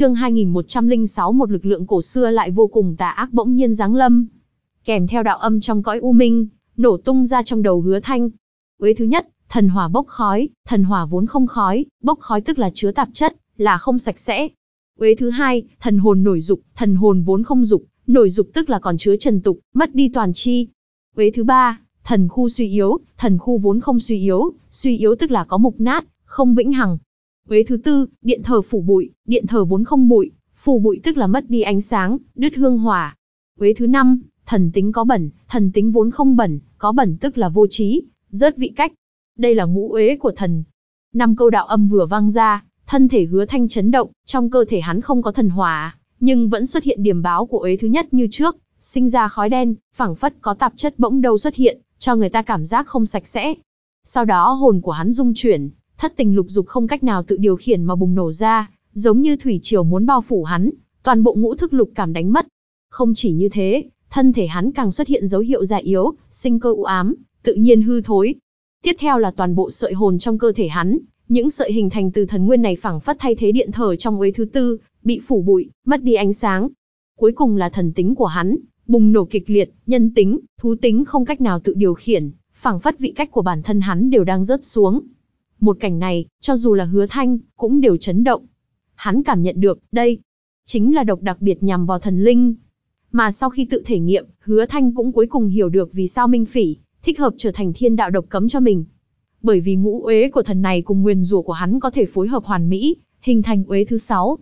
chương 2106 một lực lượng cổ xưa lại vô cùng tà ác bỗng nhiên giáng lâm. Kèm theo đạo âm trong cõi u minh, nổ tung ra trong đầu hứa thanh. Uế thứ nhất, thần hỏa bốc khói, thần hỏa vốn không khói, bốc khói tức là chứa tạp chất, là không sạch sẽ. Uế thứ hai, thần hồn nổi dục, thần hồn vốn không dục, nổi dục tức là còn chứa trần tục, mất đi toàn chi. Uế thứ ba, thần khu suy yếu, thần khu vốn không suy yếu, suy yếu tức là có mục nát, không vĩnh hằng, Uế thứ tư, điện thờ phủ bụi, điện thờ vốn không bụi, phủ bụi tức là mất đi ánh sáng, đứt hương hỏa. Uế thứ năm, thần tính có bẩn, thần tính vốn không bẩn, có bẩn tức là vô trí, rớt vị cách. Đây là ngũ uế của thần. Năm câu đạo âm vừa vang ra, thân thể hứa thanh chấn động, trong cơ thể hắn không có thần hỏa, nhưng vẫn xuất hiện điểm báo của uế thứ nhất như trước, sinh ra khói đen, phảng phất có tạp chất bỗng đâu xuất hiện, cho người ta cảm giác không sạch sẽ. Sau đó hồn của hắn rung chuyển, thất tình lục dục không cách nào tự điều khiển mà bùng nổ ra, giống như thủy triều muốn bao phủ hắn, toàn bộ ngũ thức lục cảm đánh mất. Không chỉ như thế, thân thể hắn càng xuất hiện dấu hiệu già yếu, sinh cơ u ám, tự nhiên hư thối. Tiếp theo là toàn bộ sợi hồn trong cơ thể hắn, những sợi hình thành từ thần nguyên này phảng phất thay thế điện thờ trong uế thứ tư, bị phủ bụi, mất đi ánh sáng. Cuối cùng là thần tính của hắn, bùng nổ kịch liệt, nhân tính, thú tính không cách nào tự điều khiển, phảng phất vị cách của bản thân hắn đều đang rớt xuống, một cảnh này, cho dù là hứa thanh, cũng đều chấn động. Hắn cảm nhận được, đây, chính là độc đặc biệt nhằm vào thần linh. Mà sau khi tự thể nghiệm, hứa thanh cũng cuối cùng hiểu được vì sao Minh Phỉ, thích hợp trở thành thiên đạo độc cấm cho mình. Bởi vì ngũ uế của thần này cùng nguyền rùa của hắn có thể phối hợp hoàn mỹ, hình thành uế thứ sáu.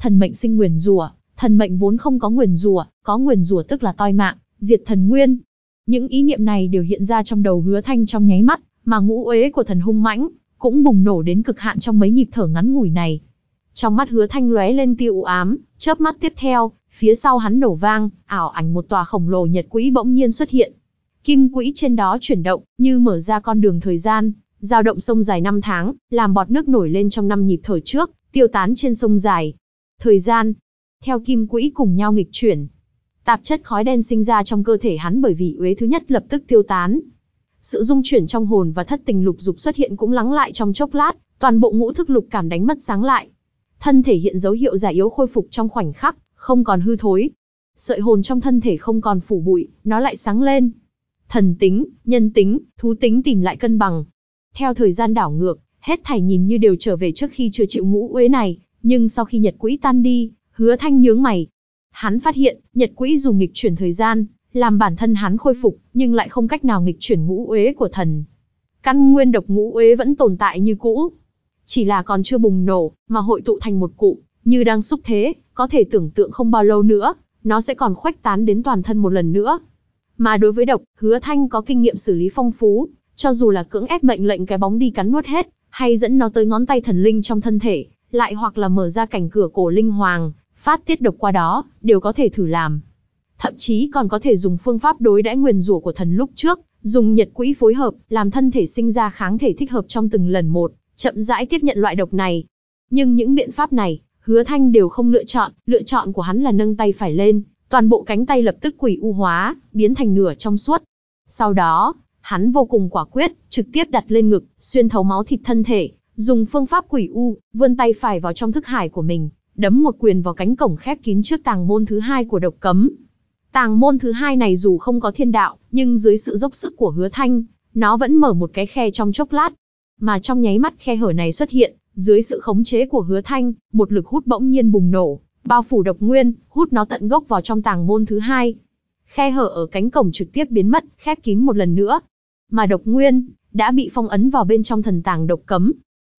Thần mệnh sinh nguyền rùa, thần mệnh vốn không có nguyền rùa, có nguyền rùa tức là toi mạng, diệt thần nguyên. Những ý niệm này đều hiện ra trong đầu Hứa Thanh trong nháy mắt, mà ngũ uế của thần hung mãnh, cũng bùng nổ đến cực hạn trong mấy nhịp thở ngắn ngủi này. Trong mắt hứa thanh lóe lên tia u ám, chớp mắt tiếp theo, phía sau hắn nổ vang, ảo ảnh một tòa khổng lồ nhật quỹ bỗng nhiên xuất hiện. Kim quỹ trên đó chuyển động, như mở ra con đường thời gian, dao động sông dài năm tháng, làm bọt nước nổi lên trong năm nhịp thở trước, tiêu tán trên sông dài. Thời gian, theo kim quỹ cùng nhau nghịch chuyển. Tạp chất khói đen sinh ra trong cơ thể hắn bởi vì uế thứ nhất lập tức tiêu tán, sự dung chuyển trong hồn và thất tình lục dục xuất hiện cũng lắng lại trong chốc lát, toàn bộ ngũ thức lục cảm đánh mất sáng lại. Thân thể hiện dấu hiệu già yếu khôi phục trong khoảnh khắc, không còn hư thối. Sợi hồn trong thân thể không còn phủ bụi, nó lại sáng lên. Thần tính, nhân tính, thú tính tìm lại cân bằng. Theo thời gian đảo ngược, hết thảy nhìn như đều trở về trước khi chưa chịu ngũ uế này, nhưng sau khi nhật quỹ tan đi, hứa thanh nhướng mày. Hắn phát hiện, nhật quỹ dùng nghịch chuyển thời gian, làm bản thân hắn khôi phục, nhưng lại không cách nào nghịch chuyển ngũ uế của thần. Căn nguyên độc ngũ uế vẫn tồn tại như cũ, chỉ là còn chưa bùng nổ, mà hội tụ thành một cụ, như đang xúc thế, có thể tưởng tượng không bao lâu nữa, nó sẽ còn khuếch tán đến toàn thân một lần nữa. Mà đối với độc, Hứa Thanh có kinh nghiệm xử lý phong phú, cho dù là cưỡng ép mệnh lệnh cái bóng đi cắn nuốt hết, hay dẫn nó tới ngón tay thần linh trong thân thể, lại hoặc là mở ra cảnh cửa cổ linh hoàng, phát tiết độc qua đó, đều có thể thử làm thậm chí còn có thể dùng phương pháp đối đãi nguyền rủa của thần lúc trước, dùng nhiệt quỹ phối hợp, làm thân thể sinh ra kháng thể thích hợp trong từng lần một, chậm rãi tiếp nhận loại độc này. Nhưng những biện pháp này, Hứa Thanh đều không lựa chọn, lựa chọn của hắn là nâng tay phải lên, toàn bộ cánh tay lập tức quỷ u hóa, biến thành nửa trong suốt. Sau đó, hắn vô cùng quả quyết, trực tiếp đặt lên ngực, xuyên thấu máu thịt thân thể, dùng phương pháp quỷ u, vươn tay phải vào trong thức hải của mình, đấm một quyền vào cánh cổng khép kín trước tàng môn thứ hai của độc cấm, Tàng môn thứ hai này dù không có thiên đạo, nhưng dưới sự dốc sức của hứa thanh, nó vẫn mở một cái khe trong chốc lát. Mà trong nháy mắt khe hở này xuất hiện, dưới sự khống chế của hứa thanh, một lực hút bỗng nhiên bùng nổ, bao phủ độc nguyên, hút nó tận gốc vào trong tàng môn thứ hai. Khe hở ở cánh cổng trực tiếp biến mất, khép kín một lần nữa. Mà độc nguyên, đã bị phong ấn vào bên trong thần tàng độc cấm.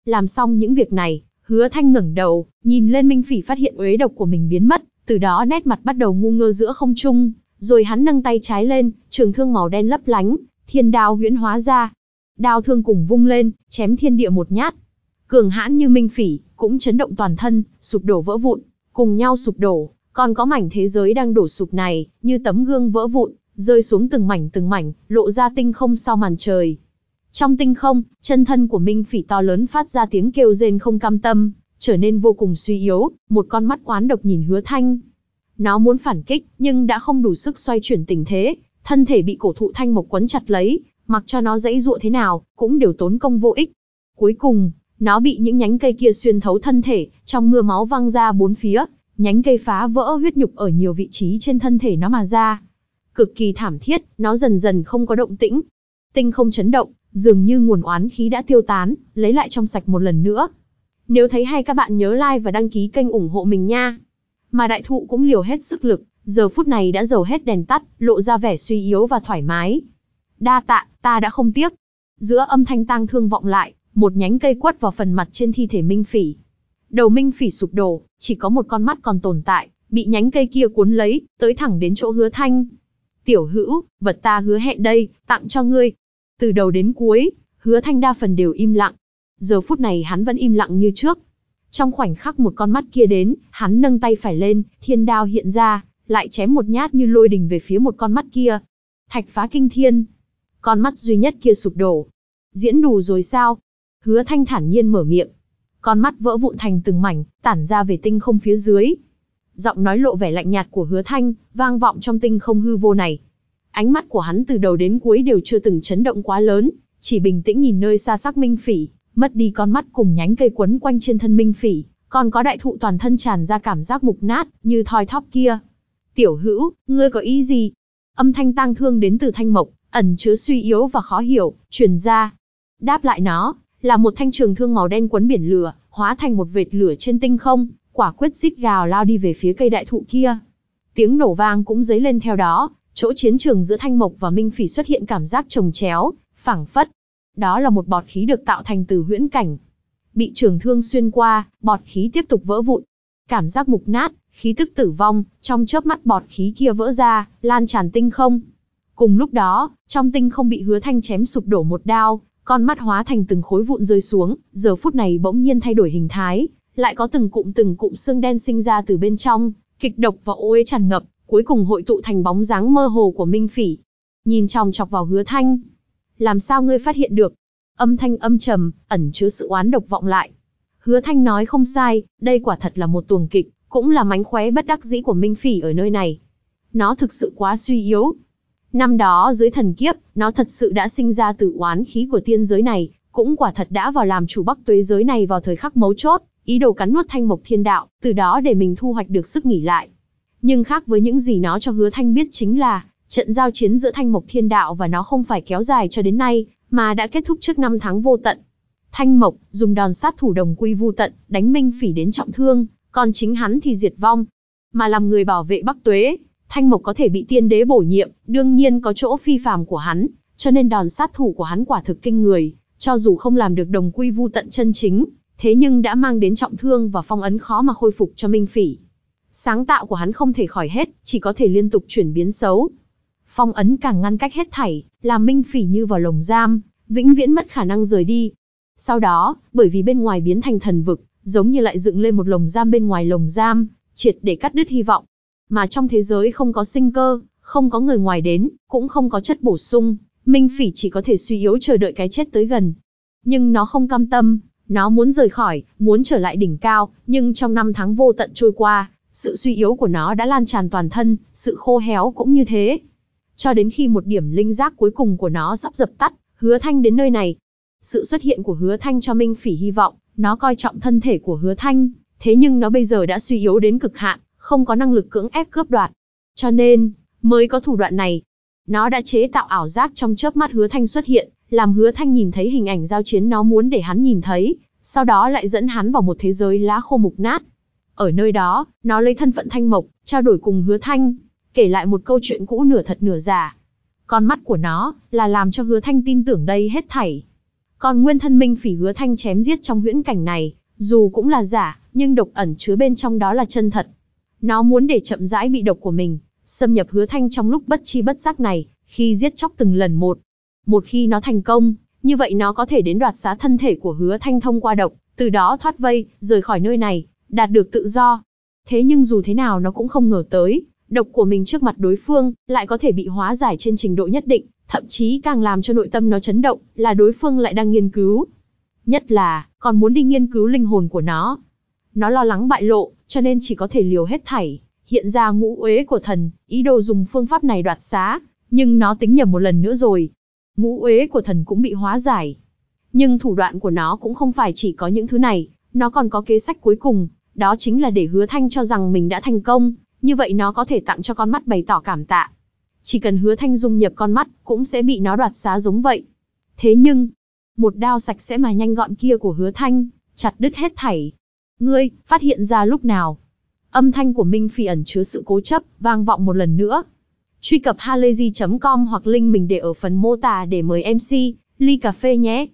Làm xong những việc này, hứa thanh ngẩng đầu, nhìn lên Minh Phỉ phát hiện uế độc của mình biến mất, từ đó nét mặt bắt đầu ngu ngơ giữa không trung, rồi hắn nâng tay trái lên, trường thương màu đen lấp lánh, thiên đao huyễn hóa ra. Đao thương cùng vung lên, chém thiên địa một nhát. Cường hãn như minh phỉ, cũng chấn động toàn thân, sụp đổ vỡ vụn, cùng nhau sụp đổ, còn có mảnh thế giới đang đổ sụp này, như tấm gương vỡ vụn, rơi xuống từng mảnh từng mảnh, lộ ra tinh không sau màn trời. Trong tinh không, chân thân của Minh Phỉ to lớn phát ra tiếng kêu rên không cam tâm, trở nên vô cùng suy yếu, một con mắt oán độc nhìn hứa thanh. Nó muốn phản kích, nhưng đã không đủ sức xoay chuyển tình thế, thân thể bị cổ thụ thanh mộc quấn chặt lấy, mặc cho nó dãy dụa thế nào, cũng đều tốn công vô ích. Cuối cùng, nó bị những nhánh cây kia xuyên thấu thân thể, trong mưa máu văng ra bốn phía, nhánh cây phá vỡ huyết nhục ở nhiều vị trí trên thân thể nó mà ra. Cực kỳ thảm thiết, nó dần dần không có động tĩnh. Tinh không chấn động, dường như nguồn oán khí đã tiêu tán, lấy lại trong sạch một lần nữa. Nếu thấy hay các bạn nhớ like và đăng ký kênh ủng hộ mình nha. Mà đại thụ cũng liều hết sức lực, giờ phút này đã dầu hết đèn tắt, lộ ra vẻ suy yếu và thoải mái. Đa tạ, ta đã không tiếc. Giữa âm thanh tang thương vọng lại, một nhánh cây quất vào phần mặt trên thi thể Minh Phỉ. Đầu Minh Phỉ sụp đổ, chỉ có một con mắt còn tồn tại, bị nhánh cây kia cuốn lấy, tới thẳng đến chỗ hứa thanh. Tiểu hữu, vật ta hứa hẹn đây, tặng cho ngươi. Từ đầu đến cuối, hứa thanh đa phần đều im lặng, giờ phút này hắn vẫn im lặng như trước. Trong khoảnh khắc một con mắt kia đến, hắn nâng tay phải lên, thiên đao hiện ra, lại chém một nhát như lôi đình về phía một con mắt kia. Thạch phá kinh thiên. Con mắt duy nhất kia sụp đổ. Diễn đủ rồi sao? Hứa thanh thản nhiên mở miệng. Con mắt vỡ vụn thành từng mảnh, tản ra về tinh không phía dưới. Giọng nói lộ vẻ lạnh nhạt của hứa thanh, vang vọng trong tinh không hư vô này. Ánh mắt của hắn từ đầu đến cuối đều chưa từng chấn động quá lớn, chỉ bình tĩnh nhìn nơi xa sắc minh phỉ, mất đi con mắt cùng nhánh cây quấn quanh trên thân minh phỉ, còn có đại thụ toàn thân tràn ra cảm giác mục nát, như thoi thóp kia. Tiểu hữu, ngươi có ý gì? Âm thanh tang thương đến từ thanh mộc, ẩn chứa suy yếu và khó hiểu, truyền ra. Đáp lại nó, là một thanh trường thương màu đen quấn biển lửa, hóa thành một vệt lửa trên tinh không, quả quyết rít gào lao đi về phía cây đại thụ kia. Tiếng nổ vang cũng dấy lên theo đó, chỗ chiến trường giữa thanh mộc và minh phỉ xuất hiện cảm giác trồng chéo, phảng phất đó là một bọt khí được tạo thành từ huyễn cảnh. Bị trường thương xuyên qua, bọt khí tiếp tục vỡ vụn. Cảm giác mục nát, khí tức tử vong, trong chớp mắt bọt khí kia vỡ ra, lan tràn tinh không. Cùng lúc đó, trong tinh không bị hứa thanh chém sụp đổ một đao, con mắt hóa thành từng khối vụn rơi xuống, giờ phút này bỗng nhiên thay đổi hình thái, lại có từng cụm từng cụm xương đen sinh ra từ bên trong, kịch độc và ô uế tràn ngập, cuối cùng hội tụ thành bóng dáng mơ hồ của Minh Phỉ. Nhìn chòng chọc vào Hứa Thanh, làm sao ngươi phát hiện được? Âm thanh âm trầm, ẩn chứa sự oán độc vọng lại. Hứa Thanh nói không sai, đây quả thật là một tuồng kịch, cũng là mánh khóe bất đắc dĩ của Minh Phỉ ở nơi này. Nó thực sự quá suy yếu. Năm đó dưới thần kiếp, nó thật sự đã sinh ra từ oán khí của tiên giới này, cũng quả thật đã vào làm chủ Bắc Tuế giới này vào thời khắc mấu chốt, ý đồ cắn nuốt Thanh Mộc Thiên Đạo, từ đó để mình thu hoạch được sức nghỉ lại. Nhưng khác với những gì nó cho Hứa Thanh biết chính là, Trận giao chiến giữa Thanh Mộc Thiên Đạo và nó không phải kéo dài cho đến nay, mà đã kết thúc trước năm tháng vô tận. Thanh Mộc dùng đòn sát thủ đồng quy vu tận, đánh Minh Phỉ đến trọng thương, còn chính hắn thì diệt vong. Mà làm người bảo vệ Bắc Tuế, Thanh Mộc có thể bị tiên đế bổ nhiệm, đương nhiên có chỗ phi phàm của hắn, cho nên đòn sát thủ của hắn quả thực kinh người, cho dù không làm được đồng quy vu tận chân chính, thế nhưng đã mang đến trọng thương và phong ấn khó mà khôi phục cho Minh Phỉ. Sáng tạo của hắn không thể khỏi hết, chỉ có thể liên tục chuyển biến xấu, phong ấn càng ngăn cách hết thảy, làm Minh Phỉ như vào lồng giam, vĩnh viễn mất khả năng rời đi. Sau đó, bởi vì bên ngoài biến thành thần vực, giống như lại dựng lên một lồng giam bên ngoài lồng giam, triệt để cắt đứt hy vọng. Mà trong thế giới không có sinh cơ, không có người ngoài đến, cũng không có chất bổ sung, Minh Phỉ chỉ có thể suy yếu chờ đợi cái chết tới gần. Nhưng nó không cam tâm, nó muốn rời khỏi, muốn trở lại đỉnh cao, nhưng trong năm tháng vô tận trôi qua, sự suy yếu của nó đã lan tràn toàn thân, sự khô héo cũng như thế, cho đến khi một điểm linh giác cuối cùng của nó sắp dập tắt, hứa thanh đến nơi này. Sự xuất hiện của hứa thanh cho Minh Phỉ hy vọng, nó coi trọng thân thể của hứa thanh, thế nhưng nó bây giờ đã suy yếu đến cực hạn, không có năng lực cưỡng ép cướp đoạt. Cho nên, mới có thủ đoạn này. Nó đã chế tạo ảo giác trong chớp mắt hứa thanh xuất hiện, làm hứa thanh nhìn thấy hình ảnh giao chiến nó muốn để hắn nhìn thấy, sau đó lại dẫn hắn vào một thế giới lá khô mục nát. Ở nơi đó, nó lấy thân phận thanh mộc, trao đổi cùng hứa thanh, kể lại một câu chuyện cũ nửa thật nửa giả. Con mắt của nó là làm cho hứa thanh tin tưởng đây hết thảy. Còn nguyên thân minh phỉ hứa thanh chém giết trong huyễn cảnh này, dù cũng là giả, nhưng độc ẩn chứa bên trong đó là chân thật. Nó muốn để chậm rãi bị độc của mình, xâm nhập hứa thanh trong lúc bất chi bất giác này, khi giết chóc từng lần một. Một khi nó thành công, như vậy nó có thể đến đoạt xá thân thể của hứa thanh thông qua độc, từ đó thoát vây, rời khỏi nơi này, đạt được tự do. Thế nhưng dù thế nào nó cũng không ngờ tới, độc của mình trước mặt đối phương, lại có thể bị hóa giải trên trình độ nhất định, thậm chí càng làm cho nội tâm nó chấn động, là đối phương lại đang nghiên cứu. Nhất là, còn muốn đi nghiên cứu linh hồn của nó. Nó lo lắng bại lộ, cho nên chỉ có thể liều hết thảy, hiện ra ngũ uế của thần, ý đồ dùng phương pháp này đoạt xá, nhưng nó tính nhầm một lần nữa rồi. Ngũ uế của thần cũng bị hóa giải. Nhưng thủ đoạn của nó cũng không phải chỉ có những thứ này, nó còn có kế sách cuối cùng, đó chính là để hứa thanh cho rằng mình đã thành công, như vậy nó có thể tặng cho con mắt bày tỏ cảm tạ. Chỉ cần hứa thanh dung nhập con mắt, cũng sẽ bị nó đoạt xá giống vậy. Thế nhưng, một đao sạch sẽ mà nhanh gọn kia của hứa thanh, chặt đứt hết thảy. Ngươi, phát hiện ra lúc nào? Âm thanh của Minh Phi ẩn chứa sự cố chấp, vang vọng một lần nữa. Truy cập halayzi.com hoặc link mình để ở phần mô tả để mời MC, ly cà phê nhé.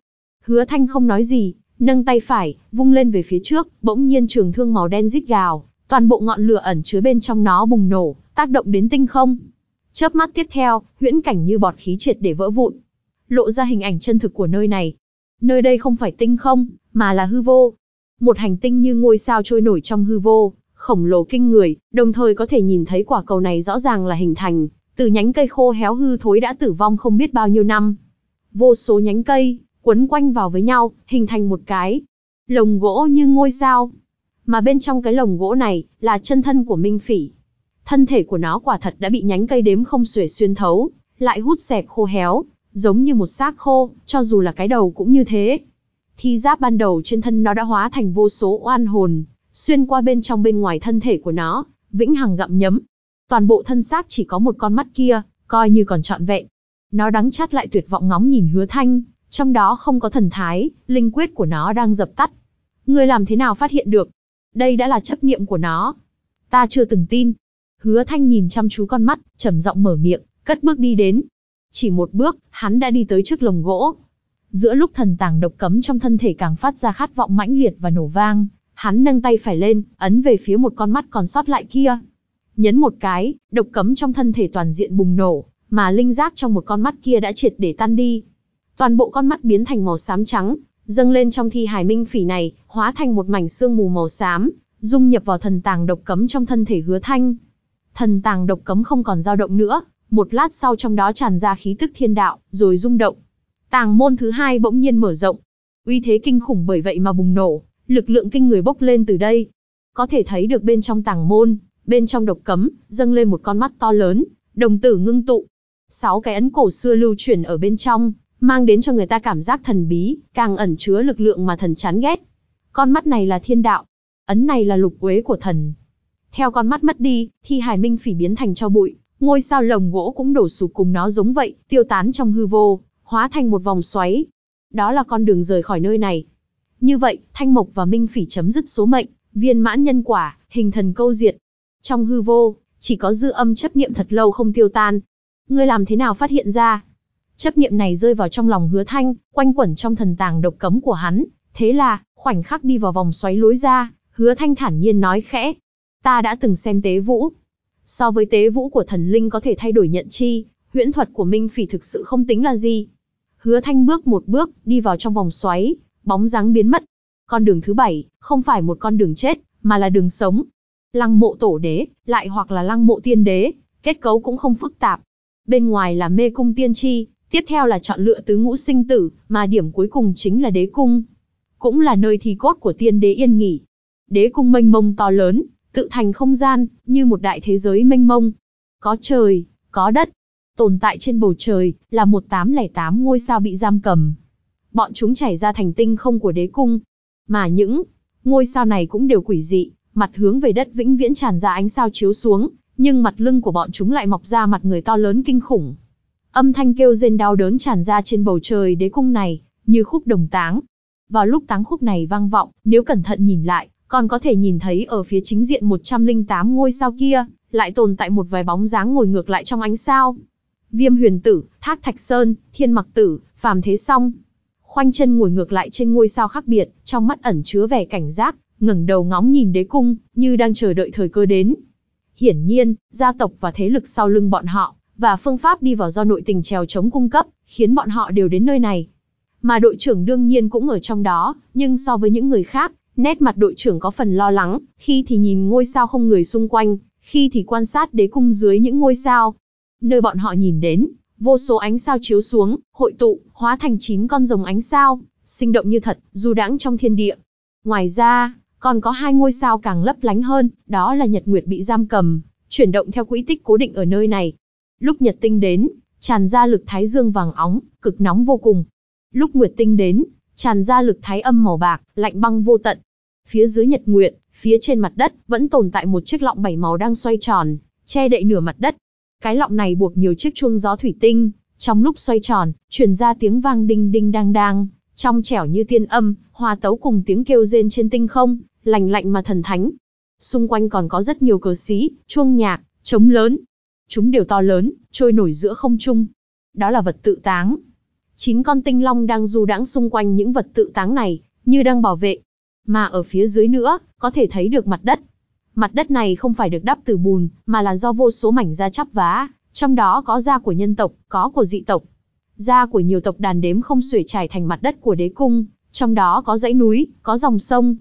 Hứa thanh không nói gì, nâng tay phải, vung lên về phía trước, bỗng nhiên trường thương màu đen rít gào toàn bộ ngọn lửa ẩn chứa bên trong nó bùng nổ, tác động đến tinh không. Chớp mắt tiếp theo, huyễn cảnh như bọt khí triệt để vỡ vụn, lộ ra hình ảnh chân thực của nơi này. Nơi đây không phải tinh không, mà là hư vô. Một hành tinh như ngôi sao trôi nổi trong hư vô, khổng lồ kinh người, đồng thời có thể nhìn thấy quả cầu này rõ ràng là hình thành từ nhánh cây khô héo hư thối đã tử vong không biết bao nhiêu năm. Vô số nhánh cây quấn quanh vào với nhau, hình thành một cái lồng gỗ như ngôi sao mà bên trong cái lồng gỗ này là chân thân của Minh Phỉ. Thân thể của nó quả thật đã bị nhánh cây đếm không xuể xuyên thấu, lại hút xẹp khô héo, giống như một xác khô, cho dù là cái đầu cũng như thế. Thi giáp ban đầu trên thân nó đã hóa thành vô số oan hồn, xuyên qua bên trong bên ngoài thân thể của nó, vĩnh hằng gặm nhấm. Toàn bộ thân xác chỉ có một con mắt kia, coi như còn trọn vẹn. Nó đắng chát lại tuyệt vọng ngóng nhìn hứa thanh, trong đó không có thần thái, linh quyết của nó đang dập tắt. Người làm thế nào phát hiện được? đây đã là chấp niệm của nó. Ta chưa từng tin. Hứa Thanh nhìn chăm chú con mắt, trầm giọng mở miệng, cất bước đi đến. Chỉ một bước, hắn đã đi tới trước lồng gỗ. Giữa lúc thần tàng độc cấm trong thân thể càng phát ra khát vọng mãnh liệt và nổ vang, hắn nâng tay phải lên, ấn về phía một con mắt còn sót lại kia. Nhấn một cái, độc cấm trong thân thể toàn diện bùng nổ, mà linh giác trong một con mắt kia đã triệt để tan đi. Toàn bộ con mắt biến thành màu xám trắng, dâng lên trong thi hải minh phỉ này, hóa thành một mảnh sương mù màu xám, dung nhập vào thần tàng độc cấm trong thân thể hứa thanh. Thần tàng độc cấm không còn dao động nữa, một lát sau trong đó tràn ra khí tức thiên đạo, rồi rung động. Tàng môn thứ hai bỗng nhiên mở rộng. Uy thế kinh khủng bởi vậy mà bùng nổ, lực lượng kinh người bốc lên từ đây. Có thể thấy được bên trong tàng môn, bên trong độc cấm, dâng lên một con mắt to lớn, đồng tử ngưng tụ. Sáu cái ấn cổ xưa lưu chuyển ở bên trong, mang đến cho người ta cảm giác thần bí, càng ẩn chứa lực lượng mà thần chán ghét. Con mắt này là thiên đạo, ấn này là lục quế của thần. Theo con mắt mất đi, thi hải minh phỉ biến thành cho bụi, ngôi sao lồng gỗ cũng đổ sụp cùng nó giống vậy, tiêu tán trong hư vô, hóa thành một vòng xoáy. Đó là con đường rời khỏi nơi này. Như vậy, Thanh Mộc và Minh Phỉ chấm dứt số mệnh, viên mãn nhân quả, hình thần câu diệt. Trong hư vô, chỉ có dư âm chấp niệm thật lâu không tiêu tan. Ngươi làm thế nào phát hiện ra? Chấp niệm này rơi vào trong lòng hứa thanh, quanh quẩn trong thần tàng độc cấm của hắn. Thế là, khoảnh khắc đi vào vòng xoáy lối ra, hứa thanh thản nhiên nói khẽ. Ta đã từng xem tế vũ. So với tế vũ của thần linh có thể thay đổi nhận chi, huyễn thuật của Minh Phỉ thực sự không tính là gì. Hứa thanh bước một bước, đi vào trong vòng xoáy, bóng dáng biến mất. Con đường thứ bảy, không phải một con đường chết, mà là đường sống. Lăng mộ tổ đế, lại hoặc là lăng mộ tiên đế, kết cấu cũng không phức tạp. Bên ngoài là mê cung tiên tri, Tiếp theo là chọn lựa tứ ngũ sinh tử, mà điểm cuối cùng chính là đế cung. Cũng là nơi thi cốt của tiên đế yên nghỉ. Đế cung mênh mông to lớn, tự thành không gian, như một đại thế giới mênh mông. Có trời, có đất. Tồn tại trên bầu trời, là một tám lẻ tám ngôi sao bị giam cầm. Bọn chúng chảy ra thành tinh không của đế cung. Mà những ngôi sao này cũng đều quỷ dị, mặt hướng về đất vĩnh viễn tràn ra ánh sao chiếu xuống, nhưng mặt lưng của bọn chúng lại mọc ra mặt người to lớn kinh khủng. Âm thanh kêu rên đau đớn tràn ra trên bầu trời đế cung này, như khúc đồng táng. Vào lúc táng khúc này vang vọng, nếu cẩn thận nhìn lại, còn có thể nhìn thấy ở phía chính diện 108 ngôi sao kia, lại tồn tại một vài bóng dáng ngồi ngược lại trong ánh sao. Viêm huyền tử, thác thạch sơn, thiên mặc tử, phàm thế song. Khoanh chân ngồi ngược lại trên ngôi sao khác biệt, trong mắt ẩn chứa vẻ cảnh giác, ngẩng đầu ngóng nhìn đế cung, như đang chờ đợi thời cơ đến. Hiển nhiên, gia tộc và thế lực sau lưng bọn họ, và phương pháp đi vào do nội tình trèo chống cung cấp, khiến bọn họ đều đến nơi này. Mà đội trưởng đương nhiên cũng ở trong đó, nhưng so với những người khác, nét mặt đội trưởng có phần lo lắng, khi thì nhìn ngôi sao không người xung quanh, khi thì quan sát đế cung dưới những ngôi sao. Nơi bọn họ nhìn đến, vô số ánh sao chiếu xuống, hội tụ, hóa thành chín con rồng ánh sao, sinh động như thật, du đãng trong thiên địa. Ngoài ra, còn có hai ngôi sao càng lấp lánh hơn, đó là Nhật Nguyệt bị giam cầm, chuyển động theo quỹ tích cố định ở nơi này, Lúc nhật tinh đến, tràn ra lực thái dương vàng óng, cực nóng vô cùng. Lúc nguyệt tinh đến, tràn ra lực thái âm màu bạc, lạnh băng vô tận. Phía dưới nhật nguyệt, phía trên mặt đất vẫn tồn tại một chiếc lọng bảy màu đang xoay tròn, che đậy nửa mặt đất. Cái lọng này buộc nhiều chiếc chuông gió thủy tinh, trong lúc xoay tròn, truyền ra tiếng vang đinh đinh đang đang, trong trẻo như tiên âm, hòa tấu cùng tiếng kêu rên trên tinh không, lành lạnh mà thần thánh. Xung quanh còn có rất nhiều cờ xí, chuông nhạc, trống lớn, Chúng đều to lớn, trôi nổi giữa không trung. Đó là vật tự táng. Chín con tinh long đang du đãng xung quanh những vật tự táng này, như đang bảo vệ. Mà ở phía dưới nữa, có thể thấy được mặt đất. Mặt đất này không phải được đắp từ bùn, mà là do vô số mảnh da chắp vá, trong đó có da của nhân tộc, có của dị tộc. Da của nhiều tộc đàn đếm không xuể trải thành mặt đất của đế cung, trong đó có dãy núi, có dòng sông.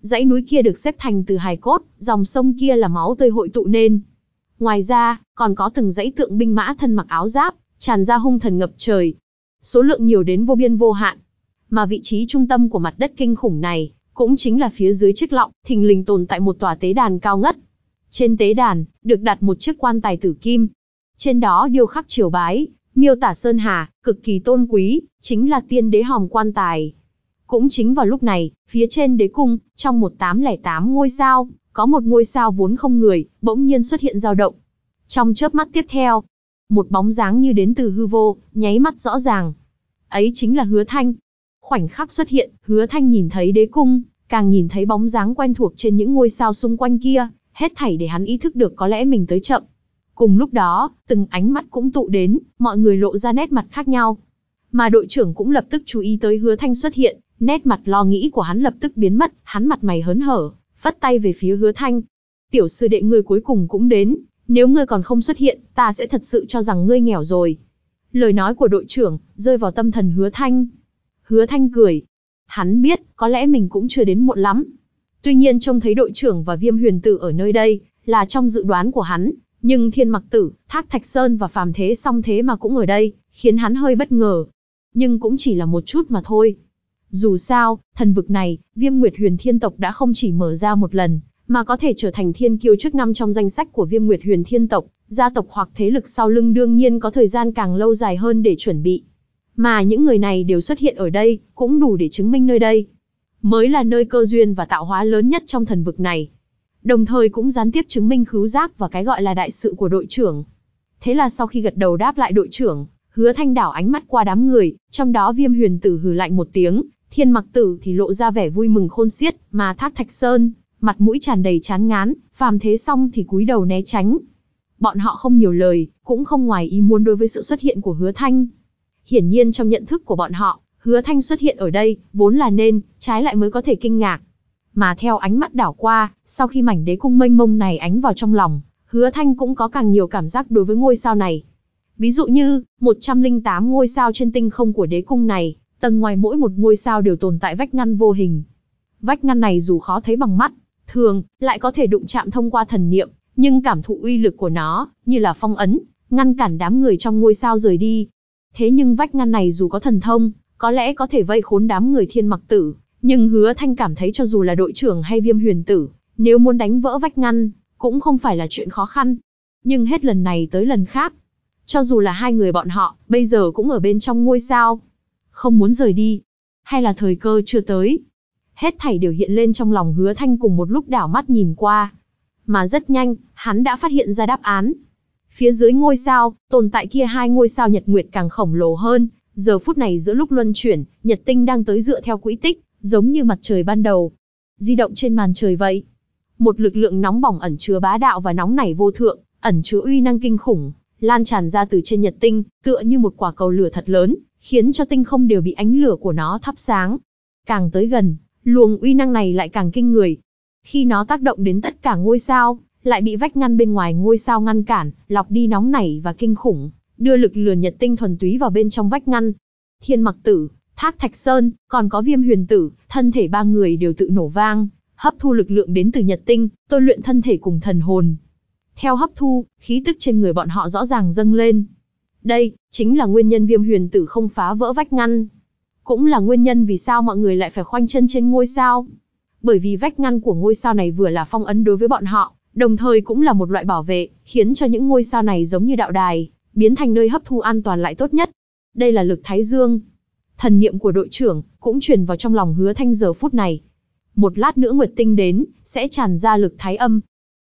Dãy núi kia được xếp thành từ hài cốt, dòng sông kia là máu tươi hội tụ nên. Ngoài ra, còn có từng dãy tượng binh mã thân mặc áo giáp, tràn ra hung thần ngập trời. Số lượng nhiều đến vô biên vô hạn. Mà vị trí trung tâm của mặt đất kinh khủng này, cũng chính là phía dưới chiếc lọng, thình lình tồn tại một tòa tế đàn cao ngất. Trên tế đàn, được đặt một chiếc quan tài tử kim. Trên đó điêu khắc triều bái, miêu tả sơn hà, cực kỳ tôn quý, chính là tiên đế hòm quan tài. Cũng chính vào lúc này, phía trên đế cung, trong 1808 ngôi sao, có một ngôi sao vốn không người, bỗng nhiên xuất hiện dao động. Trong chớp mắt tiếp theo, một bóng dáng như đến từ hư vô, nháy mắt rõ ràng. Ấy chính là Hứa Thanh. Khoảnh khắc xuất hiện, Hứa Thanh nhìn thấy đế cung, càng nhìn thấy bóng dáng quen thuộc trên những ngôi sao xung quanh kia, hết thảy để hắn ý thức được có lẽ mình tới chậm. Cùng lúc đó, từng ánh mắt cũng tụ đến, mọi người lộ ra nét mặt khác nhau. Mà đội trưởng cũng lập tức chú ý tới Hứa Thanh xuất hiện, nét mặt lo nghĩ của hắn lập tức biến mất, hắn mặt mày hớn hở, vắt tay về phía hứa thanh. Tiểu sư đệ ngươi cuối cùng cũng đến, nếu ngươi còn không xuất hiện, ta sẽ thật sự cho rằng ngươi nghèo rồi. Lời nói của đội trưởng, rơi vào tâm thần hứa thanh. Hứa thanh cười. Hắn biết, có lẽ mình cũng chưa đến muộn lắm. Tuy nhiên trông thấy đội trưởng và viêm huyền tử ở nơi đây, là trong dự đoán của hắn. Nhưng thiên mặc tử, thác thạch sơn và phàm thế song thế mà cũng ở đây, khiến hắn hơi bất ngờ. Nhưng cũng chỉ là một chút mà thôi. Dù sao, thần vực này, viêm nguyệt huyền thiên tộc đã không chỉ mở ra một lần, mà có thể trở thành thiên kiêu trước năm trong danh sách của viêm nguyệt huyền thiên tộc, gia tộc hoặc thế lực sau lưng đương nhiên có thời gian càng lâu dài hơn để chuẩn bị. Mà những người này đều xuất hiện ở đây, cũng đủ để chứng minh nơi đây. Mới là nơi cơ duyên và tạo hóa lớn nhất trong thần vực này. Đồng thời cũng gián tiếp chứng minh khứu giác và cái gọi là đại sự của đội trưởng. Thế là sau khi gật đầu đáp lại đội trưởng, hứa thanh đảo ánh mắt qua đám người, trong đó viêm huyền tử hừ lạnh một tiếng, Thiên mặc tử thì lộ ra vẻ vui mừng khôn xiết, mà thác thạch sơn, mặt mũi tràn đầy chán ngán, phàm thế xong thì cúi đầu né tránh. Bọn họ không nhiều lời, cũng không ngoài ý muốn đối với sự xuất hiện của hứa thanh. Hiển nhiên trong nhận thức của bọn họ, hứa thanh xuất hiện ở đây, vốn là nên, trái lại mới có thể kinh ngạc. Mà theo ánh mắt đảo qua, sau khi mảnh đế cung mênh mông này ánh vào trong lòng, hứa thanh cũng có càng nhiều cảm giác đối với ngôi sao này. Ví dụ như, 108 ngôi sao trên tinh không của đế cung này, Tầng ngoài mỗi một ngôi sao đều tồn tại vách ngăn vô hình. Vách ngăn này dù khó thấy bằng mắt, thường lại có thể đụng chạm thông qua thần niệm, nhưng cảm thụ uy lực của nó như là phong ấn, ngăn cản đám người trong ngôi sao rời đi. Thế nhưng vách ngăn này dù có thần thông, có lẽ có thể vây khốn đám người thiên mặc tử, nhưng hứa thanh cảm thấy cho dù là đội trưởng hay viêm huyền tử, nếu muốn đánh vỡ vách ngăn, cũng không phải là chuyện khó khăn. Nhưng hết lần này tới lần khác, cho dù là hai người bọn họ, bây giờ cũng ở bên trong ngôi sao không muốn rời đi. Hay là thời cơ chưa tới. Hết thảy đều hiện lên trong lòng hứa thanh cùng một lúc đảo mắt nhìn qua. Mà rất nhanh, hắn đã phát hiện ra đáp án. Phía dưới ngôi sao, tồn tại kia hai ngôi sao nhật nguyệt càng khổng lồ hơn. Giờ phút này giữa lúc luân chuyển, nhật tinh đang tới dựa theo quỹ tích, giống như mặt trời ban đầu. Di động trên màn trời vậy. Một lực lượng nóng bỏng ẩn chứa bá đạo và nóng nảy vô thượng, ẩn chứa uy năng kinh khủng, lan tràn ra từ trên nhật tinh, tựa như một quả cầu lửa thật lớn, khiến cho tinh không đều bị ánh lửa của nó thắp sáng. Càng tới gần, luồng uy năng này lại càng kinh người. Khi nó tác động đến tất cả ngôi sao, lại bị vách ngăn bên ngoài ngôi sao ngăn cản, lọc đi nóng nảy và kinh khủng, đưa lực lửa nhật tinh thuần túy vào bên trong vách ngăn. Thiên mặc tử, thác thạch sơn, còn có viêm huyền tử, thân thể ba người đều tự nổ vang, hấp thu lực lượng đến từ nhật tinh, tôi luyện thân thể cùng thần hồn. Theo hấp thu, khí tức trên người bọn họ rõ ràng dâng lên, đây, chính là nguyên nhân viêm huyền tử không phá vỡ vách ngăn. Cũng là nguyên nhân vì sao mọi người lại phải khoanh chân trên ngôi sao. Bởi vì vách ngăn của ngôi sao này vừa là phong ấn đối với bọn họ, đồng thời cũng là một loại bảo vệ, khiến cho những ngôi sao này giống như đạo đài, biến thành nơi hấp thu an toàn lại tốt nhất. Đây là lực thái dương. Thần niệm của đội trưởng cũng truyền vào trong lòng hứa thanh giờ phút này. Một lát nữa Nguyệt Tinh đến, sẽ tràn ra lực thái âm.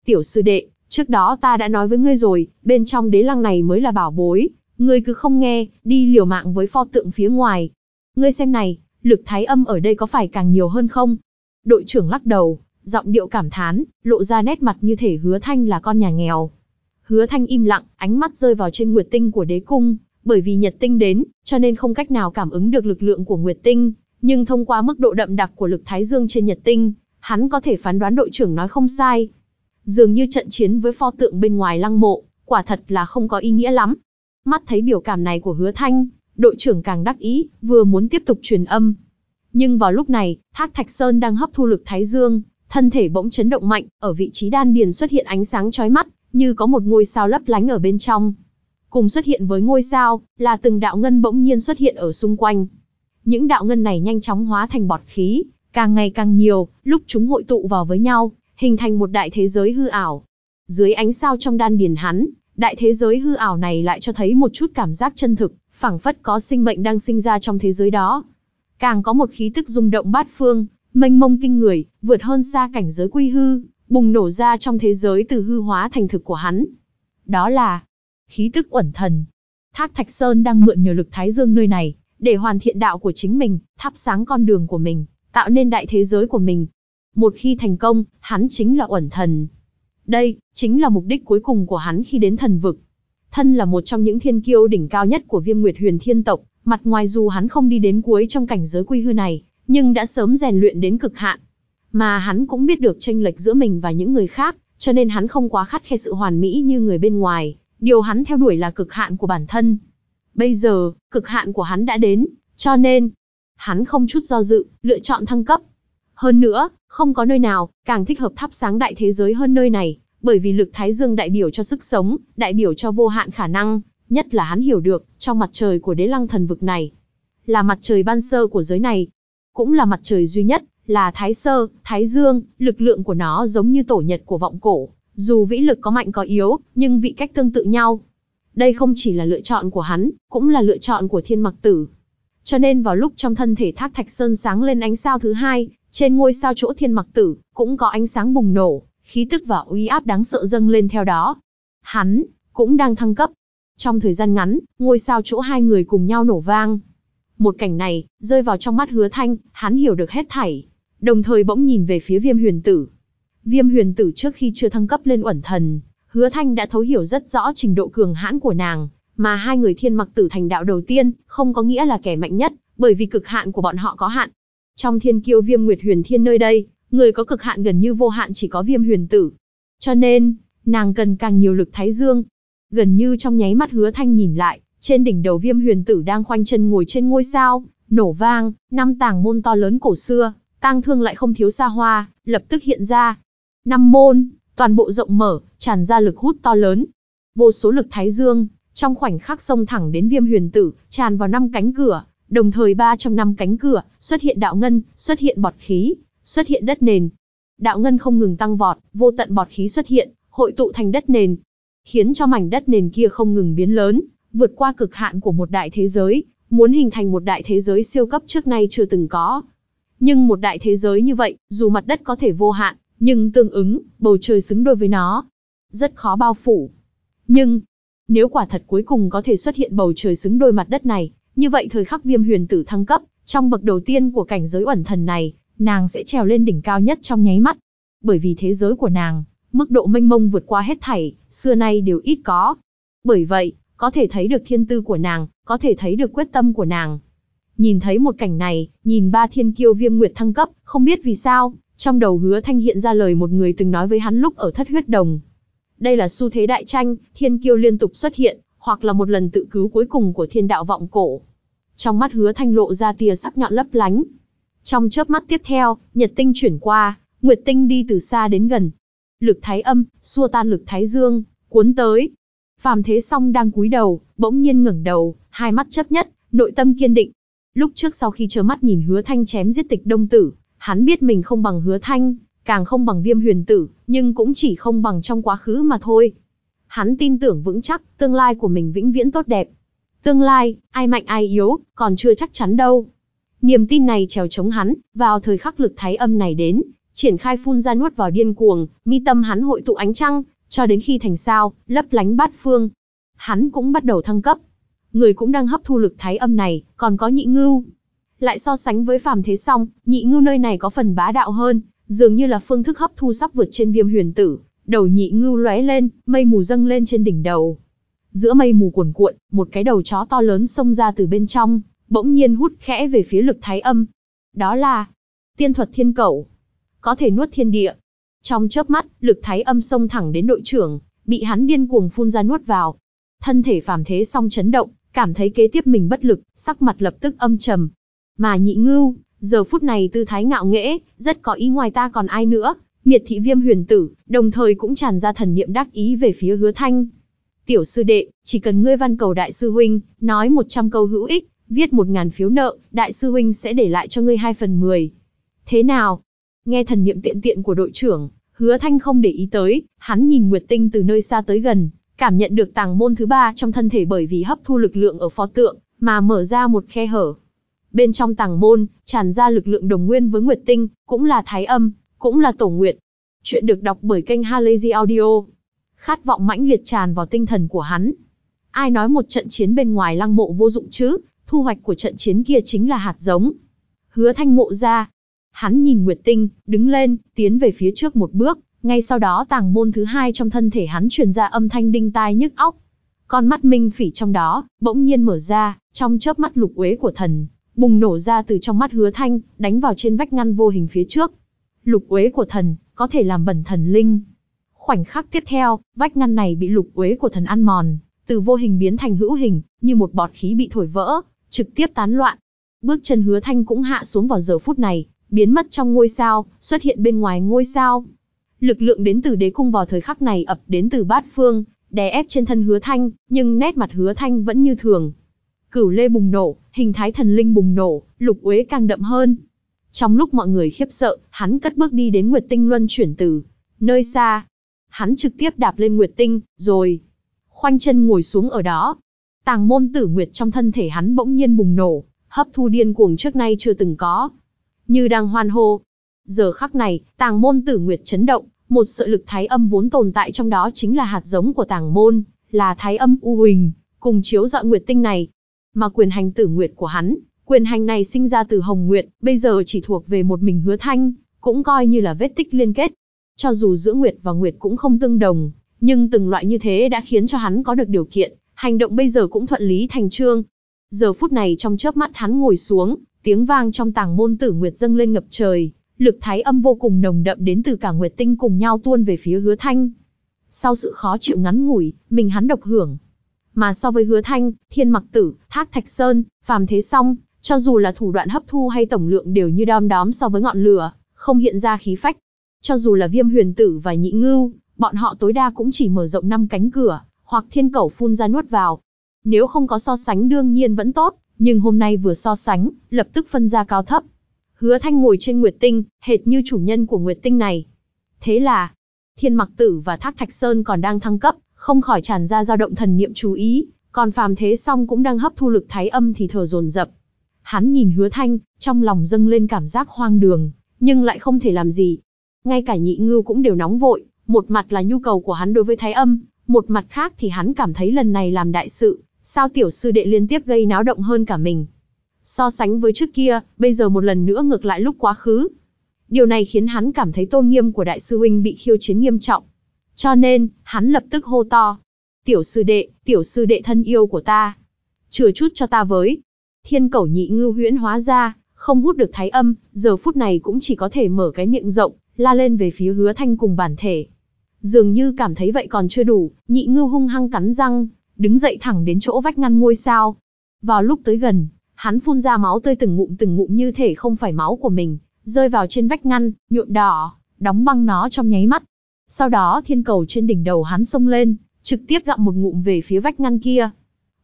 Tiểu sư đệ, trước đó ta đã nói với ngươi rồi, bên trong đế lăng này mới là bảo bối, Ngươi cứ không nghe, đi liều mạng với pho tượng phía ngoài. Ngươi xem này, lực thái âm ở đây có phải càng nhiều hơn không? Đội trưởng lắc đầu, giọng điệu cảm thán, lộ ra nét mặt như thể hứa thanh là con nhà nghèo. Hứa thanh im lặng, ánh mắt rơi vào trên nguyệt tinh của đế cung, bởi vì nhật tinh đến, cho nên không cách nào cảm ứng được lực lượng của nguyệt tinh, nhưng thông qua mức độ đậm đặc của lực thái dương trên nhật tinh, hắn có thể phán đoán đội trưởng nói không sai. Dường như trận chiến với pho tượng bên ngoài lăng mộ, quả thật là không có ý nghĩa lắm, Mắt thấy biểu cảm này của hứa thanh, đội trưởng càng đắc ý, vừa muốn tiếp tục truyền âm. Nhưng vào lúc này, Thác Thạch Sơn đang hấp thu lực Thái Dương, thân thể bỗng chấn động mạnh, ở vị trí đan điền xuất hiện ánh sáng chói mắt, như có một ngôi sao lấp lánh ở bên trong. Cùng xuất hiện với ngôi sao, là từng đạo ngân bỗng nhiên xuất hiện ở xung quanh. Những đạo ngân này nhanh chóng hóa thành bọt khí, càng ngày càng nhiều, lúc chúng hội tụ vào với nhau, hình thành một đại thế giới hư ảo. Dưới ánh sao trong đan điền hắn, đại thế giới hư ảo này lại cho thấy một chút cảm giác chân thực, phảng phất có sinh mệnh đang sinh ra trong thế giới đó. Càng có một khí tức rung động bát phương, mênh mông kinh người, vượt hơn xa cảnh giới quy hư, bùng nổ ra trong thế giới từ hư hóa thành thực của hắn. Đó là khí tức uẩn thần. Thác Thạch Sơn đang mượn nhờ lực Thái Dương nơi này, để hoàn thiện đạo của chính mình, thắp sáng con đường của mình, tạo nên đại thế giới của mình. Một khi thành công, hắn chính là uẩn thần, đây, chính là mục đích cuối cùng của hắn khi đến thần vực. Thân là một trong những thiên kiêu đỉnh cao nhất của viêm nguyệt huyền thiên tộc, mặt ngoài dù hắn không đi đến cuối trong cảnh giới quy hư này, nhưng đã sớm rèn luyện đến cực hạn. Mà hắn cũng biết được tranh lệch giữa mình và những người khác, cho nên hắn không quá khắt khe sự hoàn mỹ như người bên ngoài, điều hắn theo đuổi là cực hạn của bản thân. Bây giờ, cực hạn của hắn đã đến, cho nên, hắn không chút do dự, lựa chọn thăng cấp. Hơn nữa, không có nơi nào càng thích hợp thắp sáng đại thế giới hơn nơi này, bởi vì lực thái dương đại biểu cho sức sống, đại biểu cho vô hạn khả năng, nhất là hắn hiểu được, trong mặt trời của đế lăng thần vực này, là mặt trời ban sơ của giới này, cũng là mặt trời duy nhất, là thái sơ, thái dương, lực lượng của nó giống như tổ nhật của vọng cổ, dù vĩ lực có mạnh có yếu, nhưng vị cách tương tự nhau. Đây không chỉ là lựa chọn của hắn, cũng là lựa chọn của thiên mặc tử. Cho nên vào lúc trong thân thể thác thạch sơn sáng lên ánh sao thứ hai, trên ngôi sao chỗ thiên mặc tử, cũng có ánh sáng bùng nổ, khí tức và uy áp đáng sợ dâng lên theo đó. Hắn, cũng đang thăng cấp. Trong thời gian ngắn, ngôi sao chỗ hai người cùng nhau nổ vang. Một cảnh này, rơi vào trong mắt hứa thanh, hắn hiểu được hết thảy. Đồng thời bỗng nhìn về phía viêm huyền tử. Viêm huyền tử trước khi chưa thăng cấp lên uẩn thần, hứa thanh đã thấu hiểu rất rõ trình độ cường hãn của nàng, mà hai người thiên mặc tử thành đạo đầu tiên, không có nghĩa là kẻ mạnh nhất, bởi vì cực hạn của bọn họ có hạn, trong thiên kiêu viêm nguyệt huyền thiên nơi đây, người có cực hạn gần như vô hạn chỉ có viêm huyền tử. Cho nên, nàng cần càng nhiều lực thái dương. Gần như trong nháy mắt hứa thanh nhìn lại, trên đỉnh đầu viêm huyền tử đang khoanh chân ngồi trên ngôi sao, nổ vang, năm tàng môn to lớn cổ xưa, tang thương lại không thiếu xa hoa, lập tức hiện ra. Năm môn, toàn bộ rộng mở, tràn ra lực hút to lớn. Vô số lực thái dương, trong khoảnh khắc xông thẳng đến viêm huyền tử, tràn vào năm cánh cửa, Đồng thời ba trong năm cánh cửa, xuất hiện đạo ngân, xuất hiện bọt khí, xuất hiện đất nền. Đạo ngân không ngừng tăng vọt, vô tận bọt khí xuất hiện, hội tụ thành đất nền, khiến cho mảnh đất nền kia không ngừng biến lớn, vượt qua cực hạn của một đại thế giới, muốn hình thành một đại thế giới siêu cấp trước nay chưa từng có. Nhưng một đại thế giới như vậy, dù mặt đất có thể vô hạn, nhưng tương ứng, bầu trời xứng đôi với nó. Rất khó bao phủ. Nhưng, nếu quả thật cuối cùng có thể xuất hiện bầu trời xứng đôi mặt đất này, như vậy thời khắc viêm huyền tử thăng cấp, trong bậc đầu tiên của cảnh giới ẩn thần này, nàng sẽ trèo lên đỉnh cao nhất trong nháy mắt. Bởi vì thế giới của nàng, mức độ mênh mông vượt qua hết thảy, xưa nay đều ít có. Bởi vậy, có thể thấy được thiên tư của nàng, có thể thấy được quyết tâm của nàng. Nhìn thấy một cảnh này, nhìn ba thiên kiêu viêm nguyệt thăng cấp, không biết vì sao, trong đầu hứa thanh hiện ra lời một người từng nói với hắn lúc ở thất huyết đồng. Đây là xu thế đại tranh, thiên kiêu liên tục xuất hiện, hoặc là một lần tự cứu cuối cùng của thiên đạo vọng cổ. Trong mắt hứa thanh lộ ra tia sắc nhọn lấp lánh. Trong chớp mắt tiếp theo, nhật tinh chuyển qua, nguyệt tinh đi từ xa đến gần. Lực thái âm, xua tan lực thái dương, cuốn tới. Phàm thế song đang cúi đầu, bỗng nhiên ngẩng đầu, hai mắt chấp nhất, nội tâm kiên định. Lúc trước sau khi trơ mắt nhìn hứa thanh chém giết tịch đông tử, hắn biết mình không bằng hứa thanh, càng không bằng viêm huyền tử, nhưng cũng chỉ không bằng trong quá khứ mà thôi. Hắn tin tưởng vững chắc, tương lai của mình vĩnh viễn tốt đẹp. Tương lai, ai mạnh ai yếu, còn chưa chắc chắn đâu. Niềm tin này trèo chống hắn, vào thời khắc lực thái âm này đến, triển khai phun ra nuốt vào điên cuồng, mi tâm hắn hội tụ ánh trăng, cho đến khi thành sao, lấp lánh bát phương. Hắn cũng bắt đầu thăng cấp. Người cũng đang hấp thu lực thái âm này, còn có nhị ngưu. Lại so sánh với phàm thế song, nhị ngưu nơi này có phần bá đạo hơn, dường như là phương thức hấp thu sắp vượt trên viêm huyền tử, đầu nhị ngưu lóe lên, mây mù dâng lên trên đỉnh đầu. Giữa mây mù cuồn cuộn, một cái đầu chó to lớn xông ra từ bên trong, bỗng nhiên hút khẽ về phía lực thái âm. Đó là tiên thuật thiên cẩu, có thể nuốt thiên địa. Trong chớp mắt, lực thái âm xông thẳng đến đội trưởng, bị hắn điên cuồng phun ra nuốt vào. Thân thể phàm thế song chấn động, cảm thấy kế tiếp mình bất lực, sắc mặt lập tức âm trầm. Mà nhị ngưu, giờ phút này tư thái ngạo nghễ, rất có ý ngoài ta còn ai nữa, miệt thị viêm huyền tử, đồng thời cũng tràn ra thần niệm đắc ý về phía hứa thanh. Tiểu sư đệ, chỉ cần ngươi văn cầu đại sư huynh, nói 100 câu hữu ích, viết 1.000 phiếu nợ, đại sư huynh sẽ để lại cho ngươi 2 phần 10. Thế nào? Nghe thần niệm tiện tiện của đội trưởng, hứa thanh không để ý tới, hắn nhìn Nguyệt Tinh từ nơi xa tới gần, cảm nhận được tàng môn thứ ba trong thân thể bởi vì hấp thu lực lượng ở pho tượng, mà mở ra một khe hở. Bên trong tàng môn, tràn ra lực lượng đồng nguyên với Nguyệt Tinh, cũng là thái âm, cũng là tổ nguyện. Chuyện được đọc bởi kênh Halazy Audio. Khát vọng mãnh liệt tràn vào tinh thần của hắn. Ai nói một trận chiến bên ngoài lăng mộ vô dụng chứ, thu hoạch của trận chiến kia chính là hạt giống. Hứa thanh mộ ra. Hắn nhìn Nguyệt Tinh, đứng lên, tiến về phía trước một bước, ngay sau đó tàng môn thứ hai trong thân thể hắn truyền ra âm thanh đinh tai nhức óc. Con mắt minh phỉ trong đó, bỗng nhiên mở ra, trong chớp mắt lục uế của thần, bùng nổ ra từ trong mắt hứa thanh, đánh vào trên vách ngăn vô hình phía trước lục uế của thần, có thể làm bẩn thần linh. Khoảnh khắc tiếp theo, vách ngăn này bị lục uế của thần ăn mòn, từ vô hình biến thành hữu hình, như một bọt khí bị thổi vỡ, trực tiếp tán loạn. Bước chân hứa thanh cũng hạ xuống vào giờ phút này, biến mất trong ngôi sao, xuất hiện bên ngoài ngôi sao. Lực lượng đến từ đế cung vào thời khắc này ập đến từ bát phương, đè ép trên thân hứa thanh, nhưng nét mặt hứa thanh vẫn như thường. Cửu lê bùng nổ, hình thái thần linh bùng nổ, lục uế càng đậm hơn, trong lúc mọi người khiếp sợ, hắn cất bước đi đến Nguyệt Tinh Luân chuyển từ nơi xa. Hắn trực tiếp đạp lên Nguyệt Tinh, rồi khoanh chân ngồi xuống ở đó. Tàng môn tử Nguyệt trong thân thể hắn bỗng nhiên bùng nổ, hấp thu điên cuồng trước nay chưa từng có. Như đang hoan hô. Giờ khắc này, tàng môn tử Nguyệt chấn động, một sợ lực thái âm vốn tồn tại trong đó chính là hạt giống của tàng môn, là thái âm u huỳnh, cùng chiếu dọa Nguyệt Tinh này. Mà quyền hành tử Nguyệt của hắn Quyền hành này sinh ra từ Hồng Nguyệt, bây giờ chỉ thuộc về một mình Hứa Thanh, cũng coi như là vết tích liên kết. Cho dù giữa Nguyệt và Nguyệt cũng không tương đồng, nhưng từng loại như thế đã khiến cho hắn có được điều kiện, hành động bây giờ cũng thuận lý thành trương. Giờ phút này trong chớp mắt hắn ngồi xuống, tiếng vang trong tàng môn tử Nguyệt dâng lên ngập trời, lực thái âm vô cùng nồng đậm đến từ cả Nguyệt Tinh cùng nhau tuôn về phía Hứa Thanh. Sau sự khó chịu ngắn ngủi, mình hắn độc hưởng. Mà so với Hứa Thanh, Thiên Mặc Tử, Thác Thạch Sơn, Phàm Thế Song, cho dù là thủ đoạn hấp thu hay tổng lượng đều như đom đóm so với ngọn lửa, không hiện ra khí phách. Cho dù là viêm huyền tử và nhị ngưu, bọn họ tối đa cũng chỉ mở rộng năm cánh cửa, hoặc thiên cẩu phun ra nuốt vào. Nếu không có so sánh đương nhiên vẫn tốt, nhưng hôm nay vừa so sánh, lập tức phân ra cao thấp. Hứa Thanh ngồi trên Nguyệt Tinh, hệt như chủ nhân của Nguyệt Tinh này. Thế là, Thiên Mặc Tử và Thác Thạch Sơn còn đang thăng cấp, không khỏi tràn ra dao động thần niệm chú ý, còn phàm thế song cũng đang hấp thu lực thái âm thì thở dồn dập, Hắn nhìn hứa thanh, trong lòng dâng lên cảm giác hoang đường, nhưng lại không thể làm gì. Ngay cả nhị ngưu cũng đều nóng vội, một mặt là nhu cầu của hắn đối với thái âm, một mặt khác thì hắn cảm thấy lần này làm đại sự, sao tiểu sư đệ liên tiếp gây náo động hơn cả mình. So sánh với trước kia, bây giờ một lần nữa ngược lại lúc quá khứ. Điều này khiến hắn cảm thấy tôn nghiêm của đại sư huynh bị khiêu chiến nghiêm trọng. Cho nên, hắn lập tức hô to. Tiểu sư đệ, tiểu sư đệ thân yêu của ta. Chừa chút cho ta với, Thiên cẩu nhị ngư huyễn hóa ra, không hút được thái âm, giờ phút này cũng chỉ có thể mở cái miệng rộng, la lên về phía hứa thanh cùng bản thể. Dường như cảm thấy vậy còn chưa đủ, nhị ngư hung hăng cắn răng, đứng dậy thẳng đến chỗ vách ngăn ngôi sao. Vào lúc tới gần, hắn phun ra máu tươi từng ngụm từng ngụm như thể không phải máu của mình, rơi vào trên vách ngăn, nhuộm đỏ, đóng băng nó trong nháy mắt. Sau đó thiên cầu trên đỉnh đầu hắn xông lên, trực tiếp gặm một ngụm về phía vách ngăn kia,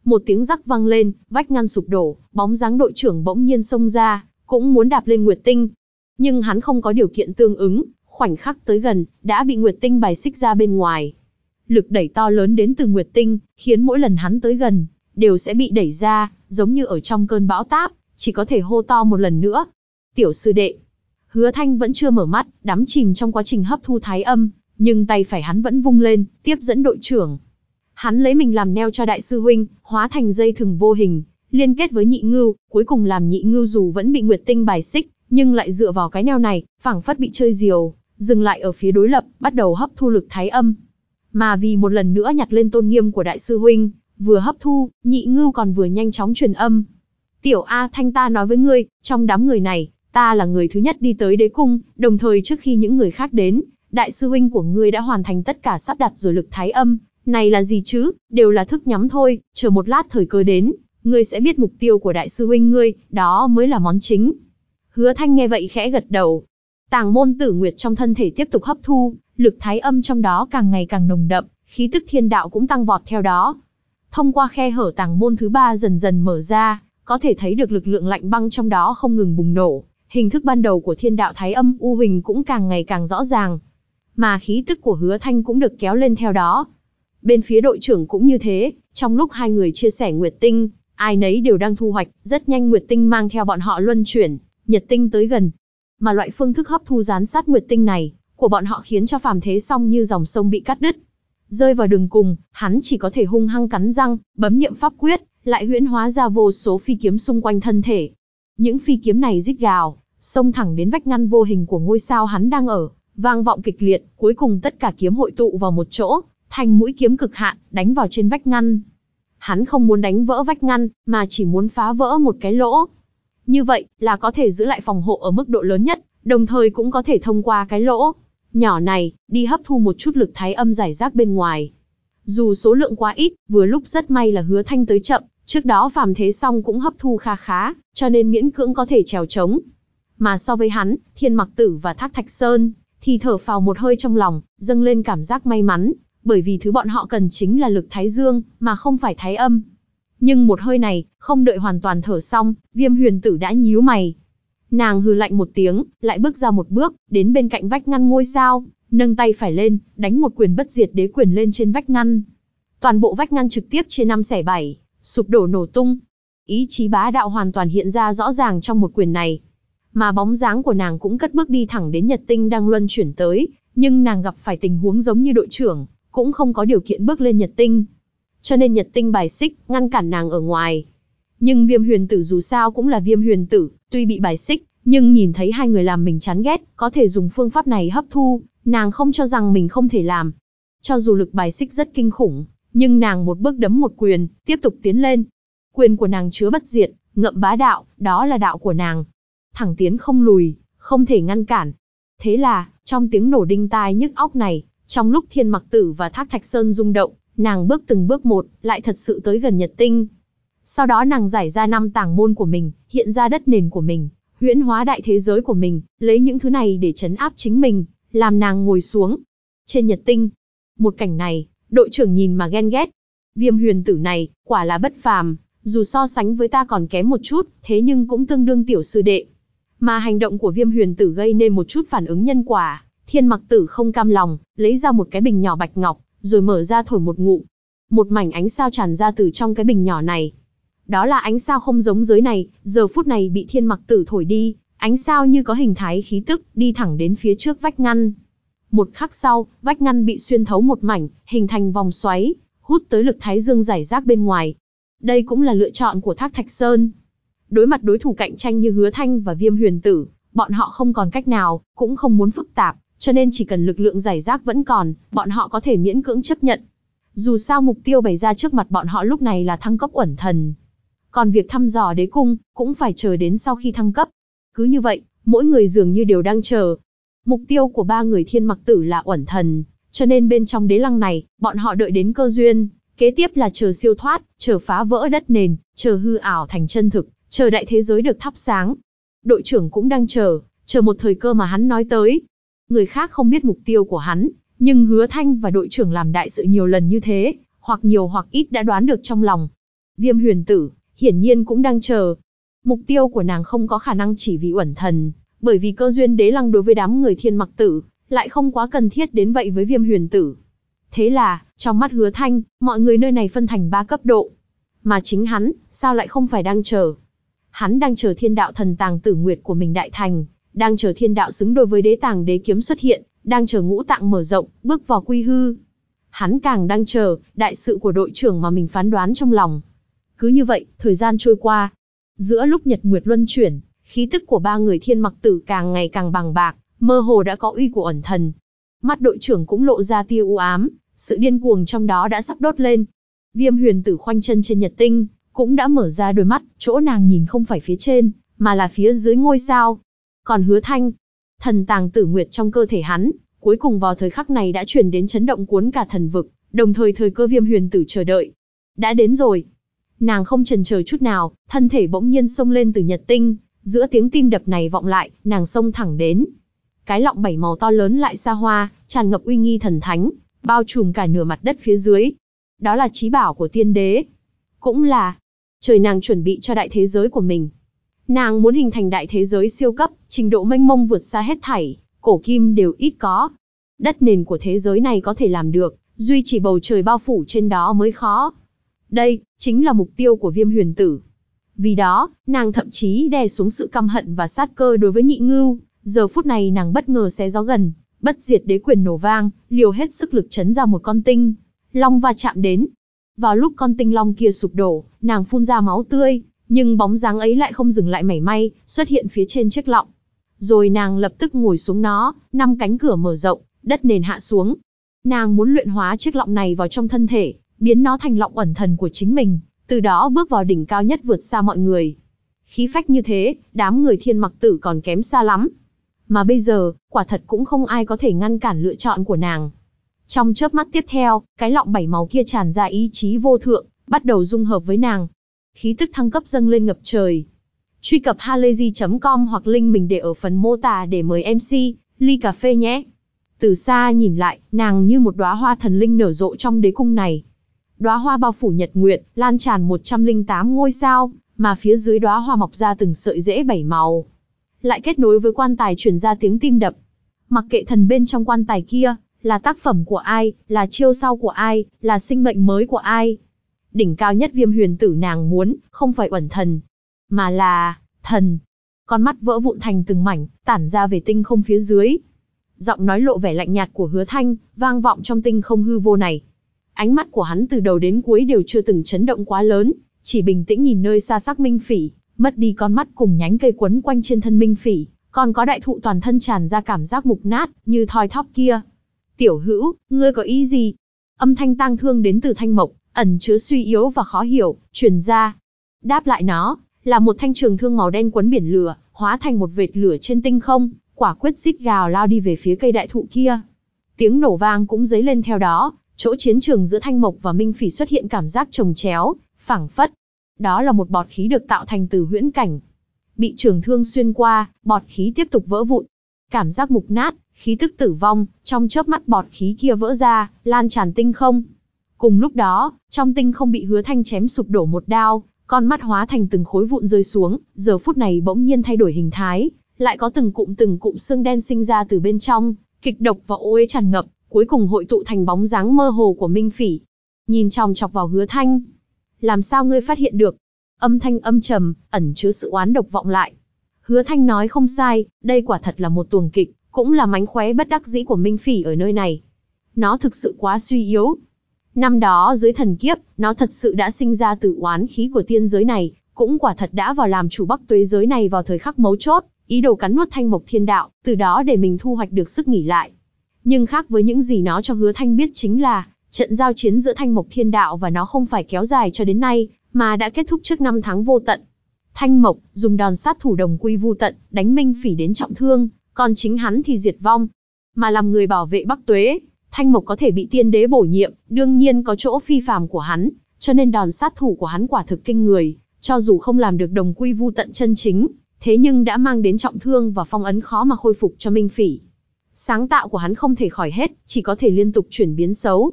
một tiếng rắc vang lên, vách ngăn sụp đổ, bóng dáng đội trưởng bỗng nhiên xông ra, cũng muốn đạp lên Nguyệt Tinh. Nhưng hắn không có điều kiện tương ứng, khoảnh khắc tới gần, đã bị Nguyệt Tinh bài xích ra bên ngoài. Lực đẩy to lớn đến từ Nguyệt Tinh, khiến mỗi lần hắn tới gần, đều sẽ bị đẩy ra, giống như ở trong cơn bão táp, chỉ có thể hô to một lần nữa. Tiểu sư đệ. Hứa Thanh vẫn chưa mở mắt, đắm chìm trong quá trình hấp thu thái âm, nhưng tay phải hắn vẫn vung lên, tiếp dẫn đội trưởng. Hắn lấy mình làm neo cho đại sư huynh, hóa thành dây thừng vô hình, liên kết với nhị ngưu, cuối cùng làm nhị ngưu dù vẫn bị Nguyệt Tinh bài xích, nhưng lại dựa vào cái neo này, phảng phất bị chơi diều, dừng lại ở phía đối lập, bắt đầu hấp thu lực thái âm. Mà vì một lần nữa nhặt lên tôn nghiêm của đại sư huynh, vừa hấp thu, nhị ngưu còn vừa nhanh chóng truyền âm. Tiểu A Thanh ta nói với ngươi, trong đám người này, ta là người thứ nhất đi tới đế cung, đồng thời trước khi những người khác đến, đại sư huynh của ngươi đã hoàn thành tất cả sắp đặt rồi lực thái âm, này là gì chứ, đều là thức nhắm thôi, chờ một lát thời cơ đến, ngươi sẽ biết mục tiêu của đại sư huynh ngươi, đó mới là món chính. Hứa Thanh nghe vậy khẽ gật đầu. Tàng môn tử nguyệt trong thân thể tiếp tục hấp thu, lực thái âm trong đó càng ngày càng nồng đậm, khí tức thiên đạo cũng tăng vọt theo đó. Thông qua khe hở tàng môn thứ ba dần dần mở ra, có thể thấy được lực lượng lạnh băng trong đó không ngừng bùng nổ, hình thức ban đầu của thiên đạo thái âm u hình cũng càng ngày càng rõ ràng. Mà khí tức của hứa thanh cũng được kéo lên theo đó, bên phía đội trưởng cũng như thế, trong lúc hai người chia sẻ Nguyệt Tinh, ai nấy đều đang thu hoạch, rất nhanh Nguyệt Tinh mang theo bọn họ luân chuyển, Nhật Tinh tới gần. Mà loại phương thức hấp thu gián sát Nguyệt Tinh này, của bọn họ khiến cho phàm thế song như dòng sông bị cắt đứt. Rơi vào đường cùng, hắn chỉ có thể hung hăng cắn răng, bấm niệm pháp quyết, lại huyễn hóa ra vô số phi kiếm xung quanh thân thể. Những phi kiếm này rít gào, xông thẳng đến vách ngăn vô hình của ngôi sao hắn đang ở, vang vọng kịch liệt, cuối cùng tất cả kiếm hội tụ vào một chỗ, Thành mũi kiếm cực hạn, đánh vào trên vách ngăn. Hắn không muốn đánh vỡ vách ngăn, mà chỉ muốn phá vỡ một cái lỗ. Như vậy, là có thể giữ lại phòng hộ ở mức độ lớn nhất, đồng thời cũng có thể thông qua cái lỗ nhỏ này, đi hấp thu một chút lực thái âm giải rác bên ngoài. Dù số lượng quá ít, vừa lúc rất may là hứa thanh tới chậm, trước đó phàm thế xong cũng hấp thu kha khá, cho nên miễn cưỡng có thể trèo trống. Mà so với hắn, thiên mặc tử và thác thạch sơn, thì thở phào một hơi trong lòng, dâng lên cảm giác may mắn, bởi vì thứ bọn họ cần chính là lực thái dương, mà không phải thái âm. Nhưng một hơi này, không đợi hoàn toàn thở xong, viêm huyền tử đã nhíu mày. Nàng hừ lạnh một tiếng, lại bước ra một bước, đến bên cạnh vách ngăn ngôi sao, nâng tay phải lên, đánh một quyền bất diệt đế quyền lên trên vách ngăn. Toàn bộ vách ngăn trực tiếp trên năm xẻ bảy, sụp đổ nổ tung. Ý chí bá đạo hoàn toàn hiện ra rõ ràng trong một quyền này. Mà bóng dáng của nàng cũng cất bước đi thẳng đến Nhật Tinh đang luân chuyển tới, nhưng nàng gặp phải tình huống giống như đội trưởng, cũng không có điều kiện bước lên nhật tinh. Cho nên nhật tinh bài xích, ngăn cản nàng ở ngoài. Nhưng viêm huyền tử dù sao cũng là viêm huyền tử, tuy bị bài xích, nhưng nhìn thấy hai người làm mình chán ghét, có thể dùng phương pháp này hấp thu, nàng không cho rằng mình không thể làm. Cho dù lực bài xích rất kinh khủng, nhưng nàng một bước đấm một quyền, tiếp tục tiến lên. Quyền của nàng chứa bất diệt, ngậm bá đạo, đó là đạo của nàng. Thẳng tiến không lùi, không thể ngăn cản. Thế là, trong tiếng nổ đinh tai nhức óc này, trong lúc thiên mặc tử và thác thạch sơn rung động, nàng bước từng bước một, lại thật sự tới gần nhật tinh. Sau đó nàng giải ra năm tàng môn của mình, hiện ra đất nền của mình, huyễn hóa đại thế giới của mình, lấy những thứ này để chấn áp chính mình, làm nàng ngồi xuống. Trên nhật tinh, một cảnh này, đội trưởng nhìn mà ghen ghét. Viêm huyền tử này, quả là bất phàm, dù so sánh với ta còn kém một chút, thế nhưng cũng tương đương tiểu sư đệ. Mà hành động của viêm huyền tử gây nên một chút phản ứng nhân quả, Thiên mặc tử không cam lòng, lấy ra một cái bình nhỏ bạch ngọc, rồi mở ra thổi một ngụm. Một mảnh ánh sao tràn ra từ trong cái bình nhỏ này. Đó là ánh sao không giống giới này, giờ phút này bị thiên mặc tử thổi đi, ánh sao như có hình thái khí tức, đi thẳng đến phía trước vách ngăn. Một khắc sau, vách ngăn bị xuyên thấu một mảnh, hình thành vòng xoáy, hút tới lực thái dương giải rác bên ngoài. Đây cũng là lựa chọn của Thác Thạch Sơn. Đối mặt đối thủ cạnh tranh như Hứa Thanh và Viêm Huyền Tử, bọn họ không còn cách nào, cũng không muốn phức tạp, cho nên chỉ cần lực lượng giải rác vẫn còn, bọn họ có thể miễn cưỡng chấp nhận. Dù sao mục tiêu bày ra trước mặt bọn họ lúc này là thăng cấp uẩn thần. Còn việc thăm dò đế cung, cũng phải chờ đến sau khi thăng cấp. Cứ như vậy, mỗi người dường như đều đang chờ. Mục tiêu của ba người thiên mặc tử là uẩn thần, cho nên bên trong đế lăng này, bọn họ đợi đến cơ duyên. Kế tiếp là chờ siêu thoát, chờ phá vỡ đất nền, chờ hư ảo thành chân thực, chờ đại thế giới được thắp sáng. Đội trưởng cũng đang chờ, chờ một thời cơ mà hắn nói tới, Người khác không biết mục tiêu của hắn, nhưng hứa thanh và đội trưởng làm đại sự nhiều lần như thế, hoặc nhiều hoặc ít đã đoán được trong lòng. Viêm huyền tử, hiển nhiên cũng đang chờ. Mục tiêu của nàng không có khả năng chỉ vì uẩn thần, bởi vì cơ duyên đế lăng đối với đám người thiên mặc tử, lại không quá cần thiết đến vậy với viêm huyền tử. Thế là, trong mắt hứa thanh, mọi người nơi này phân thành ba cấp độ. Mà chính hắn, sao lại không phải đang chờ? Hắn đang chờ thiên đạo thần tàng tử nguyệt của mình đại thành, đang chờ thiên đạo xứng đôi với đế tàng đế kiếm xuất hiện, đang chờ ngũ tạng mở rộng, bước vào quy hư. Hắn càng đang chờ, đại sự của đội trưởng mà mình phán đoán trong lòng. Cứ như vậy, thời gian trôi qua. Giữa lúc nhật nguyệt luân chuyển, khí tức của ba người thiên mặc tử càng ngày càng bằng bạc, mơ hồ đã có uy của ẩn thần. Mắt đội trưởng cũng lộ ra tia u ám, sự điên cuồng trong đó đã sắp đốt lên. Viêm huyền tử khoanh chân trên nhật tinh, cũng đã mở ra đôi mắt, chỗ nàng nhìn không phải phía trên, mà là phía dưới ngôi sao. Còn hứa thanh, thần tàng tử nguyệt trong cơ thể hắn, cuối cùng vào thời khắc này đã chuyển đến chấn động cuốn cả thần vực, đồng thời thời cơ viêm huyền tử chờ đợi. Đã đến rồi. Nàng không chần chờ chút nào, thân thể bỗng nhiên xông lên từ nhật tinh, giữa tiếng tim đập này vọng lại, nàng xông thẳng đến. Cái lọng bảy màu to lớn lại xa hoa, tràn ngập uy nghi thần thánh, bao trùm cả nửa mặt đất phía dưới. Đó là trí bảo của tiên đế. Cũng là, trời nàng chuẩn bị cho đại thế giới của mình. Nàng muốn hình thành đại thế giới siêu cấp, trình độ mênh mông vượt xa hết thảy, cổ kim đều ít có. Đất nền của thế giới này có thể làm được, duy trì bầu trời bao phủ trên đó mới khó. Đây, chính là mục tiêu của viêm huyền tử. Vì đó, nàng thậm chí đè xuống sự căm hận và sát cơ đối với nhị ngưu. Giờ phút này nàng bất ngờ xé gió gần, bất diệt đế quyền nổ vang, liều hết sức lực chấn ra một con tinh. Long va chạm đến. Vào lúc con tinh long kia sụp đổ, nàng phun ra máu tươi, nhưng bóng dáng ấy lại không dừng lại mảy may, xuất hiện phía trên chiếc lọng. Rồi nàng lập tức ngồi xuống nó, năm cánh cửa mở rộng, đất nền hạ xuống. Nàng muốn luyện hóa chiếc lọng này vào trong thân thể, biến nó thành lọng ẩn thần của chính mình, từ đó bước vào đỉnh cao nhất vượt xa mọi người. Khí phách như thế, đám người thiên mặc tử còn kém xa lắm. Mà bây giờ, quả thật cũng không ai có thể ngăn cản lựa chọn của nàng. Trong chớp mắt tiếp theo, cái lọng bảy màu kia tràn ra ý chí vô thượng, bắt đầu dung hợp với nàng, Khí tức thăng cấp dâng lên ngập trời. Truy cập halayzi.com hoặc link mình để ở phần mô tả để mời MC, ly cà phê nhé. Từ xa nhìn lại, nàng như một đóa hoa thần linh nở rộ trong đế cung này. Đóa hoa bao phủ nhật nguyệt, lan tràn 108 ngôi sao, mà phía dưới đóa hoa mọc ra từng sợi rễ bảy màu. Lại kết nối với quan tài truyền ra tiếng tim đập. Mặc kệ thần bên trong quan tài kia, là tác phẩm của ai, là chiêu sau của ai, là sinh mệnh mới của ai, đỉnh cao nhất viêm huyền tử nàng muốn, không phải uẩn thần, mà là thần. Con mắt vỡ vụn thành từng mảnh, tản ra về tinh không phía dưới. Giọng nói lộ vẻ lạnh nhạt của hứa thanh, vang vọng trong tinh không hư vô này. Ánh mắt của hắn từ đầu đến cuối đều chưa từng chấn động quá lớn, chỉ bình tĩnh nhìn nơi xa sắc minh phỉ, mất đi con mắt cùng nhánh cây quấn quanh trên thân minh phỉ, còn có đại thụ toàn thân tràn ra cảm giác mục nát, như thoi thóp kia. Tiểu hữu, ngươi có ý gì? Âm thanh tang thương đến từ thanh mộc, ẩn chứa suy yếu và khó hiểu, truyền ra. Đáp lại nó, là một thanh trường thương màu đen quấn biển lửa, hóa thành một vệt lửa trên tinh không, quả quyết rít gào lao đi về phía cây đại thụ kia. Tiếng nổ vang cũng dấy lên theo đó, chỗ chiến trường giữa Thanh Mộc và Minh Phỉ xuất hiện cảm giác trồng chéo, phẳng phất. Đó là một bọt khí được tạo thành từ huyễn cảnh. Bị trường thương xuyên qua, bọt khí tiếp tục vỡ vụn. Cảm giác mục nát, khí tức tử vong, trong chớp mắt bọt khí kia vỡ ra, lan tràn tinh không. Cùng lúc đó, trong tinh không bị hứa thanh chém sụp đổ một đao, con mắt hóa thành từng khối vụn rơi xuống, giờ phút này bỗng nhiên thay đổi hình thái, lại có từng cụm từng cụm xương đen sinh ra từ bên trong, kịch độc và ô uế tràn ngập, cuối cùng hội tụ thành bóng dáng mơ hồ của Minh Phỉ. Nhìn chòng chọc vào Hứa Thanh, "Làm sao ngươi phát hiện được?" Âm thanh âm trầm, ẩn chứa sự oán độc vọng lại. Hứa Thanh nói không sai, đây quả thật là một tuồng kịch, cũng là mánh khóe bất đắc dĩ của Minh Phỉ ở nơi này. Nó thực sự quá suy yếu, Năm đó dưới thần kiếp, nó thật sự đã sinh ra từ oán khí của tiên giới này, cũng quả thật đã vào làm chủ bắc tuế giới này vào thời khắc mấu chốt, ý đồ cắn nuốt thanh mộc thiên đạo, từ đó để mình thu hoạch được sức nghỉ lại. Nhưng khác với những gì nó cho hứa thanh biết chính là, trận giao chiến giữa thanh mộc thiên đạo và nó không phải kéo dài cho đến nay, mà đã kết thúc trước năm tháng vô tận. Thanh mộc, dùng đòn sát thủ đồng quy vu tận, đánh minh phỉ đến trọng thương, còn chính hắn thì diệt vong. Mà làm người bảo vệ bắc tuế, Thanh Mộc có thể bị tiên đế bổ nhiệm, đương nhiên có chỗ phi phàm của hắn, cho nên đòn sát thủ của hắn quả thực kinh người, cho dù không làm được đồng quy vu tận chân chính, thế nhưng đã mang đến trọng thương và phong ấn khó mà khôi phục cho Minh Phỉ. Sáng tạo của hắn không thể khỏi hết, chỉ có thể liên tục chuyển biến xấu.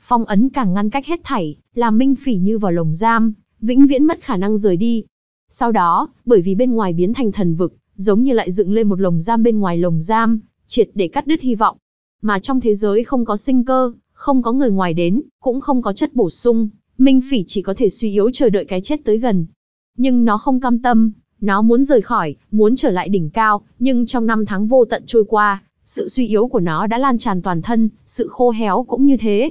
Phong ấn càng ngăn cách hết thảy, làm Minh Phỉ như vào lồng giam, vĩnh viễn mất khả năng rời đi. Sau đó, bởi vì bên ngoài biến thành thần vực, giống như lại dựng lên một lồng giam bên ngoài lồng giam, triệt để cắt đứt hy vọng mà trong thế giới không có sinh cơ, không có người ngoài đến, cũng không có chất bổ sung, Minh Phỉ chỉ có thể suy yếu chờ đợi cái chết tới gần. Nhưng nó không cam tâm, nó muốn rời khỏi, muốn trở lại đỉnh cao, nhưng trong năm tháng vô tận trôi qua, sự suy yếu của nó đã lan tràn toàn thân, sự khô héo cũng như thế.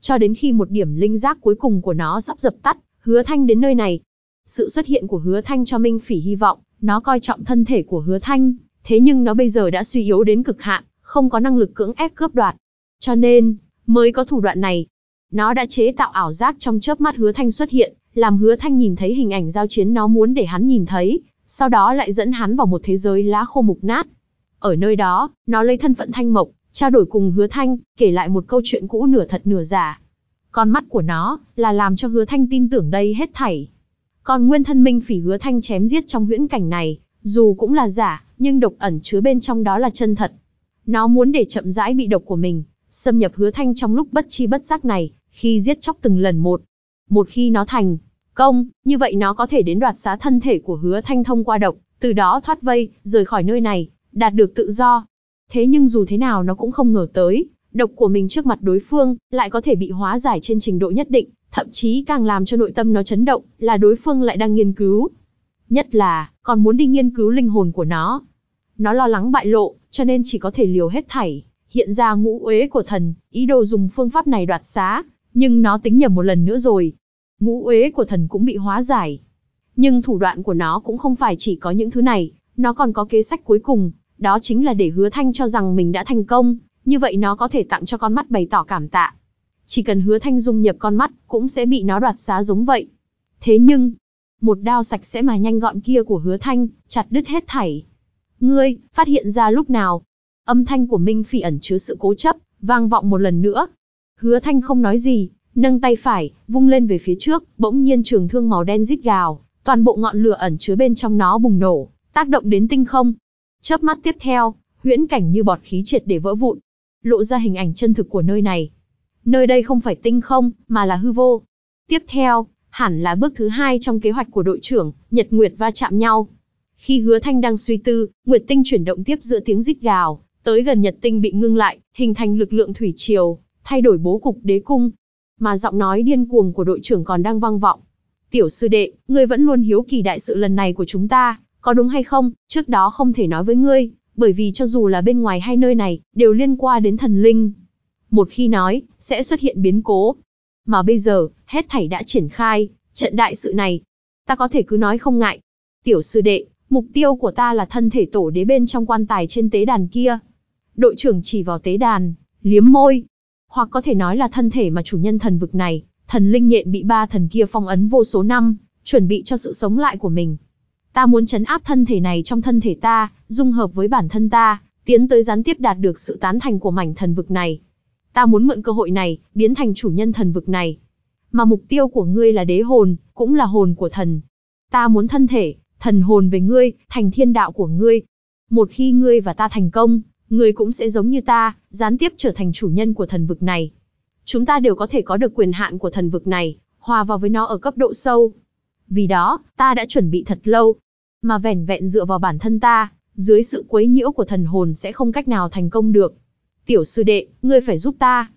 Cho đến khi một điểm linh giác cuối cùng của nó sắp dập tắt, hứa thanh đến nơi này. Sự xuất hiện của hứa thanh cho Minh Phỉ hy vọng, nó coi trọng thân thể của hứa thanh, thế nhưng nó bây giờ đã suy yếu đến cực hạn, không có năng lực cưỡng ép cướp đoạt. Cho nên, mới có thủ đoạn này. Nó đã chế tạo ảo giác trong chớp mắt hứa thanh xuất hiện, làm hứa thanh nhìn thấy hình ảnh giao chiến nó muốn để hắn nhìn thấy, sau đó lại dẫn hắn vào một thế giới lá khô mục nát. Ở nơi đó, nó lấy thân phận thanh mộc, trao đổi cùng hứa thanh, kể lại một câu chuyện cũ nửa thật nửa giả. Con mắt của nó, là làm cho hứa thanh tin tưởng đây hết thảy. Còn nguyên thân minh phỉ hứa thanh chém giết trong huyễn cảnh này, dù cũng là giả, nhưng độc ẩn chứa bên trong đó là chân thật. Nó muốn để chậm rãi bị độc của mình, xâm nhập hứa thanh trong lúc bất chi bất giác này, khi giết chóc từng lần một. Một khi nó thành công, như vậy nó có thể đến đoạt xá thân thể của hứa thanh thông qua độc, từ đó thoát vây, rời khỏi nơi này, đạt được tự do. Thế nhưng dù thế nào nó cũng không ngờ tới, độc của mình trước mặt đối phương, lại có thể bị hóa giải trên trình độ nhất định, thậm chí càng làm cho nội tâm nó chấn động, là đối phương lại đang nghiên cứu. Nhất là, còn muốn đi nghiên cứu linh hồn của nó. Nó lo lắng bại lộ, cho nên chỉ có thể liều hết thảy, hiện ra ngũ uế của thần, ý đồ dùng phương pháp này đoạt xá, nhưng nó tính nhầm một lần nữa rồi. Ngũ uế của thần cũng bị hóa giải. Nhưng thủ đoạn của nó cũng không phải chỉ có những thứ này, nó còn có kế sách cuối cùng, đó chính là để hứa thanh cho rằng mình đã thành công, như vậy nó có thể tặng cho con mắt bày tỏ cảm tạ. Chỉ cần hứa thanh dung nhập con mắt, cũng sẽ bị nó đoạt xá giống vậy. Thế nhưng, một đao sạch sẽ mà nhanh gọn kia của hứa thanh, chặt đứt hết thảy, Ngươi, phát hiện ra lúc nào? Âm thanh của Minh Phỉ ẩn chứa sự cố chấp, vang vọng một lần nữa. Hứa Thanh không nói gì, nâng tay phải, vung lên về phía trước, bỗng nhiên trường thương màu đen rít gào, toàn bộ ngọn lửa ẩn chứa bên trong nó bùng nổ, tác động đến tinh không. Chớp mắt tiếp theo, huyễn cảnh như bọt khí triệt để vỡ vụn, lộ ra hình ảnh chân thực của nơi này. Nơi đây không phải tinh không, mà là hư vô. Tiếp theo, hẳn là bước thứ hai trong kế hoạch của đội trưởng, Nhật Nguyệt va chạm nhau. Khi Hứa Thanh đang suy tư, Nguyệt Tinh chuyển động tiếp giữa tiếng rít gào, tới gần Nhật Tinh bị ngưng lại, hình thành lực lượng thủy triều, thay đổi bố cục đế cung. Mà giọng nói điên cuồng của đội trưởng còn đang vang vọng. Tiểu sư đệ, ngươi vẫn luôn hiếu kỳ đại sự lần này của chúng ta, có đúng hay không, trước đó không thể nói với ngươi, bởi vì cho dù là bên ngoài hay nơi này, đều liên quan đến thần linh. Một khi nói, sẽ xuất hiện biến cố. Mà bây giờ, hết thảy đã triển khai, trận đại sự này. Ta có thể cứ nói không ngại. Tiểu sư đệ, Mục tiêu của ta là thân thể tổ đế bên trong quan tài trên tế đàn kia. Đội trưởng chỉ vào tế đàn, liếm môi. Hoặc có thể nói là thân thể mà chủ nhân thần vực này, thần linh nhện bị ba thần kia phong ấn vô số năm, chuẩn bị cho sự sống lại của mình. Ta muốn chấn áp thân thể này trong thân thể ta, dung hợp với bản thân ta, tiến tới gián tiếp đạt được sự tán thành của mảnh thần vực này. Ta muốn mượn cơ hội này, biến thành chủ nhân thần vực này. Mà mục tiêu của ngươi là đế hồn, cũng là hồn của thần. Ta muốn thân thể, thần hồn về ngươi, thành thiên đạo của ngươi. Một khi ngươi và ta thành công, ngươi cũng sẽ giống như ta, gián tiếp trở thành chủ nhân của thần vực này. Chúng ta đều có thể có được quyền hạn của thần vực này, hòa vào với nó ở cấp độ sâu. Vì đó, ta đã chuẩn bị thật lâu. Mà vẻn vẹn dựa vào bản thân ta, dưới sự quấy nhiễu của thần hồn sẽ không cách nào thành công được. Tiểu sư đệ, ngươi phải giúp ta.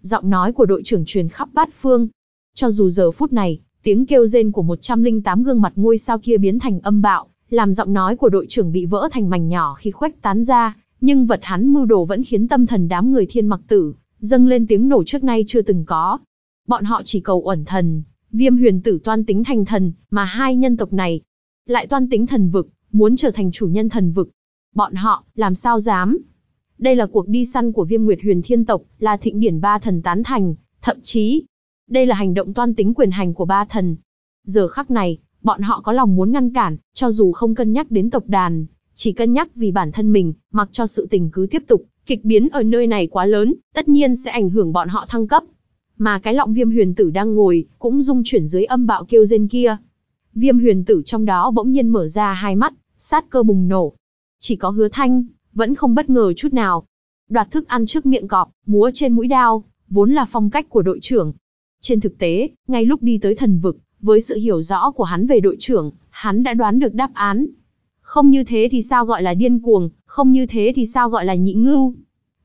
Giọng nói của đội trưởng truyền khắp bát phương. Cho dù giờ phút này, tiếng kêu rên của 108 gương mặt ngôi sao kia biến thành âm bạo, làm giọng nói của đội trưởng bị vỡ thành mảnh nhỏ khi khuếch tán ra, nhưng vật hắn mưu đồ vẫn khiến tâm thần đám người thiên mặc tử, dâng lên tiếng nổ trước nay chưa từng có. Bọn họ chỉ cầu ẩn thần, viêm huyền tử toan tính thành thần, mà hai nhân tộc này lại toan tính thần vực, muốn trở thành chủ nhân thần vực. Bọn họ, làm sao dám? Đây là cuộc đi săn của viêm nguyệt huyền thiên tộc, là thịnh điển ba thần tán thành, thậm chí, đây là hành động toan tính quyền hành của ba thần. Giờ khắc này, bọn họ có lòng muốn ngăn cản, cho dù không cân nhắc đến tộc đàn, chỉ cân nhắc vì bản thân mình, mặc cho sự tình cứ tiếp tục, kịch biến ở nơi này quá lớn, tất nhiên sẽ ảnh hưởng bọn họ thăng cấp. Mà cái lọng viêm huyền tử đang ngồi, cũng rung chuyển dưới âm bạo kêu rên kia. Viêm huyền tử trong đó bỗng nhiên mở ra hai mắt, sát cơ bùng nổ. Chỉ có hứa thanh, vẫn không bất ngờ chút nào. Đoạt thức ăn trước miệng cọp, múa trên mũi đao, vốn là phong cách của đội trưởng, trên thực tế, ngay lúc đi tới thần vực, với sự hiểu rõ của hắn về đội trưởng, hắn đã đoán được đáp án. Không như thế thì sao gọi là điên cuồng, không như thế thì sao gọi là nhị ngưu.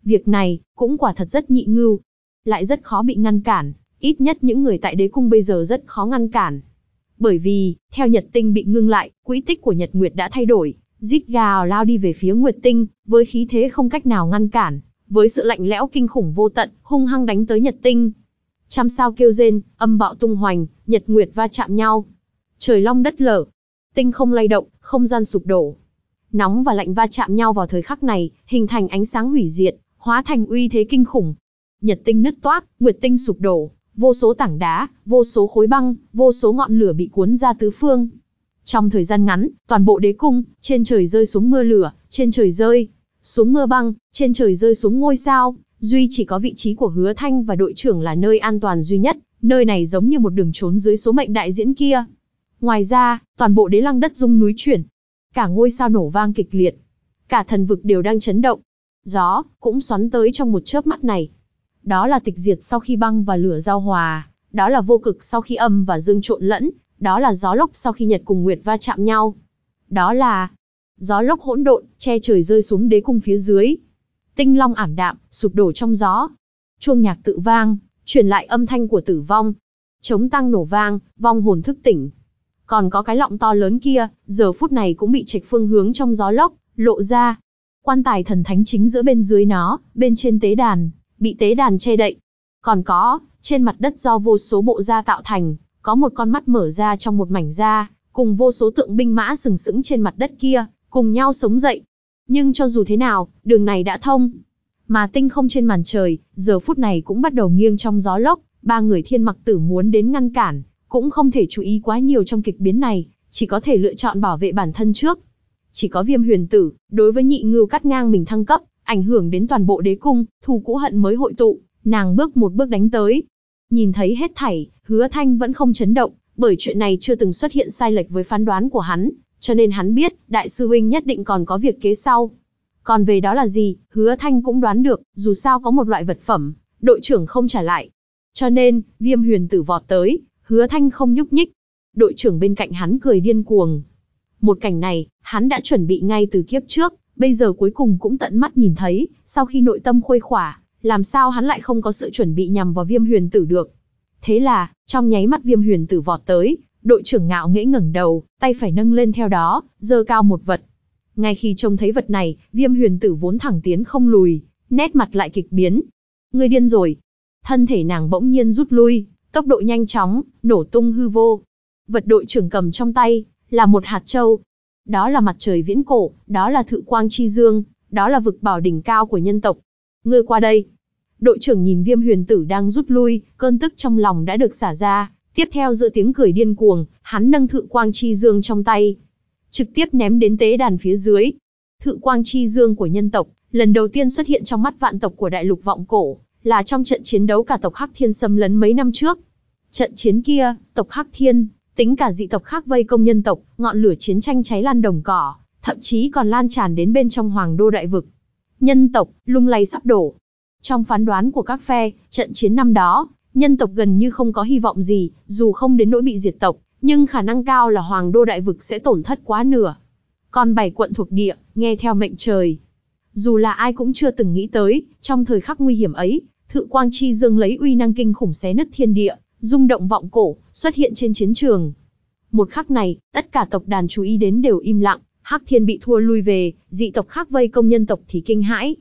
Việc này, cũng quả thật rất nhị ngưu. Lại rất khó bị ngăn cản, ít nhất những người tại đế cung bây giờ rất khó ngăn cản. Bởi vì, theo Nhật Tinh bị ngưng lại, quỹ tích của Nhật Nguyệt đã thay đổi, rít gào lao đi về phía Nguyệt Tinh, với khí thế không cách nào ngăn cản, với sự lạnh lẽo kinh khủng vô tận, hung hăng đánh tới Nhật Tinh, Trăm sao kêu rên, âm bạo tung hoành, nhật nguyệt va chạm nhau. Trời long đất lở, tinh không lay động, không gian sụp đổ. Nóng và lạnh va chạm nhau vào thời khắc này, hình thành ánh sáng hủy diệt, hóa thành uy thế kinh khủng. Nhật tinh nứt toác, nguyệt tinh sụp đổ, vô số tảng đá, vô số khối băng, vô số ngọn lửa bị cuốn ra tứ phương. Trong thời gian ngắn, toàn bộ đế cung, trên trời rơi xuống mưa lửa, trên trời rơi xuống mưa băng, trên trời rơi xuống ngôi sao, Duy chỉ có vị trí của Hứa Thanh và đội trưởng là nơi an toàn duy nhất, nơi này giống như một đường trốn dưới số mệnh đại diễn kia. Ngoài ra, toàn bộ đế lăng đất rung núi chuyển. Cả ngôi sao nổ vang kịch liệt. Cả thần vực đều đang chấn động. Gió, cũng xoắn tới trong một chớp mắt này. Đó là tịch diệt sau khi băng và lửa giao hòa. Đó là vô cực sau khi âm và dương trộn lẫn. Đó là gió lốc sau khi nhật cùng nguyệt va chạm nhau. Đó là gió lốc hỗn độn, che trời rơi xuống đế cung phía dưới. Tinh long ảm đạm, sụp đổ trong gió. Chuông nhạc tự vang, truyền lại âm thanh của tử vong. Chống tăng nổ vang, vong hồn thức tỉnh. Còn có cái lọng to lớn kia, giờ phút này cũng bị trạch phương hướng trong gió lốc, lộ ra. Quan tài thần thánh chính giữa bên dưới nó, bên trên tế đàn, bị tế đàn che đậy. Còn có, trên mặt đất do vô số bộ da tạo thành, có một con mắt mở ra trong một mảnh da, cùng vô số tượng binh mã sừng sững trên mặt đất kia, cùng nhau sống dậy. Nhưng cho dù thế nào, đường này đã thông. Mà tinh không trên màn trời, giờ phút này cũng bắt đầu nghiêng trong gió lốc, ba người thiên mặc tử muốn đến ngăn cản, cũng không thể chú ý quá nhiều trong kịch biến này, chỉ có thể lựa chọn bảo vệ bản thân trước. Chỉ có viêm huyền tử, đối với nhị ngưu cắt ngang mình thăng cấp, ảnh hưởng đến toàn bộ đế cung, thù cũ hận mới hội tụ, nàng bước một bước đánh tới. Nhìn thấy hết thảy, hứa thanh vẫn không chấn động, bởi chuyện này chưa từng xuất hiện sai lệch với phán đoán của hắn, cho nên hắn biết, đại sư huynh nhất định còn có việc kế sau. Còn về đó là gì, hứa thanh cũng đoán được, dù sao có một loại vật phẩm, đội trưởng không trả lại. Cho nên, viêm huyền tử vọt tới, hứa thanh không nhúc nhích. Đội trưởng bên cạnh hắn cười điên cuồng. Một cảnh này, hắn đã chuẩn bị ngay từ kiếp trước, bây giờ cuối cùng cũng tận mắt nhìn thấy, sau khi nội tâm khuây khỏa, làm sao hắn lại không có sự chuẩn bị nhằm vào viêm huyền tử được. Thế là, trong nháy mắt viêm huyền tử vọt tới, đội trưởng ngạo nghễ ngẩng đầu, tay phải nâng lên theo đó, giơ cao một vật. Ngay khi trông thấy vật này, viêm huyền tử vốn thẳng tiến không lùi, nét mặt lại kịch biến. Người điên rồi. Thân thể nàng bỗng nhiên rút lui, tốc độ nhanh chóng, nổ tung hư vô. Vật đội trưởng cầm trong tay, là một hạt châu. Đó là mặt trời viễn cổ, đó là thự quang chi dương, đó là vực bảo đỉnh cao của nhân tộc. Ngươi qua đây. Đội trưởng nhìn viêm huyền tử đang rút lui, cơn tức trong lòng đã được xả ra, Tiếp theo giữa tiếng cười điên cuồng, hắn nâng thự quang chi dương trong tay, trực tiếp ném đến tế đàn phía dưới. Thự quang chi dương của nhân tộc, lần đầu tiên xuất hiện trong mắt vạn tộc của đại lục vọng cổ, là trong trận chiến đấu cả tộc Hắc Thiên xâm lấn mấy năm trước. Trận chiến kia, tộc Hắc Thiên, tính cả dị tộc khác vây công nhân tộc, ngọn lửa chiến tranh cháy lan đồng cỏ, thậm chí còn lan tràn đến bên trong hoàng đô đại vực. Nhân tộc, lung lay sắp đổ. Trong phán đoán của các phe, trận chiến năm đó, nhân tộc gần như không có hy vọng gì, dù không đến nỗi bị diệt tộc, nhưng khả năng cao là hoàng đô đại vực sẽ tổn thất quá nửa. Còn bảy quận thuộc địa, nghe theo mệnh trời. Dù là ai cũng chưa từng nghĩ tới, trong thời khắc nguy hiểm ấy, Thự Quang Chi Dương lấy uy năng kinh khủng xé nứt thiên địa, rung động vọng cổ, xuất hiện trên chiến trường. Một khắc này, tất cả tộc đàn chú ý đến đều im lặng, Hắc Thiên bị thua lui về, dị tộc khác vây công nhân tộc thì kinh hãi.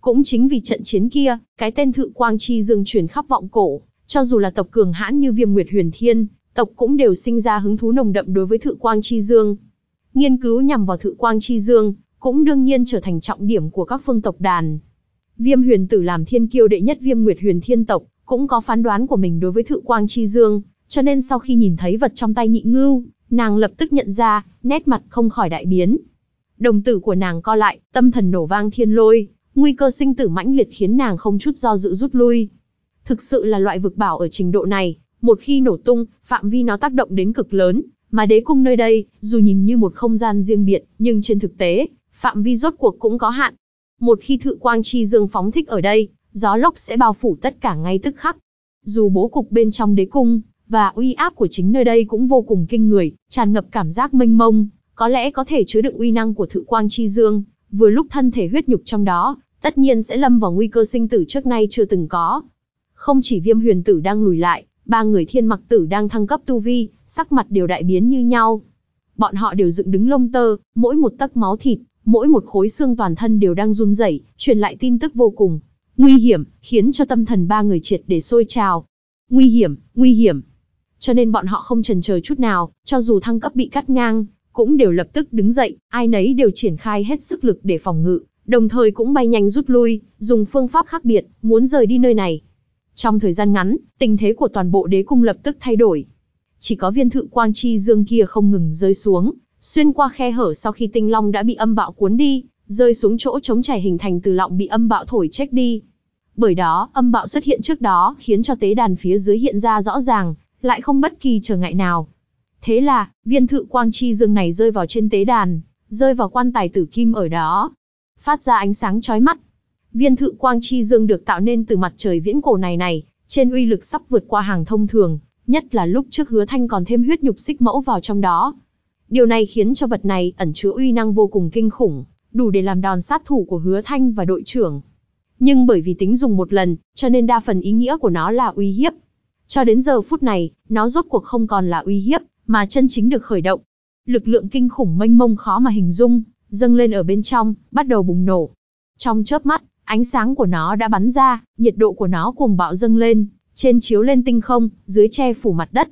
Cũng chính vì trận chiến kia, cái tên Thự Quang Chi Dương chuyển khắp vọng cổ, cho dù là tộc cường hãn như Viêm Nguyệt Huyền Thiên, tộc cũng đều sinh ra hứng thú nồng đậm đối với Thự Quang Chi Dương. Nghiên cứu nhằm vào Thự Quang Chi Dương cũng đương nhiên trở thành trọng điểm của các phương tộc đàn. Viêm Huyền Tử làm thiên kiêu đệ nhất Viêm Nguyệt Huyền Thiên tộc, cũng có phán đoán của mình đối với Thự Quang Chi Dương, cho nên sau khi nhìn thấy vật trong tay Nhị Ngưu, nàng lập tức nhận ra, nét mặt không khỏi đại biến. Đồng tử của nàng co lại, tâm thần nổ vang thiên lôi, nguy cơ sinh tử mãnh liệt khiến nàng không chút do dự rút lui. Thực sự là loại vực bảo ở trình độ này, một khi nổ tung, phạm vi nó tác động đến cực lớn, mà đế cung nơi đây, dù nhìn như một không gian riêng biệt, nhưng trên thực tế, phạm vi rốt cuộc cũng có hạn. Một khi thự quang chi dương phóng thích ở đây, gió lốc sẽ bao phủ tất cả ngay tức khắc. Dù bố cục bên trong đế cung và uy áp của chính nơi đây cũng vô cùng kinh người, tràn ngập cảm giác mênh mông, có lẽ có thể chứa đựng uy năng của thự quang chi dương, vừa lúc thân thể huyết nhục trong đó, tất nhiên sẽ lâm vào nguy cơ sinh tử trước nay chưa từng có, không chỉ viêm huyền tử đang lùi lại, ba người thiên mặc tử đang thăng cấp tu vi, sắc mặt đều đại biến như nhau. Bọn họ đều dựng đứng lông tơ, mỗi một tấc máu thịt, mỗi một khối xương toàn thân đều đang run rẩy, truyền lại tin tức vô cùng. Nguy hiểm, khiến cho tâm thần ba người triệt để sôi trào. Nguy hiểm, nguy hiểm. Cho nên bọn họ không chần chờ chút nào, cho dù thăng cấp bị cắt ngang, cũng đều lập tức đứng dậy, ai nấy đều triển khai hết sức lực để phòng ngự, đồng thời cũng bay nhanh rút lui, dùng phương pháp khác biệt, muốn rời đi nơi này. Trong thời gian ngắn, tình thế của toàn bộ đế cung lập tức thay đổi. Chỉ có viên thự quang chi dương kia không ngừng rơi xuống, xuyên qua khe hở sau khi tinh long đã bị âm bạo cuốn đi, rơi xuống chỗ chống chảy hình thành từ lọng bị âm bạo thổi chết đi. Bởi đó, âm bạo xuất hiện trước đó khiến cho tế đàn phía dưới hiện ra rõ ràng, lại không bất kỳ trở ngại nào. Thế là, viên thự quang chi dương này rơi vào trên tế đàn, rơi vào quan tài tử kim ở đó, phát ra ánh sáng chói mắt. Viên thự quang chi dương được tạo nên từ mặt trời viễn cổ này này, trên uy lực sắp vượt qua hàng thông thường, nhất là lúc trước hứa thanh còn thêm huyết nhục xích mẫu vào trong đó. Điều này khiến cho vật này ẩn chứa uy năng vô cùng kinh khủng, đủ để làm đòn sát thủ của hứa thanh và đội trưởng. Nhưng bởi vì tính dùng một lần, cho nên đa phần ý nghĩa của nó là uy hiếp. Cho đến giờ phút này, nó rốt cuộc không còn là uy hiếp, mà chân chính được khởi động. Lực lượng kinh khủng mênh mông khó mà hình dung, dâng lên ở bên trong, bắt đầu bùng nổ. Trong chớp mắt, Ánh sáng của nó đã bắn ra, nhiệt độ của nó cùng bạo dâng lên, trên chiếu lên tinh không, dưới che phủ mặt đất.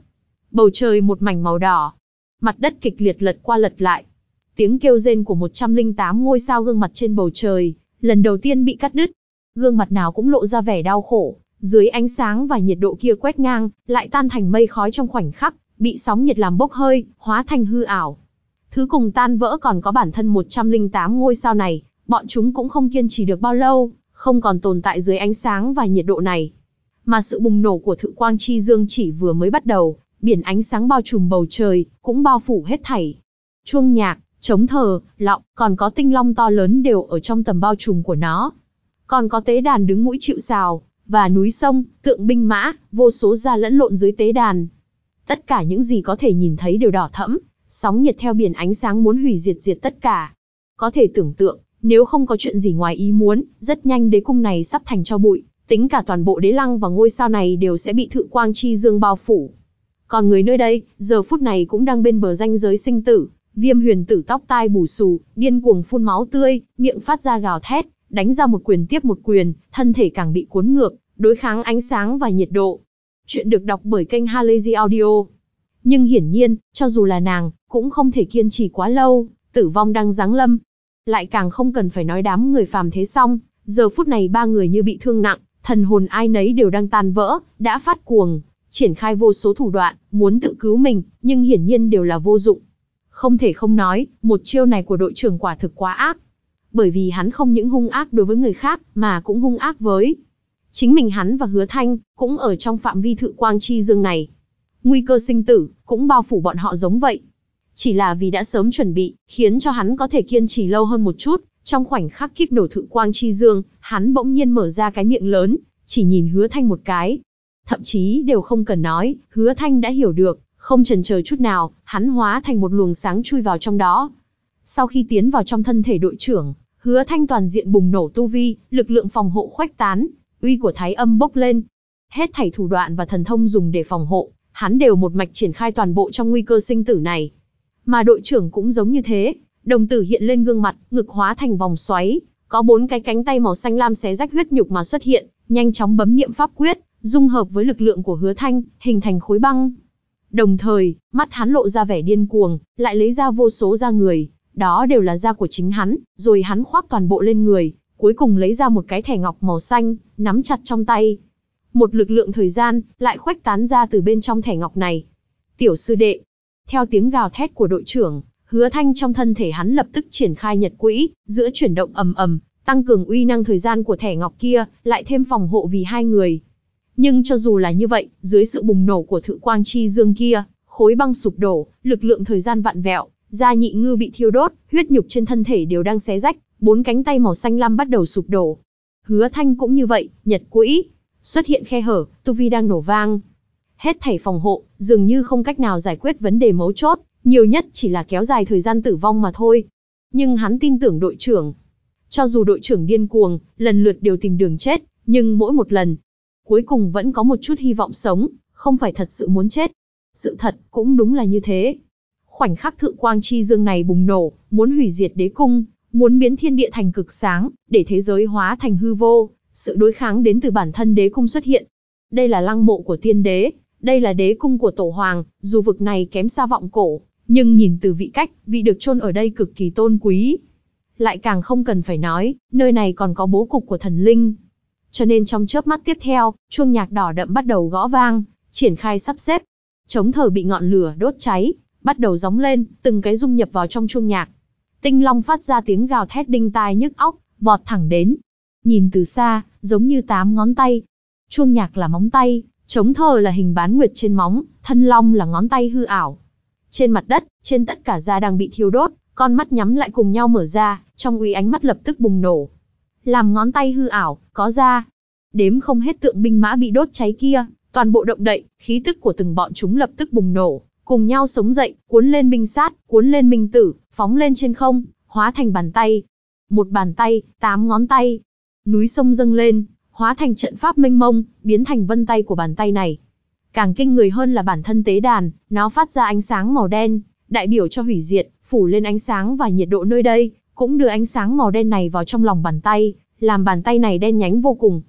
Bầu trời một mảnh màu đỏ. Mặt đất kịch liệt lật qua lật lại. Tiếng kêu rên của 108 ngôi sao gương mặt trên bầu trời, lần đầu tiên bị cắt đứt. Gương mặt nào cũng lộ ra vẻ đau khổ, dưới ánh sáng và nhiệt độ kia quét ngang, lại tan thành mây khói trong khoảnh khắc, bị sóng nhiệt làm bốc hơi, hóa thành hư ảo. Thứ cùng tan vỡ còn có bản thân 108 ngôi sao này, bọn chúng cũng không kiên trì được bao lâu, không còn tồn tại dưới ánh sáng và nhiệt độ này. Mà sự bùng nổ của thự quang chi dương chỉ vừa mới bắt đầu, biển ánh sáng bao trùm bầu trời, cũng bao phủ hết thảy. Chuông nhạc, chống thờ, lọng, còn có tinh long to lớn đều ở trong tầm bao trùm của nó. Còn có tế đàn đứng mũi chịu sào, và núi sông, tượng binh mã, vô số ra lẫn lộn dưới tế đàn. Tất cả những gì có thể nhìn thấy đều đỏ thẫm, sóng nhiệt theo biển ánh sáng muốn hủy diệt diệt tất cả. Có thể tưởng tượng, nếu không có chuyện gì ngoài ý muốn, rất nhanh đế cung này sắp thành cho bụi, tính cả toàn bộ đế lăng và ngôi sao này đều sẽ bị thự quang chi dương bao phủ. Còn người nơi đây, giờ phút này cũng đang bên bờ ranh giới sinh tử, viêm huyền tử tóc tai bù xù, điên cuồng phun máu tươi, miệng phát ra gào thét, đánh ra một quyền tiếp một quyền, thân thể càng bị cuốn ngược, đối kháng ánh sáng và nhiệt độ. Chuyện được đọc bởi kênh Halazy Audio. Nhưng hiển nhiên, cho dù là nàng, cũng không thể kiên trì quá lâu, tử vong đang giáng lâm, lại càng không cần phải nói đám người phàm thế xong, giờ phút này ba người như bị thương nặng, thần hồn ai nấy đều đang tan vỡ, đã phát cuồng, triển khai vô số thủ đoạn, muốn tự cứu mình, nhưng hiển nhiên đều là vô dụng. Không thể không nói, một chiêu này của đội trưởng quả thực quá ác. Bởi vì hắn không những hung ác đối với người khác, mà cũng hung ác với. Chính mình hắn và hứa thanh, cũng ở trong phạm vi thự quang chi dương này. Nguy cơ sinh tử, cũng bao phủ bọn họ giống vậy. Chỉ là vì đã sớm chuẩn bị, khiến cho hắn có thể kiên trì lâu hơn một chút, trong khoảnh khắc kíp nổ thự quang chi dương, hắn bỗng nhiên mở ra cái miệng lớn, chỉ nhìn hứa thanh một cái. Thậm chí đều không cần nói, hứa thanh đã hiểu được, không chần chờ chút nào, hắn hóa thành một luồng sáng chui vào trong đó. Sau khi tiến vào trong thân thể đội trưởng, hứa thanh toàn diện bùng nổ tu vi, lực lượng phòng hộ khoách tán, uy của thái âm bốc lên. Hết thảy thủ đoạn và thần thông dùng để phòng hộ, hắn đều một mạch triển khai toàn bộ trong nguy cơ sinh tử này. Mà đội trưởng cũng giống như thế, đồng tử hiện lên gương mặt, ngực hóa thành vòng xoáy, có bốn cái cánh tay màu xanh lam xé rách huyết nhục mà xuất hiện, nhanh chóng bấm niệm pháp quyết, dung hợp với lực lượng của Hứa Thanh, hình thành khối băng. Đồng thời, mắt hắn lộ ra vẻ điên cuồng, lại lấy ra vô số da người, đó đều là da của chính hắn, rồi hắn khoác toàn bộ lên người, cuối cùng lấy ra một cái thẻ ngọc màu xanh, nắm chặt trong tay. Một lực lượng thời gian lại khuếch tán ra từ bên trong thẻ ngọc này. Tiểu sư đệ, theo tiếng gào thét của đội trưởng, hứa thanh trong thân thể hắn lập tức triển khai nhật quỹ, giữa chuyển động ầm ầm, tăng cường uy năng thời gian của thẻ ngọc kia, lại thêm phòng hộ vì hai người. Nhưng cho dù là như vậy, dưới sự bùng nổ của thự quang chi dương kia, khối băng sụp đổ, lực lượng thời gian vạn vẹo, da nhị ngư bị thiêu đốt, huyết nhục trên thân thể đều đang xé rách, bốn cánh tay màu xanh lam bắt đầu sụp đổ. Hứa Thanh cũng như vậy, nhật quỹ xuất hiện khe hở, tu vi đang nổ vang, hết thảy phòng hộ, dường như không cách nào giải quyết vấn đề mấu chốt, nhiều nhất chỉ là kéo dài thời gian tử vong mà thôi. Nhưng hắn tin tưởng đội trưởng. Cho dù đội trưởng điên cuồng, lần lượt đều tìm đường chết, nhưng mỗi một lần, cuối cùng vẫn có một chút hy vọng sống, không phải thật sự muốn chết. Sự thật cũng đúng là như thế. Khoảnh khắc thượng quang chi dương này bùng nổ, muốn hủy diệt đế cung, muốn biến thiên địa thành cực sáng, để thế giới hóa thành hư vô, sự đối kháng đến từ bản thân đế cung xuất hiện. Đây là lăng mộ của tiên đế, đây là đế cung của Tổ Hoàng, dù vực này kém xa vọng cổ, nhưng nhìn từ vị cách, vị được chôn ở đây cực kỳ tôn quý. Lại càng không cần phải nói, nơi này còn có bố cục của thần linh. Cho nên trong chớp mắt tiếp theo, chuông nhạc đỏ đậm bắt đầu gõ vang, triển khai sắp xếp. Chống thở bị ngọn lửa đốt cháy, bắt đầu gióng lên, từng cái dung nhập vào trong chuông nhạc. Tinh Long phát ra tiếng gào thét đinh tai nhức óc, vọt thẳng đến. Nhìn từ xa, giống như tám ngón tay. Chuông nhạc là móng tay, Chống thờ là hình bán nguyệt trên móng, thân long là ngón tay hư ảo. Trên mặt đất, trên tất cả da đang bị thiêu đốt, con mắt nhắm lại cùng nhau mở ra, trong uy ánh mắt lập tức bùng nổ. Làm ngón tay hư ảo, có da. Đếm không hết tượng binh mã bị đốt cháy kia, toàn bộ động đậy, khí tức của từng bọn chúng lập tức bùng nổ, cùng nhau sống dậy, cuốn lên binh sát, cuốn lên minh tử, phóng lên trên không, hóa thành bàn tay. Một bàn tay, tám ngón tay. Núi sông dâng lên, hóa thành trận pháp mênh mông, biến thành vân tay của bàn tay này. Càng kinh người hơn là bản thân tế đàn, nó phát ra ánh sáng màu đen, đại biểu cho hủy diệt, phủ lên ánh sáng và nhiệt độ nơi đây, cũng đưa ánh sáng màu đen này vào trong lòng bàn tay, làm bàn tay này đen nhánh vô cùng.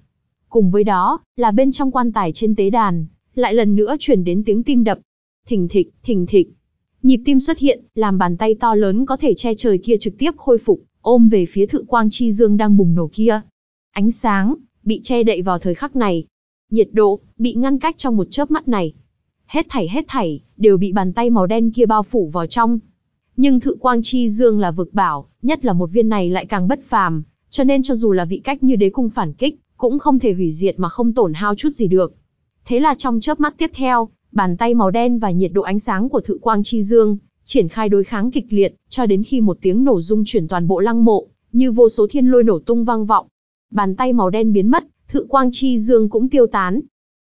Cùng với đó, là bên trong quan tài trên tế đàn, lại lần nữa chuyển đến tiếng tim đập. Thình thịch, thình thịch. Nhịp tim xuất hiện, làm bàn tay to lớn có thể che trời kia trực tiếp khôi phục, ôm về phía thự quang chi dương đang bùng nổ kia. Ánh sáng, bị che đậy vào thời khắc này. Nhiệt độ, bị ngăn cách trong một chớp mắt này. Hết thảy hết thảy, đều bị bàn tay màu đen kia bao phủ vào trong. Nhưng thự quang chi dương là vực bảo, nhất là một viên này lại càng bất phàm, cho nên cho dù là vị cách như đế cung phản kích, cũng không thể hủy diệt mà không tổn hao chút gì được. Thế là trong chớp mắt tiếp theo, bàn tay màu đen và nhiệt độ ánh sáng của thự quang chi dương, triển khai đối kháng kịch liệt, cho đến khi một tiếng nổ rung chuyển toàn bộ lăng mộ, như vô số thiên lôi nổ tung vang vọng, bàn tay màu đen biến mất, thự quang chi dương cũng tiêu tán.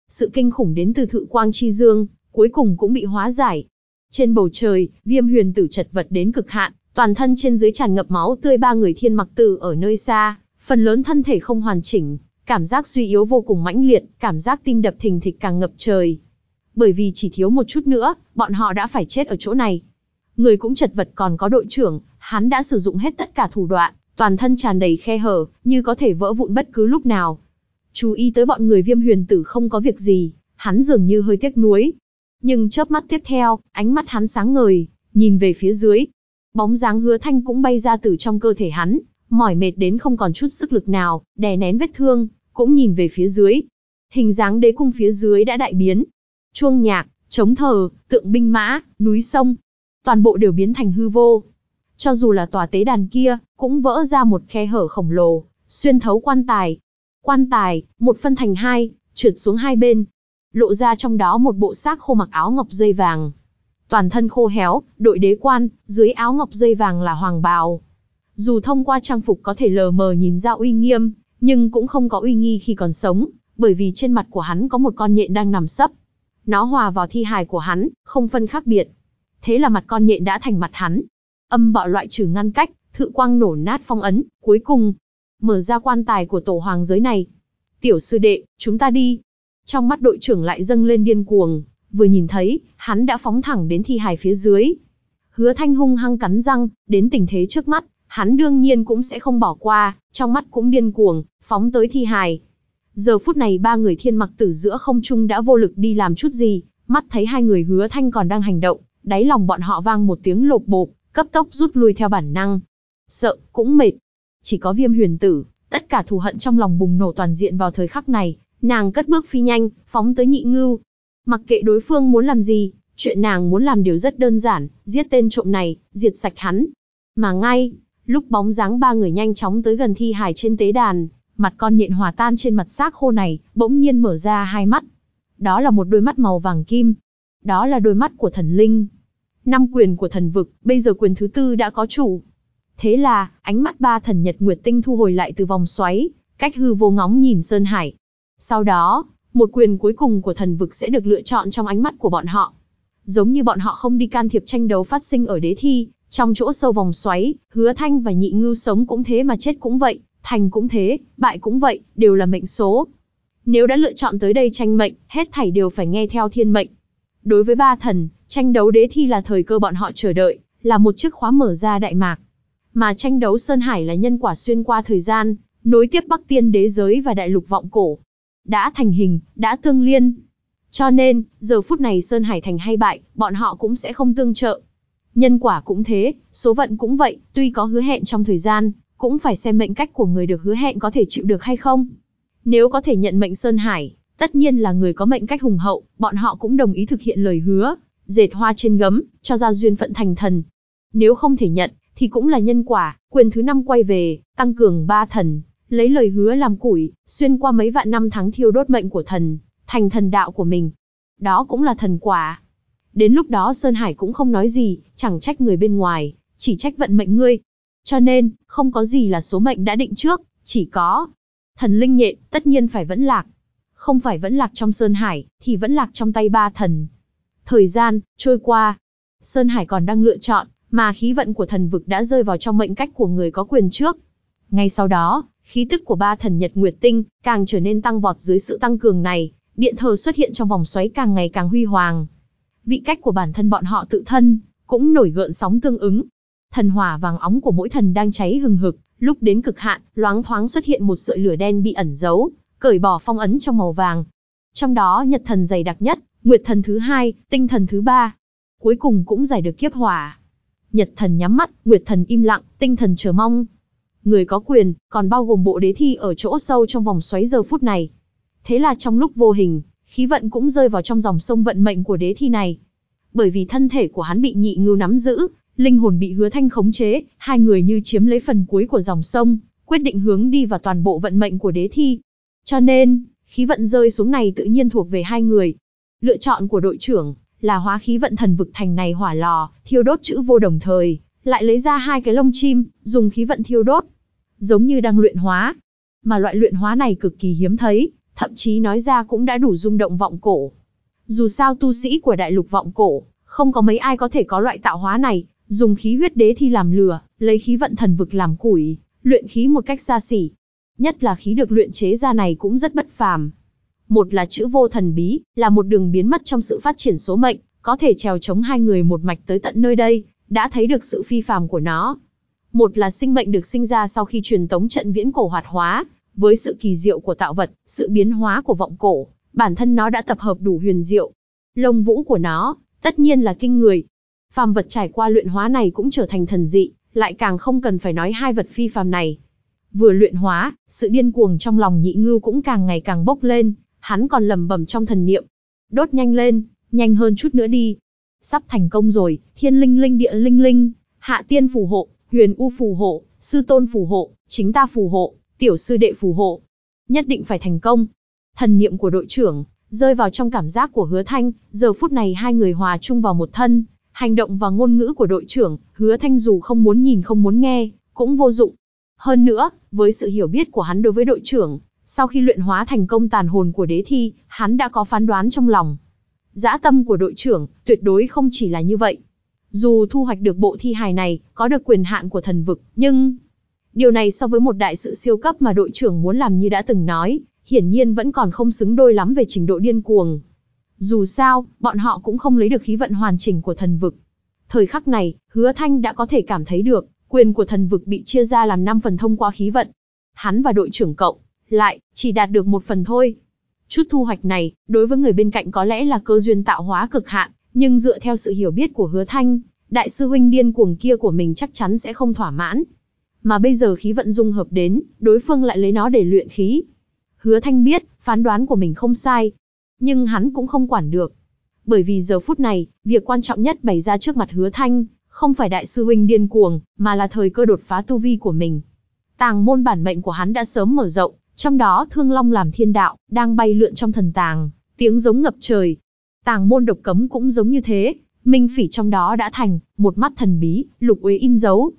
Sự kinh khủng đến từ thự quang chi dương, cuối cùng cũng bị hóa giải. Trên bầu trời, viêm huyền tử chật vật đến cực hạn, toàn thân trên dưới tràn ngập máu tươi ba người thiên mặc tử ở nơi xa, phần lớn thân thể không hoàn chỉnh, cảm giác suy yếu vô cùng mãnh liệt, cảm giác tim đập thình thịch càng ngập trời. Bởi vì chỉ thiếu một chút nữa, bọn họ đã phải chết ở chỗ này. Người cũng chật vật còn có đội trưởng, hắn đã sử dụng hết tất cả thủ đoạn, toàn thân tràn đầy khe hở, như có thể vỡ vụn bất cứ lúc nào. Chú ý tới bọn người viêm huyền tử không có việc gì, hắn dường như hơi tiếc nuối. Nhưng chớp mắt tiếp theo, ánh mắt hắn sáng ngời, nhìn về phía dưới. Bóng dáng hứa thanh cũng bay ra từ trong cơ thể hắn, mỏi mệt đến không còn chút sức lực nào, đè nén vết thương, cũng nhìn về phía dưới. Hình dáng đế cung phía dưới đã đại biến. Chuông nhạc, chống thờ, tượng binh mã, núi sông. Toàn bộ đều biến thành hư vô, cho dù là tòa tế đàn kia, cũng vỡ ra một khe hở khổng lồ, xuyên thấu quan tài. Quan tài, một phân thành hai, trượt xuống hai bên. Lộ ra trong đó một bộ xác khô mặc áo ngọc dây vàng. Toàn thân khô héo, đội đế quan, dưới áo ngọc dây vàng là hoàng bào. Dù thông qua trang phục có thể lờ mờ nhìn ra uy nghiêm, nhưng cũng không có uy nghi khi còn sống, bởi vì trên mặt của hắn có một con nhện đang nằm sấp. Nó hòa vào thi hài của hắn, không phân khác biệt. Thế là mặt con nhện đã thành mặt hắn, âm bạo loại trừ ngăn cách, thự quang nổ nát phong ấn, cuối cùng mở ra quan tài của tổ hoàng giới này. Tiểu sư đệ, chúng ta đi. Trong mắt đội trưởng lại dâng lên điên cuồng, vừa nhìn thấy, hắn đã phóng thẳng đến thi hài phía dưới. Hứa Thanh hung hăng cắn răng, đến tình thế trước mắt, hắn đương nhiên cũng sẽ không bỏ qua, trong mắt cũng điên cuồng, phóng tới thi hài. Giờ phút này ba người thiên mặc tử giữa không trung đã vô lực đi làm chút gì, mắt thấy hai người hứa thanh còn đang hành động, đáy lòng bọn họ vang một tiếng lột bộp, cấp tốc rút lui theo bản năng. Sợ, cũng mệt. Chỉ có viêm huyền tử, tất cả thù hận trong lòng bùng nổ toàn diện vào thời khắc này, nàng cất bước phi nhanh, phóng tới nhị ngưu. Mặc kệ đối phương muốn làm gì, chuyện nàng muốn làm điều rất đơn giản, giết tên trộm này, diệt sạch hắn. Mà ngay, lúc bóng dáng ba người nhanh chóng tới gần thi hài trên tế đàn, mặt con nhện hòa tan trên mặt xác khô này, bỗng nhiên mở ra hai mắt. Đó là một đôi mắt màu vàng kim. Đó là đôi mắt của thần linh năm quyền của thần vực, bây giờ quyền thứ tư đã có chủ. Thế là, ánh mắt ba thần Nhật Nguyệt Tinh thu hồi lại từ vòng xoáy, cách hư vô ngóng nhìn Sơn Hải. Sau đó, một quyền cuối cùng của thần vực sẽ được lựa chọn trong ánh mắt của bọn họ. Giống như bọn họ không đi can thiệp tranh đấu phát sinh ở đế thi, trong chỗ sâu vòng xoáy, hứa thanh và nhị ngưu sống cũng thế mà chết cũng vậy, thành cũng thế, bại cũng vậy, đều là mệnh số. Nếu đã lựa chọn tới đây tranh mệnh, hết thảy đều phải nghe theo thiên mệnh. Đối với ba thần, Tranh đấu đế thi là thời cơ bọn họ chờ đợi, là một chiếc khóa mở ra đại mạc. Mà tranh đấu Sơn Hải là nhân quả xuyên qua thời gian, nối tiếp Bắc Tiên đế giới và đại lục vọng cổ. Đã thành hình, đã tương liên. Cho nên, giờ phút này Sơn Hải thành hay bại, bọn họ cũng sẽ không tương trợ. Nhân quả cũng thế, số vận cũng vậy, tuy có hứa hẹn trong thời gian, cũng phải xem mệnh cách của người được hứa hẹn có thể chịu được hay không. Nếu có thể nhận mệnh Sơn Hải, tất nhiên là người có mệnh cách hùng hậu, bọn họ cũng đồng ý thực hiện lời hứa, dệt hoa trên gấm, cho ra duyên phận thành thần. Nếu không thể nhận, thì cũng là nhân quả, quyền thứ năm quay về, tăng cường ba thần, lấy lời hứa làm củi, xuyên qua mấy vạn năm tháng thiêu đốt mệnh của thần, thành thần đạo của mình. Đó cũng là thần quả. Đến lúc đó Sơn Hải cũng không nói gì, chẳng trách người bên ngoài, chỉ trách vận mệnh ngươi. Cho nên, không có gì là số mệnh đã định trước, chỉ có thần linh nhện, tất nhiên phải vẫn lạc. Không phải vẫn lạc trong Sơn Hải, thì vẫn lạc trong tay ba thần. Thời gian, trôi qua, Sơn Hải còn đang lựa chọn, mà khí vận của thần vực đã rơi vào trong mệnh cách của người có quyền trước. Ngay sau đó, khí tức của ba thần Nhật Nguyệt Tinh càng trở nên tăng vọt dưới sự tăng cường này, điện thờ xuất hiện trong vòng xoáy càng ngày càng huy hoàng. Vị cách của bản thân bọn họ tự thân, cũng nổi gợn sóng tương ứng. Thần hỏa vàng óng của mỗi thần đang cháy hừng hực, lúc đến cực hạn, loáng thoáng xuất hiện một sợi lửa đen bị ẩn giấu, cởi bỏ phong ấn trong màu vàng. Trong đó nhật thần dày đặc nhất, Nguyệt thần thứ hai, tinh thần thứ ba. Cuối cùng cũng giải được kiếp hỏa. Nhật thần nhắm mắt, Nguyệt thần im lặng, tinh thần chờ mong. Người có quyền, còn bao gồm bộ đế thi ở chỗ sâu trong vòng xoáy giờ phút này. Thế là trong lúc vô hình, khí vận cũng rơi vào trong dòng sông vận mệnh của đế thi này. Bởi vì thân thể của hắn bị nhị ngưu nắm giữ, linh hồn bị hứa thanh khống chế, hai người như chiếm lấy phần cuối của dòng sông, quyết định hướng đi vào toàn bộ vận mệnh của đế thi. Cho nên, khí vận rơi xuống này tự nhiên thuộc về hai người, Lựa chọn của đội trưởng là hóa khí vận thần vực thành này hỏa lò, thiêu đốt chữ vô đồng thời, lại lấy ra hai cái lông chim, dùng khí vận thiêu đốt, giống như đang luyện hóa. Mà loại luyện hóa này cực kỳ hiếm thấy, thậm chí nói ra cũng đã đủ rung động vọng cổ. Dù sao tu sĩ của đại lục vọng cổ, không có mấy ai có thể có loại tạo hóa này, dùng khí huyết đế thi làm lửa, lấy khí vận thần vực làm củi, luyện khí một cách xa xỉ. Nhất là khí được luyện chế ra này cũng rất bất phàm, một là chữ vô thần bí, là một đường biến mất trong sự phát triển số mệnh, có thể trèo chống hai người một mạch tới tận nơi đây, đã thấy được sự phi phàm của nó. Một là sinh mệnh được sinh ra sau khi truyền tống trận viễn cổ hoạt hóa, với sự kỳ diệu của tạo vật, sự biến hóa của vọng cổ, bản thân nó đã tập hợp đủ huyền diệu. Lông vũ của nó, tất nhiên là kinh người. Phàm vật trải qua luyện hóa này cũng trở thành thần dị, lại càng không cần phải nói hai vật phi phàm này. Vừa luyện hóa, sự điên cuồng trong lòng nhị ngư cũng càng ngày càng bốc lên, hắn còn lẩm bẩm trong thần niệm. Đốt nhanh lên, nhanh hơn chút nữa đi. Sắp thành công rồi, thiên linh linh địa linh linh, hạ tiên phù hộ, huyền u phù hộ, sư tôn phù hộ, chính ta phù hộ, tiểu sư đệ phù hộ. Nhất định phải thành công. Thần niệm của đội trưởng, rơi vào trong cảm giác của hứa thanh, giờ phút này hai người hòa chung vào một thân. Hành động và ngôn ngữ của đội trưởng, hứa thanh dù không muốn nhìn không muốn nghe, cũng vô dụng. Hơn nữa, với sự hiểu biết của hắn đối với đội trưởng, sau khi luyện hóa thành công tàn hồn của đế thi, hắn đã có phán đoán trong lòng. Dã tâm của đội trưởng, tuyệt đối không chỉ là như vậy. Dù thu hoạch được bộ thi hài này, có được quyền hạn của thần vực, nhưng... Điều này so với một đại sự siêu cấp mà đội trưởng muốn làm như đã từng nói, hiển nhiên vẫn còn không xứng đôi lắm về trình độ điên cuồng. Dù sao, bọn họ cũng không lấy được khí vận hoàn chỉnh của thần vực. Thời khắc này, hứa thanh đã có thể cảm thấy được, quyền của thần vực bị chia ra làm 5 phần thông qua khí vận. Hắn và đội trưởng cậu, lại, chỉ đạt được một phần thôi. Chút thu hoạch này, đối với người bên cạnh có lẽ là cơ duyên tạo hóa cực hạn, nhưng dựa theo sự hiểu biết của hứa thanh, đại sư huynh điên cuồng kia của mình chắc chắn sẽ không thỏa mãn. Mà bây giờ khí vận dung hợp đến, đối phương lại lấy nó để luyện khí. Hứa thanh biết, phán đoán của mình không sai. Nhưng hắn cũng không quản được. Bởi vì giờ phút này, việc quan trọng nhất bày ra trước mặt hứa thanh, không phải đại sư huynh điên cuồng, mà là thời cơ đột phá tu vi của mình. Tàng môn bản mệnh của hắn đã sớm mở rộng, trong đó thương long làm thiên đạo, đang bay lượn trong thần tàng, tiếng giống ngập trời. Tàng môn độc cấm cũng giống như thế, minh phỉ trong đó đã thành, một mắt thần bí, lục uế in dấu.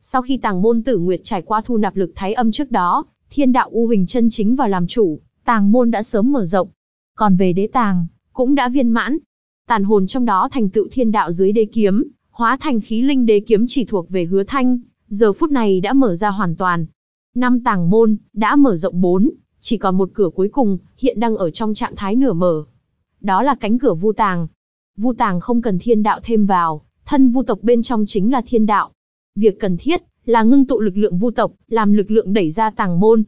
Sau khi tàng môn tử nguyệt trải qua thu nạp lực thái âm trước đó, thiên đạo u hình chân chính vào làm chủ, tàng môn đã sớm mở rộng. Còn về đế tàng, cũng đã viên mãn. Tàn hồn trong đó thành tựu thiên đạo dưới đế kiếm, hóa thành khí linh đế kiếm chỉ thuộc về hứa thanh, giờ phút này đã mở ra hoàn toàn, Năm tàng môn, đã mở rộng bốn, chỉ còn một cửa cuối cùng, hiện đang ở trong trạng thái nửa mở. Đó là cánh cửa vu tàng. Vu tàng không cần thiên đạo thêm vào, thân vu tộc bên trong chính là thiên đạo. Việc cần thiết, là ngưng tụ lực lượng vu tộc, làm lực lượng đẩy ra tàng môn.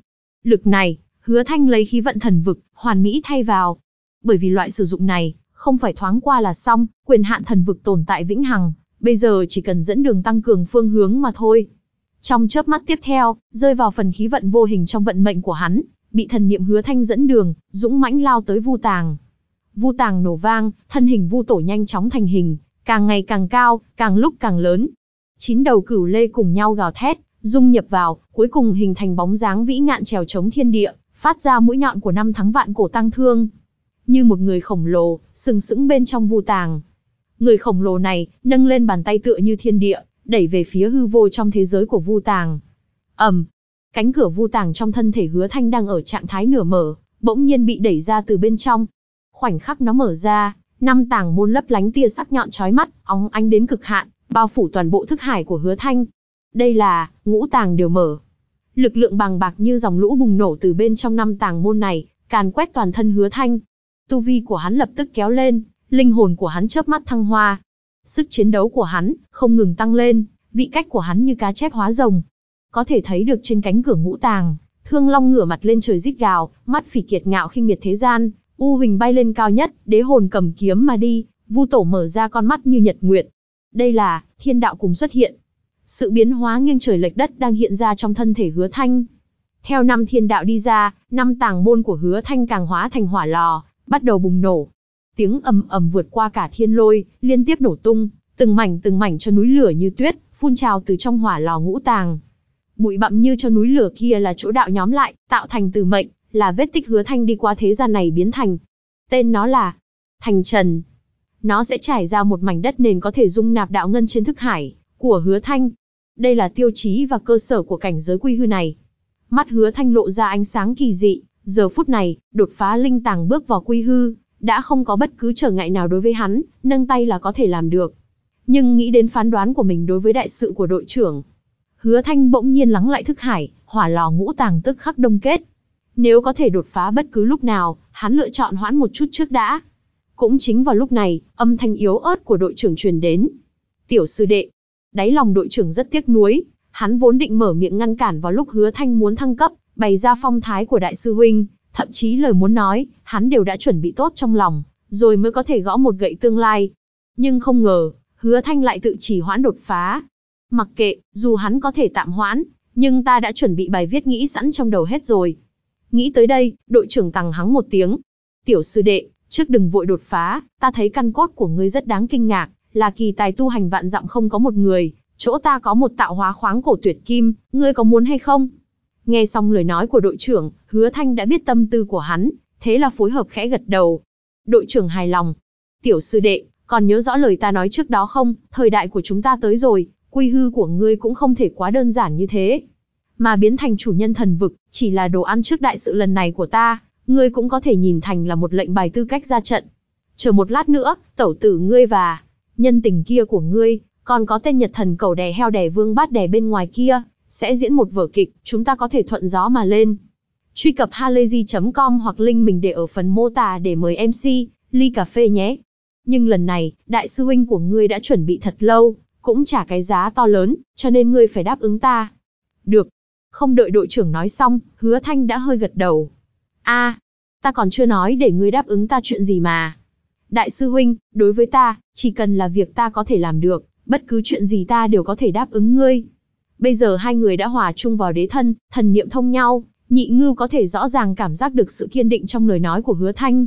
Lực này, hứa thanh lấy khí vận thần vực, hoàn mỹ thay vào. Bởi vì loại sử dụng này, không phải thoáng qua là xong, quyền hạn thần vực tồn tại vĩnh hằng, bây giờ chỉ cần dẫn đường tăng cường phương hướng mà thôi. Trong chớp mắt tiếp theo, rơi vào phần khí vận vô hình trong vận mệnh của hắn, bị thần niệm hứa thanh dẫn đường, dũng mãnh lao tới Vu Tàng. Vu Tàng nổ vang, thân hình Vu Tổ nhanh chóng thành hình, càng ngày càng cao, càng lúc càng lớn. Chín đầu cửu lê cùng nhau gào thét, dung nhập vào, cuối cùng hình thành bóng dáng vĩ ngạn trèo chống thiên địa, phát ra mũi nhọn của năm tháng vạn cổ tăng thương. Như một người khổng lồ, sừng sững bên trong Vu Tàng. Người khổng lồ này, nâng lên bàn tay tựa như thiên địa, đẩy về phía hư vô trong thế giới của Vu Tàng. Ầm, cánh cửa Vu Tàng trong thân thể Hứa Thanh đang ở trạng thái nửa mở, bỗng nhiên bị đẩy ra từ bên trong. Khoảnh khắc nó mở ra, năm tàng môn lấp lánh tia sắc nhọn chói mắt, óng ánh đến cực hạn, bao phủ toàn bộ thức hải của Hứa Thanh. Đây là ngũ tàng đều mở. Lực lượng bằng bạc như dòng lũ bùng nổ từ bên trong năm tàng môn này, càn quét toàn thân Hứa Thanh. Tu vi của hắn lập tức kéo lên, linh hồn của hắn chớp mắt thăng hoa, Sức chiến đấu của hắn không ngừng tăng lên, vị cách của hắn như cá chép hóa rồng. Có thể thấy được trên cánh cửa ngũ tàng, Thương Long ngửa mặt lên trời rít gào, mắt phỉ kiệt ngạo khinh miệt thế gian, u huỳnh bay lên cao nhất, đế hồn cầm kiếm mà đi, Vu Tổ mở ra con mắt như nhật nguyệt. Đây là thiên đạo cùng xuất hiện. Sự biến hóa nghiêng trời lệch đất đang hiện ra trong thân thể Hứa Thanh. Theo năm thiên đạo đi ra, năm tàng môn của Hứa Thanh càng hóa thành hỏa lò, bắt đầu bùng nổ, tiếng ầm ầm vượt qua cả thiên lôi, liên tiếp nổ tung, từng mảnh từng mảnh cho núi lửa như tuyết, phun trào từ trong hỏa lò ngũ tàng. Bụi bặm như cho núi lửa kia là chỗ đạo nhóm lại, tạo thành từ mệnh, là vết tích hứa thanh đi qua thế gian này biến thành. Tên nó là Thành Trần. Nó sẽ trải ra một mảnh đất nền có thể dung nạp đạo ngân trên thức hải của hứa thanh. Đây là tiêu chí và cơ sở của cảnh giới quy hư này. Mắt hứa thanh lộ ra ánh sáng kỳ dị, giờ phút này, đột phá linh tàng bước vào quy hư, đã không có bất cứ trở ngại nào đối với hắn, nâng tay là có thể làm được. Nhưng nghĩ đến phán đoán của mình đối với đại sự của đội trưởng, Hứa Thanh bỗng nhiên lắng lại thức hải, hỏa lò ngũ tàng tức khắc đông kết. Nếu có thể đột phá bất cứ lúc nào, hắn lựa chọn hoãn một chút trước đã. Cũng chính vào lúc này, âm thanh yếu ớt của đội trưởng truyền đến. Tiểu sư đệ, đáy lòng đội trưởng rất tiếc nuối, hắn vốn định mở miệng ngăn cản vào lúc Hứa Thanh muốn thăng cấp, bày ra phong thái của đại sư huynh, thậm chí lời muốn nói, hắn đều đã chuẩn bị tốt trong lòng, rồi mới có thể gõ một gậy tương lai. Nhưng không ngờ, hứa thanh lại tự chỉ hoãn đột phá. Mặc kệ, dù hắn có thể tạm hoãn, nhưng ta đã chuẩn bị bài viết nghĩ sẵn trong đầu hết rồi. Nghĩ tới đây, đội trưởng tằng hắng một tiếng. Tiểu sư đệ, trước đừng vội đột phá, ta thấy căn cốt của ngươi rất đáng kinh ngạc, là kỳ tài tu hành vạn dặm không có một người, chỗ ta có một tạo hóa khoáng cổ tuyệt kim, ngươi có muốn hay không? Nghe xong lời nói của đội trưởng, hứa thanh đã biết tâm tư của hắn, thế là phối hợp khẽ gật đầu. Đội trưởng hài lòng. Tiểu sư đệ, còn nhớ rõ lời ta nói trước đó không, thời đại của chúng ta tới rồi, quy hư của ngươi cũng không thể quá đơn giản như thế. Mà biến thành chủ nhân thần vực, chỉ là đồ ăn trước đại sự lần này của ta, ngươi cũng có thể nhìn thành là một lệnh bài tư cách ra trận. Chờ một lát nữa, tẩu tử ngươi và nhân tình kia của ngươi, còn có tên nhật thần cầu đè heo đè vương bát đè bên ngoài kia, sẽ diễn một vở kịch, chúng ta có thể thuận gió mà lên. Truy cập halayzi.com hoặc link mình để ở phần mô tả để mời MC, ly cà phê nhé. Nhưng lần này, đại sư huynh của ngươi đã chuẩn bị thật lâu, cũng trả cái giá to lớn, cho nên ngươi phải đáp ứng ta. Được. Không đợi đội trưởng nói xong, hứa thanh đã hơi gật đầu. a à, ta còn chưa nói để ngươi đáp ứng ta chuyện gì mà. Đại sư huynh, đối với ta, chỉ cần là việc ta có thể làm được, bất cứ chuyện gì ta đều có thể đáp ứng ngươi. Bây giờ hai người đã hòa chung vào đế thân, thần niệm thông nhau, nhị ngư có thể rõ ràng cảm giác được sự kiên định trong lời nói của hứa thanh.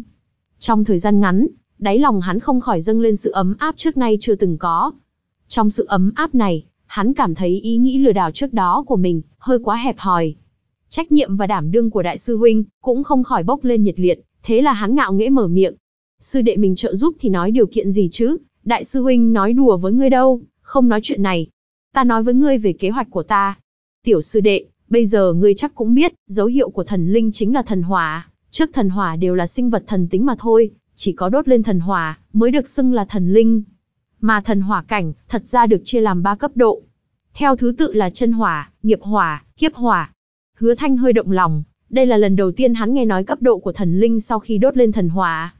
Trong thời gian ngắn, đáy lòng hắn không khỏi dâng lên sự ấm áp trước nay chưa từng có. Trong sự ấm áp này, hắn cảm thấy ý nghĩ lừa đảo trước đó của mình hơi quá hẹp hòi. Trách nhiệm và đảm đương của đại sư huynh cũng không khỏi bốc lên nhiệt liệt, thế là hắn ngạo nghễ mở miệng. Sư đệ mình trợ giúp thì nói điều kiện gì chứ, đại sư huynh nói đùa với ngươi đâu, không nói chuyện này, ta nói với ngươi về kế hoạch của ta. Tiểu sư đệ, bây giờ ngươi chắc cũng biết, dấu hiệu của thần linh chính là thần hỏa. Trước thần hỏa đều là sinh vật thần tính mà thôi, chỉ có đốt lên thần hỏa mới được xưng là thần linh. Mà thần hỏa cảnh thật ra được chia làm ba cấp độ. Theo thứ tự là chân hỏa, nghiệp hỏa, kiếp hỏa. Hứa Thanh hơi động lòng, đây là lần đầu tiên hắn nghe nói cấp độ của thần linh sau khi đốt lên thần hỏa.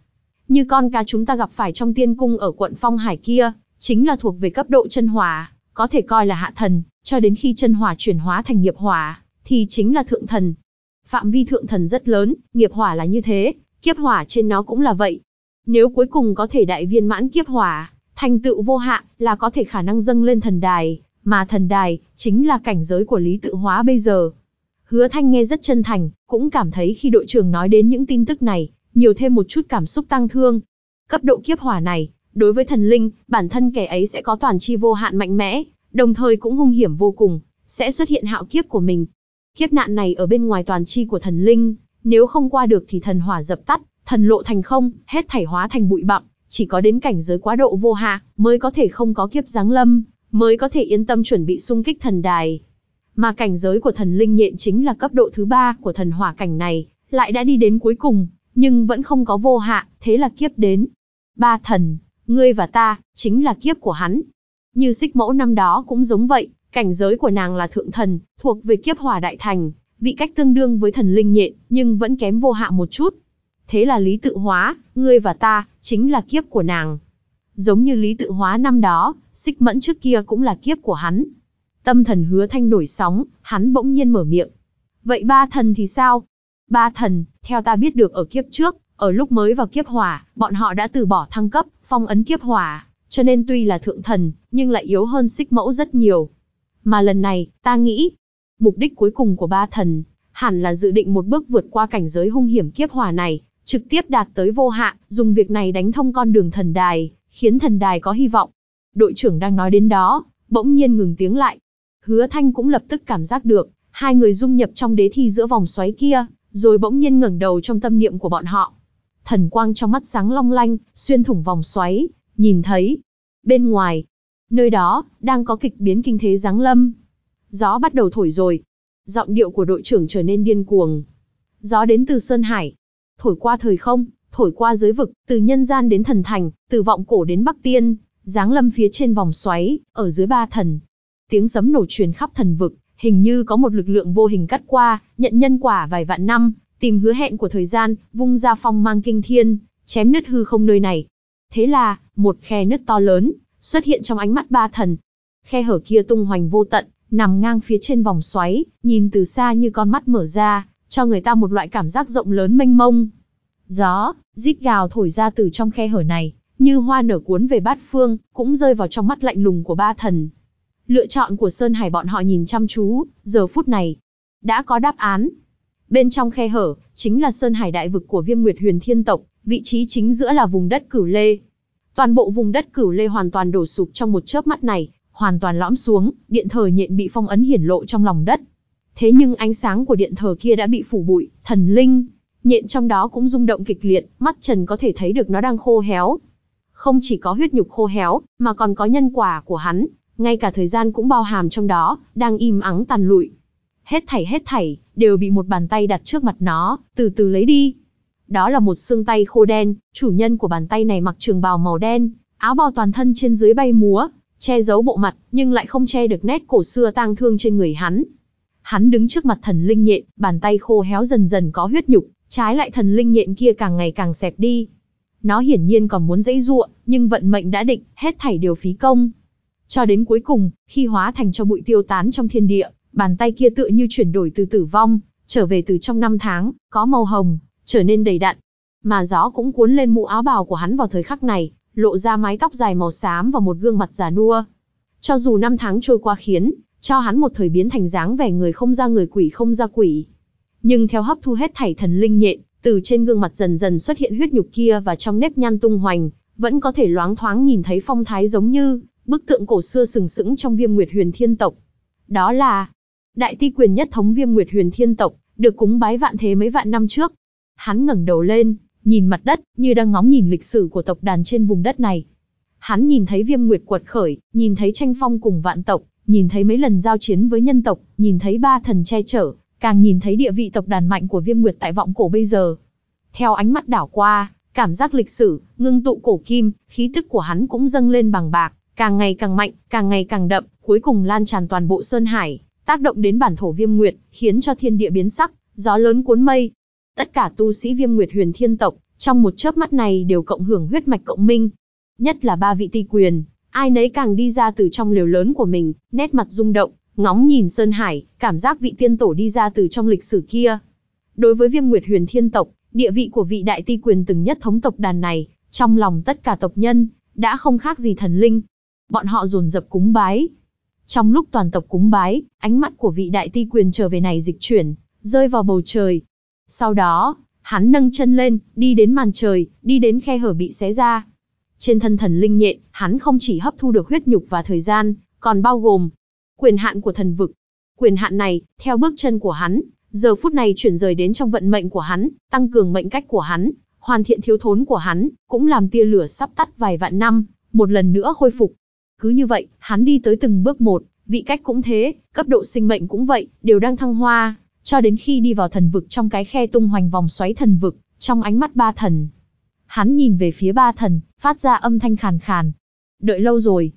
Như con cá chúng ta gặp phải trong tiên cung ở quận Phong Hải kia, chính là thuộc về cấp độ chân hỏa có thể coi là hạ thần, cho đến khi chân hỏa chuyển hóa thành nghiệp hỏa, thì chính là thượng thần. Phạm vi thượng thần rất lớn, nghiệp hỏa là như thế, kiếp hỏa trên nó cũng là vậy. Nếu cuối cùng có thể đại viên mãn kiếp hỏa, thành tựu vô hạn là có thể khả năng dâng lên thần đài, mà thần đài chính là cảnh giới của lý tự hóa bây giờ. Hứa Thanh nghe rất chân thành, cũng cảm thấy khi đội trưởng nói đến những tin tức này, nhiều thêm một chút cảm xúc tăng thương. Cấp độ kiếp hỏa này, Đối với thần linh, bản thân kẻ ấy sẽ có toàn chi vô hạn mạnh mẽ, đồng thời cũng hung hiểm vô cùng, sẽ xuất hiện hạo kiếp của mình. Kiếp nạn này ở bên ngoài toàn chi của thần linh, nếu không qua được thì thần hỏa dập tắt, thần lộ thành không, hết thảy hóa thành bụi bặm, chỉ có đến cảnh giới quá độ vô hạ mới có thể không có kiếp giáng lâm, mới có thể yên tâm chuẩn bị xung kích thần đài. Mà cảnh giới của thần linh nhện chính là cấp độ thứ ba của thần hỏa cảnh này, lại đã đi đến cuối cùng, nhưng vẫn không có vô hạ, thế là kiếp đến. Ba thần, Ngươi và ta, chính là kiếp của hắn. Như xích mẫu năm đó cũng giống vậy, cảnh giới của nàng là thượng thần, thuộc về kiếp hòa đại thành, vị cách tương đương với thần linh nhện, nhưng vẫn kém vô hạ một chút. Thế là lý tự hóa, ngươi và ta, chính là kiếp của nàng. Giống như lý tự hóa năm đó, xích mẫn trước kia cũng là kiếp của hắn. Tâm thần hứa thanh nổi sóng, hắn bỗng nhiên mở miệng. Vậy ba thần thì sao? Ba thần, theo ta biết được ở kiếp trước, ở lúc mới vào kiếp hỏa, bọn họ đã từ bỏ thăng cấp, phong ấn kiếp hỏa, cho nên tuy là thượng thần, nhưng lại yếu hơn xích mẫu rất nhiều. Mà lần này, ta nghĩ, mục đích cuối cùng của ba thần, hẳn là dự định một bước vượt qua cảnh giới hung hiểm kiếp hỏa này, trực tiếp đạt tới vô hạn, dùng việc này đánh thông con đường thần đài, khiến thần đài có hy vọng. Đội trưởng đang nói đến đó, bỗng nhiên ngừng tiếng lại. Hứa Thanh cũng lập tức cảm giác được, hai người dung nhập trong đế thi giữa vòng xoáy kia, rồi bỗng nhiên ngẩng đầu trong tâm niệm của bọn họ, thần quang trong mắt sáng long lanh, xuyên thủng vòng xoáy, nhìn thấy. Bên ngoài, nơi đó, đang có kịch biến kinh thế giáng lâm. Gió bắt đầu thổi rồi. Giọng điệu của đội trưởng trở nên điên cuồng. Gió đến từ Sơn Hải, thổi qua thời không, thổi qua giới vực, từ nhân gian đến thần thành, từ vọng cổ đến Bắc Tiên, giáng lâm phía trên vòng xoáy, ở dưới ba thần. Tiếng sấm nổ truyền khắp thần vực, hình như có một lực lượng vô hình cắt qua, nhận nhân quả vài vạn năm, tìm hứa hẹn của thời gian, vung ra phong mang kinh thiên, chém nứt hư không nơi này. Thế là, một khe nứt to lớn, xuất hiện trong ánh mắt ba thần. Khe hở kia tung hoành vô tận, nằm ngang phía trên vòng xoáy, nhìn từ xa như con mắt mở ra, cho người ta một loại cảm giác rộng lớn mênh mông. Gió, rít gào thổi ra từ trong khe hở này, như hoa nở cuốn về bát phương, cũng rơi vào trong mắt lạnh lùng của ba thần. Lựa chọn của Sơn Hải bọn họ nhìn chăm chú, giờ phút này, đã có đáp án. Bên trong khe hở, chính là Sơn Hải Đại Vực của Viêm Nguyệt Huyền Thiên Tộc, vị trí chính giữa là vùng đất Cửu Lê. Toàn bộ vùng đất Cửu Lê hoàn toàn đổ sụp trong một chớp mắt này, hoàn toàn lõm xuống, điện thờ nhện bị phong ấn hiển lộ trong lòng đất. Thế nhưng ánh sáng của điện thờ kia đã bị phủ bụi, thần linh, nhện trong đó cũng rung động kịch liệt, mắt trần có thể thấy được nó đang khô héo. Không chỉ có huyết nhục khô héo, mà còn có nhân quả của hắn, ngay cả thời gian cũng bao hàm trong đó, đang im ắng tàn lụi hết thảy hết thảy, đều bị một bàn tay đặt trước mặt nó, từ từ lấy đi. Đó là một xương tay khô đen, chủ nhân của bàn tay này mặc trường bào màu đen, áo bào toàn thân trên dưới bay múa, che giấu bộ mặt, nhưng lại không che được nét cổ xưa tang thương trên người hắn. Hắn đứng trước mặt thần linh nhện, bàn tay khô héo dần dần có huyết nhục, trái lại thần linh nhện kia càng ngày càng xẹp đi. Nó hiển nhiên còn muốn dãy ruộng, nhưng vận mệnh đã định, hết thảy đều phí công. Cho đến cuối cùng, khi hóa thành cho bụi tiêu tán trong thiên địa, bàn tay kia tựa như chuyển đổi từ tử vong, trở về từ trong năm tháng, có màu hồng, trở nên đầy đặn. Mà gió cũng cuốn lên mũ áo bào của hắn vào thời khắc này, lộ ra mái tóc dài màu xám và một gương mặt già nua. Cho dù năm tháng trôi qua khiến, cho hắn một thời biến thành dáng vẻ người không ra người quỷ không ra quỷ. Nhưng theo hấp thu hết thảy thần linh nhện, từ trên gương mặt dần dần xuất hiện huyết nhục kia và trong nếp nhăn tung hoành, vẫn có thể loáng thoáng nhìn thấy phong thái giống như bức tượng cổ xưa sừng sững trong viêm nguyệt huyền thiên tộc. Đó là Đại ti quyền nhất thống viêm nguyệt huyền thiên tộc, được cúng bái vạn thế mấy vạn năm trước. Hắn ngẩng đầu lên, nhìn mặt đất, như đang ngóng nhìn lịch sử của tộc đàn trên vùng đất này. Hắn nhìn thấy viêm nguyệt quật khởi, nhìn thấy tranh phong cùng vạn tộc, nhìn thấy mấy lần giao chiến với nhân tộc, nhìn thấy ba thần che chở, càng nhìn thấy địa vị tộc đàn mạnh của viêm nguyệt tại vọng cổ bây giờ. Theo ánh mắt đảo qua, cảm giác lịch sử, ngưng tụ cổ kim, khí tức của hắn cũng dâng lên bằng bạc, càng ngày càng mạnh, càng ngày càng đậm, cuối cùng lan tràn toàn bộ Sơn Hải tác động đến bản thổ Viêm Nguyệt, khiến cho thiên địa biến sắc, gió lớn cuốn mây. Tất cả tu sĩ Viêm Nguyệt Huyền Thiên tộc, trong một chớp mắt này đều cộng hưởng huyết mạch cộng minh. Nhất là ba vị ti quyền, ai nấy càng đi ra từ trong liều lớn của mình, nét mặt rung động, ngóng nhìn Sơn Hải, cảm giác vị tiên tổ đi ra từ trong lịch sử kia. Đối với Viêm Nguyệt Huyền Thiên tộc, địa vị của vị đại ti quyền từng nhất thống tộc đàn này, trong lòng tất cả tộc nhân, đã không khác gì thần linh. Bọn họ dồn dập cúng bái, trong lúc toàn tộc cúng bái, ánh mắt của vị đại ti quyền trở về này dịch chuyển, rơi vào bầu trời. Sau đó, hắn nâng chân lên, đi đến màn trời, đi đến khe hở bị xé ra. Trên thân thần linh nhện, hắn không chỉ hấp thu được huyết nhục và thời gian, còn bao gồm quyền hạn của thần vực. Quyền hạn này, theo bước chân của hắn, giờ phút này chuyển rời đến trong vận mệnh của hắn, tăng cường mệnh cách của hắn, hoàn thiện thiếu thốn của hắn, cũng làm tia lửa sắp tắt vài vạn năm, một lần nữa khôi phục. Cứ như vậy, hắn đi tới từng bước một, vị cách cũng thế, cấp độ sinh mệnh cũng vậy, đều đang thăng hoa, cho đến khi đi vào thần vực trong cái khe tung hoành vòng xoáy thần vực, trong ánh mắt ba thần. Hắn nhìn về phía ba thần, phát ra âm thanh khàn khàn. Đợi lâu rồi.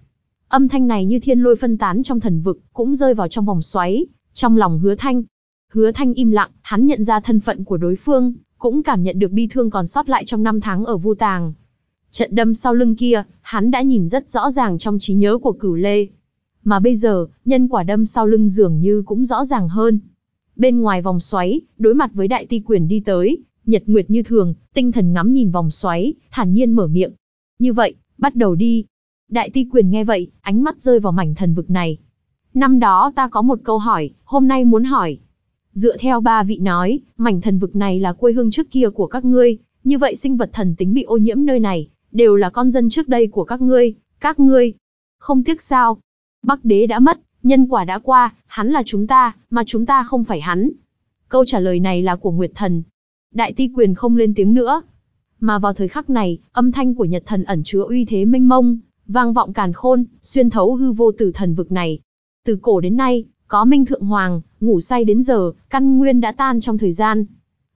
Âm thanh này như thiên lôi phân tán trong thần vực, cũng rơi vào trong vòng xoáy, trong lòng hứa thanh. Hứa thanh im lặng, hắn nhận ra thân phận của đối phương, cũng cảm nhận được bi thương còn sót lại trong năm tháng ở Vu Tàng. Trận đâm sau lưng kia, hắn đã nhìn rất rõ ràng trong trí nhớ của cửu lê. Mà bây giờ, nhân quả đâm sau lưng dường như cũng rõ ràng hơn. Bên ngoài vòng xoáy, đối mặt với đại ti quyền đi tới, nhật nguyệt như thường, tinh thần ngắm nhìn vòng xoáy, thản nhiên mở miệng. Như vậy, bắt đầu đi. Đại ti quyền nghe vậy, ánh mắt rơi vào mảnh thần vực này. Năm đó ta có một câu hỏi, hôm nay muốn hỏi. Dựa theo ba vị nói, mảnh thần vực này là quê hương trước kia của các ngươi, như vậy sinh vật thần tính bị ô nhiễm nơi này, đều là con dân trước đây của các ngươi, các ngươi. Không tiếc sao? Bắc đế đã mất, nhân quả đã qua, hắn là chúng ta, mà chúng ta không phải hắn. Câu trả lời này là của Nguyệt Thần. Đại ti quyền không lên tiếng nữa. Mà vào thời khắc này, âm thanh của Nhật Thần ẩn chứa uy thế mênh mông, vang vọng càn khôn, xuyên thấu hư vô tử thần vực này. Từ cổ đến nay, có Minh Thượng Hoàng, ngủ say đến giờ, căn nguyên đã tan trong thời gian.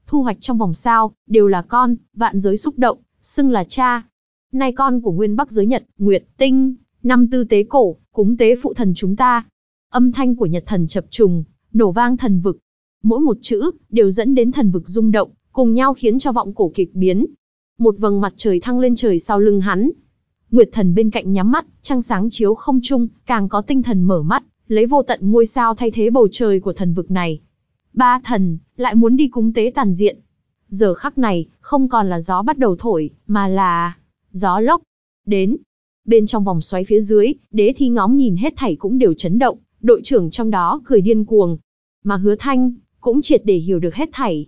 Thu hoạch trong vòng sao, đều là con, vạn giới xúc động, xưng là cha, nay con của nguyên bắc giới nhật, nguyệt, tinh, năm tư tế cổ, cúng tế phụ thần chúng ta. Âm thanh của nhật thần chập trùng, nổ vang thần vực. Mỗi một chữ, đều dẫn đến thần vực rung động, cùng nhau khiến cho vọng cổ kịch biến. Một vầng mặt trời thăng lên trời sau lưng hắn. Nguyệt thần bên cạnh nhắm mắt, trăng sáng chiếu không trung, càng có tinh thần mở mắt, lấy vô tận ngôi sao thay thế bầu trời của thần vực này. Ba thần, lại muốn đi cúng tế tàn diện. Giờ khắc này, không còn là gió bắt đầu thổi, mà là gió lốc, đến. Bên trong vòng xoáy phía dưới, đế thi ngóng nhìn hết thảy cũng đều chấn động, đội trưởng trong đó cười điên cuồng. Mà hứa thanh, cũng triệt để hiểu được hết thảy.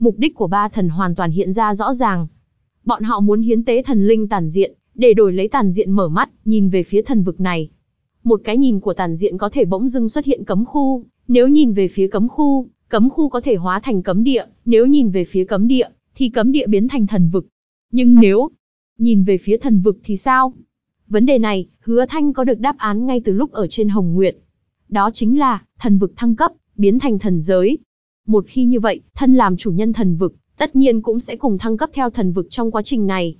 Mục đích của ba thần hoàn toàn hiện ra rõ ràng. Bọn họ muốn hiến tế thần linh tàn diện, để đổi lấy tàn diện mở mắt, nhìn về phía thần vực này. Một cái nhìn của tàn diện có thể bỗng dưng xuất hiện cấm khu, nếu nhìn về phía cấm khu, cấm khu có thể hóa thành cấm địa, nếu nhìn về phía cấm địa, thì cấm địa biến thành thần vực. Nhưng nếu Nhìn về phía thần vực thì sao? Vấn đề này, Hứa Thanh có được đáp án ngay từ lúc ở trên Hồng Nguyệt. Đó chính là, thần vực thăng cấp, biến thành thần giới. Một khi như vậy, thân làm chủ nhân thần vực, tất nhiên cũng sẽ cùng thăng cấp theo thần vực trong quá trình này.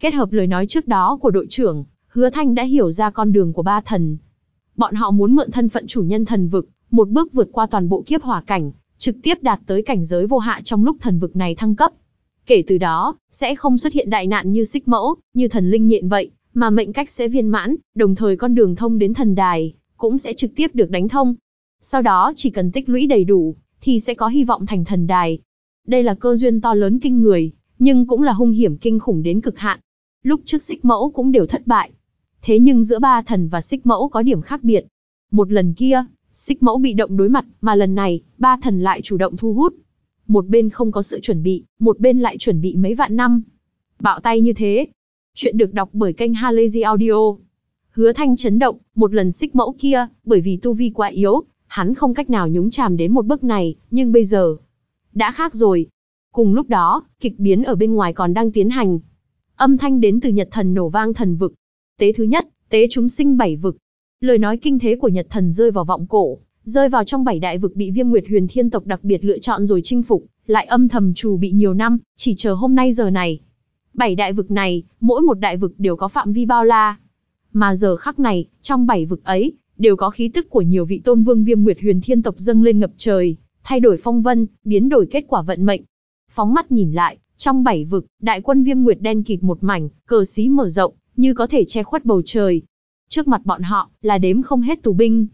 Kết hợp lời nói trước đó của đội trưởng, Hứa Thanh đã hiểu ra con đường của ba thần. Bọn họ muốn mượn thân phận chủ nhân thần vực, một bước vượt qua toàn bộ kiếp hỏa cảnh, trực tiếp đạt tới cảnh giới vô hạ trong lúc thần vực này thăng cấp. Kể từ đó, sẽ không xuất hiện đại nạn như xích mẫu, như thần linh nhện vậy, mà mệnh cách sẽ viên mãn, đồng thời con đường thông đến thần đài, cũng sẽ trực tiếp được đánh thông. Sau đó chỉ cần tích lũy đầy đủ, thì sẽ có hy vọng thành thần đài. Đây là cơ duyên to lớn kinh người, nhưng cũng là hung hiểm kinh khủng đến cực hạn. Lúc trước xích mẫu cũng đều thất bại. Thế nhưng giữa ba thần và xích mẫu có điểm khác biệt. Một lần kia, xích mẫu bị động đối mặt, mà lần này, ba thần lại chủ động thu hút, một bên không có sự chuẩn bị, một bên lại chuẩn bị mấy vạn năm. Bạo tay như thế. Chuyện được đọc bởi kênh Halazy Audio. Hứa Thanh chấn động, một lần xích mẫu kia, bởi vì tu vi quá yếu, hắn không cách nào nhúng chàm đến một bước này, nhưng bây giờ, đã khác rồi. Cùng lúc đó, kịch biến ở bên ngoài còn đang tiến hành. Âm thanh đến từ Nhật Thần nổ vang thần vực. Tế thứ nhất, tế chúng sinh bảy vực. Lời nói kinh thế của Nhật Thần rơi vào vọng cổ, rơi vào trong bảy đại vực bị Viêm Nguyệt Huyền Thiên tộc đặc biệt lựa chọn rồi chinh phục, lại âm thầm trù bị nhiều năm, chỉ chờ hôm nay giờ này. Bảy đại vực này, mỗi một đại vực đều có phạm vi bao la. Mà giờ khắc này, trong bảy vực ấy, đều có khí tức của nhiều vị tôn vương Viêm Nguyệt Huyền Thiên tộc dâng lên ngập trời, thay đổi phong vân, biến đổi kết quả vận mệnh. Phóng mắt nhìn lại, trong bảy vực, đại quân Viêm Nguyệt đen kịt một mảnh, cờ xí mở rộng, như có thể che khuất bầu trời. Trước mặt bọn họ là đếm không hết tù binh,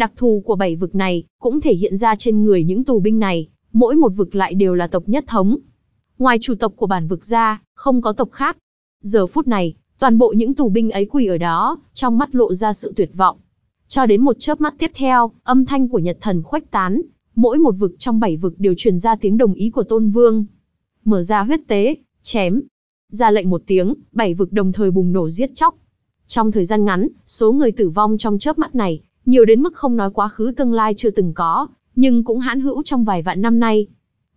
Đặc thù của bảy vực này cũng thể hiện ra trên người những tù binh này, mỗi một vực lại đều là tộc nhất thống. Ngoài chủ tộc của bản vực ra, không có tộc khác. Giờ phút này, toàn bộ những tù binh ấy quỳ ở đó, trong mắt lộ ra sự tuyệt vọng. Cho đến một chớp mắt tiếp theo, âm thanh của Nhật thần khuếch tán, mỗi một vực trong bảy vực đều truyền ra tiếng đồng ý của Tôn Vương. Mở ra huyết tế, chém. Ra lệnh một tiếng, bảy vực đồng thời bùng nổ giết chóc. Trong thời gian ngắn, số người tử vong trong chớp mắt này nhiều đến mức không nói quá khứ tương lai chưa từng có, nhưng cũng hãn hữu trong vài vạn năm nay.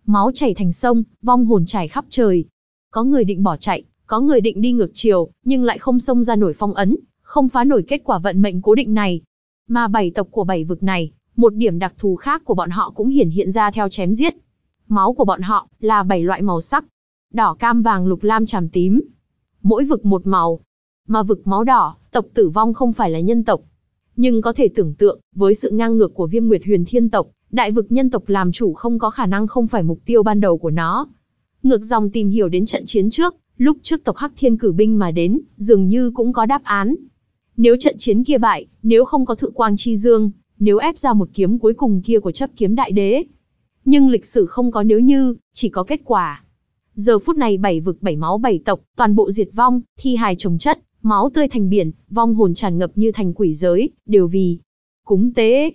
Máu chảy thành sông, vong hồn chảy khắp trời. Có người định bỏ chạy, có người định đi ngược chiều, nhưng lại không xông ra nổi phong ấn, không phá nổi kết quả vận mệnh cố định này. Mà bảy tộc của bảy vực này, một điểm đặc thù khác của bọn họ cũng hiển hiện ra theo chém giết. Máu của bọn họ là bảy loại màu sắc, đỏ cam vàng lục lam tràm tím. Mỗi vực một màu, mà vực máu đỏ, tộc tử vong không phải là nhân tộc, nhưng có thể tưởng tượng, với sự ngang ngược của viêm nguyệt huyền thiên tộc, đại vực nhân tộc làm chủ không có khả năng không phải mục tiêu ban đầu của nó. Ngược dòng tìm hiểu đến trận chiến trước, lúc trước tộc Hắc Thiên cử binh mà đến, dường như cũng có đáp án. Nếu trận chiến kia bại, nếu không có thự quang chi dương, nếu ép ra một kiếm cuối cùng kia của chấp kiếm đại đế. Nhưng lịch sử không có nếu như, chỉ có kết quả. Giờ phút này bảy vực bảy máu bảy tộc, toàn bộ diệt vong, thi hài trồng chất, máu tươi thành biển, vong hồn tràn ngập như thành quỷ giới, đều vì cúng tế.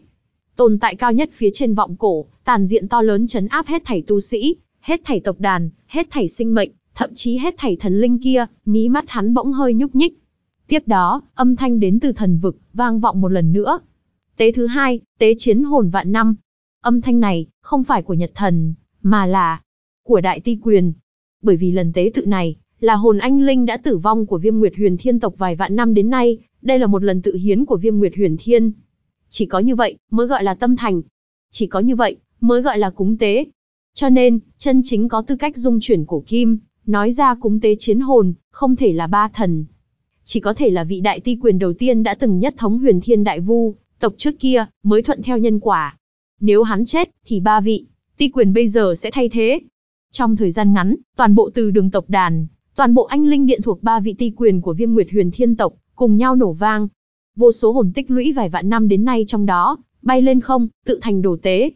Tồn tại cao nhất phía trên vọng cổ, tàn diện to lớn chấn áp hết thảy tu sĩ, hết thảy tộc đàn, hết thảy sinh mệnh, thậm chí hết thảy thần linh kia, mí mắt hắn bỗng hơi nhúc nhích. Tiếp đó, âm thanh đến từ thần vực, vang vọng một lần nữa. Tế thứ hai, tế chiến hồn vạn năm. Âm thanh này, không phải của Nhật thần, mà là của Đại Ti Quyền. Bởi vì lần tế tự này, là hồn anh linh đã tử vong của Viêm Nguyệt Huyền Thiên tộc vài vạn năm đến nay, đây là một lần tự hiến của Viêm Nguyệt Huyền Thiên. Chỉ có như vậy mới gọi là tâm thành, chỉ có như vậy mới gọi là cúng tế. Cho nên, chân chính có tư cách dung chuyển cổ kim, nói ra cúng tế chiến hồn, không thể là ba thần. Chỉ có thể là vị đại ti quyền đầu tiên đã từng nhất thống huyền thiên đại vu, tộc trước kia, mới thuận theo nhân quả. Nếu hắn chết, thì ba vị, ti quyền bây giờ sẽ thay thế. Trong thời gian ngắn, toàn bộ từ đường tộc đàn, Toàn bộ anh linh điện thuộc ba vị ti quyền của Viêm Nguyệt Huyền Thiên tộc, cùng nhau nổ vang. Vô số hồn tích lũy vài vạn năm đến nay trong đó, bay lên không, tự thành đồ tế.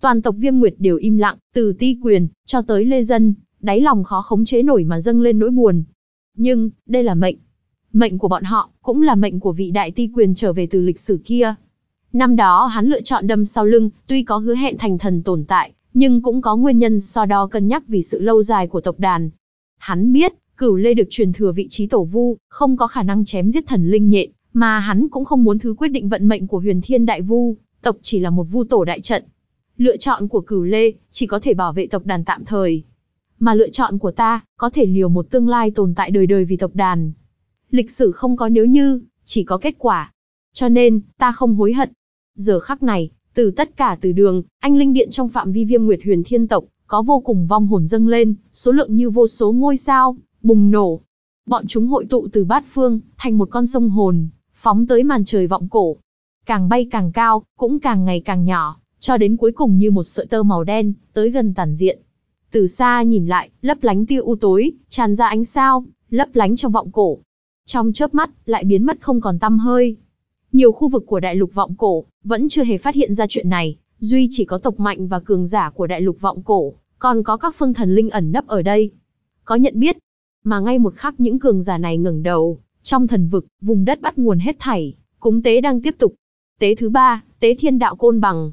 Toàn tộc Viêm Nguyệt đều im lặng, từ ti quyền cho tới lê dân, đáy lòng khó khống chế nổi mà dâng lên nỗi buồn. Nhưng, đây là mệnh. Mệnh của bọn họ, cũng là mệnh của vị đại ti quyền trở về từ lịch sử kia. Năm đó hắn lựa chọn đâm sau lưng, tuy có hứa hẹn thành thần tồn tại, nhưng cũng có nguyên nhân so đo cân nhắc vì sự lâu dài của tộc đàn. Hắn biết, cửu lê được truyền thừa vị trí tổ vu, không có khả năng chém giết thần linh nhện, mà hắn cũng không muốn thứ quyết định vận mệnh của huyền thiên đại vu, tộc chỉ là một vu tổ đại trận. Lựa chọn của cửu lê, chỉ có thể bảo vệ tộc đàn tạm thời. Mà lựa chọn của ta, có thể liều một tương lai tồn tại đời đời vì tộc đàn. Lịch sử không có nếu như, chỉ có kết quả. Cho nên, ta không hối hận. Giờ khắc này, từ tất cả từ đường, anh linh điện trong phạm vi viêm nguyệt huyền thiên tộc, có vô cùng vong hồn dâng lên, số lượng như vô số ngôi sao, bùng nổ. Bọn chúng hội tụ từ bát phương, thành một con sông hồn, phóng tới màn trời vọng cổ. Càng bay càng cao, cũng càng ngày càng nhỏ, cho đến cuối cùng như một sợi tơ màu đen, tới gần tàn diện. Từ xa nhìn lại, lấp lánh tia u tối, tràn ra ánh sao, lấp lánh trong vọng cổ. Trong chớp mắt, lại biến mất không còn tăm hơi. Nhiều khu vực của đại lục vọng cổ, vẫn chưa hề phát hiện ra chuyện này, duy chỉ có tộc mạnh và cường giả của đại lục vọng cổ, còn có các phương thần linh ẩn nấp ở đây. Có nhận biết, mà ngay một khắc những cường giả này ngẩng đầu, trong thần vực, vùng đất bắt nguồn hết thảy, cúng tế đang tiếp tục. Tế thứ ba, tế thiên đạo côn bằng.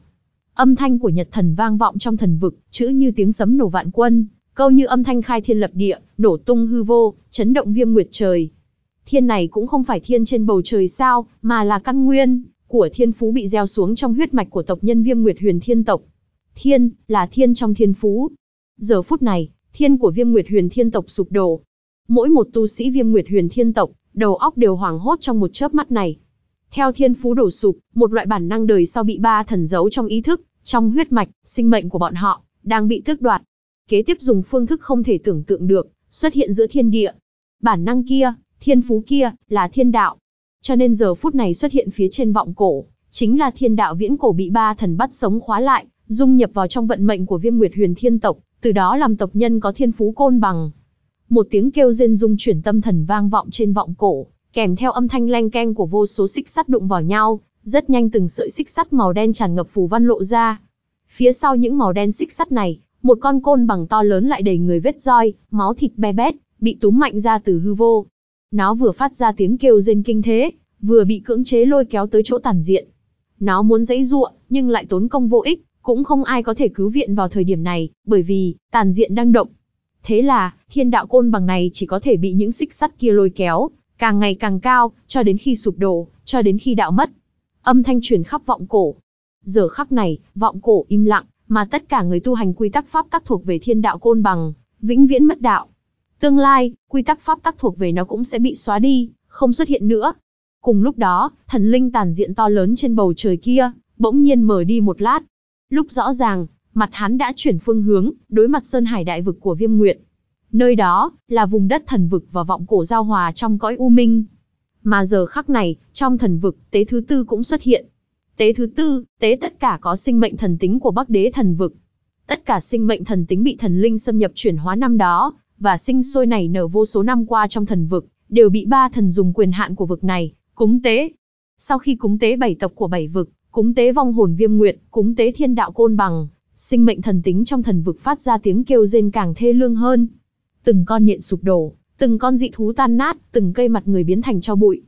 Âm thanh của nhật thần vang vọng trong thần vực, chữ như tiếng sấm nổ vạn quân, câu như âm thanh khai thiên lập địa, nổ tung hư vô, chấn động viêm nguyệt trời. Thiên này cũng không phải thiên trên bầu trời sao, mà là căn nguyên của thiên phú bị gieo xuống trong huyết mạch của tộc nhân viêm nguyệt huyền thiên tộc. Thiên, là thiên trong thiên phú. Giờ phút này, thiên của viêm nguyệt huyền thiên tộc sụp đổ. Mỗi một tu sĩ viêm nguyệt huyền thiên tộc, đầu óc đều hoảng hốt trong một chớp mắt này. Theo thiên phú đổ sụp, một loại bản năng đời sau bị ba thần giấu trong ý thức, trong huyết mạch, sinh mệnh của bọn họ, đang bị tước đoạt. Kế tiếp dùng phương thức không thể tưởng tượng được, xuất hiện giữa thiên địa. Bản năng kia, thiên phú kia, là thiên đạo. Cho nên giờ phút này xuất hiện phía trên vọng cổ, chính là thiên đạo viễn cổ bị ba thần bắt sống khóa lại, dung nhập vào trong vận mệnh của viêm nguyệt huyền thiên tộc, từ đó làm tộc nhân có thiên phú côn bằng. Một tiếng kêu rên dung chuyển tâm thần vang vọng trên vọng cổ, kèm theo âm thanh leng keng của vô số xích sắt đụng vào nhau, rất nhanh từng sợi xích sắt màu đen tràn ngập phù văn lộ ra. Phía sau những màu đen xích sắt này, một con côn bằng to lớn lại đầy người vết roi, máu thịt be bét, bị túm mạnh ra từ hư vô. Nó vừa phát ra tiếng kêu rên kinh thế, vừa bị cưỡng chế lôi kéo tới chỗ tàn diện. Nó muốn dãy giụa, nhưng lại tốn công vô ích, cũng không ai có thể cứu viện vào thời điểm này, bởi vì, tàn diện đang động. Thế là, thiên đạo côn bằng này chỉ có thể bị những xích sắt kia lôi kéo, càng ngày càng cao, cho đến khi sụp đổ, cho đến khi đạo mất. Âm thanh truyền khắp vọng cổ. Giờ khắc này, vọng cổ im lặng, mà tất cả người tu hành quy tắc pháp tắc thuộc về thiên đạo côn bằng, vĩnh viễn mất đạo. Tương lai, quy tắc pháp tắc thuộc về nó cũng sẽ bị xóa đi, không xuất hiện nữa. Cùng lúc đó, thần linh tàn diện to lớn trên bầu trời kia, bỗng nhiên mở đi một lát, Lúc rõ ràng, mặt hắn đã chuyển phương hướng, đối mặt Sơn Hải đại vực của Viêm Nguyệt. Nơi đó, là vùng đất thần vực và vọng cổ giao hòa trong cõi U Minh. Mà giờ khắc này, trong thần vực, tế thứ tư cũng xuất hiện. Tế thứ tư, tế tất cả có sinh mệnh thần tính của Bắc Đế thần vực. Tất cả sinh mệnh thần tính bị thần linh xâm nhập chuyển hóa năm đó, và sinh sôi này nở vô số năm qua trong thần vực, đều bị ba thần dùng quyền hạn của vực này, cúng tế. Sau khi cúng tế bảy tộc của bảy vực, cúng tế vong hồn viêm nguyện, cúng tế thiên đạo côn bằng, sinh mệnh thần tính trong thần vực phát ra tiếng kêu rên càng thê lương hơn. Từng con nhện sụp đổ, từng con dị thú tan nát, từng cây mặt người biến thành cho bụi.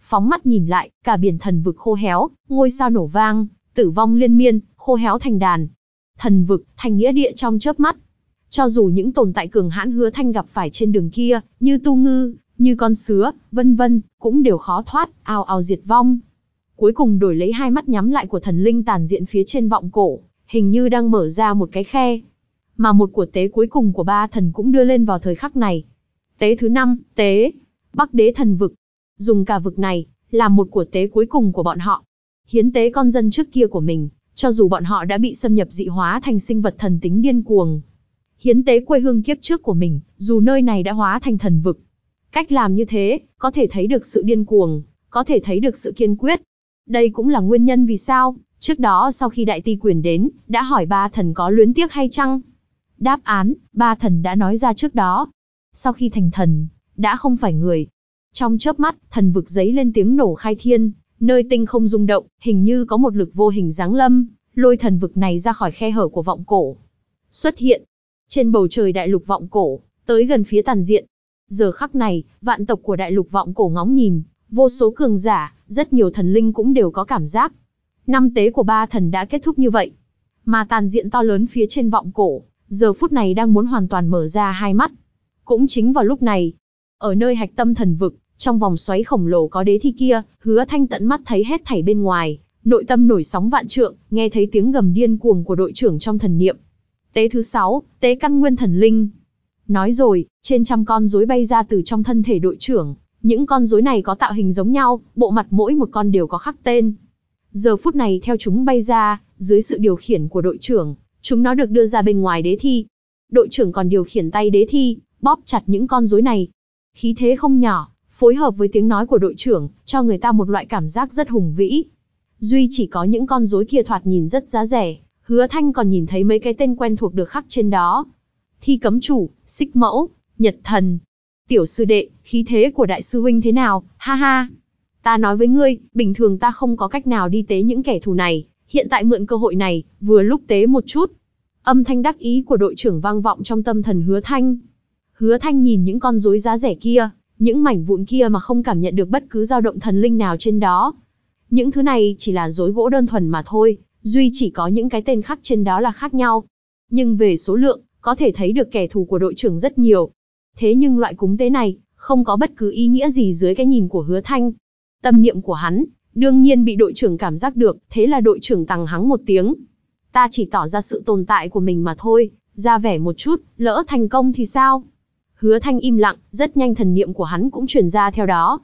Phóng mắt nhìn lại, cả biển thần vực khô héo, ngôi sao nổ vang, tử vong liên miên, khô héo thành đàn. Thần vực, thành nghĩa địa trong chớp mắt. Cho dù những tồn tại cường hãn hứa thanh gặp phải trên đường kia, như tu ngư, như con sứa, vân vân, cũng đều khó thoát, ao ao diệt vong, cuối cùng đổi lấy hai mắt nhắm lại của thần linh tàn diện phía trên vọng cổ, hình như đang mở ra một cái khe. Mà một của tế cuối cùng của ba thần cũng đưa lên vào thời khắc này. Tế thứ năm, tế, Bắc Đế thần vực. Dùng cả vực này, làm một của tế cuối cùng của bọn họ. Hiến tế con dân trước kia của mình, cho dù bọn họ đã bị xâm nhập dị hóa thành sinh vật thần tính điên cuồng. Hiến tế quê hương kiếp trước của mình, dù nơi này đã hóa thành thần vực. Cách làm như thế, có thể thấy được sự điên cuồng, có thể thấy được sự kiên quyết, đây cũng là nguyên nhân vì sao, trước đó sau khi đại ti quyền đến, đã hỏi ba thần có luyến tiếc hay chăng? Đáp án, ba thần đã nói ra trước đó. Sau khi thành thần, đã không phải người. Trong chớp mắt, thần vực giấy lên tiếng nổ khai thiên, nơi tinh không rung động, hình như có một lực vô hình giáng lâm, lôi thần vực này ra khỏi khe hở của vọng cổ. Xuất hiện, trên bầu trời đại lục vọng cổ, tới gần phía tàn diện. Giờ khắc này, vạn tộc của đại lục vọng cổ ngóng nhìn, Vô số cường giả, rất nhiều thần linh cũng đều có cảm giác. Năm tế của ba thần đã kết thúc như vậy. Mà tàn diện to lớn phía trên vọng cổ, giờ phút này đang muốn hoàn toàn mở ra hai mắt. Cũng chính vào lúc này, ở nơi hạch tâm thần vực, trong vòng xoáy khổng lồ có đế thi kia, hứa thanh tận mắt thấy hết thảy bên ngoài, nội tâm nổi sóng vạn trượng, nghe thấy tiếng gầm điên cuồng của đội trưởng trong thần niệm. Tế thứ sáu, tế căn nguyên thần linh. Nói rồi, trên trăm con rối bay ra từ trong thân thể đội trưởng, những con rối này có tạo hình giống nhau, bộ mặt mỗi một con đều có khắc tên. Giờ phút này theo chúng bay ra, dưới sự điều khiển của đội trưởng, chúng nó được đưa ra bên ngoài đế thi. Đội trưởng còn điều khiển tay đế thi, bóp chặt những con rối này. Khí thế không nhỏ, phối hợp với tiếng nói của đội trưởng, cho người ta một loại cảm giác rất hùng vĩ. Duy chỉ có những con rối kia thoạt nhìn rất giá rẻ, hứa thanh còn nhìn thấy mấy cái tên quen thuộc được khắc trên đó. Thi cấm chủ, xích mẫu, nhật thần, tiểu sư đệ, khí thế của đại sư huynh thế nào, ha ha. Ta nói với ngươi, bình thường ta không có cách nào đi tế những kẻ thù này, hiện tại mượn cơ hội này, vừa lúc tế một chút. Âm thanh đắc ý của đội trưởng vang vọng trong tâm thần hứa thanh. Hứa thanh nhìn những con rối giá rẻ kia, những mảnh vụn kia mà không cảm nhận được bất cứ dao động thần linh nào trên đó. Những thứ này chỉ là rối gỗ đơn thuần mà thôi, duy chỉ có những cái tên khác trên đó là khác nhau. Nhưng về số lượng, có thể thấy được kẻ thù của đội trưởng rất nhiều. Thế nhưng loại cúng tế này, không có bất cứ ý nghĩa gì dưới cái nhìn của hứa thanh. Tâm niệm của hắn, đương nhiên bị đội trưởng cảm giác được, thế là đội trưởng tằng hắng một tiếng. Ta chỉ tỏ ra sự tồn tại của mình mà thôi, ra vẻ một chút, lỡ thành công thì sao? Hứa thanh im lặng, rất nhanh thần niệm của hắn cũng truyền ra theo đó.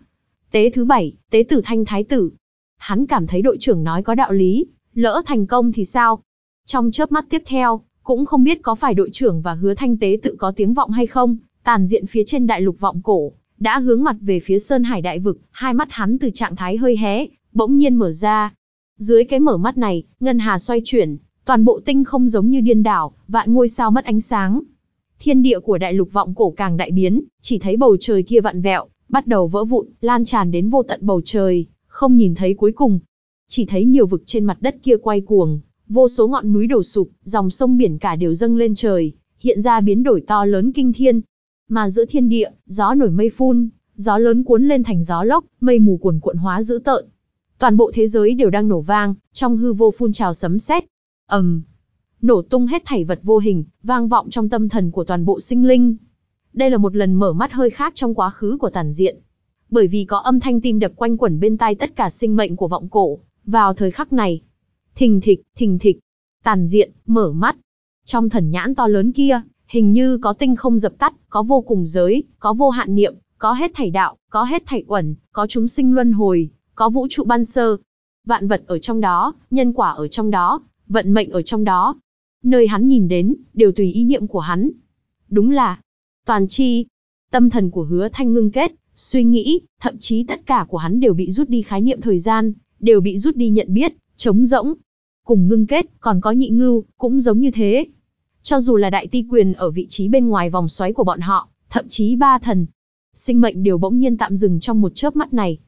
Tế thứ bảy, tế tử thanh thái tử. Hắn cảm thấy đội trưởng nói có đạo lý, lỡ thành công thì sao? Trong chớp mắt tiếp theo, cũng không biết có phải đội trưởng và hứa thanh tế tự có tiếng vọng hay không, Tàn diện phía trên đại lục vọng cổ, đã hướng mặt về phía Sơn Hải đại vực, hai mắt hắn từ trạng thái hơi hé, bỗng nhiên mở ra. Dưới cái mở mắt này, ngân hà xoay chuyển, toàn bộ tinh không giống như điên đảo, vạn ngôi sao mất ánh sáng. Thiên địa của đại lục vọng cổ càng đại biến, chỉ thấy bầu trời kia vặn vẹo, bắt đầu vỡ vụn, lan tràn đến vô tận bầu trời, không nhìn thấy cuối cùng. Chỉ thấy nhiều vực trên mặt đất kia quay cuồng, vô số ngọn núi đổ sụp, dòng sông biển cả đều dâng lên trời, hiện ra biến đổi to lớn kinh thiên, mà giữa thiên địa, gió nổi mây phun, gió lớn cuốn lên thành gió lốc, mây mù cuồn cuộn hóa dữ tợn. Toàn bộ thế giới đều đang nổ vang, trong hư vô phun trào sấm sét. Ầm. Um, nổ tung hết thảy vật vô hình, vang vọng trong tâm thần của toàn bộ sinh linh. Đây là một lần mở mắt hơi khác trong quá khứ của tàn diện. Bởi vì có âm thanh tim đập quanh quẩn bên tai tất cả sinh mệnh của vọng cổ, vào thời khắc này. Thình thịch, thình thịch. Tàn diện, mở mắt. Trong thần nhãn to lớn kia, hình như có tinh không dập tắt, có vô cùng giới, có vô hạn niệm, có hết thảy đạo, có hết thảy uẩn, có chúng sinh luân hồi, có vũ trụ ban sơ. Vạn vật ở trong đó, nhân quả ở trong đó, vận mệnh ở trong đó. Nơi hắn nhìn đến, đều tùy ý niệm của hắn. Đúng là toàn chi. Tâm thần của hứa thanh ngưng kết, suy nghĩ, thậm chí tất cả của hắn đều bị rút đi khái niệm thời gian, đều bị rút đi nhận biết, trống rỗng. Cùng ngưng kết, còn có nhị ngưu, cũng giống như thế, cho dù là đại ti quyền ở vị trí bên ngoài vòng xoáy của bọn họ, thậm chí ba thần, sinh mệnh đều bỗng nhiên tạm dừng trong một chớp mắt này.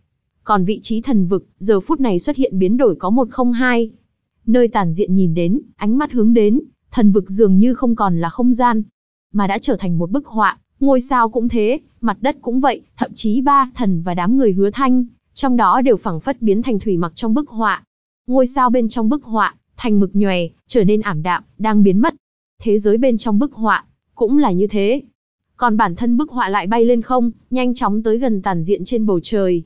Còn vị trí thần vực, giờ phút này xuất hiện biến đổi có một không hai. Nơi tàn diện nhìn đến, ánh mắt hướng đến, thần vực dường như không còn là không gian, mà đã trở thành một bức họa, ngôi sao cũng thế, mặt đất cũng vậy, thậm chí ba thần và đám người hứa thanh, trong đó đều phẳng phất biến thành thủy mặc trong bức họa. Ngôi sao bên trong bức họa, thành mực nhòe, trở nên ảm đạm, đang biến mất thế giới bên trong bức họa cũng là như thế. Còn bản thân bức họa lại bay lên không, nhanh chóng tới gần tàn diện trên bầu trời.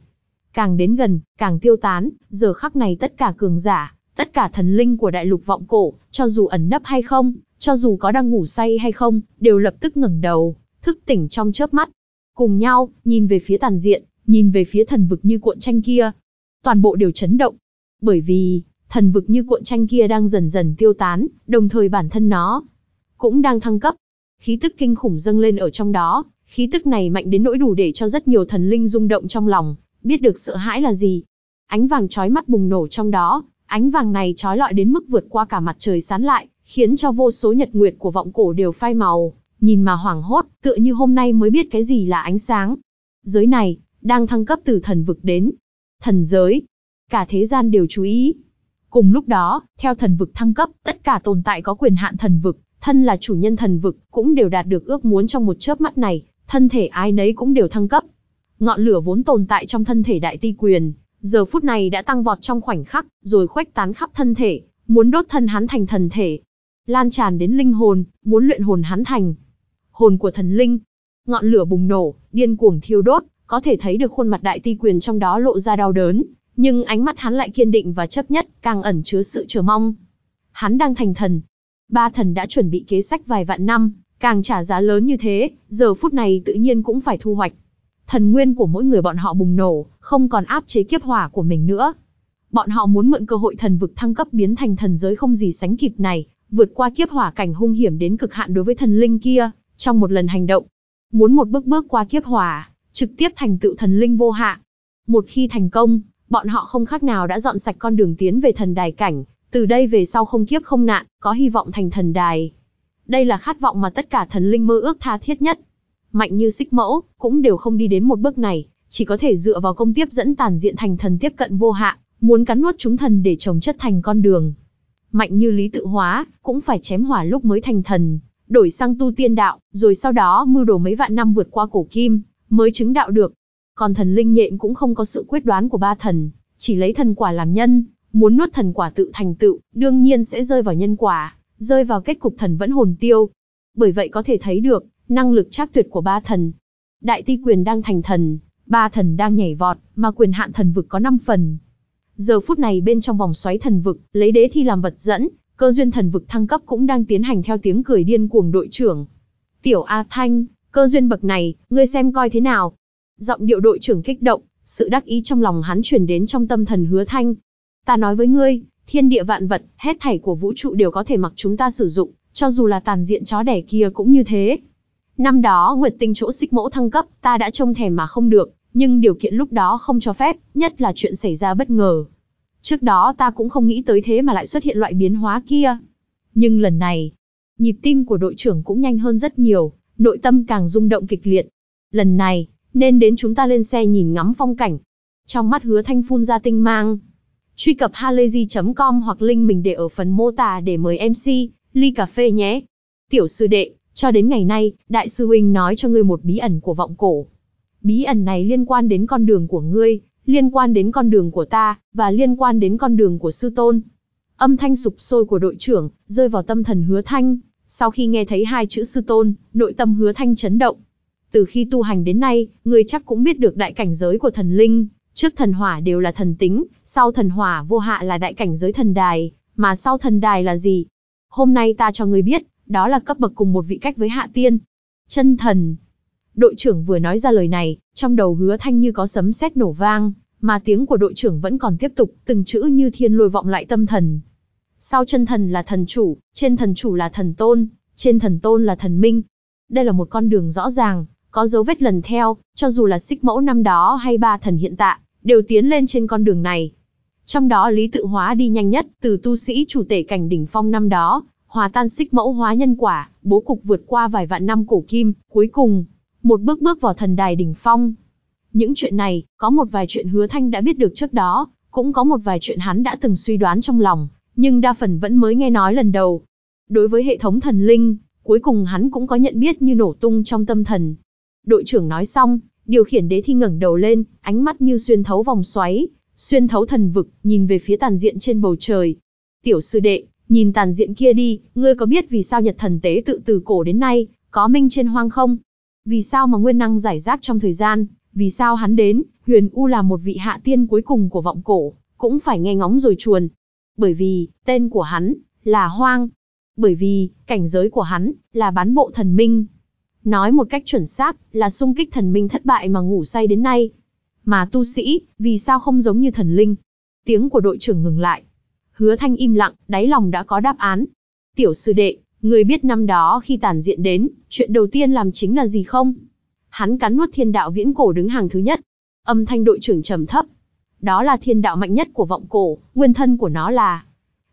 Càng đến gần, càng tiêu tán, giờ khắc này tất cả cường giả, tất cả thần linh của đại lục vọng cổ, cho dù ẩn nấp hay không, cho dù có đang ngủ say hay không, đều lập tức ngẩng đầu, thức tỉnh trong chớp mắt. Cùng nhau, nhìn về phía tàn diện, nhìn về phía thần vực như cuộn tranh kia. Toàn bộ đều chấn động. Bởi vì, thần vực như cuộn tranh kia đang dần dần tiêu tán, đồng thời bản thân nó cũng đang thăng cấp. Khí tức kinh khủng dâng lên ở trong đó, khí tức này mạnh đến nỗi đủ để cho rất nhiều thần linh rung động trong lòng, biết được sợ hãi là gì. Ánh vàng chói mắt bùng nổ trong đó, ánh vàng này chói lọi đến mức vượt qua cả mặt trời sán lại, khiến cho vô số nhật nguyệt của vọng cổ đều phai màu, nhìn mà hoảng hốt, tựa như hôm nay mới biết cái gì là ánh sáng. Giới này, đang thăng cấp từ thần vực đến thần giới. Cả thế gian đều chú ý. Cùng lúc đó, theo thần vực thăng cấp, tất cả tồn tại có quyền hạn thần vực thân là chủ nhân thần vực, cũng đều đạt được ước muốn trong một chớp mắt này, thân thể ai nấy cũng đều thăng cấp. Ngọn lửa vốn tồn tại trong thân thể đại ti quyền, giờ phút này đã tăng vọt trong khoảnh khắc, rồi khuếch tán khắp thân thể, muốn đốt thân hắn thành thần thể, lan tràn đến linh hồn, muốn luyện hồn hắn thành hồn của thần linh. Ngọn lửa bùng nổ, điên cuồng thiêu đốt, có thể thấy được khuôn mặt đại ti quyền trong đó lộ ra đau đớn, nhưng ánh mắt hắn lại kiên định và chấp nhất, càng ẩn chứa sự chờ mong. Hắn đang thành thần, Ba thần đã chuẩn bị kế sách vài vạn năm, càng trả giá lớn như thế, giờ phút này tự nhiên cũng phải thu hoạch. Thần nguyên của mỗi người bọn họ bùng nổ, không còn áp chế kiếp hỏa của mình nữa. Bọn họ muốn mượn cơ hội thần vực thăng cấp biến thành thần giới không gì sánh kịp này, vượt qua kiếp hỏa cảnh hung hiểm đến cực hạn đối với thần linh kia, trong một lần hành động. Muốn một bước bước qua kiếp hỏa, trực tiếp thành tựu thần linh vô hạ. Một khi thành công, bọn họ không khác nào đã dọn sạch con đường tiến về thần đài cảnh, từ đây về sau không kiếp không nạn, có hy vọng thành thần đài. Đây là khát vọng mà tất cả thần linh mơ ước tha thiết nhất. Mạnh như xích mẫu, cũng đều không đi đến một bước này, chỉ có thể dựa vào công tiếp dẫn tàn diện thành thần tiếp cận vô hạn, muốn cắn nuốt chúng thần để trồng chất thành con đường. Mạnh như lý tự hóa, cũng phải chém hỏa lúc mới thành thần, đổi sang tu tiên đạo, rồi sau đó mưu đồ mấy vạn năm vượt qua cổ kim, mới chứng đạo được. Còn thần linh nhện cũng không có sự quyết đoán của ba thần, chỉ lấy thần quả làm nhân, Muốn nuốt thần quả tự thành tựu, đương nhiên sẽ rơi vào nhân quả, rơi vào kết cục thần vẫn hồn tiêu. Bởi vậy có thể thấy được, năng lực chắc tuyệt của ba thần. Đại ti quyền đang thành thần, ba thần đang nhảy vọt, mà quyền hạn thần vực có 5 phần. Giờ phút này bên trong vòng xoáy thần vực, lấy đế thi làm vật dẫn, cơ duyên thần vực thăng cấp cũng đang tiến hành theo tiếng cười điên cuồng đội trưởng. Tiểu A Thanh, cơ duyên bậc này, ngươi xem coi thế nào. Giọng điệu đội trưởng kích động, sự đắc ý trong lòng hắn chuyển đến trong tâm thần hứa thanh, Ta nói với ngươi, thiên địa vạn vật, hết thảy của vũ trụ đều có thể mặc chúng ta sử dụng, cho dù là tàn diện chó đẻ kia cũng như thế. Năm đó Nguyệt Tinh chỗ xích mẫu thăng cấp, ta đã trông thèm mà không được, nhưng điều kiện lúc đó không cho phép, nhất là chuyện xảy ra bất ngờ. Trước đó ta cũng không nghĩ tới thế mà lại xuất hiện loại biến hóa kia. Nhưng lần này, nhịp tim của đội trưởng cũng nhanh hơn rất nhiều, nội tâm càng rung động kịch liệt. Lần này, nên đến chúng ta lên xe nhìn ngắm phong cảnh. Trong mắt hứa thanh phun ra tinh mang, Truy cập halayzi.com hoặc link mình để ở phần mô tả để mời MC, ly cà phê nhé. Tiểu sư đệ, cho đến ngày nay, đại sư huynh nói cho ngươi một bí ẩn của vọng cổ. Bí ẩn này liên quan đến con đường của ngươi, liên quan đến con đường của ta, và liên quan đến con đường của sư tôn. Âm thanh sụp sôi của đội trưởng, rơi vào tâm thần hứa thanh. Sau khi nghe thấy hai chữ sư tôn, nội tâm hứa thanh chấn động. Từ khi tu hành đến nay, người chắc cũng biết được đại cảnh giới của thần linh, trước thần hỏa đều là thần tính, sau thần hỏa vô hạ là đại cảnh giới thần đài, mà sau thần đài là gì? Hôm nay ta cho ngươi biết, đó là cấp bậc cùng một vị cách với hạ tiên. Chân thần. Đội trưởng vừa nói ra lời này, trong đầu hứa thanh như có sấm sét nổ vang, mà tiếng của đội trưởng vẫn còn tiếp tục, từng chữ như thiên lôi vọng lại tâm thần. Sau chân thần là thần chủ, trên thần chủ là thần tôn, trên thần tôn là thần minh. Đây là một con đường rõ ràng, có dấu vết lần theo, cho dù là xích mẫu năm đó hay ba thần hiện tại, đều tiến lên trên con đường này. Trong đó lý tự hóa đi nhanh nhất, từ tu sĩ chủ tể cảnh đỉnh phong năm đó, hòa tan xích mẫu hóa nhân quả, bố cục vượt qua vài vạn năm cổ kim, cuối cùng, một bước bước vào thần đài đỉnh phong. Những chuyện này, có một vài chuyện hứa thanh đã biết được trước đó, cũng có một vài chuyện hắn đã từng suy đoán trong lòng, nhưng đa phần vẫn mới nghe nói lần đầu. Đối với hệ thống thần linh, cuối cùng hắn cũng có nhận biết như nổ tung trong tâm thần. Đội trưởng nói xong, điều khiển đế thi ngẩng đầu lên, ánh mắt như xuyên thấu vòng xoáy, xuyên thấu thần vực, nhìn về phía tàn diện trên bầu trời. Tiểu sư đệ, nhìn tàn diện kia đi, ngươi có biết vì sao nhật thần tế tự từ cổ đến nay, có minh trên hoang không? Vì sao mà nguyên năng giải rác trong thời gian, vì sao hắn đến, huyền U là một vị hạ tiên cuối cùng của vọng cổ, cũng phải nghe ngóng rồi chuồn. Bởi vì, tên của hắn, là hoang. Bởi vì, cảnh giới của hắn, là bán bộ thần minh. Nói một cách chuẩn xác, là xung kích thần minh thất bại mà ngủ say đến nay. Mà tu sĩ, vì sao không giống như thần linh? Tiếng của đội trưởng ngừng lại. Hứa thanh im lặng, đáy lòng đã có đáp án. Tiểu sư đệ, người biết năm đó khi tàn diện đến, chuyện đầu tiên làm chính là gì không? Hắn cắn nuốt thiên đạo viễn cổ đứng hàng thứ nhất. Âm thanh đội trưởng trầm thấp. Đó là thiên đạo mạnh nhất của vọng cổ, nguyên thân của nó là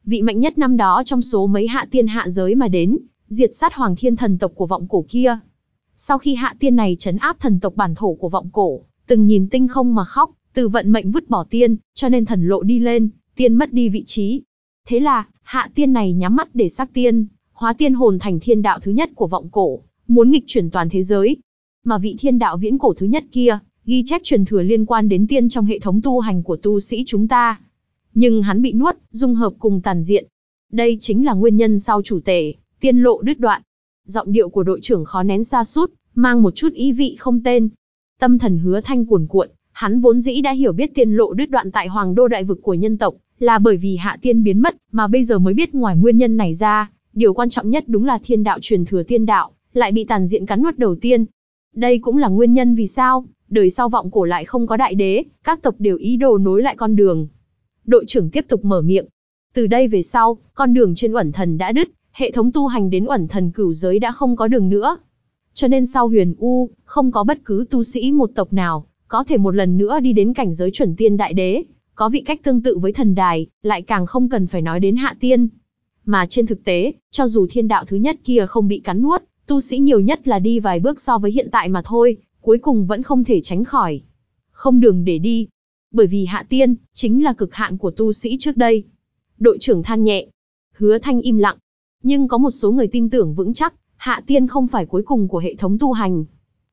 vị mạnh nhất năm đó trong số mấy hạ tiên hạ giới mà đến, diệt sát hoàng thiên thần tộc của vọng cổ kia. Sau khi hạ tiên này trấn áp thần tộc bản thổ của vọng cổ, từng nhìn tinh không mà khóc, từ vận mệnh vứt bỏ tiên, cho nên thần lộ đi lên, tiên mất đi vị trí. Thế là, hạ tiên này nhắm mắt để xác tiên, hóa tiên hồn thành thiên đạo thứ nhất của vọng cổ, muốn nghịch chuyển toàn thế giới. Mà vị thiên đạo viễn cổ thứ nhất kia, ghi chép truyền thừa liên quan đến tiên trong hệ thống tu hành của tu sĩ chúng ta. Nhưng hắn bị nuốt, dung hợp cùng tàn diện. Đây chính là nguyên nhân sau chủ tể, tiên lộ đứt đoạn. Giọng điệu của đội trưởng khó nén xa sút mang một chút ý vị không tên, Tâm thần hứa thanh cuồn cuộn, hắn vốn dĩ đã hiểu biết tiên lộ đứt đoạn tại hoàng đô đại vực của nhân tộc, là bởi vì hạ tiên biến mất, mà bây giờ mới biết ngoài nguyên nhân này ra, điều quan trọng nhất đúng là thiên đạo truyền thừa tiên đạo, lại bị tàn diện cắn nuốt đầu tiên. Đây cũng là nguyên nhân vì sao, đời sau vọng cổ lại không có đại đế, các tộc đều ý đồ nối lại con đường. Đội trưởng tiếp tục mở miệng. Từ đây về sau, con đường trên uẩn thần đã đứt, hệ thống tu hành đến uẩn thần cửu giới đã không có đường nữa, cho nên sau huyền U, không có bất cứ tu sĩ một tộc nào, có thể một lần nữa đi đến cảnh giới chuẩn tiên đại đế, có vị cách tương tự với thần đài, lại càng không cần phải nói đến hạ tiên. Mà trên thực tế, cho dù thiên đạo thứ nhất kia không bị cắn nuốt, tu sĩ nhiều nhất là đi vài bước so với hiện tại mà thôi, cuối cùng vẫn không thể tránh khỏi. Không đường để đi. Bởi vì hạ tiên, chính là cực hạn của tu sĩ trước đây. Đội trưởng than nhẹ. Hứa thanh im lặng. Nhưng có một số người tin tưởng vững chắc, hạ tiên không phải cuối cùng của hệ thống tu hành.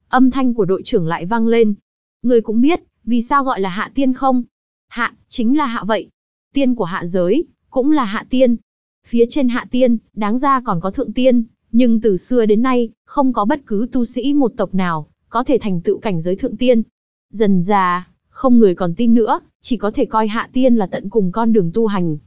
Âm thanh của đội trưởng lại vang lên. Người cũng biết, vì sao gọi là hạ tiên không? Hạ, chính là hạ vậy. Tiên của hạ giới, cũng là hạ tiên. Phía trên hạ tiên, đáng ra còn có thượng tiên, nhưng từ xưa đến nay, không có bất cứ tu sĩ một tộc nào, có thể thành tựu cảnh giới thượng tiên. Dần già, không người còn tin nữa, chỉ có thể coi hạ tiên là tận cùng con đường tu hành.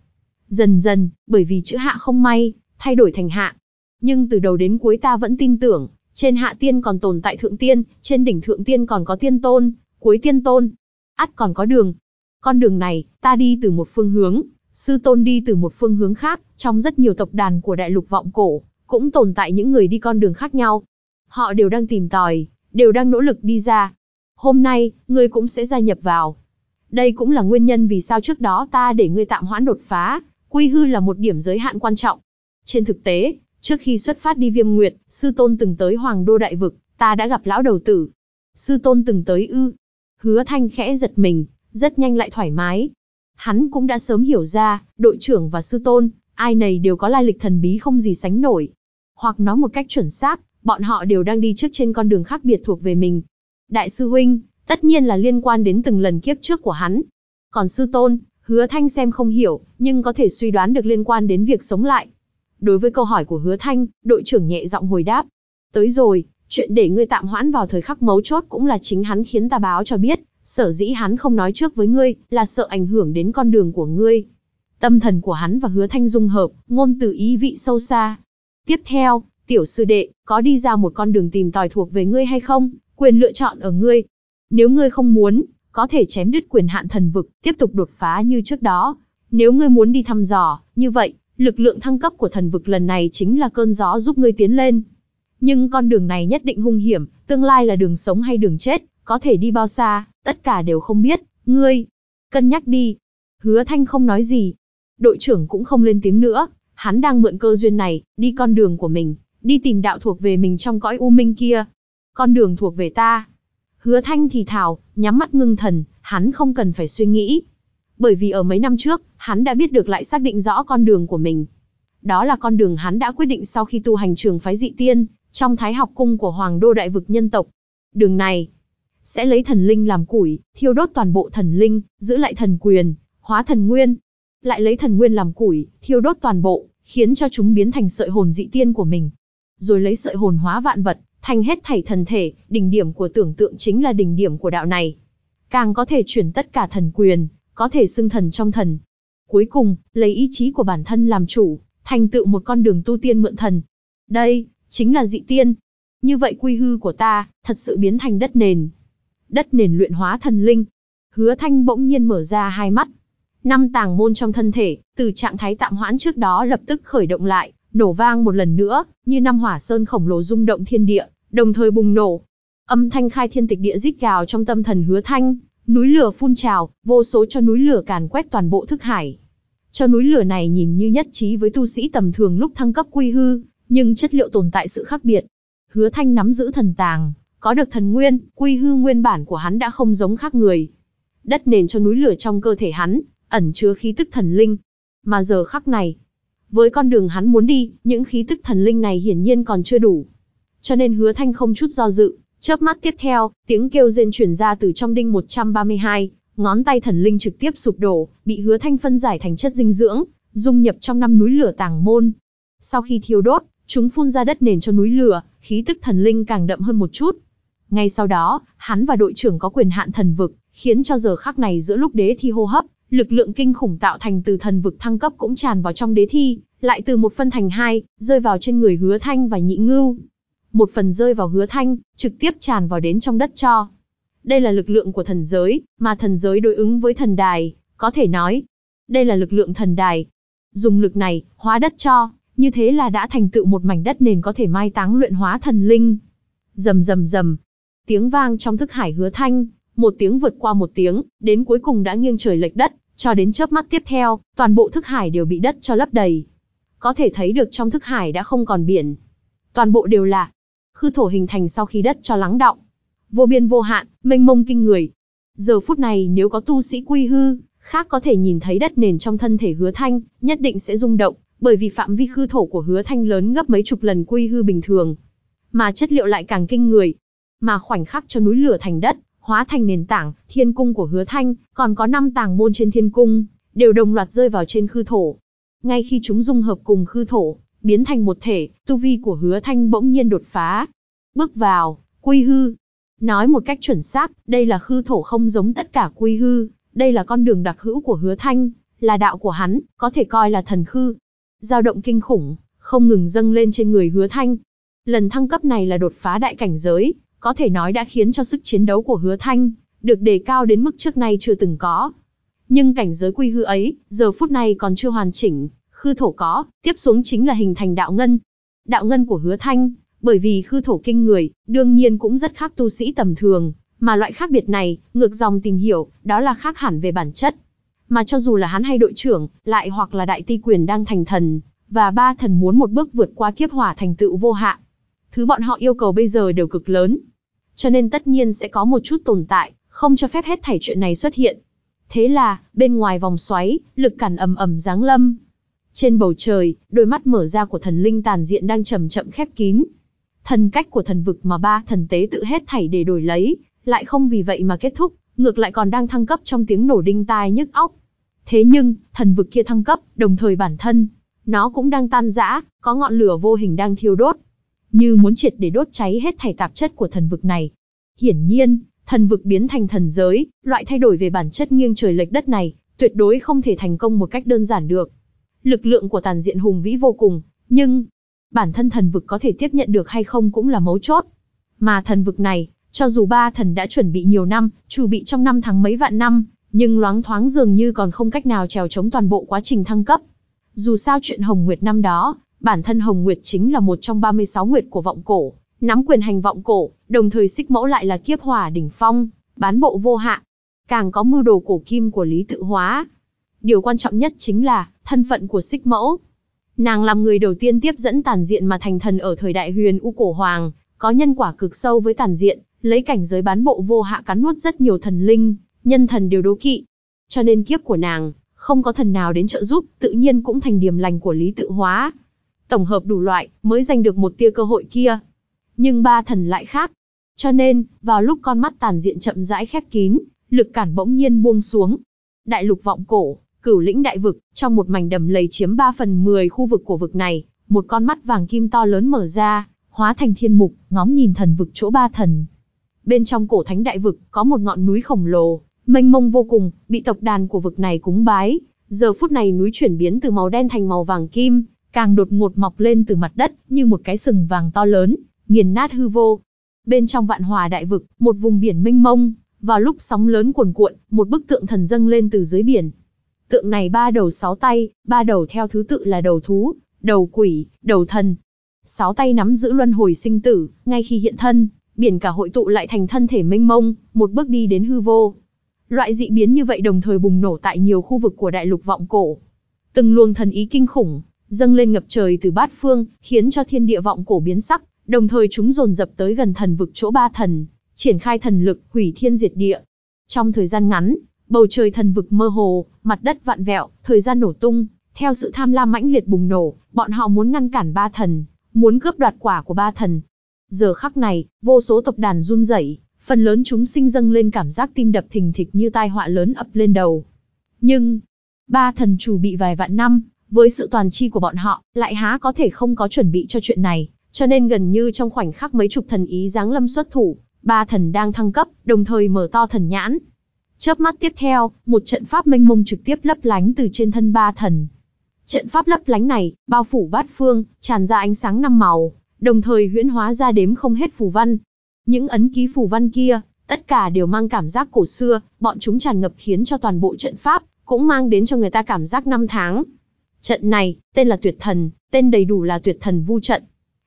Dần dần, bởi vì chữ hạ không may, thay đổi thành hạ, nhưng từ đầu đến cuối ta vẫn tin tưởng, trên hạ tiên còn tồn tại thượng tiên, trên đỉnh thượng tiên còn có tiên tôn, cuối tiên tôn, ắt còn có đường. Con đường này, ta đi từ một phương hướng, sư tôn đi từ một phương hướng khác, trong rất nhiều tộc đàn của đại lục vọng cổ, cũng tồn tại những người đi con đường khác nhau. Họ đều đang tìm tòi, đều đang nỗ lực đi ra. Hôm nay, ngươi cũng sẽ gia nhập vào. Đây cũng là nguyên nhân vì sao trước đó ta để ngươi tạm hoãn đột phá, quy hư là một điểm giới hạn quan trọng. Trên thực tế, Trước khi xuất phát đi viêm nguyện, sư tôn từng tới hoàng đô đại vực, ta đã gặp lão đầu tử. Sư tôn từng tới ư. Hứa thanh khẽ giật mình, rất nhanh lại thoải mái. Hắn cũng đã sớm hiểu ra, đội trưởng và sư tôn, ai này đều có lai lịch thần bí không gì sánh nổi. Hoặc nói một cách chuẩn xác, bọn họ đều đang đi trước trên con đường khác biệt thuộc về mình. Đại sư Huynh, tất nhiên là liên quan đến từng lần kiếp trước của hắn. Còn sư tôn, hứa thanh xem không hiểu, nhưng có thể suy đoán được liên quan đến việc sống lại, Đối với câu hỏi của Hứa Thanh, đội trưởng nhẹ giọng hồi đáp. Tới rồi, chuyện để ngươi tạm hoãn vào thời khắc mấu chốt cũng là chính hắn khiến ta báo cho biết, sở dĩ hắn không nói trước với ngươi, là sợ ảnh hưởng đến con đường của ngươi. Tâm thần của hắn và Hứa Thanh dung hợp, ngôn từ ý vị sâu xa. Tiếp theo, tiểu sư đệ, có đi ra một con đường tìm tòi thuộc về ngươi hay không, quyền lựa chọn ở ngươi. Nếu ngươi không muốn, có thể chém đứt quyền hạn thần vực, tiếp tục đột phá như trước đó. Nếu ngươi muốn đi thăm dò, như vậy, lực lượng thăng cấp của thần vực lần này chính là cơn gió giúp ngươi tiến lên. Nhưng con đường này nhất định hung hiểm, tương lai là đường sống hay đường chết, có thể đi bao xa, tất cả đều không biết, ngươi, cân nhắc đi. Hứa Thanh không nói gì, đội trưởng cũng không lên tiếng nữa, hắn đang mượn cơ duyên này, đi con đường của mình, đi tìm đạo thuộc về mình trong cõi u minh kia. Con đường thuộc về ta. Hứa Thanh thì thảo, nhắm mắt ngưng thần, hắn không cần phải suy nghĩ, bởi vì ở mấy năm trước, hắn đã biết được lại xác định rõ con đường của mình. Đó là con đường hắn đã quyết định sau khi tu hành trường phái dị tiên, trong thái học cung của Hoàng Đô Đại Vực Nhân Tộc. Đường này sẽ lấy thần linh làm củi, thiêu đốt toàn bộ thần linh, giữ lại thần quyền, hóa thần nguyên. Lại lấy thần nguyên làm củi, thiêu đốt toàn bộ, khiến cho chúng biến thành sợi hồn dị tiên của mình. Rồi lấy sợi hồn hóa vạn vật, thành hết thảy thần thể, đỉnh điểm của tưởng tượng chính là đỉnh điểm của đạo này. Càng có thể chuyển tất cả thần quyền, có thể xưng thần trong thần. Cuối cùng, lấy ý chí của bản thân làm chủ, thành tựu một con đường tu tiên mượn thần. Đây, chính là dị tiên. Như vậy quy hư của ta, thật sự biến thành đất nền. Đất nền luyện hóa thần linh. Hứa Thanh bỗng nhiên mở ra hai mắt. Năm tàng môn trong thân thể, từ trạng thái tạm hoãn trước đó lập tức khởi động lại, nổ vang một lần nữa, như năm hỏa sơn khổng lồ rung động thiên địa, đồng thời bùng nổ. Âm thanh khai thiên tịch địa rít gào trong tâm thần Hứa Thanh, Núi lửa phun trào, vô số cho núi lửa càn quét toàn bộ thức hải. Cho núi lửa này nhìn như nhất trí với tu sĩ tầm thường lúc thăng cấp quy hư, nhưng chất liệu tồn tại sự khác biệt. Hứa Thanh nắm giữ thần tàng, có được thần nguyên, quy hư nguyên bản của hắn đã không giống khác người. Đất nền cho núi lửa trong cơ thể hắn, ẩn chứa khí tức thần linh. Mà giờ khắc này, với con đường hắn muốn đi, những khí tức thần linh này hiển nhiên còn chưa đủ. Cho nên hứa thanh không chút do dự, Chớp mắt tiếp theo, tiếng kêu rên chuyển ra từ trong đinh 132, ngón tay thần linh trực tiếp sụp đổ, bị hứa thanh phân giải thành chất dinh dưỡng, dung nhập trong năm núi lửa tàng môn. Sau khi thiêu đốt, chúng phun ra đất nền cho núi lửa, khí tức thần linh càng đậm hơn một chút. Ngay sau đó, hắn và đội trưởng có quyền hạn thần vực, khiến cho giờ khắc này giữa lúc đế thi hô hấp, lực lượng kinh khủng tạo thành từ thần vực thăng cấp cũng tràn vào trong đế thi, lại từ một phân thành hai, rơi vào trên người hứa thanh và nhị ngưu một phần rơi vào hứa thanh, trực tiếp tràn vào đến trong đất cho. Đây là lực lượng của thần giới, mà thần giới đối ứng với thần đài, có thể nói, đây là lực lượng thần đài. Dùng lực này, hóa đất cho, như thế là đã thành tựu một mảnh đất nền có thể mai táng luyện hóa thần linh. Rầm rầm rầm, tiếng vang trong thức hải hứa thanh, một tiếng vượt qua một tiếng, đến cuối cùng đã nghiêng trời lệch đất, cho đến chớp mắt tiếp theo, toàn bộ thức hải đều bị đất cho lấp đầy. Có thể thấy được trong thức hải đã không còn biển. Toàn bộ đều là khư thổ hình thành sau khi đất cho lắng động. Vô biên vô hạn, mênh mông kinh người. Giờ phút này nếu có tu sĩ quy hư, khác có thể nhìn thấy đất nền trong thân thể hứa thanh, nhất định sẽ rung động, bởi vì phạm vi khư thổ của hứa thanh lớn gấp mấy chục lần quy hư bình thường. Mà chất liệu lại càng kinh người. Mà khoảnh khắc cho núi lửa thành đất, hóa thành nền tảng, thiên cung của hứa thanh, còn có năm tàng môn trên thiên cung, đều đồng loạt rơi vào trên khư thổ. Ngay khi chúng dung hợp cùng khư thổ, biến thành một thể, tu vi của hứa thanh bỗng nhiên đột phá. Bước vào, quy hư. Nói một cách chuẩn xác, đây là khư thổ không giống tất cả quy hư, đây là con đường đặc hữu của hứa thanh, là đạo của hắn, có thể coi là thần khư. dao động kinh khủng, không ngừng dâng lên trên người hứa thanh. Lần thăng cấp này là đột phá đại cảnh giới, có thể nói đã khiến cho sức chiến đấu của hứa thanh, được đề cao đến mức trước nay chưa từng có. Nhưng cảnh giới quy hư ấy, giờ phút này còn chưa hoàn chỉnh, khư thổ có, tiếp xuống chính là hình thành đạo ngân. Đạo ngân của hứa thanh, bởi vì khư thổ kinh người, đương nhiên cũng rất khác tu sĩ tầm thường, mà loại khác biệt này, ngược dòng tìm hiểu, đó là khác hẳn về bản chất. Mà cho dù là hắn hay đội trưởng, lại hoặc là đại ti quyền đang thành thần, và ba thần muốn một bước vượt qua kiếp hỏa thành tựu vô hạn. Thứ bọn họ yêu cầu bây giờ đều cực lớn. Cho nên tất nhiên sẽ có một chút tồn tại, không cho phép hết thảy chuyện này xuất hiện. Thế là, bên ngoài vòng xoáy, lực cản ầm ầm giáng lâm, trên bầu trời, đôi mắt mở ra của thần linh tàn diện đang chậm chậm khép kín. Thần cách của thần vực mà ba thần tế tự hết thảy để đổi lấy, lại không vì vậy mà kết thúc, ngược lại còn đang thăng cấp trong tiếng nổ đinh tai nhức óc. Thế nhưng, thần vực kia thăng cấp, đồng thời bản thân, nó cũng đang tan rã, có ngọn lửa vô hình đang thiêu đốt, như muốn triệt để đốt cháy hết thảy tạp chất của thần vực này. Hiển nhiên, thần vực biến thành thần giới, loại thay đổi về bản chất nghiêng trời lệch đất này, tuyệt đối không thể thành công một cách đơn giản được. Lực lượng của tàn diện hùng vĩ vô cùng, nhưng bản thân thần vực có thể tiếp nhận được hay không cũng là mấu chốt. Mà thần vực này, cho dù ba thần đã chuẩn bị nhiều năm, chuẩn bị trong năm tháng mấy vạn năm, nhưng loáng thoáng dường như còn không cách nào trèo chống toàn bộ quá trình thăng cấp. Dù sao chuyện Hồng Nguyệt năm đó, bản thân Hồng Nguyệt chính là một trong 36 nguyệt của vọng cổ, nắm quyền hành vọng cổ, đồng thời xích mẫu lại là kiếp hỏa đỉnh phong, bán bộ vô hạn, Càng có mưu đồ cổ kim của Lý Tự Hóa. Điều quan trọng nhất chính là, thân phận của xích Mẫu. Nàng làm người đầu tiên tiếp dẫn tàn diện mà thành thần ở thời đại huyền U Cổ Hoàng, có nhân quả cực sâu với tàn diện, lấy cảnh giới bán bộ vô hạ cắn nuốt rất nhiều thần linh, nhân thần đều đố kỵ. Cho nên kiếp của nàng, không có thần nào đến trợ giúp, tự nhiên cũng thành điểm lành của Lý Tự Hóa. Tổng hợp đủ loại, mới giành được một tia cơ hội kia. Nhưng ba thần lại khác. Cho nên, vào lúc con mắt tàn diện chậm rãi khép kín, lực cản bỗng nhiên buông xuống. Đại lục vọng cổ, Cửu lĩnh đại vực, trong một mảnh đầm lầy chiếm 3 phần 10 khu vực của vực này, một con mắt vàng kim to lớn mở ra, hóa thành thiên mục, ngóng nhìn thần vực chỗ ba thần. Bên trong cổ thánh đại vực, có một ngọn núi khổng lồ, mênh mông vô cùng, bị tộc đàn của vực này cúng bái. Giờ phút này núi chuyển biến từ màu đen thành màu vàng kim, càng đột ngột mọc lên từ mặt đất, như một cái sừng vàng to lớn, nghiền nát hư vô. Bên trong vạn hòa đại vực, một vùng biển mênh mông, vào lúc sóng lớn cuồn cuộn, một bức tượng thần dâng lên từ dưới biển, Tượng này ba đầu sáu tay, ba đầu theo thứ tự là đầu thú, đầu quỷ, đầu thần. Sáu tay nắm giữ luân hồi sinh tử, ngay khi hiện thân, biển cả hội tụ lại thành thân thể mênh mông, một bước đi đến hư vô. Loại dị biến như vậy đồng thời bùng nổ tại nhiều khu vực của đại lục vọng cổ. Từng luồng thần ý kinh khủng, dâng lên ngập trời từ bát phương, khiến cho thiên địa vọng cổ biến sắc, đồng thời chúng dồn dập tới gần thần vực chỗ ba thần, triển khai thần lực hủy thiên diệt địa. Trong thời gian ngắn, Bầu trời thần vực mơ hồ, mặt đất vạn vẹo, thời gian nổ tung, theo sự tham lam mãnh liệt bùng nổ, bọn họ muốn ngăn cản ba thần, muốn cướp đoạt quả của ba thần. Giờ khắc này, vô số tộc đàn run rẩy, phần lớn chúng sinh dâng lên cảm giác tim đập thình thịch như tai họa lớn ập lên đầu. Nhưng, ba thần chủ bị vài vạn năm, với sự toàn chi của bọn họ, lại há có thể không có chuẩn bị cho chuyện này, cho nên gần như trong khoảnh khắc mấy chục thần ý giáng lâm xuất thủ, ba thần đang thăng cấp, đồng thời mở to thần nhãn, Chớp mắt tiếp theo, một trận pháp mênh mông trực tiếp lấp lánh từ trên thân ba thần. Trận pháp lấp lánh này, bao phủ bát phương, tràn ra ánh sáng năm màu, đồng thời huyễn hóa ra đếm không hết phù văn. Những ấn ký phù văn kia, tất cả đều mang cảm giác cổ xưa, bọn chúng tràn ngập khiến cho toàn bộ trận pháp, cũng mang đến cho người ta cảm giác năm tháng. Trận này, tên là tuyệt thần, tên đầy đủ là tuyệt thần vu trận.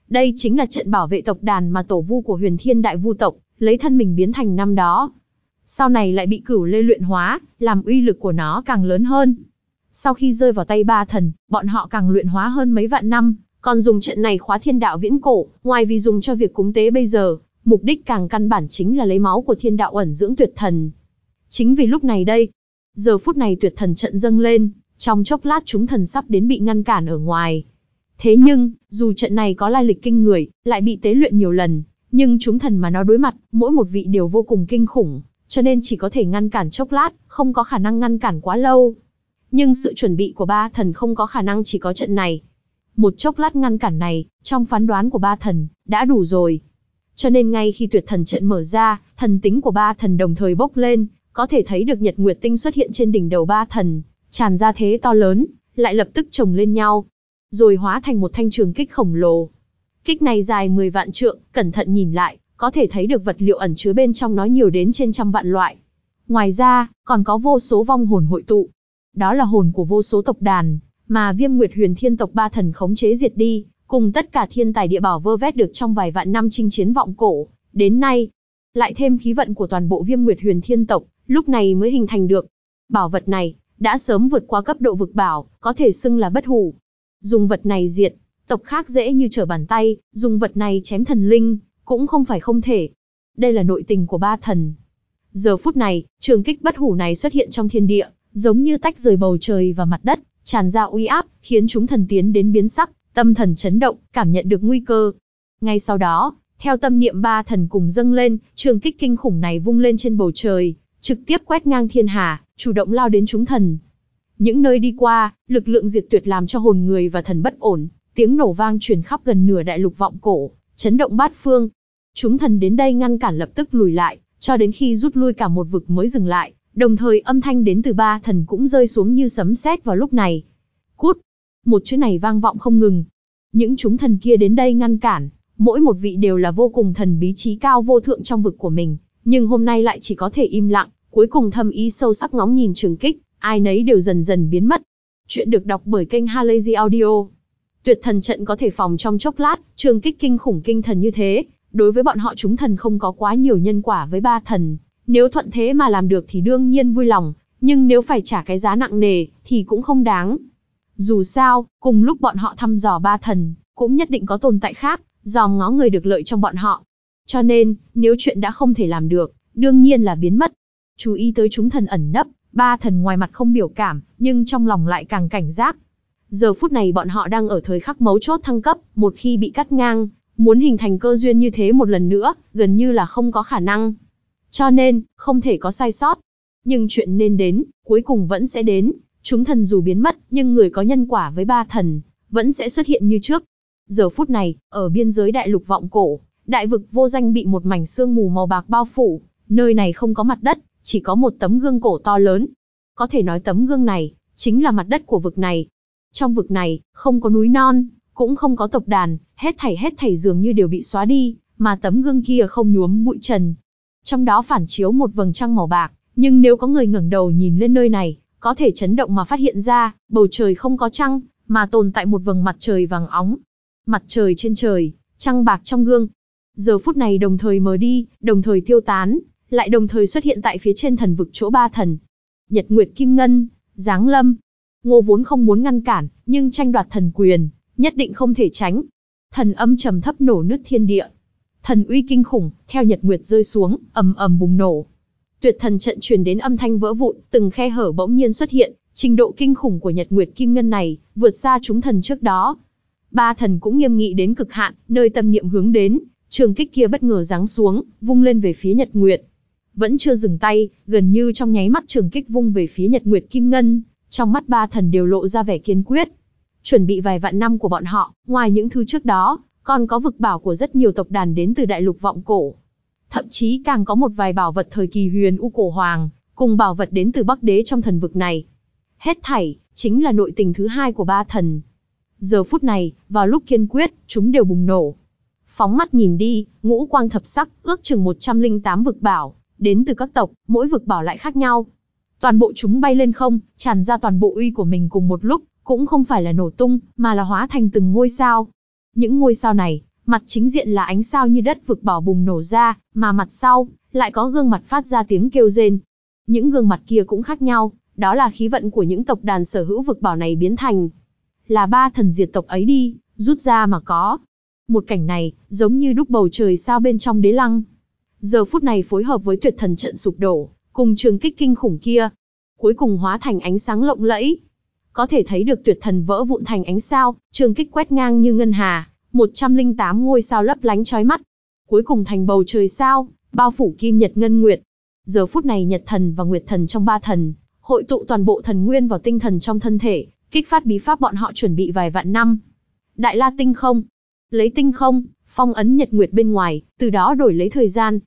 Đây chính là trận bảo vệ tộc đàn mà tổ vu của huyền thiên đại vu tộc, lấy thân mình biến thành năm đó sau này lại bị cửu lê luyện hóa, làm uy lực của nó càng lớn hơn. Sau khi rơi vào tay ba thần, bọn họ càng luyện hóa hơn mấy vạn năm, còn dùng trận này khóa thiên đạo viễn cổ, ngoài vì dùng cho việc cúng tế bây giờ, mục đích càng căn bản chính là lấy máu của thiên đạo ẩn dưỡng tuyệt thần. Chính vì lúc này đây, giờ phút này tuyệt thần trận dâng lên, trong chốc lát chúng thần sắp đến bị ngăn cản ở ngoài. Thế nhưng, dù trận này có lai lịch kinh người, lại bị tế luyện nhiều lần, nhưng chúng thần mà nó đối mặt, mỗi một vị đều vô cùng kinh khủng, cho nên chỉ có thể ngăn cản chốc lát, không có khả năng ngăn cản quá lâu. Nhưng sự chuẩn bị của ba thần không có khả năng chỉ có trận này. Một chốc lát ngăn cản này, trong phán đoán của ba thần, đã đủ rồi. Cho nên ngay khi tuyệt thần trận mở ra, thần tính của ba thần đồng thời bốc lên, có thể thấy được nhật nguyệt tinh xuất hiện trên đỉnh đầu ba thần, tràn ra thế to lớn, lại lập tức chồng lên nhau, rồi hóa thành một thanh trường kích khổng lồ. Kích này dài 10 vạn trượng, cẩn thận nhìn lại, có thể thấy được vật liệu ẩn chứa bên trong nó nhiều đến trên trăm vạn loại. Ngoài ra, còn có vô số vong hồn hội tụ. Đó là hồn của vô số tộc đàn, mà Viêm Nguyệt Huyền Thiên tộc ba thần khống chế diệt đi, cùng tất cả thiên tài địa bảo vơ vét được trong vài vạn năm chinh chiến vọng cổ, đến nay, lại thêm khí vận của toàn bộ Viêm Nguyệt Huyền Thiên tộc, lúc này mới hình thành được. Bảo vật này đã sớm vượt qua cấp độ vực bảo, có thể xưng là bất hủ. Dùng vật này diệt, tộc khác dễ như trở bàn tay, dùng vật này chém thần linh, cũng không phải không thể. Đây là nội tình của ba thần. Giờ phút này, trường kích bất hủ này xuất hiện trong thiên địa, giống như tách rời bầu trời và mặt đất, tràn ra uy áp, khiến chúng thần tiến đến biến sắc, tâm thần chấn động, cảm nhận được nguy cơ. Ngay sau đó, theo tâm niệm ba thần cùng dâng lên, trường kích kinh khủng này vung lên trên bầu trời, trực tiếp quét ngang thiên hà, chủ động lao đến chúng thần. Những nơi đi qua, lực lượng diệt tuyệt làm cho hồn người và thần bất ổn, tiếng nổ vang truyền khắp gần nửa đại lục vọng cổ, chấn động bát phương, Chúng thần đến đây ngăn cản lập tức lùi lại, cho đến khi rút lui cả một vực mới dừng lại, đồng thời âm thanh đến từ ba thần cũng rơi xuống như sấm sét vào lúc này. Cút! Một chữ này vang vọng không ngừng. Những chúng thần kia đến đây ngăn cản, mỗi một vị đều là vô cùng thần bí trí cao vô thượng trong vực của mình, nhưng hôm nay lại chỉ có thể im lặng, cuối cùng thâm ý sâu sắc ngóng nhìn trường kích, ai nấy đều dần dần biến mất. Chuyện được đọc bởi kênh Halazy Audio. Tuyệt thần trận có thể phòng trong chốc lát, trường kích kinh khủng kinh thần như thế, Đối với bọn họ chúng thần không có quá nhiều nhân quả với ba thần, nếu thuận thế mà làm được thì đương nhiên vui lòng, nhưng nếu phải trả cái giá nặng nề thì cũng không đáng. Dù sao, cùng lúc bọn họ thăm dò ba thần, cũng nhất định có tồn tại khác, dòm ngó người được lợi trong bọn họ. Cho nên, nếu chuyện đã không thể làm được, đương nhiên là biến mất. Chú ý tới chúng thần ẩn nấp, ba thần ngoài mặt không biểu cảm, nhưng trong lòng lại càng cảnh giác. Giờ phút này bọn họ đang ở thời khắc mấu chốt thăng cấp, một khi bị cắt ngang, Muốn hình thành cơ duyên như thế một lần nữa, gần như là không có khả năng. Cho nên, không thể có sai sót. Nhưng chuyện nên đến, cuối cùng vẫn sẽ đến. Chúng thần dù biến mất, nhưng người có nhân quả với ba thần, vẫn sẽ xuất hiện như trước. Giờ phút này, ở biên giới đại lục vọng cổ, đại vực vô danh bị một mảnh sương mù màu bạc bao phủ. Nơi này không có mặt đất, chỉ có một tấm gương cổ to lớn. Có thể nói tấm gương này, chính là mặt đất của vực này. Trong vực này, không có núi non, cũng không có tộc đàn, hết thảy hết thảy dường như đều bị xóa đi, mà tấm gương kia không nhuốm bụi trần. Trong đó phản chiếu một vầng trăng màu bạc, nhưng nếu có người ngẩng đầu nhìn lên nơi này, có thể chấn động mà phát hiện ra, bầu trời không có trăng, mà tồn tại một vầng mặt trời vàng óng. Mặt trời trên trời, trăng bạc trong gương. Giờ phút này đồng thời mờ đi, đồng thời tiêu tán, lại đồng thời xuất hiện tại phía trên thần vực chỗ ba thần. Nhật Nguyệt Kim Ngân, Giáng Lâm. Ngô vốn không muốn ngăn cản, nhưng tranh đoạt thần quyền, nhất định không thể tránh. Thần âm trầm thấp nổ nứt thiên địa. Thần uy kinh khủng, theo nhật nguyệt rơi xuống, ầm ầm bùng nổ. Tuyệt thần trận truyền đến âm thanh vỡ vụn, từng khe hở bỗng nhiên xuất hiện, trình độ kinh khủng của nhật nguyệt kim ngân này, vượt xa chúng thần trước đó. Ba thần cũng nghiêm nghị đến cực hạn, nơi tâm niệm hướng đến, trường kích kia bất ngờ giáng xuống, vung lên về phía nhật nguyệt. Vẫn chưa dừng tay, gần như trong nháy mắt trường kích vung về phía nhật nguyệt kim ngân, trong mắt ba thần đều lộ ra vẻ kiên quyết chuẩn bị vài vạn năm của bọn họ, ngoài những thứ trước đó, còn có vực bảo của rất nhiều tộc đàn đến từ đại lục vọng cổ. Thậm chí càng có một vài bảo vật thời kỳ huyền u cổ hoàng, cùng bảo vật đến từ Bắc Đế trong thần vực này. Hết thảy, chính là nội tình thứ hai của ba thần. Giờ phút này, vào lúc kiên quyết, chúng đều bùng nổ. Phóng mắt nhìn đi, ngũ quang thập sắc, ước chừng 108 vực bảo, đến từ các tộc, mỗi vực bảo lại khác nhau. Toàn bộ chúng bay lên không, tràn ra toàn bộ uy của mình cùng một lúc, cũng không phải là nổ tung, mà là hóa thành từng ngôi sao. Những ngôi sao này, mặt chính diện là ánh sao như đất vực bỏ bùng nổ ra, mà mặt sau, lại có gương mặt phát ra tiếng kêu rên. Những gương mặt kia cũng khác nhau, đó là khí vận của những tộc đàn sở hữu vực bảo này biến thành. Là ba thần diệt tộc ấy đi, rút ra mà có. Một cảnh này, giống như đúc bầu trời sao bên trong đế lăng. Giờ phút này phối hợp với tuyệt thần trận sụp đổ, cùng trường kích kinh khủng kia. Cuối cùng hóa thành ánh sáng lộng lẫy, có thể thấy được tuyệt thần vỡ vụn thành ánh sao, trường kích quét ngang như ngân hà, 108 ngôi sao lấp lánh chói mắt. Cuối cùng thành bầu trời sao, bao phủ kim nhật ngân nguyệt. Giờ phút này nhật thần và nguyệt thần trong ba thần, hội tụ toàn bộ thần nguyên vào tinh thần trong thân thể, kích phát bí pháp bọn họ chuẩn bị vài vạn năm. Đại la tinh không, lấy tinh không, phong ấn nhật nguyệt bên ngoài, từ đó đổi lấy thời gian.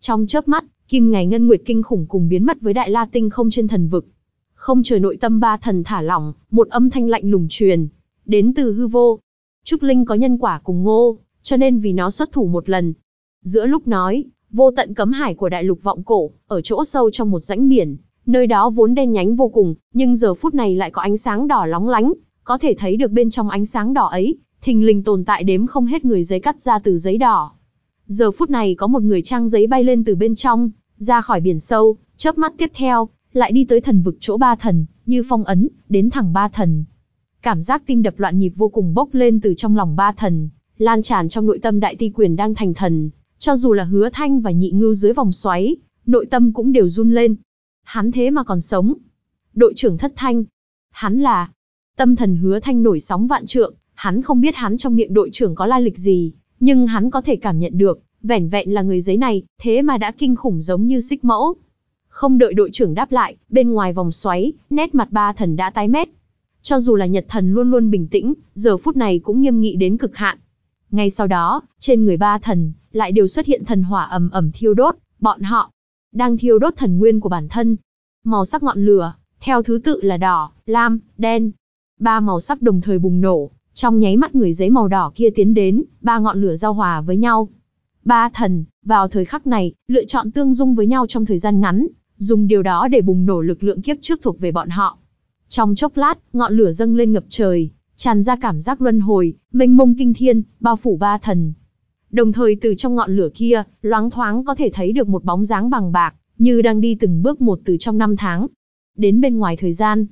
Trong chớp mắt, kim ngày ngân nguyệt kinh khủng cùng biến mất với đại la tinh không trên thần vực. Không chờ nội tâm ba thần thả lỏng, một âm thanh lạnh lùng truyền, đến từ hư vô. Trúc Linh có nhân quả cùng ngô, cho nên vì nó xuất thủ một lần. Giữa lúc nói, vô tận cấm hải của đại lục vọng cổ, ở chỗ sâu trong một rãnh biển, nơi đó vốn đen nhánh vô cùng, nhưng giờ phút này lại có ánh sáng đỏ lóng lánh, có thể thấy được bên trong ánh sáng đỏ ấy, thình lình tồn tại đếm không hết người giấy cắt ra từ giấy đỏ. Giờ phút này có một người trang giấy bay lên từ bên trong, ra khỏi biển sâu, chớp mắt tiếp theo, lại đi tới thần vực chỗ ba thần, như phong ấn, đến thẳng ba thần. Cảm giác tim đập loạn nhịp vô cùng bốc lên từ trong lòng ba thần, lan tràn trong nội tâm đại ti quyền đang thành thần, cho dù là hứa thanh và nhị ngưu dưới vòng xoáy, nội tâm cũng đều run lên. Hắn thế mà còn sống. Đội trưởng thất thanh. Hắn là. Tâm thần hứa thanh nổi sóng vạn trượng, hắn không biết hắn trong miệng đội trưởng có lai lịch gì, nhưng hắn có thể cảm nhận được, vẻn vẹn là người giấy này, thế mà đã kinh khủng giống như xích mẫu, không đợi đội trưởng đáp lại, bên ngoài vòng xoáy, nét mặt ba thần đã tái mét. Cho dù là Nhật thần luôn luôn bình tĩnh, giờ phút này cũng nghiêm nghị đến cực hạn. Ngay sau đó, trên người ba thần, lại đều xuất hiện thần hỏa ầm ầm thiêu đốt, bọn họ đang thiêu đốt thần nguyên của bản thân. Màu sắc ngọn lửa, theo thứ tự là đỏ, lam, đen. Ba màu sắc đồng thời bùng nổ, trong nháy mắt người giấy màu đỏ kia tiến đến, ba ngọn lửa giao hòa với nhau. Ba thần, vào thời khắc này, lựa chọn tương dung với nhau trong thời gian ngắn, dùng điều đó để bùng nổ lực lượng kiếp trước thuộc về bọn họ. Trong chốc lát, ngọn lửa dâng lên ngập trời, tràn ra cảm giác luân hồi, mênh mông kinh thiên, bao phủ ba thần. Đồng thời từ trong ngọn lửa kia, loáng thoáng có thể thấy được một bóng dáng bằng bạc, như đang đi từng bước một từ trong năm tháng, đến bên ngoài thời gian.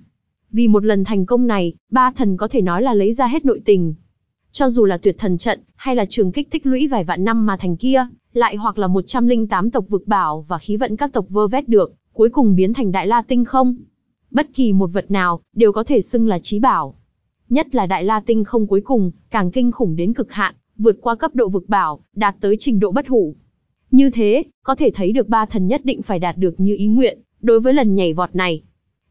Vì một lần thành công này, ba thần có thể nói là lấy ra hết nội tình, cho dù là tuyệt thần trận, hay là trường kích tích lũy vài vạn năm mà thành kia, lại hoặc là 108 tộc vực bảo và khí vận các tộc vơ vét được, cuối cùng biến thành đại la tinh không. Bất kỳ một vật nào, đều có thể xưng là trí bảo. Nhất là đại la tinh không cuối cùng, càng kinh khủng đến cực hạn, vượt qua cấp độ vực bảo, đạt tới trình độ bất hủ. Như thế, có thể thấy được ba thần nhất định phải đạt được như ý nguyện, đối với lần nhảy vọt này.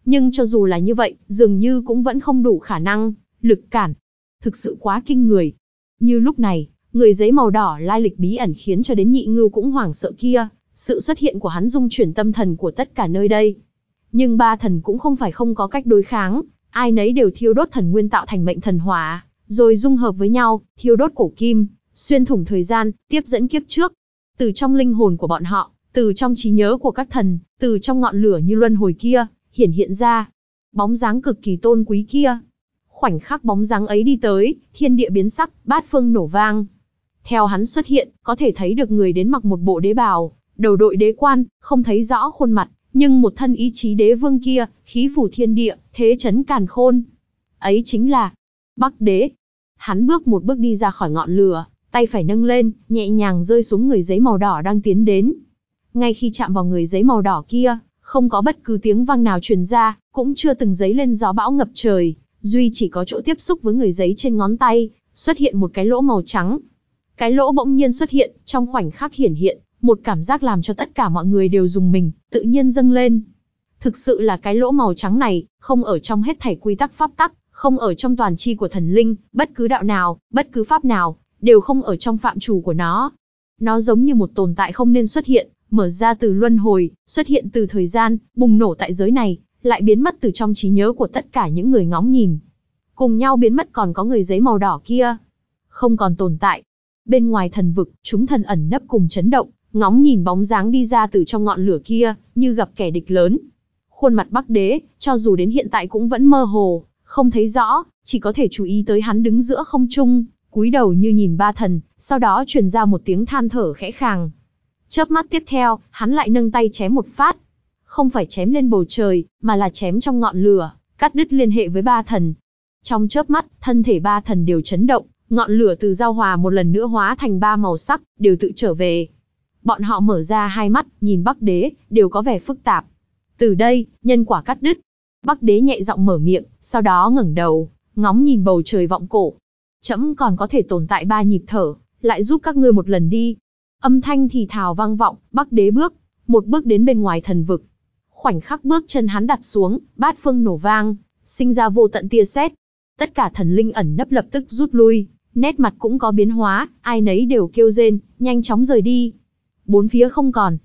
Nhưng cho dù là như vậy, dường như cũng vẫn không đủ khả năng, lực cản, thực sự quá kinh người. Như lúc này, người giấy màu đỏ lai lịch bí ẩn khiến cho đến nhị ngưu cũng hoảng sợ kia, sự xuất hiện của hắn dung chuyển tâm thần của tất cả nơi đây. Nhưng ba thần cũng không phải không có cách đối kháng, ai nấy đều thiêu đốt thần nguyên tạo thành mệnh thần hỏa, rồi dung hợp với nhau, thiêu đốt cổ kim, xuyên thủng thời gian, tiếp dẫn kiếp trước. Từ trong linh hồn của bọn họ, từ trong trí nhớ của các thần, từ trong ngọn lửa như luân hồi kia, hiển hiện ra. Bóng dáng cực kỳ tôn quý kia, Khoảnh khắc bóng dáng ấy đi tới, thiên địa biến sắc, bát phương nổ vang. Theo hắn xuất hiện, có thể thấy được người đến mặc một bộ đế bào, đầu đội đế quan, không thấy rõ khuôn mặt, nhưng một thân ý chí đế vương kia, khí phủ thiên địa, thế chấn càn khôn. Ấy chính là Bắc Đế. Hắn bước một bước đi ra khỏi ngọn lửa, tay phải nâng lên, nhẹ nhàng rơi xuống người giấy màu đỏ đang tiến đến. Ngay khi chạm vào người giấy màu đỏ kia, không có bất cứ tiếng vang nào truyền ra, cũng chưa từng giấy lên gió bão ngập trời duy chỉ có chỗ tiếp xúc với người giấy trên ngón tay, xuất hiện một cái lỗ màu trắng. Cái lỗ bỗng nhiên xuất hiện, trong khoảnh khắc hiển hiện, một cảm giác làm cho tất cả mọi người đều dùng mình, tự nhiên dâng lên. Thực sự là cái lỗ màu trắng này, không ở trong hết thảy quy tắc pháp tắc, không ở trong toàn chi của thần linh, bất cứ đạo nào, bất cứ pháp nào, đều không ở trong phạm trù của nó. Nó giống như một tồn tại không nên xuất hiện, mở ra từ luân hồi, xuất hiện từ thời gian, bùng nổ tại giới này, lại biến mất từ trong trí nhớ của tất cả những người ngóng nhìn. Cùng nhau biến mất còn có người giấy màu đỏ kia. Không còn tồn tại. Bên ngoài thần vực, chúng thần ẩn nấp cùng chấn động, ngóng nhìn bóng dáng đi ra từ trong ngọn lửa kia, như gặp kẻ địch lớn. Khuôn mặt Bắc Đế, cho dù đến hiện tại cũng vẫn mơ hồ, không thấy rõ, chỉ có thể chú ý tới hắn đứng giữa không trung, cúi đầu như nhìn ba thần, sau đó truyền ra một tiếng than thở khẽ khàng. Chớp mắt tiếp theo, hắn lại nâng tay chém một phát, không phải chém lên bầu trời, mà là chém trong ngọn lửa, cắt đứt liên hệ với ba thần. Trong chớp mắt, thân thể ba thần đều chấn động, ngọn lửa từ giao hòa một lần nữa hóa thành ba màu sắc, đều tự trở về. Bọn họ mở ra hai mắt, nhìn Bắc Đế, đều có vẻ phức tạp. Từ đây, nhân quả cắt đứt. Bắc Đế nhẹ giọng mở miệng, sau đó ngẩng đầu, ngóng nhìn bầu trời vọng cổ. Chấm còn có thể tồn tại ba nhịp thở, lại giúp các ngươi một lần đi. Âm thanh thì thào vang vọng, Bắc Đế bước, một bước đến bên ngoài thần vực, Khoảnh khắc bước chân hắn đặt xuống, bát phương nổ vang, sinh ra vô tận tia sét. Tất cả thần linh ẩn nấp lập tức rút lui, nét mặt cũng có biến hóa, ai nấy đều kêu rên, nhanh chóng rời đi. Bốn phía không còn,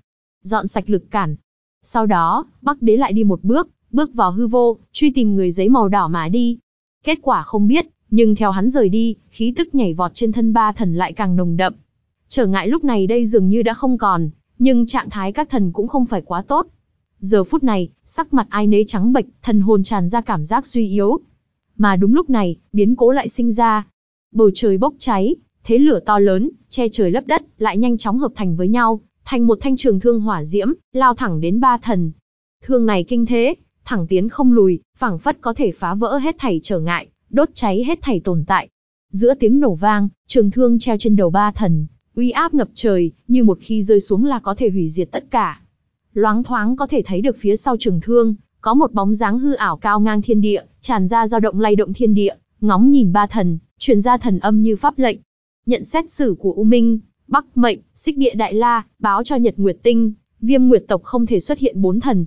dọn sạch lực cản. Sau đó, Bắc Đế lại đi một bước, bước vào hư vô, truy tìm người giấy màu đỏ mà đi. Kết quả không biết, nhưng theo hắn rời đi, khí tức nhảy vọt trên thân ba thần lại càng nồng đậm. Trở ngại lúc này đây dường như đã không còn, nhưng trạng thái các thần cũng không phải quá tốt. Giờ phút này, sắc mặt ai nấy trắng bệch, thần hồn tràn ra cảm giác suy yếu. Mà đúng lúc này, biến cố lại sinh ra. Bầu trời bốc cháy, thế lửa to lớn, che trời lấp đất, lại nhanh chóng hợp thành với nhau, thành một thanh trường thương hỏa diễm, lao thẳng đến ba thần. Thương này kinh thế, thẳng tiến không lùi, phảng phất có thể phá vỡ hết thảy trở ngại, đốt cháy hết thảy tồn tại. Giữa tiếng nổ vang, trường thương treo trên đầu ba thần, uy áp ngập trời, như một khi rơi xuống là có thể hủy diệt tất cả loáng thoáng có thể thấy được phía sau trường thương, có một bóng dáng hư ảo cao ngang thiên địa, tràn ra dao động lay động thiên địa, ngóng nhìn ba thần, truyền ra thần âm như pháp lệnh. Nhận xét xử của U Minh, Bắc Mệnh, Xích Địa Đại La, báo cho Nhật Nguyệt Tinh, Viêm Nguyệt tộc không thể xuất hiện bốn thần.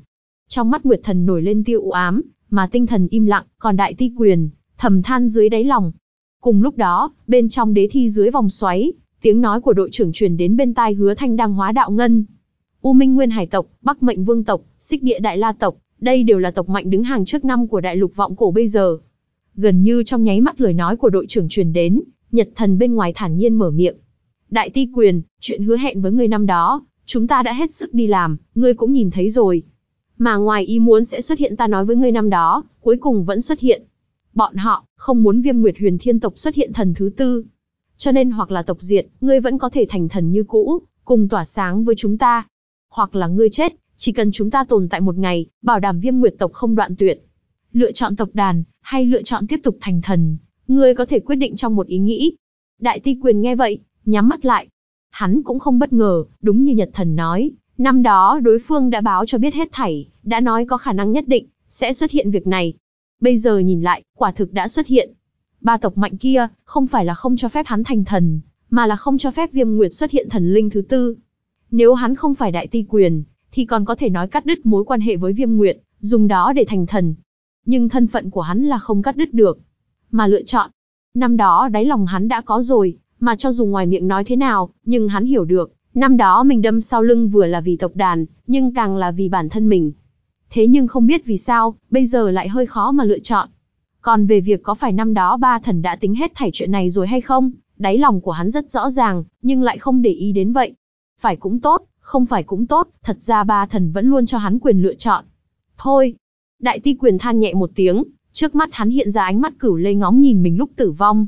Trong mắt Nguyệt thần nổi lên tiêu u ám, mà tinh thần im lặng, còn Đại Ti Quyền thầm than dưới đáy lòng. Cùng lúc đó, bên trong đế thi dưới vòng xoáy, tiếng nói của đội trưởng truyền đến bên tai Hứa Thanh đang hóa đạo ngân, U Minh Nguyên Hải tộc, Bắc Mệnh Vương tộc, Xích Địa Đại La tộc, đây đều là tộc mạnh đứng hàng trước năm của đại lục vọng cổ bây giờ. Gần như trong nháy mắt lời nói của đội trưởng truyền đến, Nhật Thần bên ngoài thản nhiên mở miệng. Đại ti quyền, chuyện hứa hẹn với người năm đó, chúng ta đã hết sức đi làm, ngươi cũng nhìn thấy rồi. Mà ngoài ý muốn sẽ xuất hiện ta nói với ngươi năm đó, cuối cùng vẫn xuất hiện. Bọn họ, không muốn viêm nguyệt huyền thiên tộc xuất hiện thần thứ tư. Cho nên hoặc là tộc diệt, ngươi vẫn có thể thành thần như cũ, cùng tỏa sáng với chúng ta, hoặc là ngươi chết, chỉ cần chúng ta tồn tại một ngày, bảo đảm viêm nguyệt tộc không đoạn tuyệt. Lựa chọn tộc đàn, hay lựa chọn tiếp tục thành thần, ngươi có thể quyết định trong một ý nghĩ. Đại ti quyền nghe vậy, nhắm mắt lại. Hắn cũng không bất ngờ, đúng như Nhật Thần nói, năm đó đối phương đã báo cho biết hết thảy, đã nói có khả năng nhất định, sẽ xuất hiện việc này. Bây giờ nhìn lại, quả thực đã xuất hiện. Ba tộc mạnh kia, không phải là không cho phép hắn thành thần, mà là không cho phép viêm nguyệt xuất hiện thần linh thứ tư. Nếu hắn không phải đại ti quyền, thì còn có thể nói cắt đứt mối quan hệ với viêm nguyện, dùng đó để thành thần. Nhưng thân phận của hắn là không cắt đứt được, mà lựa chọn. Năm đó đáy lòng hắn đã có rồi, mà cho dù ngoài miệng nói thế nào, nhưng hắn hiểu được, năm đó mình đâm sau lưng vừa là vì tộc đàn, nhưng càng là vì bản thân mình. Thế nhưng không biết vì sao, bây giờ lại hơi khó mà lựa chọn. Còn về việc có phải năm đó ba thần đã tính hết thảy chuyện này rồi hay không, đáy lòng của hắn rất rõ ràng, nhưng lại không để ý đến vậy phải cũng tốt, không phải cũng tốt, thật ra ba thần vẫn luôn cho hắn quyền lựa chọn. Thôi, đại ti quyền than nhẹ một tiếng, trước mắt hắn hiện ra ánh mắt cửu lê ngóng nhìn mình lúc tử vong.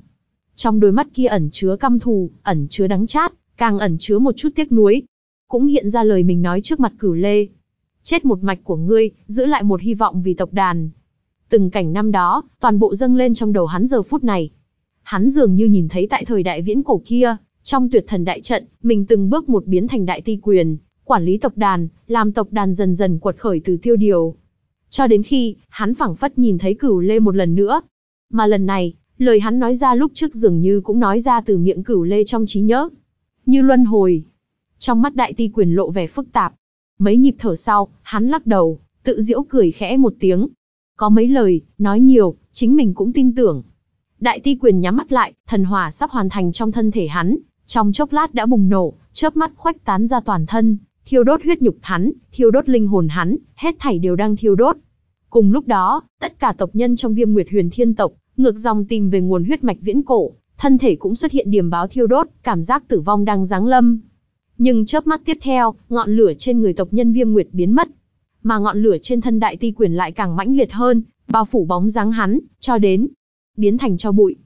Trong đôi mắt kia ẩn chứa căm thù, ẩn chứa đắng chát, càng ẩn chứa một chút tiếc nuối. Cũng hiện ra lời mình nói trước mặt cửu lê. Chết một mạch của ngươi, giữ lại một hy vọng vì tộc đàn. Từng cảnh năm đó, toàn bộ dâng lên trong đầu hắn giờ phút này. Hắn dường như nhìn thấy tại thời đại viễn cổ kia, trong tuyệt thần đại trận, mình từng bước một biến thành đại ti quyền, quản lý tộc đàn, làm tộc đàn dần dần quật khởi từ tiêu điều. Cho đến khi, hắn phẳng phất nhìn thấy cửu lê một lần nữa. Mà lần này, lời hắn nói ra lúc trước dường như cũng nói ra từ miệng cửu lê trong trí nhớ. Như luân hồi. Trong mắt đại ti quyền lộ vẻ phức tạp. Mấy nhịp thở sau, hắn lắc đầu, tự giễu cười khẽ một tiếng. Có mấy lời, nói nhiều, chính mình cũng tin tưởng. Đại ti quyền nhắm mắt lại, thần hòa sắp hoàn thành trong thân thể hắn, trong chốc lát đã bùng nổ, chớp mắt khoách tán ra toàn thân, thiêu đốt huyết nhục hắn, thiêu đốt linh hồn hắn, hết thảy đều đang thiêu đốt. Cùng lúc đó, tất cả tộc nhân trong Viêm Nguyệt Huyền Thiên tộc, ngược dòng tìm về nguồn huyết mạch viễn cổ, thân thể cũng xuất hiện điểm báo thiêu đốt, cảm giác tử vong đang giáng lâm. Nhưng chớp mắt tiếp theo, ngọn lửa trên người tộc nhân Viêm Nguyệt biến mất, mà ngọn lửa trên thân đại ti quyền lại càng mãnh liệt hơn, bao phủ bóng dáng hắn, cho đến biến thành cho bụi.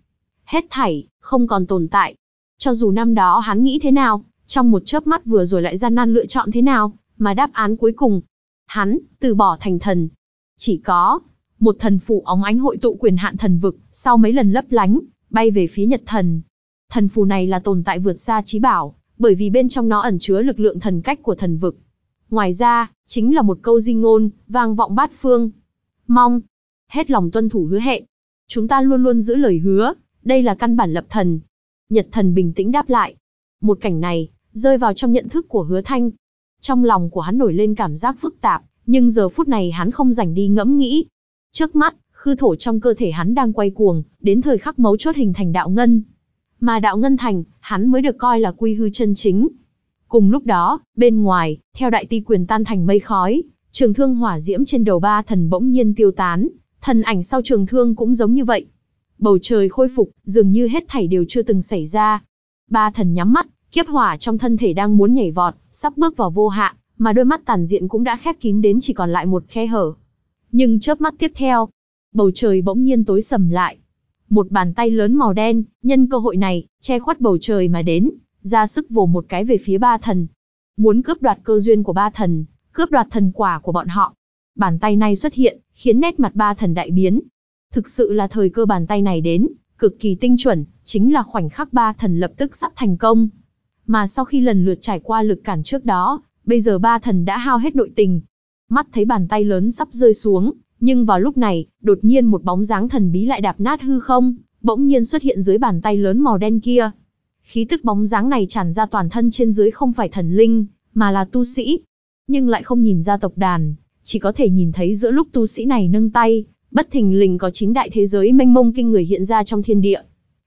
Hết thảy, không còn tồn tại, cho dù năm đó hắn nghĩ thế nào, trong một chớp mắt vừa rồi lại gian nan lựa chọn thế nào, mà đáp án cuối cùng, hắn từ bỏ thành thần. Chỉ có một thần phù óng ánh hội tụ quyền hạn thần vực, sau mấy lần lấp lánh, bay về phía Nhật thần. Thần phù này là tồn tại vượt xa trí bảo, bởi vì bên trong nó ẩn chứa lực lượng thần cách của thần vực. Ngoài ra, chính là một câu di ngôn, vang vọng bát phương. Mong, hết lòng tuân thủ hứa hẹn. Chúng ta luôn luôn giữ lời hứa, đây là căn bản lập thần, Nhật thần bình tĩnh đáp lại. Một cảnh này, rơi vào trong nhận thức của hứa thanh. Trong lòng của hắn nổi lên cảm giác phức tạp, nhưng giờ phút này hắn không rảnh đi ngẫm nghĩ. Trước mắt, khư thổ trong cơ thể hắn đang quay cuồng, đến thời khắc mấu chốt hình thành đạo ngân. Mà đạo ngân thành, hắn mới được coi là quy hư chân chính. Cùng lúc đó, bên ngoài, theo đại ti quyền tan thành mây khói, trường thương hỏa diễm trên đầu ba thần bỗng nhiên tiêu tán, thần ảnh sau trường thương cũng giống như vậy bầu trời khôi phục, dường như hết thảy đều chưa từng xảy ra. Ba thần nhắm mắt, kiếp hỏa trong thân thể đang muốn nhảy vọt, sắp bước vào vô hạ, mà đôi mắt tàn diện cũng đã khép kín đến chỉ còn lại một khe hở. Nhưng chớp mắt tiếp theo, bầu trời bỗng nhiên tối sầm lại. Một bàn tay lớn màu đen, nhân cơ hội này, che khuất bầu trời mà đến, ra sức vồ một cái về phía ba thần. Muốn cướp đoạt cơ duyên của ba thần, cướp đoạt thần quả của bọn họ. Bàn tay này xuất hiện, khiến nét mặt ba thần đại biến, Thực sự là thời cơ bàn tay này đến, cực kỳ tinh chuẩn, chính là khoảnh khắc ba thần lập tức sắp thành công. Mà sau khi lần lượt trải qua lực cản trước đó, bây giờ ba thần đã hao hết nội tình. Mắt thấy bàn tay lớn sắp rơi xuống, nhưng vào lúc này, đột nhiên một bóng dáng thần bí lại đạp nát hư không, bỗng nhiên xuất hiện dưới bàn tay lớn màu đen kia. Khí tức bóng dáng này tràn ra toàn thân trên dưới không phải thần linh, mà là tu sĩ. Nhưng lại không nhìn ra tộc đàn, chỉ có thể nhìn thấy giữa lúc tu sĩ này nâng tay, bất thình lình có chín đại thế giới mênh mông kinh người hiện ra trong thiên địa.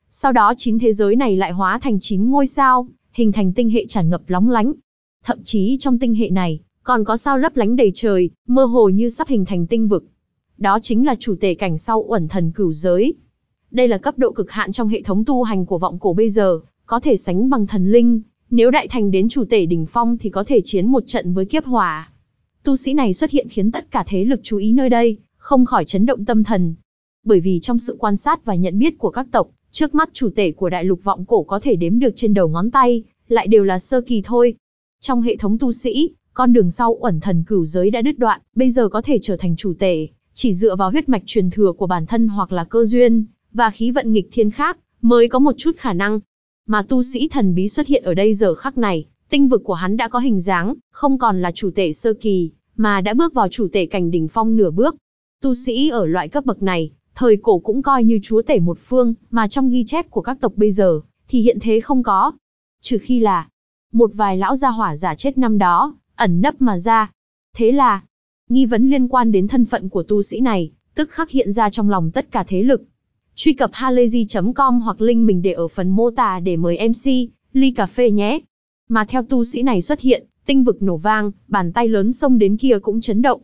Sau đó chín thế giới này lại hóa thành chín ngôi sao, hình thành tinh hệ tràn ngập lóng lánh. Thậm chí trong tinh hệ này, còn có sao lấp lánh đầy trời, mơ hồ như sắp hình thành tinh vực. Đó chính là chủ tể cảnh sau uẩn thần cửu giới. Đây là cấp độ cực hạn trong hệ thống tu hành của vọng cổ bây giờ, có thể sánh bằng thần linh, nếu đại thành đến chủ tể đỉnh phong thì có thể chiến một trận với kiếp hỏa. Tu sĩ này xuất hiện khiến tất cả thế lực chú ý nơi đây, không khỏi chấn động tâm thần. Bởi vì trong sự quan sát và nhận biết của các tộc, trước mắt chủ tể của đại lục vọng cổ có thể đếm được trên đầu ngón tay, lại đều là sơ kỳ thôi. Trong hệ thống tu sĩ, con đường sau ẩn thần cửu giới đã đứt đoạn, bây giờ có thể trở thành chủ tể, chỉ dựa vào huyết mạch truyền thừa của bản thân hoặc là cơ duyên, và khí vận nghịch thiên khác, mới có một chút khả năng. Mà tu sĩ thần bí xuất hiện ở đây giờ khắc này, tinh vực của hắn đã có hình dáng, không còn là chủ tể sơ kỳ, mà đã bước vào chủ tể cảnh đỉnh phong nửa bước. Tu sĩ ở loại cấp bậc này, thời cổ cũng coi như chúa tể một phương, mà trong ghi chép của các tộc bây giờ, thì hiện thế không có. Trừ khi là, một vài lão gia hỏa giả chết năm đó, ẩn nấp mà ra. Thế là, nghi vấn liên quan đến thân phận của tu sĩ này, tức khắc hiện ra trong lòng tất cả thế lực. Truy cập halayzi.com hoặc link mình để ở phần mô tả để mời MC, ly cà phê nhé. Mà theo tu sĩ này xuất hiện, tinh vực nổ vang, bàn tay lớn xông đến kia cũng chấn động.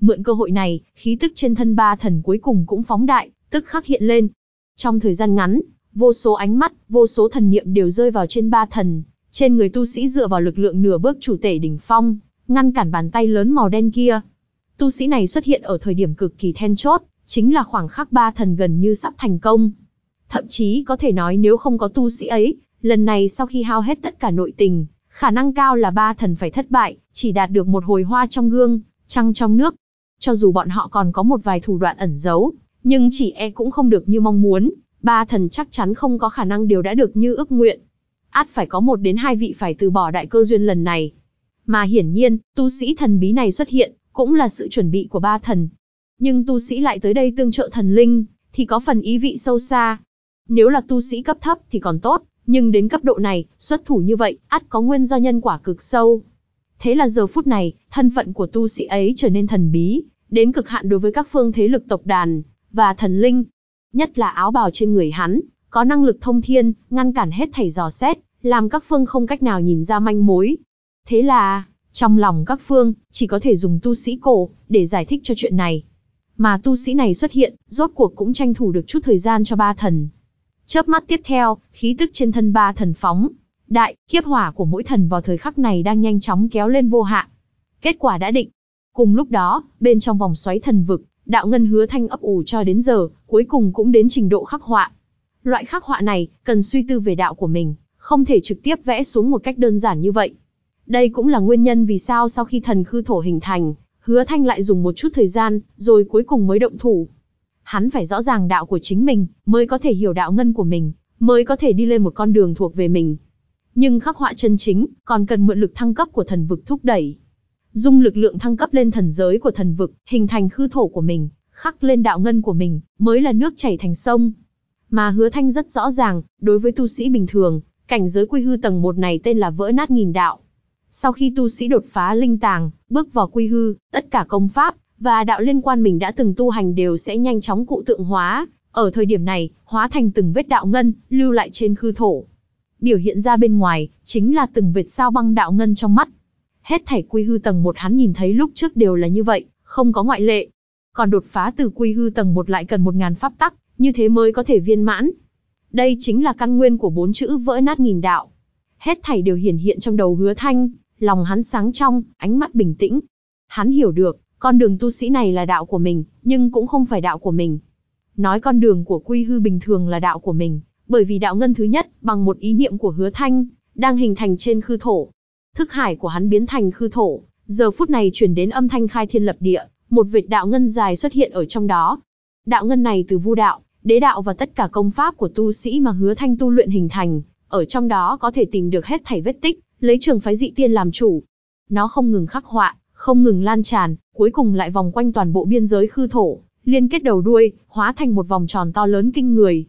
Mượn cơ hội này, khí tức trên thân ba thần cuối cùng cũng phóng đại, tức khắc hiện lên. Trong thời gian ngắn, vô số ánh mắt, vô số thần niệm đều rơi vào trên ba thần, trên người tu sĩ dựa vào lực lượng nửa bước chủ tể đỉnh phong, ngăn cản bàn tay lớn màu đen kia. Tu sĩ này xuất hiện ở thời điểm cực kỳ then chốt, chính là khoảng khắc ba thần gần như sắp thành công. Thậm chí có thể nói nếu không có tu sĩ ấy, lần này sau khi hao hết tất cả nội tình, khả năng cao là ba thần phải thất bại, chỉ đạt được một hồi hoa trong gương, trăng trong nước, cho dù bọn họ còn có một vài thủ đoạn ẩn giấu, nhưng chỉ e cũng không được như mong muốn, ba thần chắc chắn không có khả năng điều đã được như ước nguyện. Át phải có một đến hai vị phải từ bỏ đại cơ duyên lần này. Mà hiển nhiên, tu sĩ thần bí này xuất hiện, cũng là sự chuẩn bị của ba thần. Nhưng tu sĩ lại tới đây tương trợ thần linh, thì có phần ý vị sâu xa. Nếu là tu sĩ cấp thấp thì còn tốt, nhưng đến cấp độ này, xuất thủ như vậy, ắt có nguyên do nhân quả cực sâu. Thế là giờ phút này, thân phận của tu sĩ ấy trở nên thần bí, đến cực hạn đối với các phương thế lực tộc đàn và thần linh. Nhất là áo bào trên người hắn, có năng lực thông thiên, ngăn cản hết thảy dò xét, làm các phương không cách nào nhìn ra manh mối. Thế là, trong lòng các phương, chỉ có thể dùng tu sĩ cổ để giải thích cho chuyện này. Mà tu sĩ này xuất hiện, rốt cuộc cũng tranh thủ được chút thời gian cho ba thần. Chớp mắt tiếp theo, khí tức trên thân ba thần phóng, Đại, kiếp hỏa của mỗi thần vào thời khắc này đang nhanh chóng kéo lên vô hạn. Kết quả đã định. Cùng lúc đó, bên trong vòng xoáy thần vực, đạo ngân hứa thanh ấp ủ cho đến giờ, cuối cùng cũng đến trình độ khắc họa. Loại khắc họa này, cần suy tư về đạo của mình, không thể trực tiếp vẽ xuống một cách đơn giản như vậy. Đây cũng là nguyên nhân vì sao sau khi thần khư thổ hình thành, hứa thanh lại dùng một chút thời gian, rồi cuối cùng mới động thủ. Hắn phải rõ ràng đạo của chính mình, mới có thể hiểu đạo ngân của mình, mới có thể đi lên một con đường thuộc về mình, nhưng khắc họa chân chính còn cần mượn lực thăng cấp của thần vực thúc đẩy. Dung lực lượng thăng cấp lên thần giới của thần vực, hình thành khư thổ của mình, khắc lên đạo ngân của mình, mới là nước chảy thành sông. Mà hứa thanh rất rõ ràng, đối với tu sĩ bình thường, cảnh giới quy hư tầng 1 này tên là vỡ nát nghìn đạo. Sau khi tu sĩ đột phá linh tàng, bước vào quy hư, tất cả công pháp và đạo liên quan mình đã từng tu hành đều sẽ nhanh chóng cụ tượng hóa, ở thời điểm này, hóa thành từng vết đạo ngân, lưu lại trên khư thổ biểu hiện ra bên ngoài, chính là từng vệt sao băng đạo ngân trong mắt. Hết thảy quy hư tầng một hắn nhìn thấy lúc trước đều là như vậy, không có ngoại lệ. Còn đột phá từ quy hư tầng một lại cần một ngàn pháp tắc, như thế mới có thể viên mãn. Đây chính là căn nguyên của bốn chữ vỡ nát nghìn đạo. Hết thảy đều hiển hiện trong đầu hứa thanh, lòng hắn sáng trong, ánh mắt bình tĩnh. Hắn hiểu được, con đường tu sĩ này là đạo của mình, nhưng cũng không phải đạo của mình. Nói con đường của quy hư bình thường là đạo của mình, bởi vì đạo ngân thứ nhất, bằng một ý niệm của hứa thanh, đang hình thành trên khư thổ. Thức hải của hắn biến thành khư thổ, giờ phút này chuyển đến âm thanh khai thiên lập địa, một vệt đạo ngân dài xuất hiện ở trong đó. Đạo ngân này từ vu đạo, đế đạo và tất cả công pháp của tu sĩ mà hứa thanh tu luyện hình thành, ở trong đó có thể tìm được hết thảy vết tích, lấy trường phái dị tiên làm chủ. Nó không ngừng khắc họa, không ngừng lan tràn, cuối cùng lại vòng quanh toàn bộ biên giới khư thổ, liên kết đầu đuôi, hóa thành một vòng tròn to lớn kinh người,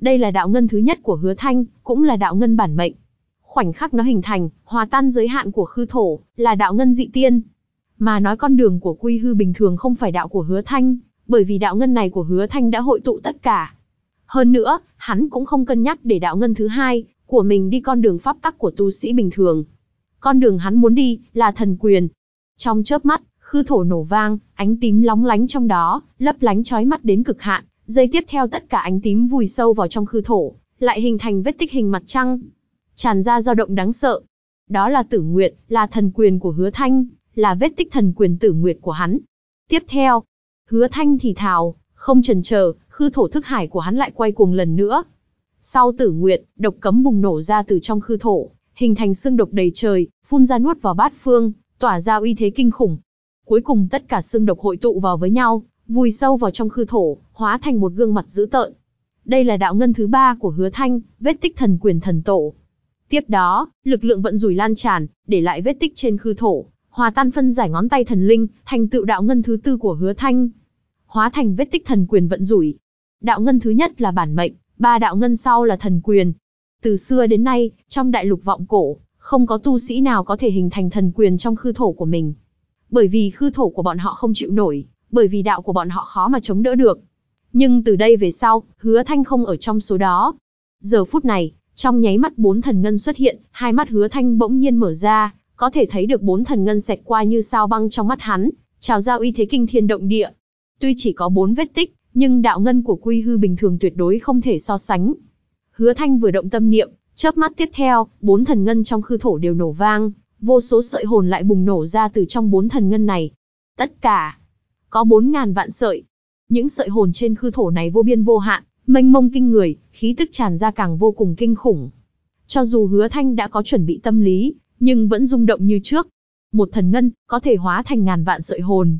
đây là đạo ngân thứ nhất của hứa thanh, cũng là đạo ngân bản mệnh. Khoảnh khắc nó hình thành, hòa tan giới hạn của khư thổ, là đạo ngân dị tiên. Mà nói con đường của quy hư bình thường không phải đạo của hứa thanh, bởi vì đạo ngân này của hứa thanh đã hội tụ tất cả. Hơn nữa, hắn cũng không cân nhắc để đạo ngân thứ hai của mình đi con đường pháp tắc của tu sĩ bình thường. Con đường hắn muốn đi là thần quyền. Trong chớp mắt, khư thổ nổ vang, ánh tím lóng lánh trong đó, lấp lánh chói mắt đến cực hạn, Giây tiếp theo tất cả ánh tím vùi sâu vào trong khư thổ, lại hình thành vết tích hình mặt trăng. Tràn ra dao động đáng sợ. Đó là tử nguyện, là thần quyền của hứa thanh, là vết tích thần quyền tử nguyệt của hắn. Tiếp theo, hứa thanh thì thào, không chần chờ, khư thổ thức hải của hắn lại quay cuồng lần nữa. Sau tử nguyệt, độc cấm bùng nổ ra từ trong khư thổ, hình thành xương độc đầy trời, phun ra nuốt vào bát phương, tỏa ra uy thế kinh khủng. Cuối cùng tất cả xương độc hội tụ vào với nhau, vùi sâu vào trong khư thổ, hóa thành một gương mặt dữ tợn. Đây là đạo ngân thứ ba của hứa thanh, vết tích thần quyền thần tổ. Tiếp đó, lực lượng vận rủi lan tràn, để lại vết tích trên khư thổ, hòa tan phân giải ngón tay thần linh, thành tựu đạo ngân thứ tư của hứa thanh. Hóa thành vết tích thần quyền vận rủi. Đạo ngân thứ nhất là bản mệnh, ba đạo ngân sau là thần quyền. Từ xưa đến nay, trong đại lục vọng cổ, không có tu sĩ nào có thể hình thành thần quyền trong khư thổ của mình. Bởi vì khư thổ của bọn họ không chịu nổi, bởi vì đạo của bọn họ khó mà chống đỡ được. Nhưng từ đây về sau, hứa thanh không ở trong số đó. Giờ phút này, trong nháy mắt bốn thần ngân xuất hiện, hai mắt hứa thanh bỗng nhiên mở ra, có thể thấy được bốn thần ngân xẹt qua như sao băng trong mắt hắn, trào ra uy thế kinh thiên động địa. Tuy chỉ có bốn vết tích, nhưng đạo ngân của quy hư bình thường tuyệt đối không thể so sánh. Hứa thanh vừa động tâm niệm, chớp mắt tiếp theo, bốn thần ngân trong khư thổ đều nổ vang, vô số sợi hồn lại bùng nổ ra từ trong bốn thần ngân này. Tất cả, có 4.000 vạn sợi. Những sợi hồn trên khư thổ này vô biên vô hạn, mênh mông kinh người, khí tức tràn ra càng vô cùng kinh khủng. Cho dù hứa thanh đã có chuẩn bị tâm lý, nhưng vẫn rung động như trước. Một thần ngân, có thể hóa thành ngàn vạn sợi hồn.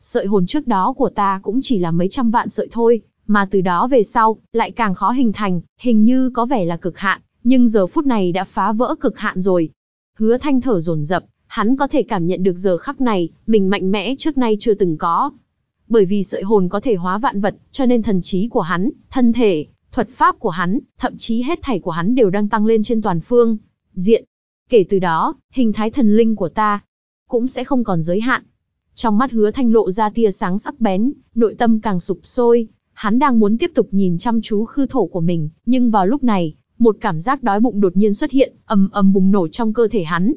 Sợi hồn trước đó của ta cũng chỉ là mấy trăm vạn sợi thôi, mà từ đó về sau, lại càng khó hình thành, hình như có vẻ là cực hạn, nhưng giờ phút này đã phá vỡ cực hạn rồi. Hứa thanh thở dồn dập hắn có thể cảm nhận được giờ khắc này, mình mạnh mẽ trước nay chưa từng có. Bởi vì sợi hồn có thể hóa vạn vật, cho nên thần trí của hắn, thân thể, thuật pháp của hắn, thậm chí hết thảy của hắn đều đang tăng lên trên toàn phương, diện. Kể từ đó, hình thái thần linh của ta cũng sẽ không còn giới hạn. Trong mắt hứa thanh lộ ra tia sáng sắc bén, nội tâm càng sụp sôi, hắn đang muốn tiếp tục nhìn chăm chú khư thổ của mình, nhưng vào lúc này, một cảm giác đói bụng đột nhiên xuất hiện, ầm ầm bùng nổ trong cơ thể hắn,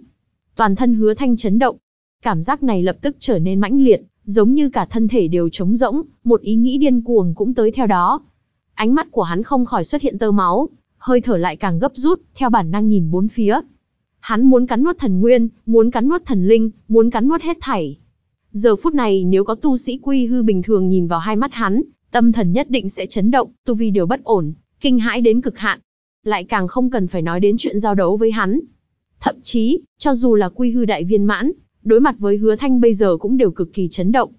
toàn thân hứa thanh chấn động. Cảm giác này lập tức trở nên mãnh liệt, giống như cả thân thể đều trống rỗng, một ý nghĩ điên cuồng cũng tới theo đó. Ánh mắt của hắn không khỏi xuất hiện tơ máu, hơi thở lại càng gấp rút, theo bản năng nhìn bốn phía. Hắn muốn cắn nuốt thần nguyên, muốn cắn nuốt thần linh, muốn cắn nuốt hết thảy. Giờ phút này nếu có tu sĩ quy hư bình thường nhìn vào hai mắt hắn, tâm thần nhất định sẽ chấn động, tu vi đều bất ổn, kinh hãi đến cực hạn. Lại càng không cần phải nói đến chuyện giao đấu với hắn. Thậm chí, cho dù là quy hư đại viên mãn, đối mặt với hứa thanh bây giờ cũng đều cực kỳ chấn động.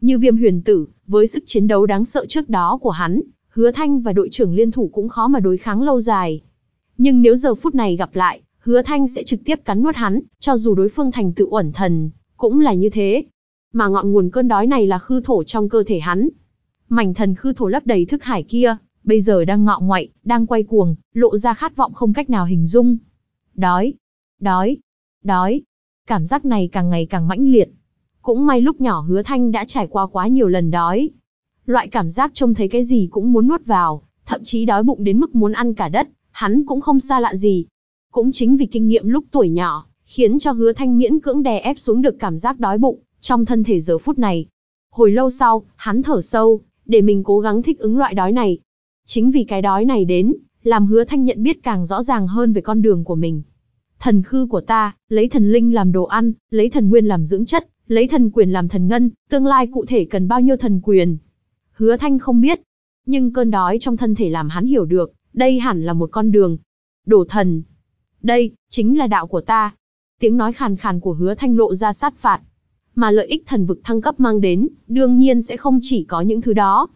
Như viêm huyền tử, với sức chiến đấu đáng sợ trước đó của hắn, hứa thanh và đội trưởng liên thủ cũng khó mà đối kháng lâu dài. Nhưng nếu giờ phút này gặp lại, hứa thanh sẽ trực tiếp cắn nuốt hắn, cho dù đối phương thành tựu ẩn thần, cũng là như thế. Mà ngọn nguồn cơn đói này là khư thổ trong cơ thể hắn. Mảnh thần khư thổ lấp đầy thức hải kia, bây giờ đang ngọ ngoại, đang quay cuồng, lộ ra khát vọng không cách nào hình dung. Đói, Đói, đói. Cảm giác này càng ngày càng mãnh liệt. Cũng may lúc nhỏ hứa thanh đã trải qua quá nhiều lần đói. Loại cảm giác trông thấy cái gì cũng muốn nuốt vào, thậm chí đói bụng đến mức muốn ăn cả đất, hắn cũng không xa lạ gì. Cũng chính vì kinh nghiệm lúc tuổi nhỏ, khiến cho hứa thanh miễn cưỡng đè ép xuống được cảm giác đói bụng, trong thân thể giờ phút này. Hồi lâu sau, hắn thở sâu, để mình cố gắng thích ứng loại đói này. Chính vì cái đói này đến, làm hứa thanh nhận biết càng rõ ràng hơn về con đường của mình, thần khư của ta, lấy thần linh làm đồ ăn, lấy thần nguyên làm dưỡng chất, lấy thần quyền làm thần ngân, tương lai cụ thể cần bao nhiêu thần quyền. Hứa Thanh không biết, nhưng cơn đói trong thân thể làm hắn hiểu được, đây hẳn là một con đường. Đổ thần. Đây, chính là đạo của ta. Tiếng nói khàn khàn của hứa thanh lộ ra sát phạt. Mà lợi ích thần vực thăng cấp mang đến, đương nhiên sẽ không chỉ có những thứ đó.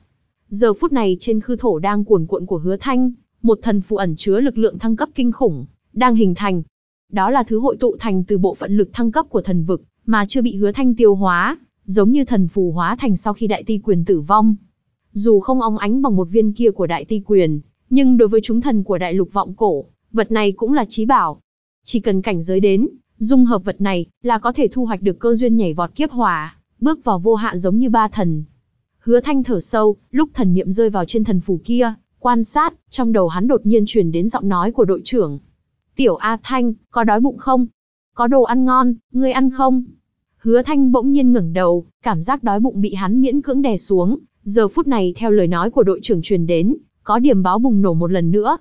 Giờ phút này trên khư thổ đang cuồn cuộn của hứa thanh, một thần phù ẩn chứa lực lượng thăng cấp kinh khủng, đang hình thành, đó là thứ hội tụ thành từ bộ phận lực thăng cấp của thần vực, mà chưa bị hứa thanh tiêu hóa, giống như thần phù hóa thành sau khi đại ti quyền tử vong. Dù không óng ánh bằng một viên kia của đại ti quyền, nhưng đối với chúng thần của đại lục vọng cổ, vật này cũng là trí bảo. Chỉ cần cảnh giới đến, dung hợp vật này là có thể thu hoạch được cơ duyên nhảy vọt kiếp hỏa, bước vào vô hạn giống như ba thần. Hứa Thanh thở sâu, lúc thần niệm rơi vào trên thần phù kia, quan sát, trong đầu hắn đột nhiên truyền đến giọng nói của đội trưởng, Tiểu A Thanh, có đói bụng không? Có đồ ăn ngon, ngươi ăn không? Hứa Thanh bỗng nhiên ngẩng đầu, cảm giác đói bụng bị hắn miễn cưỡng đè xuống, giờ phút này theo lời nói của đội trưởng truyền đến, có điểm báo bùng nổ một lần nữa.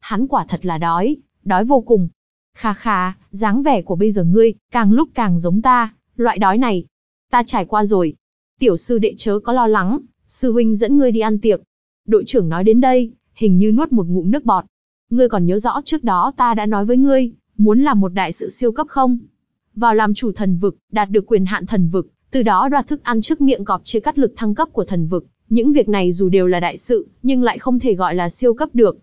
Hắn quả thật là đói, đói vô cùng. Khà khà, dáng vẻ của bây giờ ngươi, càng lúc càng giống ta, loại đói này. Ta trải qua rồi. Tiểu sư đệ chớ có lo lắng, sư huynh dẫn ngươi đi ăn tiệc. Đội trưởng nói đến đây, hình như nuốt một ngụm nước bọt, ngươi còn nhớ rõ trước đó ta đã nói với ngươi, muốn làm một đại sự siêu cấp không? Vào làm chủ thần vực, đạt được quyền hạn thần vực, từ đó đoạt thức ăn trước miệng cọp chia cắt lực thăng cấp của thần vực, những việc này dù đều là đại sự, nhưng lại không thể gọi là siêu cấp được.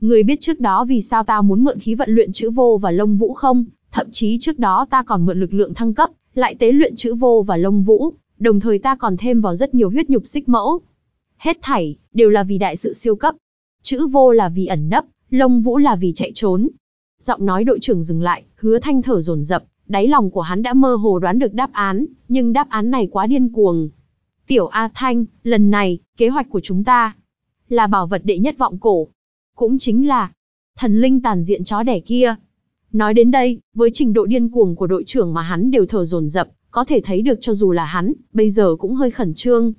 Ngươi biết trước đó vì sao ta muốn mượn khí vận luyện chữ vô và lông vũ không? Thậm chí trước đó ta còn mượn lực lượng thăng cấp, lại tế luyện chữ vô và lông vũ, đồng thời ta còn thêm vào rất nhiều huyết nhục xích mẫu. Hết thảy, đều là vì đại sự siêu cấp. Chữ vô là vì ẩn nấp, Lông Vũ là vì chạy trốn. Giọng nói đội trưởng dừng lại, hứa thanh thở dồn dập đáy lòng của hắn đã mơ hồ đoán được đáp án, nhưng đáp án này quá điên cuồng. Tiểu A Thanh, lần này, kế hoạch của chúng ta là bảo vật đệ nhất vọng cổ. Cũng chính là thần linh tàn diện chó đẻ kia. Nói đến đây, với trình độ điên cuồng của đội trưởng mà hắn đều thở dồn dập có thể thấy được cho dù là hắn, bây giờ cũng hơi khẩn trương.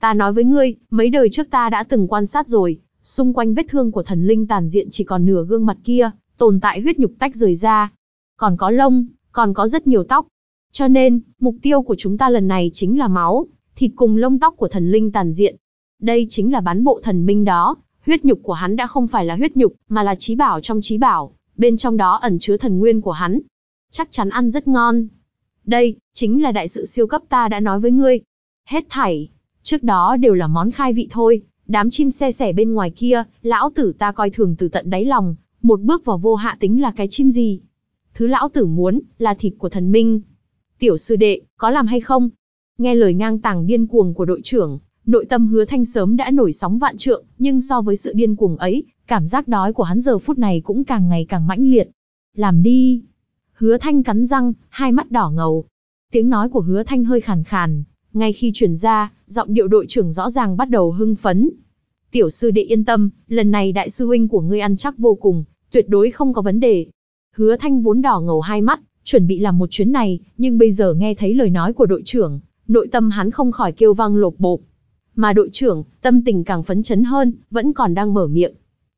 Ta nói với ngươi, mấy đời trước ta đã từng quan sát rồi, Xung quanh vết thương của thần linh tàn diện chỉ còn nửa gương mặt kia, tồn tại huyết nhục tách rời ra. Còn có lông, còn có rất nhiều tóc. Cho nên, mục tiêu của chúng ta lần này chính là máu, thịt cùng lông tóc của thần linh tàn diện. Đây chính là bán bộ thần minh đó, huyết nhục của hắn đã không phải là huyết nhục, mà là trí bảo trong trí bảo, bên trong đó ẩn chứa thần nguyên của hắn. Chắc chắn ăn rất ngon. Đây, chính là đại sự siêu cấp ta đã nói với ngươi. Hết thảy, trước đó đều là món khai vị thôi, đám chim xe sẻ bên ngoài kia, lão tử ta coi thường từ tận đáy lòng, một bước vào vô hạ tính là cái chim gì. Thứ lão tử muốn, là thịt của thần minh. Tiểu sư đệ, có làm hay không? Nghe lời ngang tàng điên cuồng của đội trưởng, nội tâm hứa thanh sớm đã nổi sóng vạn trượng, nhưng so với sự điên cuồng ấy, cảm giác đói của hắn giờ phút này cũng càng ngày càng mãnh liệt. Làm đi! Hứa thanh cắn răng, hai mắt đỏ ngầu. Tiếng nói của hứa thanh hơi khàn khàn, ngay khi chuyển ra, giọng điệu đội trưởng rõ ràng bắt đầu hưng phấn. Tiểu sư đệ yên tâm, lần này đại sư huynh của ngươi ăn chắc vô cùng, tuyệt đối không có vấn đề. Hứa thanh vốn đỏ ngầu hai mắt, chuẩn bị làm một chuyến này, nhưng bây giờ nghe thấy lời nói của đội trưởng, nội tâm hắn không khỏi kêu vang lột bộp. Mà đội trưởng, tâm tình càng phấn chấn hơn, vẫn còn đang mở miệng.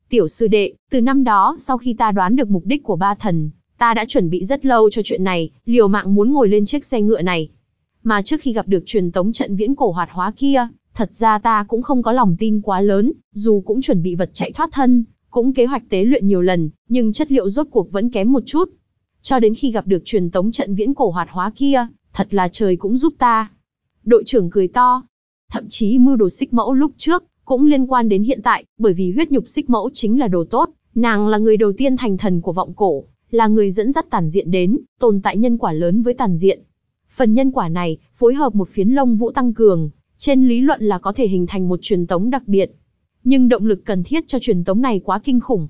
Tiểu sư đệ, từ năm đó, sau khi ta đoán được mục đích của ba thần, ta đã chuẩn bị rất lâu cho chuyện này, liều mạng muốn ngồi lên chiếc xe ngựa này, mà trước khi gặp được truyền tống trận viễn cổ hoạt hóa kia, thật ra ta cũng không có lòng tin quá lớn, dù cũng chuẩn bị vật chạy thoát thân, cũng kế hoạch tế luyện nhiều lần, nhưng chất liệu rốt cuộc vẫn kém một chút. Cho đến khi gặp được truyền tống trận viễn cổ hoạt hóa kia, thật là trời cũng giúp ta. Đội trưởng cười to. Thậm chí mưu đồ xích mẫu lúc trước, cũng liên quan đến hiện tại, bởi vì huyết nhục xích mẫu chính là đồ tốt, nàng là người đầu tiên thành thần của vọng cổ, là người dẫn dắt tàn diện đến, tồn tại nhân quả lớn với tàn diện. Phần nhân quả này, phối hợp một phiến lông vũ tăng cường, trên lý luận là có thể hình thành một truyền tống đặc biệt. Nhưng động lực cần thiết cho truyền tống này quá kinh khủng.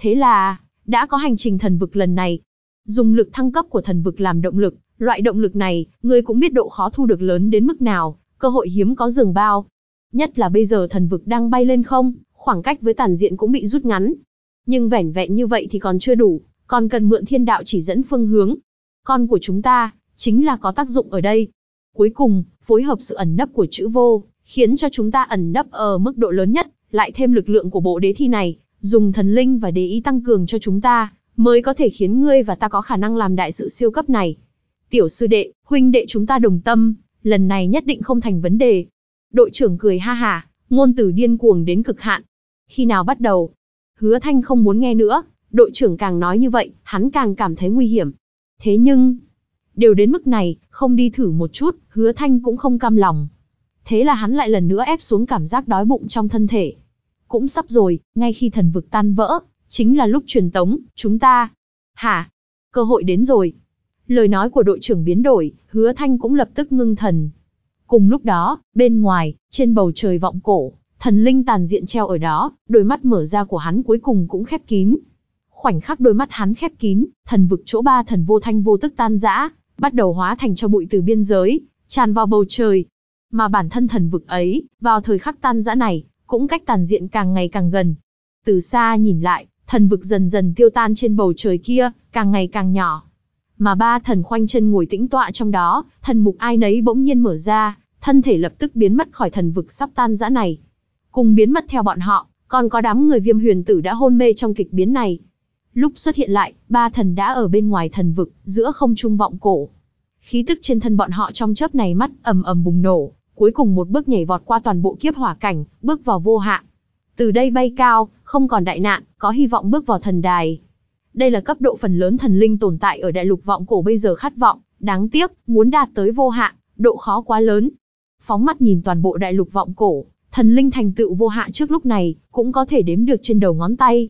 Thế là, đã có hành trình thần vực lần này. Dùng lực thăng cấp của thần vực làm động lực, loại động lực này, người cũng biết độ khó thu được lớn đến mức nào, cơ hội hiếm có dường bao. Nhất là bây giờ thần vực đang bay lên không, khoảng cách với tàn diện cũng bị rút ngắn. Nhưng vẻn vẹn như vậy thì còn chưa đủ, còn cần mượn thiên đạo chỉ dẫn phương hướng. Con của chúng ta, chính là có tác dụng ở đây. Cuối cùng, phối hợp sự ẩn nấp của chữ vô, khiến cho chúng ta ẩn nấp ở mức độ lớn nhất, lại thêm lực lượng của bộ đế thi này, dùng thần linh và đế ý tăng cường cho chúng ta, mới có thể khiến ngươi và ta có khả năng làm đại sự siêu cấp này. Tiểu sư đệ, huynh đệ chúng ta đồng tâm, lần này nhất định không thành vấn đề. Đội trưởng cười ha hả, ngôn từ điên cuồng đến cực hạn. Khi nào bắt đầu? Hứa Thanh không muốn nghe nữa, đội trưởng càng nói như vậy, hắn càng cảm thấy nguy hiểm. Thế nhưng, Đều đến mức này, không đi thử một chút, hứa thanh cũng không cam lòng. Thế là hắn lại lần nữa ép xuống cảm giác đói bụng trong thân thể. Cũng sắp rồi, ngay khi thần vực tan vỡ, chính là lúc truyền tống, chúng ta. Hả? Cơ hội đến rồi. Lời nói của đội trưởng biến đổi, hứa thanh cũng lập tức ngưng thần. Cùng lúc đó, bên ngoài, trên bầu trời vọng cổ, thần linh tàn diện treo ở đó, đôi mắt mở ra của hắn cuối cùng cũng khép kín. Khoảnh khắc đôi mắt hắn khép kín, thần vực chỗ ba thần vô thanh vô tức tan rã, bắt đầu hóa thành cho bụi từ biên giới, tràn vào bầu trời. Mà bản thân thần vực ấy, vào thời khắc tan rã này, cũng cách tàn diện càng ngày càng gần. Từ xa nhìn lại, thần vực dần dần tiêu tan trên bầu trời kia, càng ngày càng nhỏ. Mà ba thần khoanh chân ngồi tĩnh tọa trong đó, thần mục ai nấy bỗng nhiên mở ra, thân thể lập tức biến mất khỏi thần vực sắp tan rã này. Cùng biến mất theo bọn họ, còn có đám người viêm huyền tử đã hôn mê trong kịch biến này, Lúc xuất hiện lại, ba thần đã ở bên ngoài thần vực, giữa không trung vọng cổ. Khí tức trên thân bọn họ trong chớp này mắt ầm ầm bùng nổ, cuối cùng một bước nhảy vọt qua toàn bộ kiếp hỏa cảnh, bước vào vô hạn. Từ đây bay cao, không còn đại nạn, có hy vọng bước vào thần đài. Đây là cấp độ phần lớn thần linh tồn tại ở đại lục vọng cổ bây giờ khát vọng, đáng tiếc, muốn đạt tới vô hạn, độ khó quá lớn. Phóng mắt nhìn toàn bộ đại lục vọng cổ, thần linh thành tựu vô hạn trước lúc này, cũng có thể đếm được trên đầu ngón tay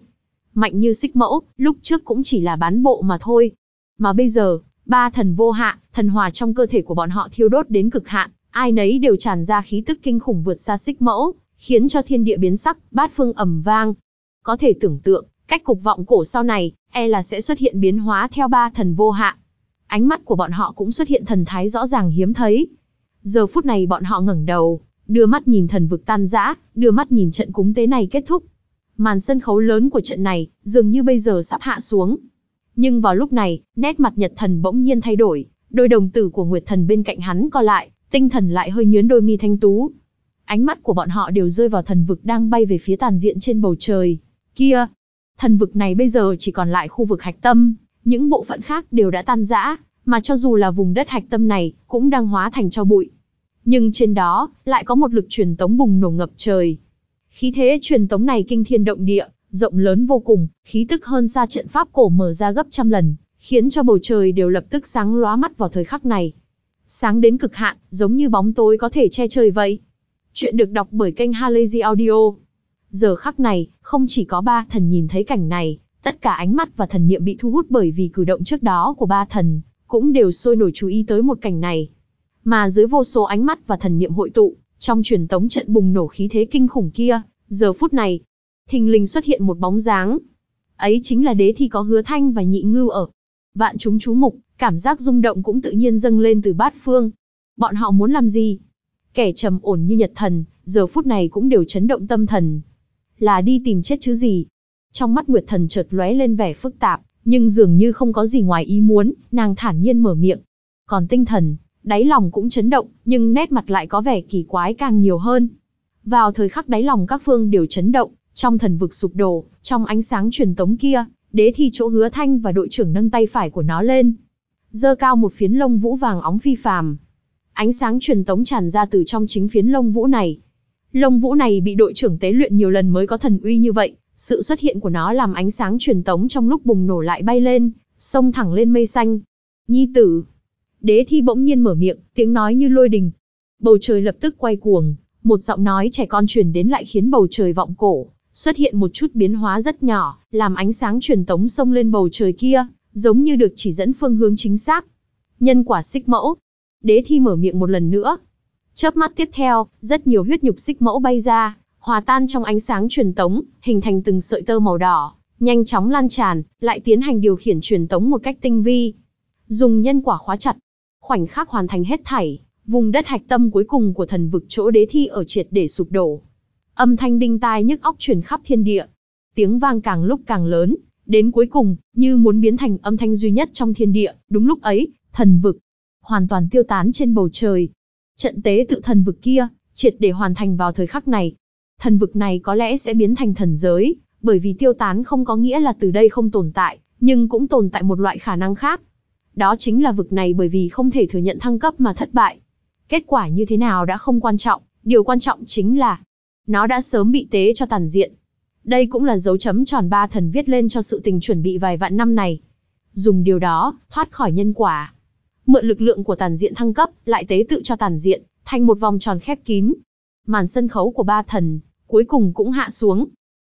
mạnh như xích mẫu, lúc trước cũng chỉ là bán bộ mà thôi. Mà bây giờ, ba thần vô hạ, thần hòa trong cơ thể của bọn họ thiêu đốt đến cực hạn, ai nấy đều tràn ra khí tức kinh khủng vượt xa xích mẫu, khiến cho thiên địa biến sắc, bát phương ầm vang. Có thể tưởng tượng, cách cục vọng cổ sau này, e là sẽ xuất hiện biến hóa theo ba thần vô hạ. Ánh mắt của bọn họ cũng xuất hiện thần thái rõ ràng hiếm thấy. Giờ phút này bọn họ ngẩng đầu, đưa mắt nhìn thần vực tan rã, đưa mắt nhìn trận cúng tế này kết thúc, màn sân khấu lớn của trận này dường như bây giờ sắp hạ xuống. Nhưng vào lúc này, nét mặt Nhật Thần bỗng nhiên thay đổi, đôi đồng tử của Nguyệt Thần bên cạnh hắn co lại, tinh thần lại hơi nhướng đôi mi thanh tú. Ánh mắt của bọn họ đều rơi vào thần vực đang bay về phía tàn diện trên bầu trời. Kia, thần vực này bây giờ chỉ còn lại khu vực hạch tâm, những bộ phận khác đều đã tan rã, mà cho dù là vùng đất hạch tâm này cũng đang hóa thành cho bụi. Nhưng trên đó lại có một lực truyền tống bùng nổ ngập trời, Khí thế truyền tống này kinh thiên động địa, rộng lớn vô cùng, khí tức hơn xa trận pháp cổ mở ra gấp trăm lần, khiến cho bầu trời đều lập tức sáng lóa mắt vào thời khắc này. Sáng đến cực hạn, giống như bóng tối có thể che trời vậy. Chuyện được đọc bởi kênh Halazy Audio. Giờ khắc này, không chỉ có ba thần nhìn thấy cảnh này, tất cả ánh mắt và thần niệm bị thu hút bởi vì cử động trước đó của ba thần, cũng đều sôi nổi chú ý tới một cảnh này. Mà dưới vô số ánh mắt và thần niệm hội tụ, trong truyền tống trận bùng nổ khí thế kinh khủng kia, giờ phút này, thình lình xuất hiện một bóng dáng. Ấy chính là đế thi có hứa thanh và nhị ngưu ở. Vạn chúng chú mục, cảm giác rung động cũng tự nhiên dâng lên từ bát phương. Bọn họ muốn làm gì? Kẻ trầm ổn như nhật thần, giờ phút này cũng đều chấn động tâm thần. Là đi tìm chết chứ gì? Trong mắt Nguyệt Thần chợt lóe lên vẻ phức tạp, nhưng dường như không có gì ngoài ý muốn, nàng thản nhiên mở miệng. Còn tinh thần, đáy lòng cũng chấn động, nhưng nét mặt lại có vẻ kỳ quái càng nhiều hơn. Vào thời khắc đáy lòng các phương đều chấn động, trong thần vực sụp đổ, trong ánh sáng truyền tống kia, đế thi chỗ hứa thanh và đội trưởng nâng tay phải của nó lên. Dơ cao một phiến lông vũ vàng óng phi phàm. Ánh sáng truyền tống tràn ra từ trong chính phiến lông vũ này. Lông vũ này bị đội trưởng tế luyện nhiều lần mới có thần uy như vậy, sự xuất hiện của nó làm ánh sáng truyền tống trong lúc bùng nổ lại bay lên, sông thẳng lên mây xanh. Nhi tử, đế thi bỗng nhiên mở miệng, tiếng nói như lôi đình. Bầu trời lập tức quay cuồng, một giọng nói trẻ con truyền đến lại khiến bầu trời vọng cổ, xuất hiện một chút biến hóa rất nhỏ, làm ánh sáng truyền tống sông lên bầu trời kia, giống như được chỉ dẫn phương hướng chính xác. Nhân quả xích mẫu. Đế thi mở miệng một lần nữa. Chớp mắt tiếp theo, rất nhiều huyết nhục xích mẫu bay ra, hòa tan trong ánh sáng truyền tống, hình thành từng sợi tơ màu đỏ, nhanh chóng lan tràn, lại tiến hành điều khiển truyền tống một cách tinh vi. Dùng nhân quả khóa chặt, Khoảnh khắc hoàn thành hết thảy, vùng đất hạch tâm cuối cùng của thần vực chỗ đế thi ở triệt để sụp đổ. Âm thanh đinh tai nhức óc truyền khắp thiên địa. Tiếng vang càng lúc càng lớn, đến cuối cùng, như muốn biến thành âm thanh duy nhất trong thiên địa, đúng lúc ấy, thần vực hoàn toàn tiêu tán trên bầu trời. Trận tế tự thần vực kia, triệt để hoàn thành vào thời khắc này. Thần vực này có lẽ sẽ biến thành thần giới, bởi vì tiêu tán không có nghĩa là từ đây không tồn tại, nhưng cũng tồn tại một loại khả năng khác, đó chính là vực này bởi vì không thể thừa nhận thăng cấp mà thất bại. Kết quả như thế nào đã không quan trọng, điều quan trọng chính là nó đã sớm bị tế cho tàn diện. Đây cũng là dấu chấm tròn ba thần viết lên cho sự tình chuẩn bị vài vạn năm này. Dùng điều đó, thoát khỏi nhân quả. Mượn lực lượng của tàn diện thăng cấp, lại tế tự cho tàn diện, thành một vòng tròn khép kín. Màn sân khấu của ba thần, cuối cùng cũng hạ xuống.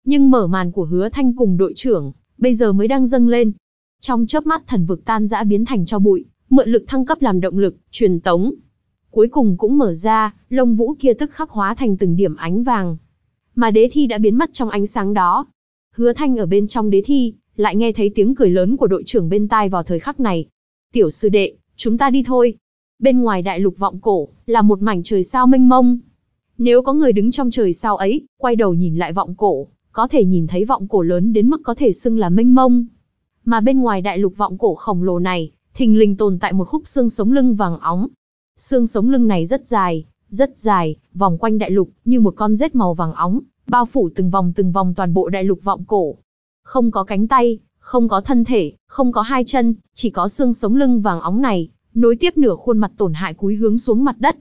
Nhưng mở màn của hứa thanh cùng đội trưởng, bây giờ mới đang dâng lên, trong chớp mắt thần vực tan rã biến thành cho bụi, mượn lực thăng cấp làm động lực, truyền tống. Cuối cùng cũng mở ra, lông vũ kia tức khắc hóa thành từng điểm ánh vàng. Mà đế thi đã biến mất trong ánh sáng đó. Hứa thanh ở bên trong đế thi, lại nghe thấy tiếng cười lớn của đội trưởng bên tai vào thời khắc này. Tiểu sư đệ, chúng ta đi thôi. Bên ngoài đại lục vọng cổ, là một mảnh trời sao mênh mông. Nếu có người đứng trong trời sao ấy, quay đầu nhìn lại vọng cổ, có thể nhìn thấy vọng cổ lớn đến mức có thể xưng là mênh mông, mà bên ngoài đại lục vọng cổ khổng lồ này, thình lình tồn tại một khúc xương sống lưng vàng óng. Xương sống lưng này rất dài, rất dài, vòng quanh đại lục như một con rết màu vàng óng, bao phủ từng vòng từng vòng toàn bộ đại lục vọng cổ. Không có cánh tay, không có thân thể, không có hai chân, chỉ có xương sống lưng vàng óng này, nối tiếp nửa khuôn mặt tổn hại cúi hướng xuống mặt đất.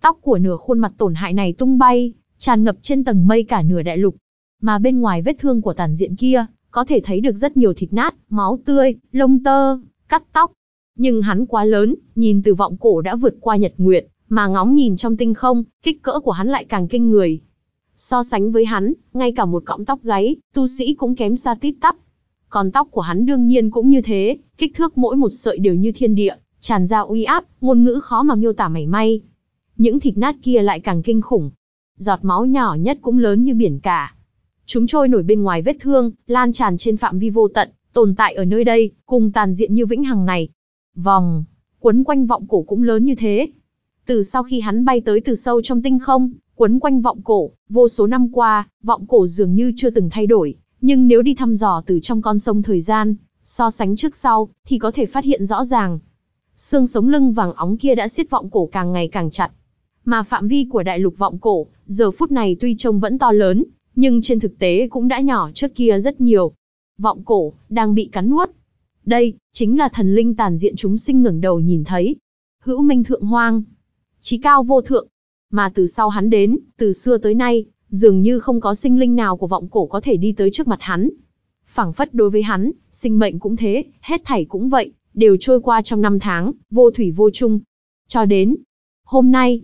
Tóc của nửa khuôn mặt tổn hại này tung bay, tràn ngập trên tầng mây cả nửa đại lục. Mà bên ngoài vết thương của tàn diện kia, có thể thấy được rất nhiều thịt nát, máu tươi, lông tơ, cắt tóc. Nhưng hắn quá lớn, nhìn từ vọng cổ đã vượt qua nhật nguyệt, mà ngóng nhìn trong tinh không, kích cỡ của hắn lại càng kinh người. So sánh với hắn, ngay cả một cọng tóc gáy, tu sĩ cũng kém xa tít tắp. Còn tóc của hắn đương nhiên cũng như thế, kích thước mỗi một sợi đều như thiên địa, tràn ra uy áp, ngôn ngữ khó mà miêu tả mảy may. Những thịt nát kia lại càng kinh khủng. Giọt máu nhỏ nhất cũng lớn như biển cả, Chúng trôi nổi bên ngoài vết thương, lan tràn trên phạm vi vô tận, tồn tại ở nơi đây, cùng tàn diện như vĩnh hằng này. Vòng, quấn quanh vọng cổ cũng lớn như thế. Từ sau khi hắn bay tới từ sâu trong tinh không, quấn quanh vọng cổ, vô số năm qua, vọng cổ dường như chưa từng thay đổi, nhưng nếu đi thăm dò từ trong con sông thời gian, so sánh trước sau, thì có thể phát hiện rõ ràng. Xương sống lưng vàng óng kia đã siết vọng cổ càng ngày càng chặt. Mà phạm vi của đại lục vọng cổ, giờ phút này tuy trông vẫn to lớn, nhưng trên thực tế cũng đã nhỏ trước kia rất nhiều. Vọng cổ, đang bị cắn nuốt. Đây, chính là thần linh tàn diện chúng sinh ngẩng đầu nhìn thấy. Hữu minh thượng hoang. chí cao vô thượng. Mà từ sau hắn đến, từ xưa tới nay, dường như không có sinh linh nào của vọng cổ có thể đi tới trước mặt hắn. phảng phất đối với hắn, sinh mệnh cũng thế, hết thảy cũng vậy, đều trôi qua trong năm tháng, vô thủy vô chung. Cho đến hôm nay,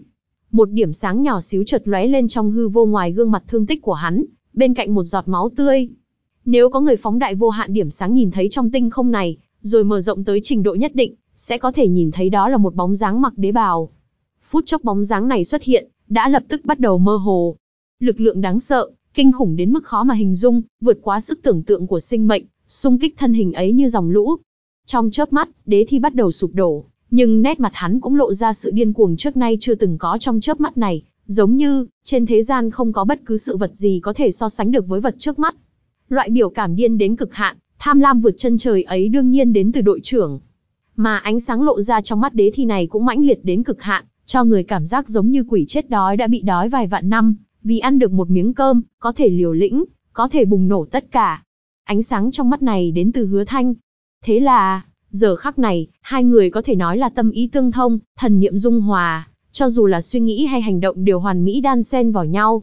một điểm sáng nhỏ xíu chợt lóe lên trong hư vô ngoài gương mặt thương tích của hắn, bên cạnh một giọt máu tươi. Nếu có người phóng đại vô hạn điểm sáng nhìn thấy trong tinh không này, rồi mở rộng tới trình độ nhất định, sẽ có thể nhìn thấy đó là một bóng dáng mặc đế bào. Phút chốc bóng dáng này xuất hiện, đã lập tức bắt đầu mơ hồ. Lực lượng đáng sợ, kinh khủng đến mức khó mà hình dung, vượt quá sức tưởng tượng của sinh mệnh, xung kích thân hình ấy như dòng lũ. Trong chớp mắt, đế thi bắt đầu sụp đổ, nhưng nét mặt hắn cũng lộ ra sự điên cuồng trước nay chưa từng có trong chớp mắt này, giống như trên thế gian không có bất cứ sự vật gì có thể so sánh được với vật trước mắt. Loại biểu cảm điên đến cực hạn, tham lam vượt chân trời ấy đương nhiên đến từ đội trưởng. Mà ánh sáng lộ ra trong mắt đế thi này cũng mãnh liệt đến cực hạn, cho người cảm giác giống như quỷ chết đói đã bị đói vài vạn năm, vì ăn được một miếng cơm, có thể liều lĩnh, có thể bùng nổ tất cả. Ánh sáng trong mắt này đến từ hứa thanh. Thế là, Giờ khắc này, hai người có thể nói là tâm ý tương thông, thần niệm dung hòa, cho dù là suy nghĩ hay hành động đều hoàn mỹ đan xen vào nhau.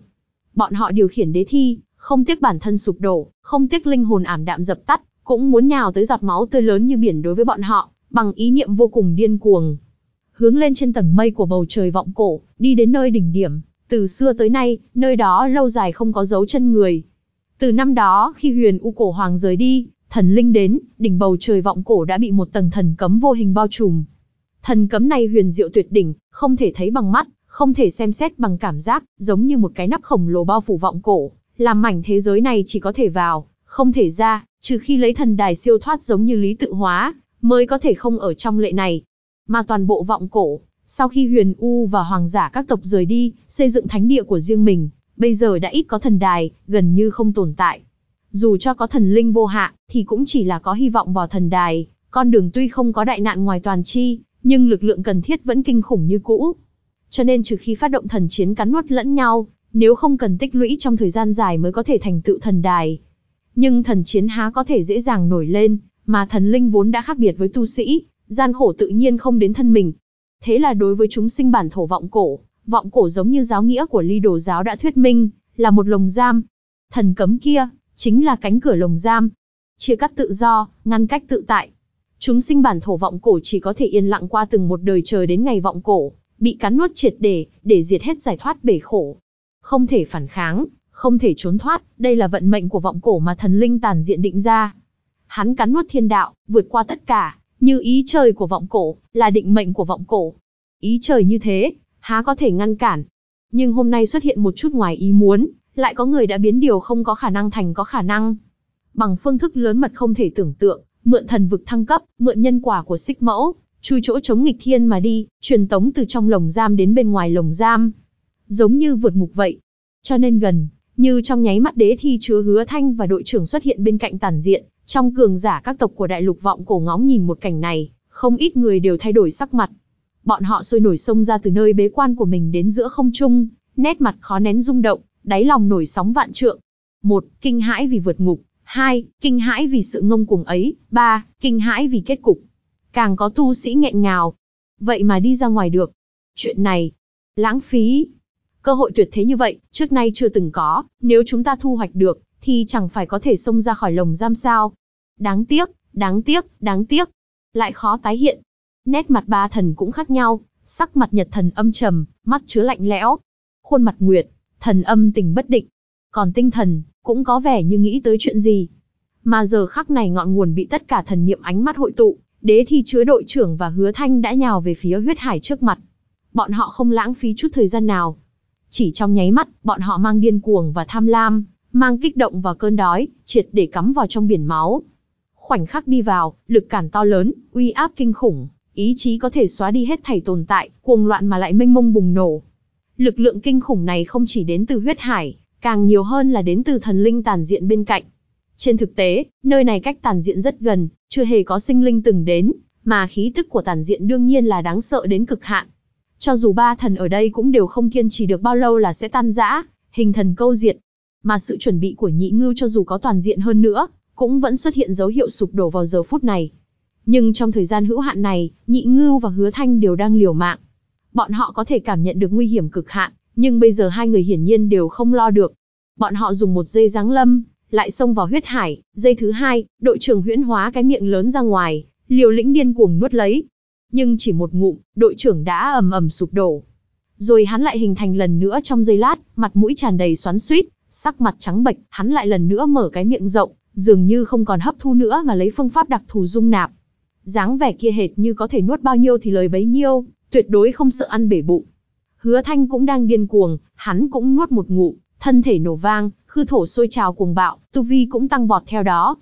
Bọn họ điều khiển đế thi, không tiếc bản thân sụp đổ, không tiếc linh hồn ảm đạm dập tắt, cũng muốn nhào tới giọt máu tươi lớn như biển đối với bọn họ, bằng ý niệm vô cùng điên cuồng. Hướng lên trên tầng mây của bầu trời vọng cổ, đi đến nơi đỉnh điểm, từ xưa tới nay, nơi đó lâu dài không có dấu chân người. Từ năm đó, khi huyền U Cổ Hoàng rời đi, thần linh đến, đỉnh bầu trời vọng cổ đã bị một tầng thần cấm vô hình bao trùm. Thần cấm này huyền diệu tuyệt đỉnh, không thể thấy bằng mắt, không thể xem xét bằng cảm giác, giống như một cái nắp khổng lồ bao phủ vọng cổ, làm mảnh thế giới này chỉ có thể vào, không thể ra, trừ khi lấy thần đài siêu thoát giống như lý tự hóa, mới có thể không ở trong lệ này. Mà toàn bộ vọng cổ, sau khi huyền U và hoàng giả các tộc rời đi, xây dựng thánh địa của riêng mình, bây giờ đã ít có thần đài, gần như không tồn tại. Dù cho có thần linh vô hạ, thì cũng chỉ là có hy vọng vào thần đài, con đường tuy không có đại nạn ngoài toàn chi, nhưng lực lượng cần thiết vẫn kinh khủng như cũ. Cho nên trừ khi phát động thần chiến cắn nuốt lẫn nhau, nếu không cần tích lũy trong thời gian dài mới có thể thành tựu thần đài. Nhưng thần chiến há có thể dễ dàng nổi lên, mà thần linh vốn đã khác biệt với tu sĩ, gian khổ tự nhiên không đến thân mình. Thế là đối với chúng sinh bản thổ vọng cổ, vọng cổ giống như giáo nghĩa của ly đồ giáo đã thuyết minh, là một lồng giam. Thần cấm kia, chính là cánh cửa lồng giam, chia cắt tự do, ngăn cách tự tại. Chúng sinh bản thổ vọng cổ chỉ có thể yên lặng qua từng một đời chờ đến ngày vọng cổ, bị cắn nuốt triệt để, để diệt hết giải thoát bể khổ. Không thể phản kháng, không thể trốn thoát, đây là vận mệnh của vọng cổ mà thần linh tàn diện định ra. Hắn cắn nuốt thiên đạo, vượt qua tất cả, như ý trời của vọng cổ, là định mệnh của vọng cổ. Ý trời như thế, há có thể ngăn cản. Nhưng hôm nay xuất hiện một chút ngoài ý muốn, lại có người đã biến điều không có khả năng thành có khả năng. Bằng phương thức lớn mật không thể tưởng tượng, mượn thần vực thăng cấp, mượn nhân quả của xích mẫu, chui chỗ chống nghịch thiên mà đi, truyền tống từ trong lồng giam đến bên ngoài lồng giam. Giống như vượt ngục vậy. Cho nên gần, như trong nháy mắt đế thi chứa hứa thanh và đội trưởng xuất hiện bên cạnh tản diện, trong cường giả các tộc của đại lục vọng cổ ngóng nhìn một cảnh này, không ít người đều thay đổi sắc mặt. Bọn họ sôi nổi xông ra từ nơi bế quan của mình đến giữa không trung, nét mặt khó nén rung động, đáy lòng nổi sóng vạn trượng. Một, kinh hãi vì vượt ngục. Hai, kinh hãi vì sự ngông cuồng ấy. Ba, kinh hãi vì kết cục. Càng có tu sĩ nghẹn ngào. Vậy mà đi ra ngoài được. Chuyện này, lãng phí. Cơ hội tuyệt thế như vậy, trước nay chưa từng có, nếu chúng ta thu hoạch được, thì chẳng phải có thể xông ra khỏi lồng giam sao. Đáng tiếc, đáng tiếc, đáng tiếc. Lại khó tái hiện. Nét mặt ba thần cũng khác nhau, sắc mặt nhật thần âm trầm, mắt chứa lạnh lẽo. Khuôn mặt nguyệt, thần âm tình bất định. Còn tinh thần, cũng có vẻ như nghĩ tới chuyện gì. Mà giờ khắc này ngọn nguồn bị tất cả thần niệm ánh mắt hội tụ, đế thi chứa đội trưởng và hứa thanh đã nhào về phía huyết hải trước mặt. Bọn họ không lãng phí chút thời gian nào. Chỉ trong nháy mắt, bọn họ mang điên cuồng và tham lam, mang kích động và cơn đói, triệt để cắm vào trong biển máu. Khoảnh khắc đi vào, lực cản to lớn, uy áp kinh khủng, ý chí có thể xóa đi hết thảy tồn tại, cuồng loạn mà lại mênh mông bùng nổ. Lực lượng kinh khủng này không chỉ đến từ huyết hải, càng nhiều hơn là đến từ thần linh tàn diện bên cạnh. Trên thực tế, nơi này cách tàn diện rất gần, chưa hề có sinh linh từng đến, mà khí tức của tàn diện đương nhiên là đáng sợ đến cực hạn. Cho dù ba thần ở đây cũng đều không kiên trì được bao lâu là sẽ tan rã, hình thần câu diện, Mà sự chuẩn bị của nhị ngưu cho dù có toàn diện hơn nữa, cũng vẫn xuất hiện dấu hiệu sụp đổ vào giờ phút này. Nhưng trong thời gian hữu hạn này, nhị ngưu và hứa thanh đều đang liều mạng, Bọn họ có thể cảm nhận được nguy hiểm cực hạn, nhưng bây giờ hai người hiển nhiên đều không lo được. Bọn họ dùng một dây giáng lâm, lại xông vào huyết hải, dây thứ hai, đội trưởng huyễn hóa cái miệng lớn ra ngoài, liều lĩnh điên cuồng nuốt lấy. Nhưng chỉ một ngụm, đội trưởng đã ầm ầm sụp đổ. Rồi hắn lại hình thành lần nữa trong giây lát, mặt mũi tràn đầy xoắn suýt, sắc mặt trắng bệch, hắn lại lần nữa mở cái miệng rộng, dường như không còn hấp thu nữa mà lấy phương pháp đặc thù dung nạp. Dáng vẻ kia hệt như có thể nuốt bao nhiêu thì lời bấy nhiêu, tuyệt đối không sợ ăn bể bụng. Hứa Thanh cũng đang điên cuồng, hắn cũng nuốt một ngụm, thân thể nổ vang, khư thổ sôi trào cuồng bạo, tu vi cũng tăng vọt theo đó.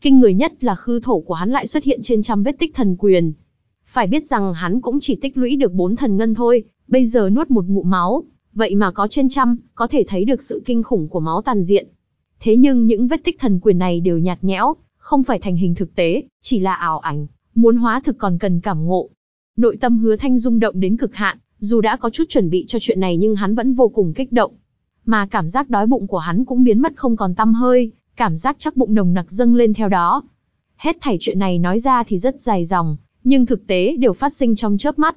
Kinh người nhất là khư thổ của hắn lại xuất hiện trên trăm vết tích thần quyền. Phải biết rằng hắn cũng chỉ tích lũy được bốn thần ngân thôi, bây giờ nuốt một ngụm máu, vậy mà có trên trăm, có thể thấy được sự kinh khủng của máu tàn diện. Thế nhưng những vết tích thần quyền này đều nhạt nhẽo, không phải thành hình thực tế, chỉ là ảo ảnh, muốn hóa thực còn cần cảm ngộ, Nội tâm hứa thanh rung động đến cực hạn, dù đã có chút chuẩn bị cho chuyện này nhưng hắn vẫn vô cùng kích động. Mà cảm giác đói bụng của hắn cũng biến mất không còn tăm hơi, cảm giác chắc bụng nồng nặc dâng lên theo đó. Hết thảy chuyện này nói ra thì rất dài dòng, nhưng thực tế đều phát sinh trong chớp mắt.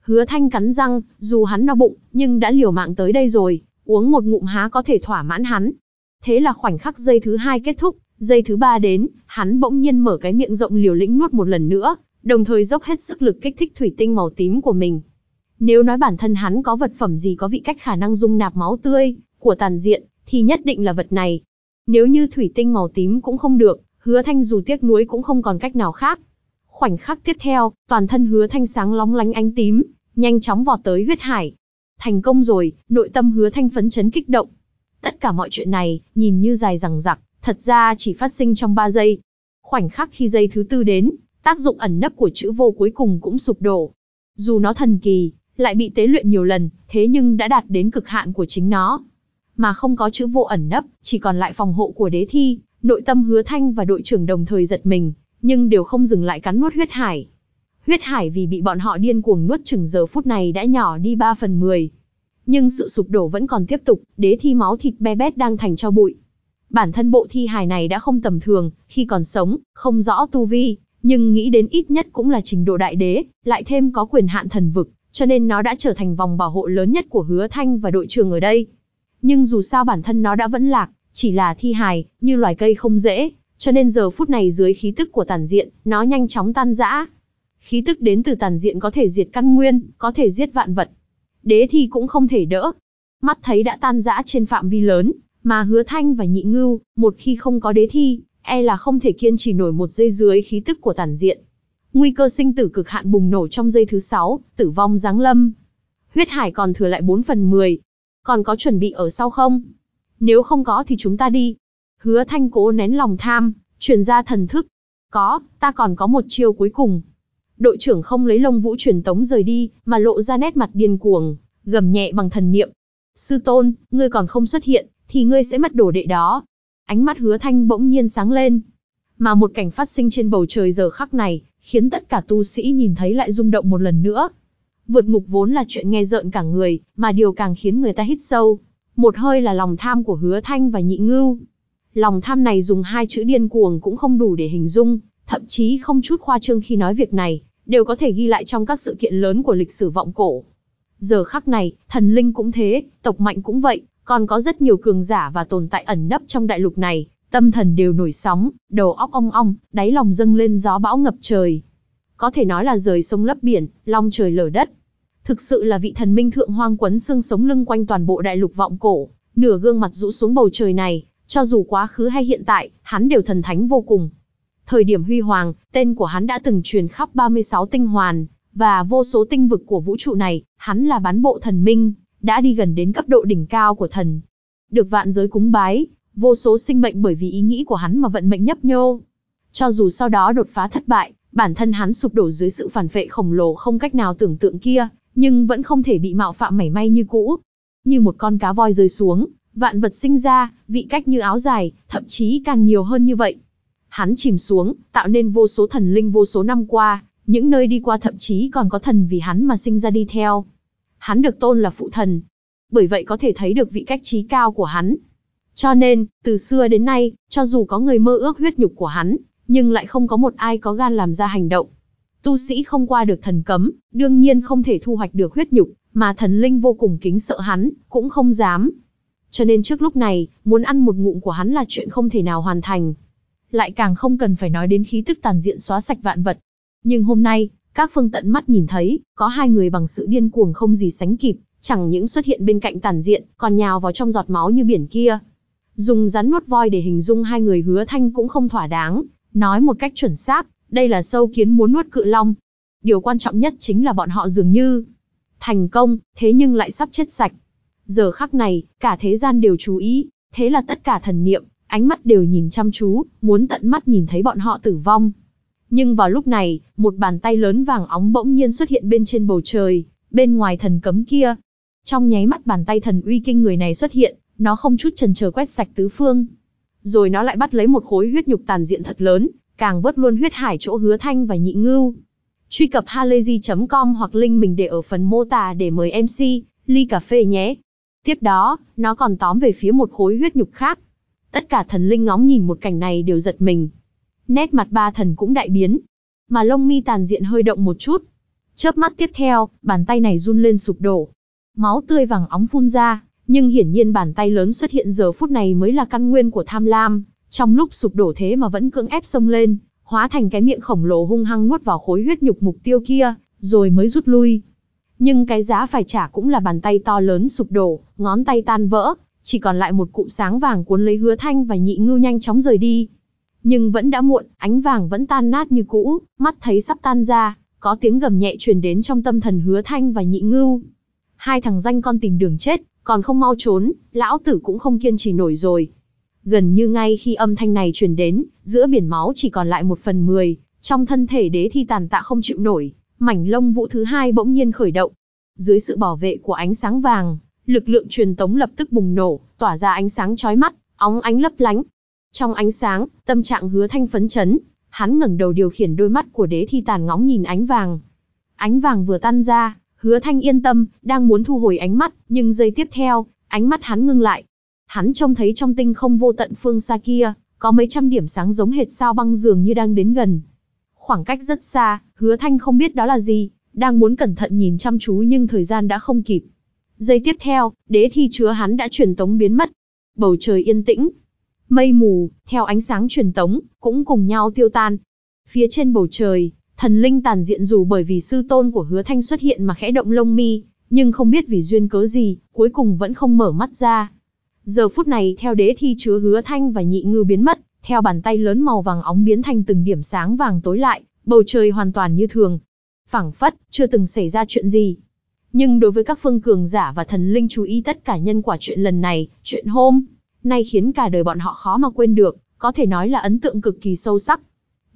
Hứa thanh cắn răng, dù hắn no bụng, nhưng đã liều mạng tới đây rồi, uống một ngụm há có thể thỏa mãn hắn. Thế là khoảnh khắc giây thứ hai kết thúc, giây thứ ba đến, hắn bỗng nhiên mở cái miệng rộng liều lĩnh nuốt một lần nữa, đồng thời dốc hết sức lực kích thích thủy tinh màu tím của mình. Nếu nói bản thân hắn có vật phẩm gì có vị cách khả năng dung nạp máu tươi của tàn diện, thì nhất định là vật này. Nếu như thủy tinh màu tím cũng không được, hứa thanh dù tiếc nuối cũng không còn cách nào khác. Khoảnh khắc tiếp theo, toàn thân hứa thanh sáng lóng lánh ánh tím, nhanh chóng vọt tới huyết hải. Thành công rồi, nội tâm hứa thanh phấn chấn kích động. Tất cả mọi chuyện này, nhìn như dài dằng dặc, thật ra chỉ phát sinh trong 3 giây. Khoảnh khắc khi giây thứ tư đến, tác dụng ẩn nấp của chữ vô cuối cùng cũng sụp đổ. Dù nó thần kỳ, lại bị tế luyện nhiều lần, thế nhưng đã đạt đến cực hạn của chính nó. Mà không có chữ vô ẩn nấp, chỉ còn lại phòng hộ của đế thi, nội tâm hứa thanh và đội trưởng đồng thời giật mình, nhưng đều không dừng lại cắn nuốt huyết hải. Huyết hải vì bị bọn họ điên cuồng nuốt chừng giờ phút này đã nhỏ đi 3 phần 10. Nhưng sự sụp đổ vẫn còn tiếp tục, đế thi máu thịt be bét đang thành cho bụi. Bản thân bộ thi hài này đã không tầm thường, khi còn sống, không rõ tu vi, nhưng nghĩ đến ít nhất cũng là trình độ đại đế, lại thêm có quyền hạn thần vực, cho nên nó đã trở thành vòng bảo hộ lớn nhất của Hứa Thanh và đội trưởng ở đây. Nhưng dù sao bản thân nó đã vẫn lạc, chỉ là thi hài, như loài cây không dễ, cho nên giờ phút này dưới khí tức của tàn diện, nó nhanh chóng tan rã. Khí tức đến từ tàn diện có thể diệt căn nguyên, có thể giết vạn vật. Đế thi cũng không thể đỡ. Mắt thấy đã tan rã trên phạm vi lớn, mà hứa thanh và nhị ngưu, một khi không có đế thi, e là không thể kiên trì nổi một giây dưới khí tức của tản diện. Nguy cơ sinh tử cực hạn bùng nổ trong giây thứ 6, tử vong giáng lâm. Huyết hải còn thừa lại 4 phần 10. Còn có chuẩn bị ở sau không? Nếu không có thì chúng ta đi. Hứa thanh cố nén lòng tham, truyền ra thần thức. Có, ta còn có một chiêu cuối cùng. Đội trưởng không lấy lông vũ truyền tống rời đi, mà lộ ra nét mặt điên cuồng, gầm nhẹ bằng thần niệm. Sư tôn, ngươi còn không xuất hiện, thì ngươi sẽ mất đổ đệ đó ánh mắt hứa thanh bỗng nhiên sáng lên. Mà một cảnh phát sinh trên bầu trời giờ khắc này, khiến tất cả tu sĩ nhìn thấy lại rung động một lần nữa. Vượt ngục vốn là chuyện nghe rợn cả người, mà điều càng khiến người ta hít sâu. Một hơi là lòng tham của hứa thanh và nhị ngưu. Lòng tham này dùng hai chữ điên cuồng cũng không đủ để hình dung, thậm chí không chút khoa trương khi nói việc này, đều có thể ghi lại trong các sự kiện lớn của lịch sử vọng cổ. Giờ khắc này, thần linh cũng thế, tộc mạnh cũng vậy, còn có rất nhiều cường giả và tồn tại ẩn nấp trong đại lục này, tâm thần đều nổi sóng, đầu óc ong ong, đáy lòng dâng lên gió bão ngập trời. Có thể nói là rời sông lấp biển, long trời lở đất. Thực sự là vị thần minh thượng hoang quấn xương sống lưng quanh toàn bộ đại lục vọng cổ, nửa gương mặt rũ xuống bầu trời này, cho dù quá khứ hay hiện tại, hắn đều thần thánh vô cùng. Thời điểm huy hoàng, tên của hắn đã từng truyền khắp 36 tinh hoàn, và vô số tinh vực của vũ trụ này, hắn là bán bộ thần minh, đã đi gần đến cấp độ đỉnh cao của thần. Được vạn giới cúng bái, vô số sinh mệnh bởi vì ý nghĩ của hắn mà vận mệnh nhấp nhô. Cho dù sau đó đột phá thất bại, bản thân hắn sụp đổ dưới sự phản vệ khổng lồ không cách nào tưởng tượng kia, nhưng vẫn không thể bị mạo phạm mảy may như cũ. Như một con cá voi rơi xuống, vạn vật sinh ra, vị cách như áo dài, thậm chí càng nhiều hơn như vậy. Hắn chìm xuống, tạo nên vô số thần linh vô số năm qua, những nơi đi qua thậm chí còn có thần vì hắn mà sinh ra đi theo hắn được tôn là phụ thần. Bởi vậy có thể thấy được vị cách trí cao của hắn. Cho nên, từ xưa đến nay, cho dù có người mơ ước huyết nhục của hắn, nhưng lại không có một ai có gan làm ra hành động. Tu sĩ không qua được thần cấm, đương nhiên không thể thu hoạch được huyết nhục, mà thần linh vô cùng kính sợ hắn, cũng không dám. Cho nên trước lúc này, muốn ăn một ngụm của hắn là chuyện không thể nào hoàn thành. Lại càng không cần phải nói đến khí tức tàn diện xóa sạch vạn vật. Nhưng hôm nay, các phương tận mắt nhìn thấy, có hai người bằng sự điên cuồng không gì sánh kịp, chẳng những xuất hiện bên cạnh tàn diện, còn nhào vào trong giọt máu như biển kia. Dùng rắn nuốt voi để hình dung hai người hứa thanh cũng không thỏa đáng, nói một cách chuẩn xác, đây là sâu kiến muốn nuốt cự long. Điều quan trọng nhất chính là bọn họ dường như thành công, thế nhưng lại sắp chết sạch. Giờ khắc này, cả thế gian đều chú ý, thế là tất cả thần niệm, ánh mắt đều nhìn chăm chú, muốn tận mắt nhìn thấy bọn họ tử vong. Nhưng vào lúc này, một bàn tay lớn vàng óng bỗng nhiên xuất hiện bên trên bầu trời, bên ngoài thần cấm kia. Trong nháy mắt bàn tay thần uy kinh người này xuất hiện, nó không chút chần chờ quét sạch tứ phương. Rồi nó lại bắt lấy một khối huyết nhục tàn diện thật lớn, càng vớt luôn huyết hải chỗ hứa thanh và nhị ngưu. Truy cập halayzi.com hoặc link mình để ở phần mô tả để mời MC, ly cà phê nhé. Tiếp đó, nó còn tóm về phía một khối huyết nhục khác. Tất cả thần linh ngóng nhìn một cảnh này đều giật mình. Nét mặt ba thần cũng đại biến, mà lông mi tàn diện hơi động một chút. Chớp mắt tiếp theo, bàn tay này run lên sụp đổ. Máu tươi vàng óng phun ra, nhưng hiển nhiên bàn tay lớn xuất hiện giờ phút này mới là căn nguyên của tham lam, trong lúc sụp đổ thế mà vẫn cưỡng ép sông lên, hóa thành cái miệng khổng lồ hung hăng nuốt vào khối huyết nhục mục tiêu kia, rồi mới rút lui. Nhưng cái giá phải trả cũng là bàn tay to lớn sụp đổ, ngón tay tan vỡ, chỉ còn lại một cụm sáng vàng cuốn lấy hứa thanh và nhị ngưu nhanh chóng rời đi. Nhưng vẫn đã muộn, ánh vàng vẫn tan nát như cũ, mắt thấy sắp tan ra, có tiếng gầm nhẹ truyền đến trong tâm thần hứa thanh và nhị ngưu. Hai thằng danh con tìm đường chết, còn không mau trốn, lão tử cũng không kiên trì nổi rồi. Gần như ngay khi âm thanh này truyền đến, giữa biển máu chỉ còn lại một phần mười, trong thân thể đế thi tàn tạ không chịu nổi, mảnh lông vũ thứ hai bỗng nhiên khởi động. Dưới sự bảo vệ của ánh sáng vàng, lực lượng truyền tống lập tức bùng nổ, tỏa ra ánh sáng chói mắt, óng ánh lấp lánh, trong ánh sáng, tâm trạng hứa thanh phấn chấn, hắn ngẩng đầu điều khiển đôi mắt của đế thi tàn ngóng nhìn ánh vàng. Ánh vàng vừa tan ra, hứa thanh yên tâm, đang muốn thu hồi ánh mắt, nhưng giây tiếp theo, ánh mắt hắn ngưng lại. Hắn trông thấy trong tinh không vô tận phương xa kia, có mấy trăm điểm sáng giống hệt sao băng dường như đang đến gần. Khoảng cách rất xa, hứa thanh không biết đó là gì, đang muốn cẩn thận nhìn chăm chú nhưng thời gian đã không kịp. Giây tiếp theo, đế thi chứa hắn đã truyền tống biến mất. Bầu trời yên tĩnh, mây mù, theo ánh sáng truyền tống, cũng cùng nhau tiêu tan. Phía trên bầu trời, thần linh tàn diện dù bởi vì sư tôn của hứa thanh xuất hiện mà khẽ động lông mi, nhưng không biết vì duyên cớ gì, cuối cùng vẫn không mở mắt ra. Giờ phút này theo đế thi chứa hứa thanh và nhị ngư biến mất, theo bàn tay lớn màu vàng óng biến thành từng điểm sáng vàng tối lại, bầu trời hoàn toàn như thường. phảng phất, chưa từng xảy ra chuyện gì. Nhưng đối với các phương cường giả và thần linh chú ý tất cả nhân quả chuyện lần này, chuyện hôm nay khiến cả đời bọn họ khó mà quên được, có thể nói là ấn tượng cực kỳ sâu sắc.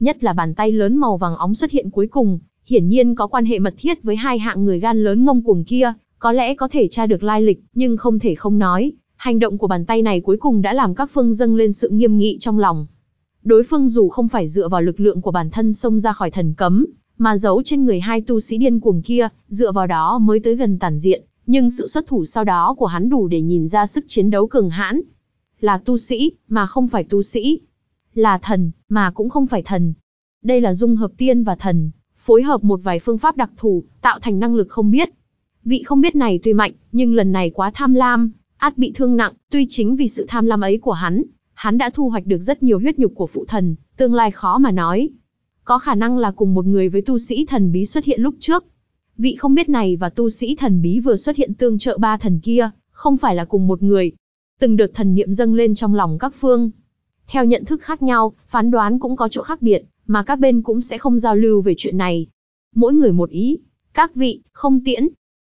Nhất là bàn tay lớn màu vàng óng xuất hiện cuối cùng, hiển nhiên có quan hệ mật thiết với hai hạng người gan lớn ngông cuồng kia, có lẽ có thể tra được lai lịch, nhưng không thể không nói, hành động của bàn tay này cuối cùng đã làm các phương dâng lên sự nghiêm nghị trong lòng. Đối phương dù không phải dựa vào lực lượng của bản thân xông ra khỏi thần cấm, mà giấu trên người hai tu sĩ điên cuồng kia, dựa vào đó mới tới gần tàn diện, nhưng sự xuất thủ sau đó của hắn đủ để nhìn ra sức chiến đấu cường hãn, là tu sĩ, mà không phải tu sĩ, là thần, mà cũng không phải thần. Đây là dung hợp tiên và thần, phối hợp một vài phương pháp đặc thù, tạo thành năng lực không biết. Vị không biết này tuy mạnh, nhưng lần này quá tham lam, át bị thương nặng, tuy chính vì sự tham lam ấy của hắn, hắn đã thu hoạch được rất nhiều huyết nhục của phụ thần, tương lai khó mà nói. Có khả năng là cùng một người với tu sĩ thần bí xuất hiện lúc trước. Vị không biết này và tu sĩ thần bí vừa xuất hiện tương trợ ba thần kia, không phải là cùng một người, từng đợt thần niệm dâng lên trong lòng các phương. Theo nhận thức khác nhau, phán đoán cũng có chỗ khác biệt, mà các bên cũng sẽ không giao lưu về chuyện này. Mỗi người một ý, các vị, không tiễn.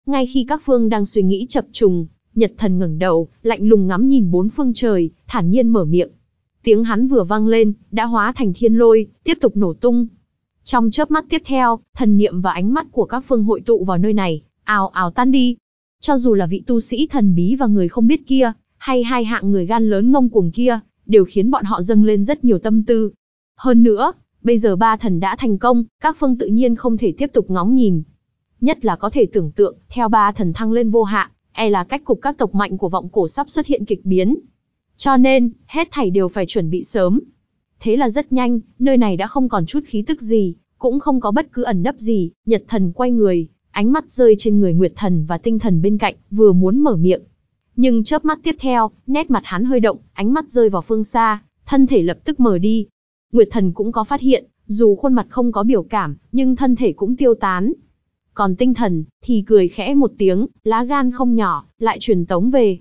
Ngay khi các phương đang suy nghĩ chập trùng, Nhật thần ngẩng đầu, lạnh lùng ngắm nhìn bốn phương trời, thản nhiên mở miệng. Tiếng hắn vừa vang lên, đã hóa thành thiên lôi, tiếp tục nổ tung. Trong chớp mắt tiếp theo, thần niệm và ánh mắt của các phương hội tụ vào nơi này, ào ào tan đi. Cho dù là vị tu sĩ thần bí và người không biết kia, hay hai hạng người gan lớn ngông cuồng kia, đều khiến bọn họ dâng lên rất nhiều tâm tư. Hơn nữa, bây giờ ba thần đã thành công, các phương tự nhiên không thể tiếp tục ngóng nhìn. Nhất là có thể tưởng tượng, theo ba thần thăng lên vô hạ, e là cách cục các tộc mạnh của vọng cổ sắp xuất hiện kịch biến. Cho nên, hết thảy đều phải chuẩn bị sớm. Thế là rất nhanh, nơi này đã không còn chút khí tức gì, cũng không có bất cứ ẩn nấp gì, nhật thần quay người, ánh mắt rơi trên người nguyệt thần và tinh thần bên cạnh, vừa muốn mở miệng, nhưng chớp mắt tiếp theo, nét mặt hắn hơi động, ánh mắt rơi vào phương xa, thân thể lập tức mở đi. Nguyệt thần cũng có phát hiện, dù khuôn mặt không có biểu cảm, nhưng thân thể cũng tiêu tán. Còn tinh thần, thì cười khẽ một tiếng, lá gan không nhỏ, lại truyền tống về.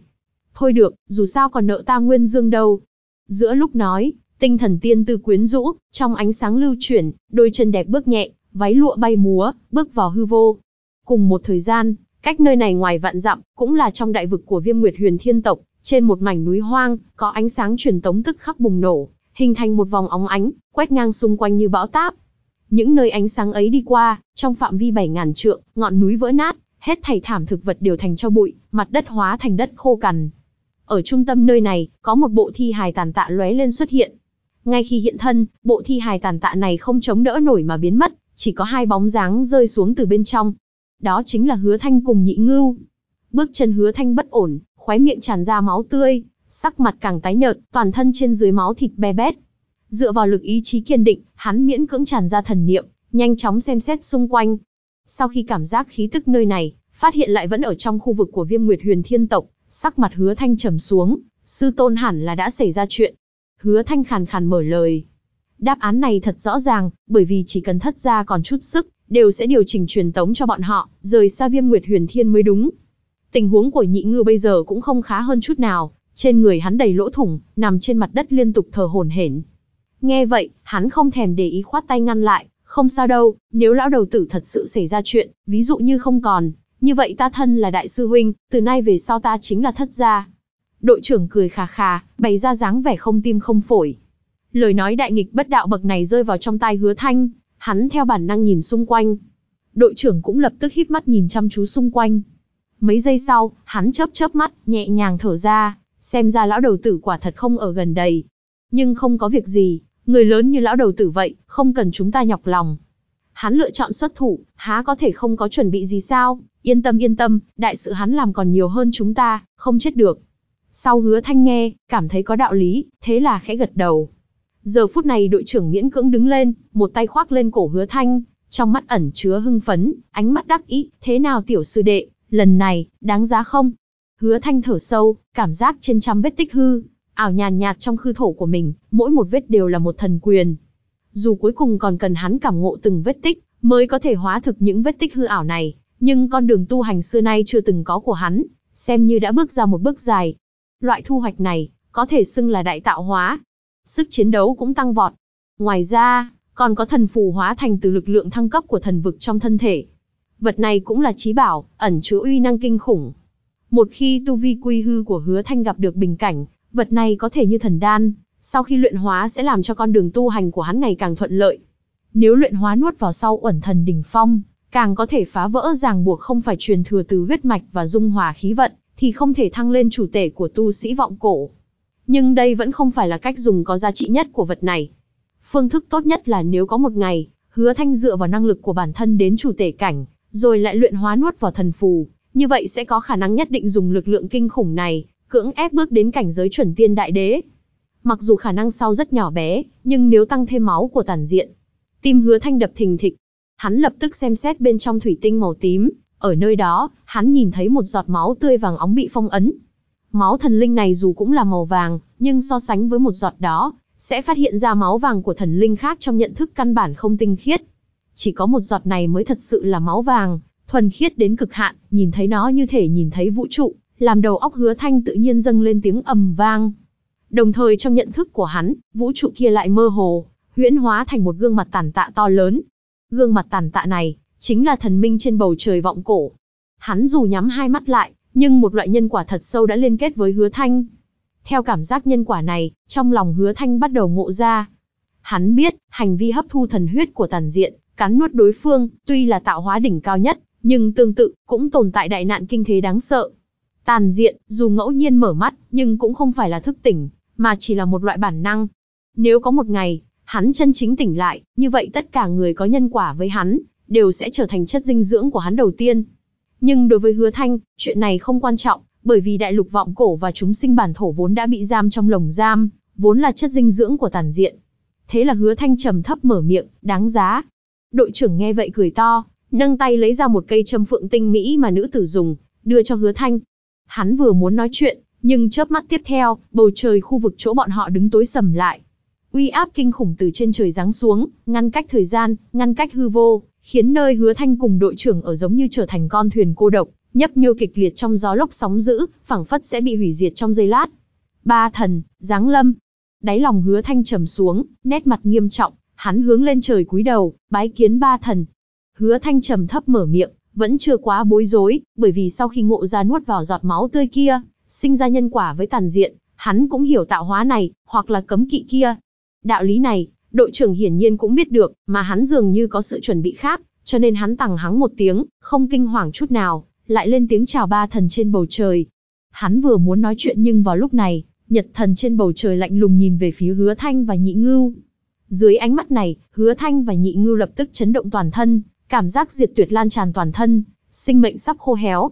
Thôi được, dù sao còn nợ ta nguyên dương đâu. Giữa lúc nói, tinh thần tiên tư quyến rũ, trong ánh sáng lưu chuyển, đôi chân đẹp bước nhẹ, váy lụa bay múa, bước vào hư vô. Cùng một thời gian, Cách nơi này ngoài vạn dặm, cũng là trong đại vực của viêm nguyệt huyền thiên tộc, trên một mảnh núi hoang, có ánh sáng truyền tống tức khắc bùng nổ, hình thành một vòng óng ánh, quét ngang xung quanh như bão táp. Những nơi ánh sáng ấy đi qua, trong phạm vi 7.000 trượng, ngọn núi vỡ nát, hết thảy thảm thực vật đều thành cho bụi, mặt đất hóa thành đất khô cằn. Ở trung tâm nơi này, có một bộ thi hài tàn tạ lóe lên xuất hiện. Ngay khi hiện thân, bộ thi hài tàn tạ này không chống đỡ nổi mà biến mất, chỉ có hai bóng dáng rơi xuống từ bên trong, đó chính là hứa thanh cùng nhị ngưu. Bước chân hứa thanh bất ổn, khóe miệng tràn ra máu tươi, sắc mặt càng tái nhợt, toàn thân trên dưới máu thịt be bét. Dựa vào lực ý chí kiên định, hắn miễn cưỡng tràn ra thần niệm, nhanh chóng xem xét xung quanh. Sau khi cảm giác khí tức nơi này, phát hiện lại vẫn ở trong khu vực của Viêm Nguyệt Huyền Thiên tộc, sắc mặt Hứa Thanh trầm xuống, sư tôn hẳn là đã xảy ra chuyện. Hứa Thanh khàn khàn mở lời, Đáp án này thật rõ ràng, bởi vì chỉ cần thất gia còn chút sức, đều sẽ điều chỉnh truyền tống cho bọn họ, rời xa viêm nguyệt huyền thiên mới đúng. Tình huống của nhị ngư bây giờ cũng không khá hơn chút nào, trên người hắn đầy lỗ thủng, nằm trên mặt đất liên tục thở hổn hển. Nghe vậy, hắn không thèm để ý khoát tay ngăn lại, không sao đâu, nếu lão đầu tử thật sự xảy ra chuyện, ví dụ như không còn, như vậy ta thân là đại sư huynh, từ nay về sau ta chính là thất gia. Đội trưởng cười khà khà, bày ra dáng vẻ không tim không phổi. Lời nói đại nghịch bất đạo bậc này rơi vào trong tai hứa thanh, hắn theo bản năng nhìn xung quanh. Đội trưởng cũng lập tức híp mắt nhìn chăm chú xung quanh. Mấy giây sau, hắn chớp chớp mắt, nhẹ nhàng thở ra, xem ra lão đầu tử quả thật không ở gần đây. Nhưng không có việc gì, người lớn như lão đầu tử vậy, không cần chúng ta nhọc lòng. Hắn lựa chọn xuất thủ, há có thể không có chuẩn bị gì sao, yên tâm yên tâm, đại sự hắn làm còn nhiều hơn chúng ta, không chết được. Sau hứa thanh nghe, cảm thấy có đạo lý, thế là khẽ gật đầu. Giờ phút này đội trưởng miễn cưỡng đứng lên, một tay khoác lên cổ hứa thanh, trong mắt ẩn chứa hưng phấn, ánh mắt đắc ý, thế nào tiểu sư đệ, lần này, đáng giá không? Hứa thanh thở sâu, cảm giác trên trăm vết tích hư, ảo nhàn nhạt trong khư thổ của mình, mỗi một vết đều là một thần quyền. Dù cuối cùng còn cần hắn cảm ngộ từng vết tích, mới có thể hóa thực những vết tích hư ảo này, nhưng con đường tu hành xưa nay chưa từng có của hắn, xem như đã bước ra một bước dài. Loại thu hoạch này, có thể xưng là đại tạo hóa, Sức chiến đấu cũng tăng vọt. Ngoài ra, còn có thần phù hóa thành từ lực lượng thăng cấp của thần vực trong thân thể. Vật này cũng là trí bảo, ẩn chứa uy năng kinh khủng. Một khi tu vi quy hư của hứa thanh gặp được bình cảnh, vật này có thể như thần đan, sau khi luyện hóa sẽ làm cho con đường tu hành của hắn ngày càng thuận lợi. Nếu luyện hóa nuốt vào sau ẩn thần đỉnh phong, càng có thể phá vỡ ràng buộc không phải truyền thừa từ huyết mạch và dung hòa khí vận, thì không thể thăng lên chủ tể của tu sĩ vọng cổ. Nhưng đây vẫn không phải là cách dùng có giá trị nhất của vật này. Phương thức tốt nhất là nếu có một ngày, hứa thanh dựa vào năng lực của bản thân đến chủ tể cảnh, rồi lại luyện hóa nuốt vào thần phù, như vậy sẽ có khả năng nhất định dùng lực lượng kinh khủng này, cưỡng ép bước đến cảnh giới chuẩn tiên đại đế. Mặc dù khả năng sau rất nhỏ bé, nhưng nếu tăng thêm máu của tàn diện, tim hứa thanh đập thình thịch. Hắn lập tức xem xét bên trong thủy tinh màu tím, ở nơi đó, hắn nhìn thấy một giọt máu tươi vàng óng bị phong ấn, Máu thần linh này dù cũng là màu vàng, nhưng so sánh với một giọt đó, sẽ phát hiện ra máu vàng của thần linh khác trong nhận thức căn bản không tinh khiết. Chỉ có một giọt này mới thật sự là máu vàng, thuần khiết đến cực hạn, nhìn thấy nó như thể nhìn thấy vũ trụ, làm đầu óc hứa thanh tự nhiên dâng lên tiếng ầm vang. Đồng thời trong nhận thức của hắn, vũ trụ kia lại mơ hồ, huyễn hóa thành một gương mặt tàn tạ to lớn. Gương mặt tàn tạ này, chính là thần minh trên bầu trời vọng cổ. Hắn dù nhắm hai mắt lại, nhưng một loại nhân quả thật sâu đã liên kết với hứa thanh. Theo cảm giác nhân quả này, trong lòng hứa thanh bắt đầu ngộ ra. Hắn biết, hành vi hấp thu thần huyết của tàn diện, cắn nuốt đối phương, tuy là tạo hóa đỉnh cao nhất, nhưng tương tự, cũng tồn tại đại nạn kinh thế đáng sợ. Tàn diện, dù ngẫu nhiên mở mắt, nhưng cũng không phải là thức tỉnh, mà chỉ là một loại bản năng. Nếu có một ngày, hắn chân chính tỉnh lại, như vậy tất cả người có nhân quả với hắn, đều sẽ trở thành chất dinh dưỡng của hắn đầu tiên. Nhưng đối với hứa thanh, chuyện này không quan trọng, bởi vì đại lục vọng cổ và chúng sinh bản thổ vốn đã bị giam trong lồng giam, vốn là chất dinh dưỡng của tàn diện. Thế là hứa thanh trầm thấp mở miệng, đáng giá. Đội trưởng nghe vậy cười to, nâng tay lấy ra một cây châm phượng tinh mỹ mà nữ tử dùng, đưa cho hứa thanh. Hắn vừa muốn nói chuyện, nhưng chớp mắt tiếp theo, bầu trời khu vực chỗ bọn họ đứng tối sầm lại. Uy áp kinh khủng từ trên trời giáng xuống, ngăn cách thời gian, ngăn cách hư vô, khiến nơi hứa thanh cùng đội trưởng ở giống như trở thành con thuyền cô độc, nhấp nhô kịch liệt trong gió lốc sóng dữ, phảng phất sẽ bị hủy diệt trong giây lát. Ba thần, giáng lâm. Đáy lòng hứa thanh trầm xuống, nét mặt nghiêm trọng, hắn hướng lên trời cúi đầu, bái kiến ba thần. Hứa thanh trầm thấp mở miệng, vẫn chưa quá bối rối, bởi vì sau khi ngộ ra nuốt vào giọt máu tươi kia, sinh ra nhân quả với tàn diện, hắn cũng hiểu tạo hóa này, hoặc là cấm kỵ kia. Đạo lý này, Đội trưởng hiển nhiên cũng biết được, mà hắn dường như có sự chuẩn bị khác, cho nên hắn tằng hắng một tiếng, không kinh hoàng chút nào, lại lên tiếng chào ba thần trên bầu trời. Hắn vừa muốn nói chuyện nhưng vào lúc này, nhật thần trên bầu trời lạnh lùng nhìn về phía hứa thanh và nhị ngưu. Dưới ánh mắt này, hứa thanh và nhị ngưu lập tức chấn động toàn thân, cảm giác diệt tuyệt lan tràn toàn thân, sinh mệnh sắp khô héo.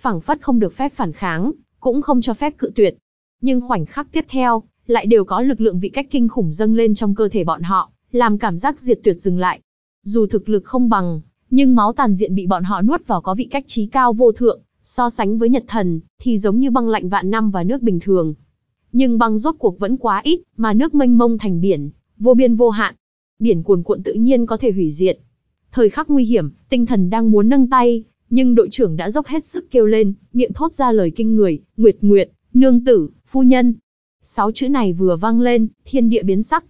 phảng phất không được phép phản kháng, cũng không cho phép cự tuyệt. Nhưng khoảnh khắc tiếp theo, lại đều có lực lượng vị cách kinh khủng dâng lên trong cơ thể bọn họ, làm cảm giác diệt tuyệt dừng lại. Dù thực lực không bằng, nhưng máu tàn diện bị bọn họ nuốt vào có vị cách trí cao vô thượng, so sánh với Nhật Thần, thì giống như băng lạnh vạn năm và nước bình thường. Nhưng băng rốt cuộc vẫn quá ít, mà nước mênh mông thành biển, vô biên vô hạn. Biển cuồn cuộn tự nhiên có thể hủy diệt. Thời khắc nguy hiểm, tinh thần đang muốn nâng tay, nhưng đội trưởng đã dốc hết sức kêu lên, miệng thốt ra lời kinh người, Nguyệt Nguyệt, nương tử, phu nhân, Sáu chữ này vừa vang lên, thiên địa biến sắc.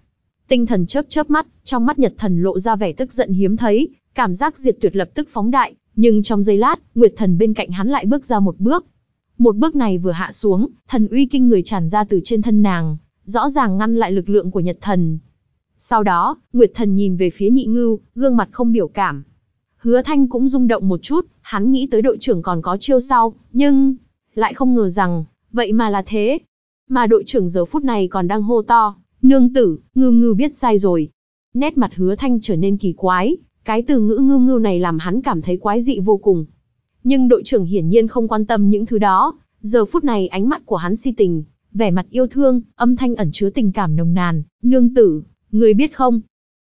Tinh thần chớp chớp mắt, trong mắt Nhật Thần lộ ra vẻ tức giận hiếm thấy, cảm giác diệt tuyệt lập tức phóng đại, nhưng trong giây lát, Nguyệt Thần bên cạnh hắn lại bước ra một bước. Một bước này vừa hạ xuống, thần uy kinh người tràn ra từ trên thân nàng, rõ ràng ngăn lại lực lượng của Nhật Thần. Sau đó, Nguyệt Thần nhìn về phía Nhị Ngưu, gương mặt không biểu cảm. Hứa Thanh cũng rung động một chút, hắn nghĩ tới đội trưởng còn có chiêu sau, nhưng lại không ngờ rằng, vậy mà là thế, mà đội trưởng giờ phút này còn đang hô to, nương tử, ngư ngư biết sai rồi. Nét mặt hứa thanh trở nên kỳ quái, cái từ ngữ ngư ngư này làm hắn cảm thấy quái dị vô cùng. Nhưng đội trưởng hiển nhiên không quan tâm những thứ đó, giờ phút này ánh mắt của hắn si tình, vẻ mặt yêu thương, âm thanh ẩn chứa tình cảm nồng nàn, nương tử, người biết không?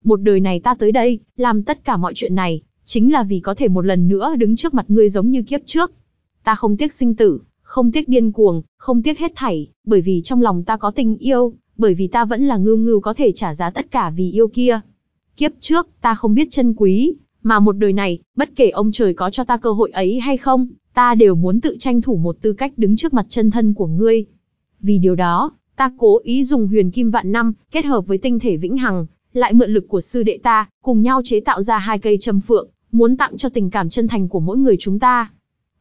Một đời này ta tới đây, làm tất cả mọi chuyện này, chính là vì có thể một lần nữa đứng trước mặt ngươi giống như kiếp trước. Ta không tiếc sinh tử, không tiếc điên cuồng, không tiếc hết thảy, bởi vì trong lòng ta có tình yêu, bởi vì ta vẫn là ngưu ngưu có thể trả giá tất cả vì yêu kia. Kiếp trước, ta không biết chân quý, mà một đời này, bất kể ông trời có cho ta cơ hội ấy hay không, ta đều muốn tự tranh thủ một tư cách đứng trước mặt chân thân của ngươi. Vì điều đó, ta cố ý dùng huyền kim vạn năm, kết hợp với tinh thể vĩnh hằng, lại mượn lực của sư đệ ta, cùng nhau chế tạo ra hai cây châm phượng, muốn tặng cho tình cảm chân thành của mỗi người chúng ta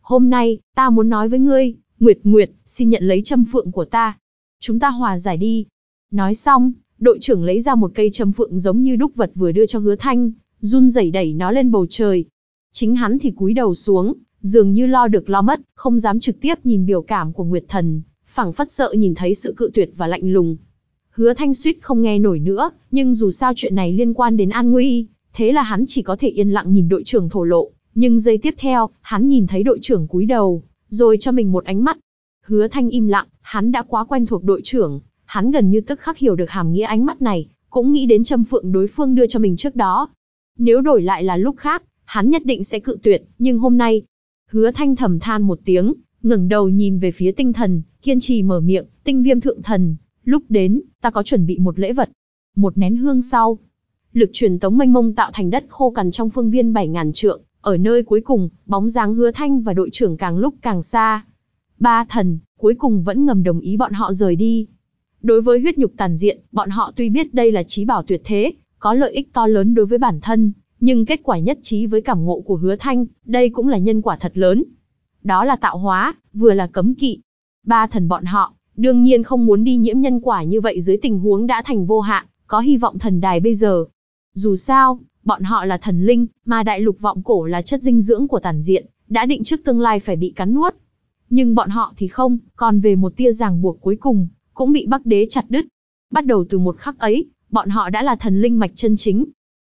hôm nay, ta muốn nói với ngươi, Nguyệt Nguyệt, xin nhận lấy châm phượng của ta. Chúng ta hòa giải đi. Nói xong, đội trưởng lấy ra một cây châm phượng giống như đúc vật vừa đưa cho hứa thanh, run rẩy đẩy nó lên bầu trời. Chính hắn thì cúi đầu xuống, dường như lo được lo mất, không dám trực tiếp nhìn biểu cảm của Nguyệt Thần, phảng phất sợ nhìn thấy sự cự tuyệt và lạnh lùng. Hứa thanh suýt không nghe nổi nữa, nhưng dù sao chuyện này liên quan đến an nguy, thế là hắn chỉ có thể yên lặng nhìn đội trưởng thổ lộ. Nhưng giây tiếp theo, hắn nhìn thấy đội trưởng cúi đầu, rồi cho mình một ánh mắt. Hứa Thanh im lặng, hắn đã quá quen thuộc đội trưởng, hắn gần như tức khắc hiểu được hàm nghĩa ánh mắt này, cũng nghĩ đến châm phượng đối phương đưa cho mình trước đó. Nếu đổi lại là lúc khác, hắn nhất định sẽ cự tuyệt, nhưng hôm nay, Hứa Thanh thầm than một tiếng, ngẩng đầu nhìn về phía tinh thần, kiên trì mở miệng, tinh viêm thượng thần, lúc đến, ta có chuẩn bị một lễ vật. Một nén hương sau, lực truyền tống mênh mông tạo thành đất khô cằn trong phương viên 7.000 trượng, ở nơi cuối cùng, bóng dáng hứa thanh và đội trưởng càng lúc càng xa. Ba thần, cuối cùng vẫn ngầm đồng ý bọn họ rời đi. Đối với huyết nhục tàn diện, bọn họ tuy biết đây là trí bảo tuyệt thế, có lợi ích to lớn đối với bản thân, nhưng kết quả nhất trí với cảm ngộ của hứa thanh, đây cũng là nhân quả thật lớn. Đó là tạo hóa, vừa là cấm kỵ. Ba thần bọn họ, đương nhiên không muốn đi nhiễm nhân quả như vậy dưới tình huống đã thành vô hạn, có hy vọng thần đài bây giờ. Dù sao, Bọn họ là thần linh, mà đại lục vọng cổ là chất dinh dưỡng của tàn diện, đã định trước tương lai phải bị cắn nuốt. Nhưng bọn họ thì không, còn về một tia ràng buộc cuối cùng, cũng bị Bắc Đế chặt đứt. Bắt đầu từ một khắc ấy, bọn họ đã là thần linh mạch chân chính.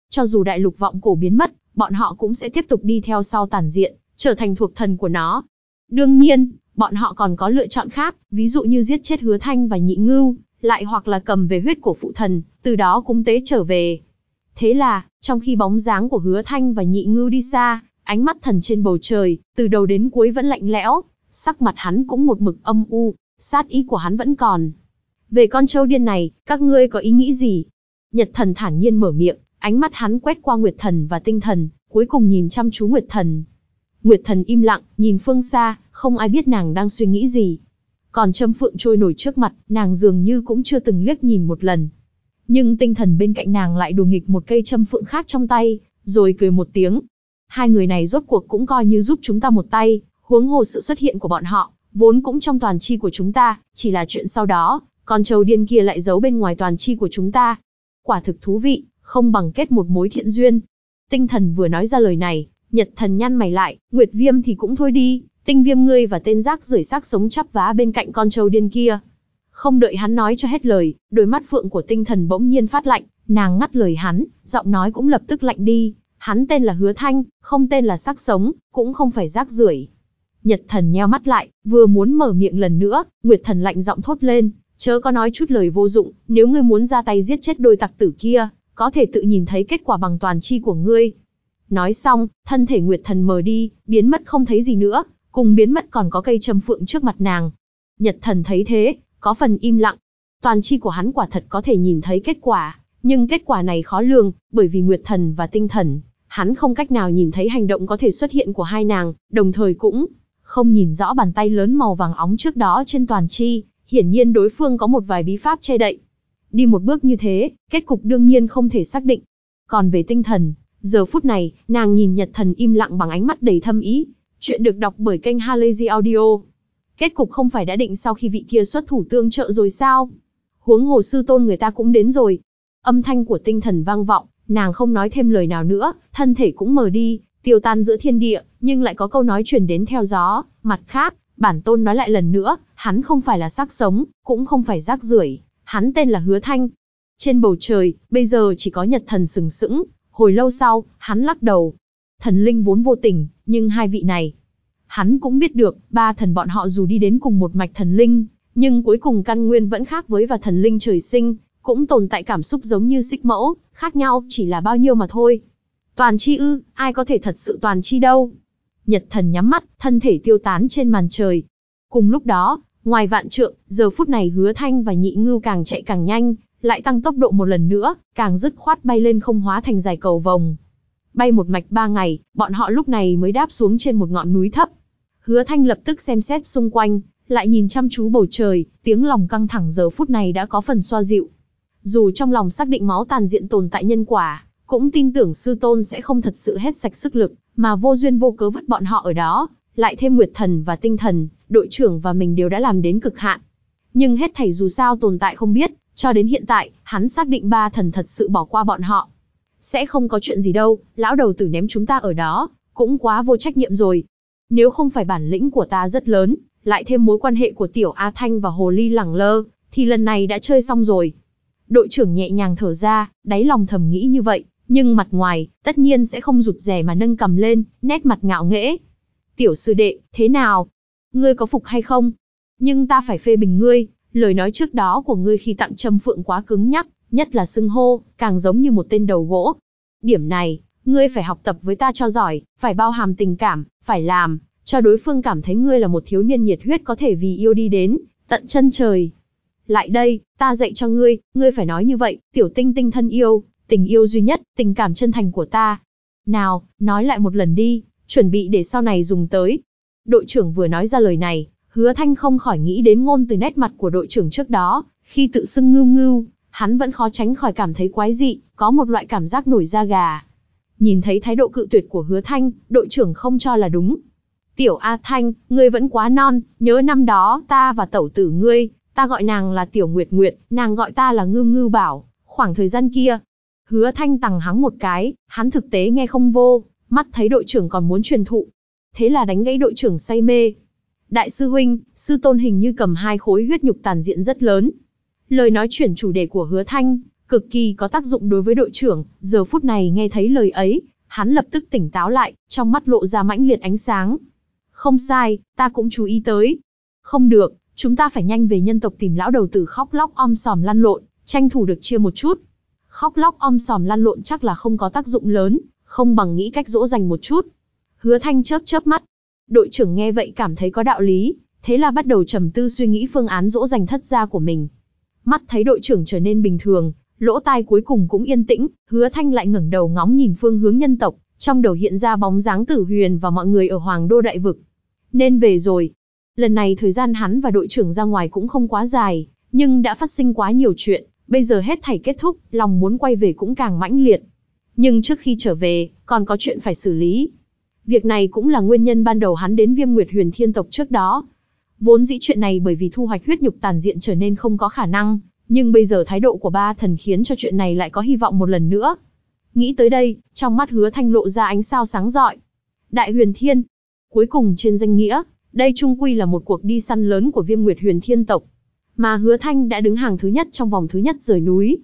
Cho dù đại lục vọng cổ biến mất, bọn họ cũng sẽ tiếp tục đi theo sau tàn diện, trở thành thuộc thần của nó. Đương nhiên, bọn họ còn có lựa chọn khác, ví dụ như giết chết hứa thanh và nhị ngưu, lại hoặc là cầm về huyết của phụ thần, từ đó cũng tế trở về, Thế là, trong khi bóng dáng của hứa thanh và nhị ngưu đi xa, ánh mắt thần trên bầu trời, từ đầu đến cuối vẫn lạnh lẽo, sắc mặt hắn cũng một mực âm u, sát ý của hắn vẫn còn. Về con trâu điên này, các ngươi có ý nghĩ gì? Nhật thần thản nhiên mở miệng, ánh mắt hắn quét qua Nguyệt thần và tinh thần, cuối cùng nhìn chăm chú Nguyệt thần. Nguyệt thần im lặng, nhìn phương xa, không ai biết nàng đang suy nghĩ gì. Còn châm phượng trôi nổi trước mặt, nàng dường như cũng chưa từng liếc nhìn một lần, nhưng tinh thần bên cạnh nàng lại đùa nghịch một cây châm phượng khác trong tay, rồi cười một tiếng. Hai người này rốt cuộc cũng coi như giúp chúng ta một tay, huống hồ sự xuất hiện của bọn họ, vốn cũng trong toàn chi của chúng ta, chỉ là chuyện sau đó, con trâu điên kia lại giấu bên ngoài toàn chi của chúng ta. Quả thực thú vị, không bằng kết một mối thiện duyên. Tinh thần vừa nói ra lời này, nhật thần nhăn mày lại, nguyệt viêm thì cũng thôi đi, tinh viêm ngươi và tên rác rưởi xác sống chắp vá bên cạnh con trâu điên kia, không đợi hắn nói cho hết lời, đôi mắt phượng của tinh thần bỗng nhiên phát lạnh, nàng ngắt lời hắn, giọng nói cũng lập tức lạnh đi. Hắn tên là Hứa Thanh, không tên là sắc sống, cũng không phải rác rưởi. Nhật thần nheo mắt lại, vừa muốn mở miệng lần nữa, Nguyệt thần lạnh giọng thốt lên, chớ có nói chút lời vô dụng, nếu ngươi muốn ra tay giết chết đôi tặc tử kia, có thể tự nhìn thấy kết quả bằng toàn chi của ngươi. Nói xong, thân thể Nguyệt thần mờ đi, biến mất không thấy gì nữa, cùng biến mất còn có cây châm phượng trước mặt nàng. Nhật thần thấy thế, có phần im lặng. Toàn chi của hắn quả thật có thể nhìn thấy kết quả, nhưng kết quả này khó lường, bởi vì Nguyệt Thần và Tinh Thần, hắn không cách nào nhìn thấy hành động có thể xuất hiện của hai nàng, đồng thời cũng không nhìn rõ bàn tay lớn màu vàng óng trước đó trên toàn chi, hiển nhiên đối phương có một vài bí pháp che đậy. Đi một bước như thế, kết cục đương nhiên không thể xác định. Còn về tinh thần, giờ phút này, nàng nhìn Nhật Thần im lặng bằng ánh mắt đầy thâm ý. Chuyện được đọc bởi kênh Halazy Audio. Kết cục không phải đã định sau khi vị kia xuất thủ tương trợ rồi sao? Huống hồ sư tôn người ta cũng đến rồi. Âm thanh của tinh thần vang vọng, nàng không nói thêm lời nào nữa, thân thể cũng mờ đi, tiêu tan giữa thiên địa, nhưng lại có câu nói truyền đến theo gió, mặt khác, bản tôn nói lại lần nữa, hắn không phải là xác sống, cũng không phải rác rưởi, hắn tên là Hứa Thanh. Trên bầu trời, bây giờ chỉ có nhật thần sừng sững, hồi lâu sau, hắn lắc đầu. Thần linh vốn vô tình, nhưng hai vị này, Hắn cũng biết được, ba thần bọn họ dù đi đến cùng một mạch thần linh, nhưng cuối cùng căn nguyên vẫn khác với và thần linh trời sinh, cũng tồn tại cảm xúc giống như xích mẫu, khác nhau chỉ là bao nhiêu mà thôi. Toàn chi ư, ai có thể thật sự toàn chi đâu. Nhật thần nhắm mắt, thân thể tiêu tán trên màn trời. Cùng lúc đó, ngoài vạn trượng, giờ phút này hứa thanh và nhị ngưu càng chạy càng nhanh, lại tăng tốc độ một lần nữa, càng dứt khoát bay lên không hóa thành dài cầu vòng. Bay một mạch ba ngày, bọn họ lúc này mới đáp xuống trên một ngọn núi thấp. Hứa Thanh lập tức xem xét xung quanh, lại nhìn chăm chú bầu trời, tiếng lòng căng thẳng giờ phút này đã có phần xoa dịu. Dù trong lòng xác định máu tàn diện tồn tại nhân quả, cũng tin tưởng sư tôn sẽ không thật sự hết sạch sức lực, mà vô duyên vô cớ vứt bọn họ ở đó, lại thêm nguyệt thần và tinh thần, đội trưởng và mình đều đã làm đến cực hạn. Nhưng hết thảy dù sao tồn tại không biết, cho đến hiện tại, hắn xác định ba thần thật sự bỏ qua bọn họ. Sẽ không có chuyện gì đâu, lão đầu tử ném chúng ta ở đó, cũng quá vô trách nhiệm rồi, nếu không phải bản lĩnh của ta rất lớn, lại thêm mối quan hệ của Tiểu A Thanh và Hồ Ly lẳng lơ, thì lần này đã chơi xong rồi. Đội trưởng nhẹ nhàng thở ra, đáy lòng thầm nghĩ như vậy, nhưng mặt ngoài, tất nhiên sẽ không rụt rè mà nâng cầm lên, nét mặt ngạo nghễ. Tiểu sư đệ, thế nào? Ngươi có phục hay không? Nhưng ta phải phê bình ngươi, lời nói trước đó của ngươi khi tặng châm phượng quá cứng nhắc, nhất là xưng hô, càng giống như một tên đầu gỗ. Điểm này, Ngươi phải học tập với ta cho giỏi, phải bao hàm tình cảm, phải làm, cho đối phương cảm thấy ngươi là một thiếu niên nhiệt huyết có thể vì yêu đi đến, tận chân trời. Lại đây, ta dạy cho ngươi, ngươi phải nói như vậy, tiểu tinh tinh thân yêu, tình yêu duy nhất, tình cảm chân thành của ta. Nào, nói lại một lần đi, chuẩn bị để sau này dùng tới. Đội trưởng vừa nói ra lời này, hứa thanh không khỏi nghĩ đến ngôn từ nét mặt của đội trưởng trước đó, khi tự xưng ngưu ngưu, hắn vẫn khó tránh khỏi cảm thấy quái dị, có một loại cảm giác nổi da gà, nhìn thấy thái độ cự tuyệt của hứa thanh, đội trưởng không cho là đúng. Tiểu A Thanh, ngươi vẫn quá non, nhớ năm đó ta và tẩu tử ngươi, ta gọi nàng là Tiểu Nguyệt Nguyệt, nàng gọi ta là Ngư Ngư Bảo, khoảng thời gian kia. Hứa Thanh tằng hắng một cái, hắn thực tế nghe không vô, mắt thấy đội trưởng còn muốn truyền thụ. Thế là đánh gãy đội trưởng say mê. Đại sư huynh, sư tôn hình như cầm hai khối huyết nhục tàn diện rất lớn. Lời nói chuyển chủ đề của hứa Thanh, cực kỳ có tác dụng đối với đội trưởng, giờ phút này nghe thấy lời ấy, hắn lập tức tỉnh táo lại, trong mắt lộ ra mãnh liệt ánh sáng. Không sai, ta cũng chú ý tới. Không được, chúng ta phải nhanh về nhân tộc tìm lão đầu tử khóc lóc om sòm lăn lộn, tranh thủ được chia một chút. Khóc lóc om sòm lăn lộn chắc là không có tác dụng lớn, không bằng nghĩ cách dỗ dành một chút. Hứa Thanh chớp chớp mắt. Đội trưởng nghe vậy cảm thấy có đạo lý, thế là bắt đầu trầm tư suy nghĩ phương án dỗ dành thất gia của mình. Mắt thấy đội trưởng trở nên bình thường, lỗ tai cuối cùng cũng yên tĩnh, hứa thanh lại ngẩng đầu ngóng nhìn phương hướng nhân tộc, trong đầu hiện ra bóng dáng tử huyền và mọi người ở hoàng đô đại vực. Nên về rồi. Lần này thời gian hắn và đội trưởng ra ngoài cũng không quá dài, nhưng đã phát sinh quá nhiều chuyện, bây giờ hết thảy kết thúc, lòng muốn quay về cũng càng mãnh liệt. Nhưng trước khi trở về, còn có chuyện phải xử lý. Việc này cũng là nguyên nhân ban đầu hắn đến viêm nguyệt huyền thiên tộc trước đó. Vốn dĩ chuyện này bởi vì thu hoạch huyết nhục tàn diện trở nên không có khả năng, nhưng bây giờ thái độ của ba thần khiến cho chuyện này lại có hy vọng một lần nữa. Nghĩ tới đây, trong mắt hứa thanh lộ ra ánh sao sáng rọi. Đại huyền thiên. Cuối cùng trên danh nghĩa, đây trung quy là một cuộc đi săn lớn của viêm nguyệt huyền thiên tộc. Mà hứa thanh đã đứng hàng thứ nhất trong vòng thứ nhất rời núi.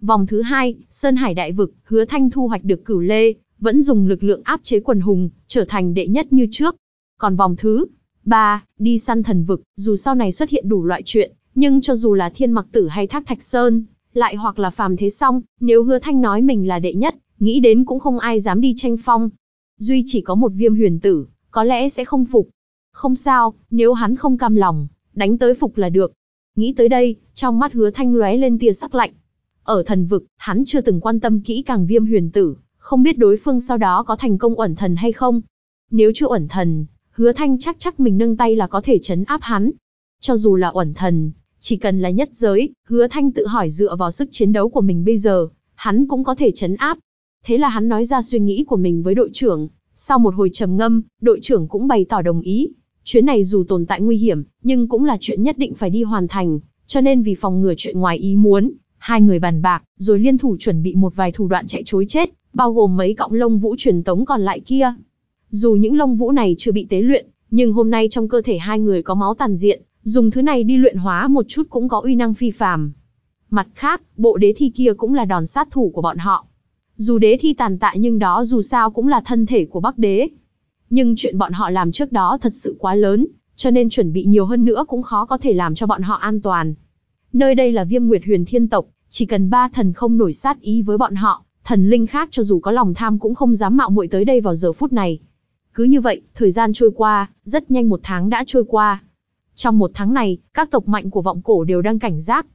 Vòng thứ hai, Sơn Hải Đại Vực, hứa thanh thu hoạch được cửu lê, vẫn dùng lực lượng áp chế quần hùng, trở thành đệ nhất như trước. Còn vòng thứ ba, đi săn thần vực, dù sau này xuất hiện đủ loại chuyện, nhưng cho dù là thiên mặc tử hay thác thạch sơn, lại hoặc là phàm thế song, nếu hứa thanh nói mình là đệ nhất, nghĩ đến cũng không ai dám đi tranh phong. Duy chỉ có một viêm huyền tử, có lẽ sẽ không phục. Không sao, nếu hắn không cam lòng, đánh tới phục là được. Nghĩ tới đây, trong mắt hứa thanh lóe lên tia sắc lạnh. Ở thần vực, hắn chưa từng quan tâm kỹ càng viêm huyền tử, không biết đối phương sau đó có thành công ẩn thần hay không. Nếu chưa ẩn thần, hứa thanh chắc chắc mình nâng tay là có thể chấn áp hắn. Cho dù là ẩn thần, chỉ cần là nhất giới, hứa thanh tự hỏi dựa vào sức chiến đấu của mình bây giờ, hắn cũng có thể chấn áp. Thế là hắn nói ra suy nghĩ của mình với đội trưởng. Sau một hồi trầm ngâm, đội trưởng cũng bày tỏ đồng ý. Chuyến này dù tồn tại nguy hiểm, nhưng cũng là chuyện nhất định phải đi hoàn thành. Cho nên vì phòng ngừa chuyện ngoài ý muốn, hai người bàn bạc, rồi liên thủ chuẩn bị một vài thủ đoạn chạy chối chết, bao gồm mấy cọng lông vũ truyền tống còn lại kia. Dù những lông vũ này chưa bị tế luyện, nhưng hôm nay trong cơ thể hai người có máu tàn diện, Dùng thứ này đi luyện hóa một chút cũng có uy năng phi phàm. Mặt khác, bộ đế thi kia cũng là đòn sát thủ của bọn họ. Dù đế thi tàn tạ nhưng đó dù sao cũng là thân thể của Bắc đế. Nhưng chuyện bọn họ làm trước đó thật sự quá lớn, cho nên chuẩn bị nhiều hơn nữa cũng khó có thể làm cho bọn họ an toàn. Nơi đây là viêm nguyệt huyền thiên tộc, chỉ cần ba thần không nổi sát ý với bọn họ, thần linh khác cho dù có lòng tham cũng không dám mạo muội tới đây vào giờ phút này. Cứ như vậy, thời gian trôi qua, rất nhanh một tháng đã trôi qua. Trong một tháng này, các tộc mạnh của vọng cổ đều đang cảnh giác.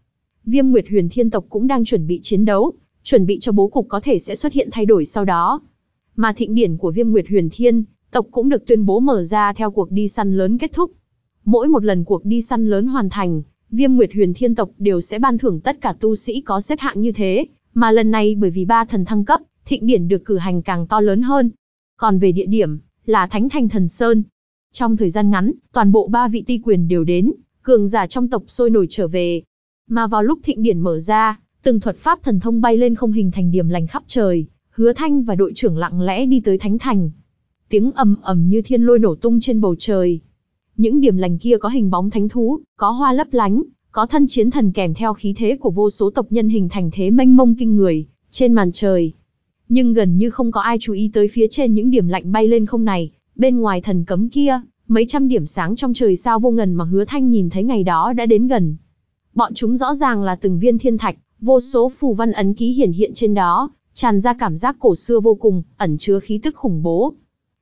Viêm Nguyệt Huyền Thiên tộc cũng đang chuẩn bị chiến đấu, chuẩn bị cho bố cục có thể sẽ xuất hiện thay đổi sau đó. Mà thịnh điển của Viêm Nguyệt Huyền Thiên tộc cũng được tuyên bố mở ra theo cuộc đi săn lớn kết thúc. Mỗi một lần cuộc đi săn lớn hoàn thành, Viêm Nguyệt Huyền Thiên tộc đều sẽ ban thưởng tất cả tu sĩ có xếp hạng như thế, mà lần này bởi vì ba thần thăng cấp, thịnh điển được cử hành càng to lớn hơn. Còn về địa điểm, là Thánh Thành Thần Sơn, trong thời gian ngắn, toàn bộ ba vị ti quyền đều đến, cường giả trong tộc sôi nổi trở về. Mà vào lúc thịnh điển mở ra, từng thuật pháp thần thông bay lên không hình thành điểm lành khắp trời, hứa thanh và đội trưởng lặng lẽ đi tới thánh thành. Tiếng ầm ầm như thiên lôi nổ tung trên bầu trời. Những điểm lành kia có hình bóng thánh thú, có hoa lấp lánh, có thân chiến thần kèm theo khí thế của vô số tộc nhân hình thành thế mênh mông kinh người, trên màn trời. Nhưng gần như không có ai chú ý tới phía trên những điểm lạnh bay lên không này, Bên ngoài thần cấm kia, mấy trăm điểm sáng trong trời sao vô ngần mà hứa thanh nhìn thấy ngày đó đã đến gần. Bọn chúng rõ ràng là từng viên thiên thạch, vô số phù văn ấn ký hiển hiện trên đó, tràn ra cảm giác cổ xưa vô cùng, ẩn chứa khí tức khủng bố.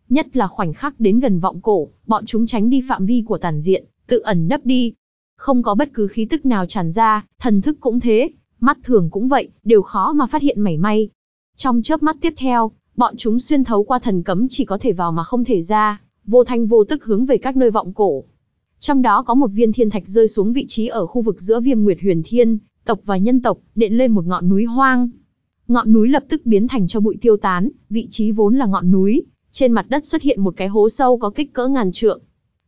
Nhất là khoảnh khắc đến gần vọng cổ, bọn chúng tránh đi phạm vi của tàn diện, tự ẩn nấp đi. Không có bất cứ khí tức nào tràn ra, thần thức cũng thế, mắt thường cũng vậy, đều khó mà phát hiện mảy may. Trong chớp mắt tiếp theo, Bọn chúng xuyên thấu qua thần cấm chỉ có thể vào mà không thể ra, vô thanh vô tức hướng về các nơi vọng cổ. Trong đó có một viên thiên thạch rơi xuống vị trí ở khu vực giữa Viêm Nguyệt Huyền Thiên, tộc và nhân tộc, nện lên một ngọn núi hoang. Ngọn núi lập tức biến thành cho bụi tiêu tán, vị trí vốn là ngọn núi, trên mặt đất xuất hiện một cái hố sâu có kích cỡ ngàn trượng.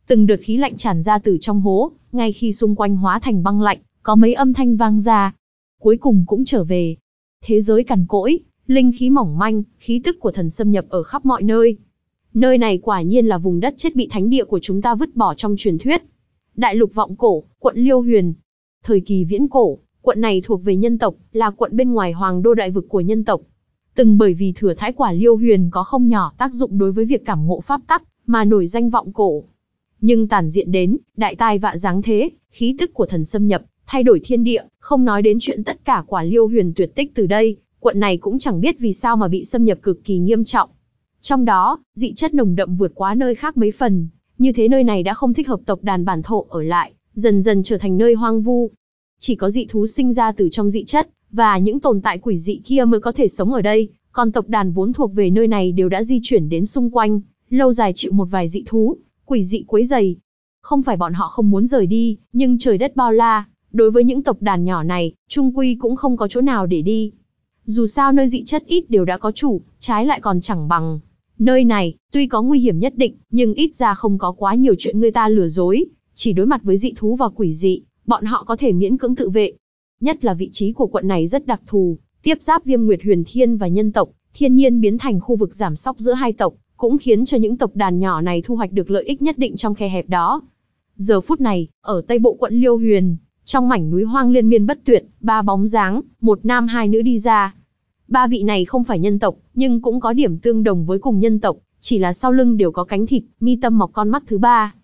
Từng đợt khí lạnh tràn ra từ trong hố, ngay khi xung quanh hóa thành băng lạnh, có mấy âm thanh vang ra. Cuối cùng cũng trở về. Thế giới cằn cỗi, linh khí mỏng manh, khí tức của thần xâm nhập ở khắp mọi nơi. Nơi này quả nhiên là vùng đất chết bị thánh địa của chúng ta vứt bỏ trong truyền thuyết. Đại lục vọng cổ, quận Liêu Huyền. Thời kỳ viễn cổ, quận này thuộc về nhân tộc, là quận bên ngoài hoàng đô đại vực của nhân tộc. Từng bởi vì thừa thái quả Liêu Huyền có không nhỏ tác dụng đối với việc cảm ngộ pháp tắc, mà nổi danh vọng cổ. Nhưng tàn diện đến, đại tai vạ giáng thế, khí tức của thần xâm nhập, thay đổi thiên địa, không nói đến chuyện tất cả quả Liêu Huyền tuyệt tích từ đây, quận này cũng chẳng biết vì sao mà bị xâm nhập cực kỳ nghiêm trọng. Trong đó, dị chất nồng đậm vượt quá nơi khác mấy phần, như thế nơi này đã không thích hợp tộc đàn bản thổ ở lại, dần dần trở thành nơi hoang vu. Chỉ có dị thú sinh ra từ trong dị chất, và những tồn tại quỷ dị kia mới có thể sống ở đây, còn tộc đàn vốn thuộc về nơi này đều đã di chuyển đến xung quanh, lâu dài chịu một vài dị thú, quỷ dị quấy dày. Không phải bọn họ không muốn rời đi, nhưng trời đất bao la, đối với những tộc đàn nhỏ này, trung quy cũng không có chỗ nào để đi, dù sao nơi dị chất ít đều đã có chủ, trái lại còn chẳng bằng. Nơi này, tuy có nguy hiểm nhất định, nhưng ít ra không có quá nhiều chuyện người ta lừa dối. Chỉ đối mặt với dị thú và quỷ dị, bọn họ có thể miễn cưỡng tự vệ. Nhất là vị trí của quận này rất đặc thù, tiếp giáp viêm nguyệt huyền thiên và nhân tộc, thiên nhiên biến thành khu vực giảm sóc giữa hai tộc, cũng khiến cho những tộc đàn nhỏ này thu hoạch được lợi ích nhất định trong khe hẹp đó. Giờ phút này, ở tây bộ quận Liêu Huyền, trong mảnh núi hoang liên miên bất tuyệt, ba bóng dáng, một nam hai nữ đi ra. Ba vị này không phải nhân tộc, nhưng cũng có điểm tương đồng với cùng nhân tộc, chỉ là sau lưng đều có cánh thịt, mi tâm mọc con mắt thứ ba.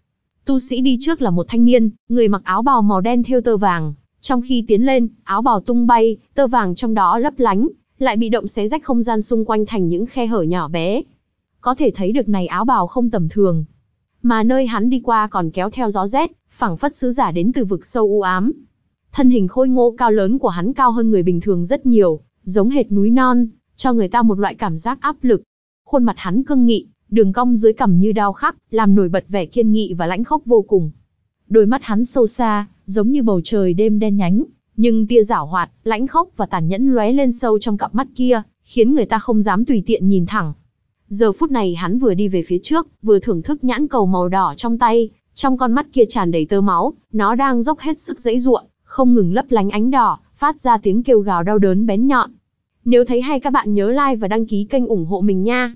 Tu sĩ đi trước là một thanh niên, người mặc áo bào màu đen thêu tơ vàng, trong khi tiến lên, áo bào tung bay, tơ vàng trong đó lấp lánh, lại bị động xé rách không gian xung quanh thành những khe hở nhỏ bé. Có thể thấy được này áo bào không tầm thường. Mà nơi hắn đi qua còn kéo theo gió rét, phảng phất sứ giả đến từ vực sâu u ám. Thân hình khôi ngô cao lớn của hắn cao hơn người bình thường rất nhiều, giống hệt núi non, cho người ta một loại cảm giác áp lực. Khuôn mặt hắn cương nghị, đường cong dưới cằm như đao khắc, làm nổi bật vẻ kiên nghị và lãnh khốc vô cùng. Đôi mắt hắn sâu xa, giống như bầu trời đêm đen nhánh, nhưng tia giảo hoạt, lãnh khốc và tàn nhẫn lóe lên sâu trong cặp mắt kia, khiến người ta không dám tùy tiện nhìn thẳng. Giờ phút này hắn vừa đi về phía trước, vừa thưởng thức nhãn cầu màu đỏ trong tay, trong con mắt kia tràn đầy tơ máu, nó đang dốc hết sức dãy ruộng, không ngừng lấp lánh ánh đỏ, phát ra tiếng kêu gào đau đớn bén nhọn. Nếu thấy hay các bạn nhớ like và đăng ký kênh ủng hộ mình nha.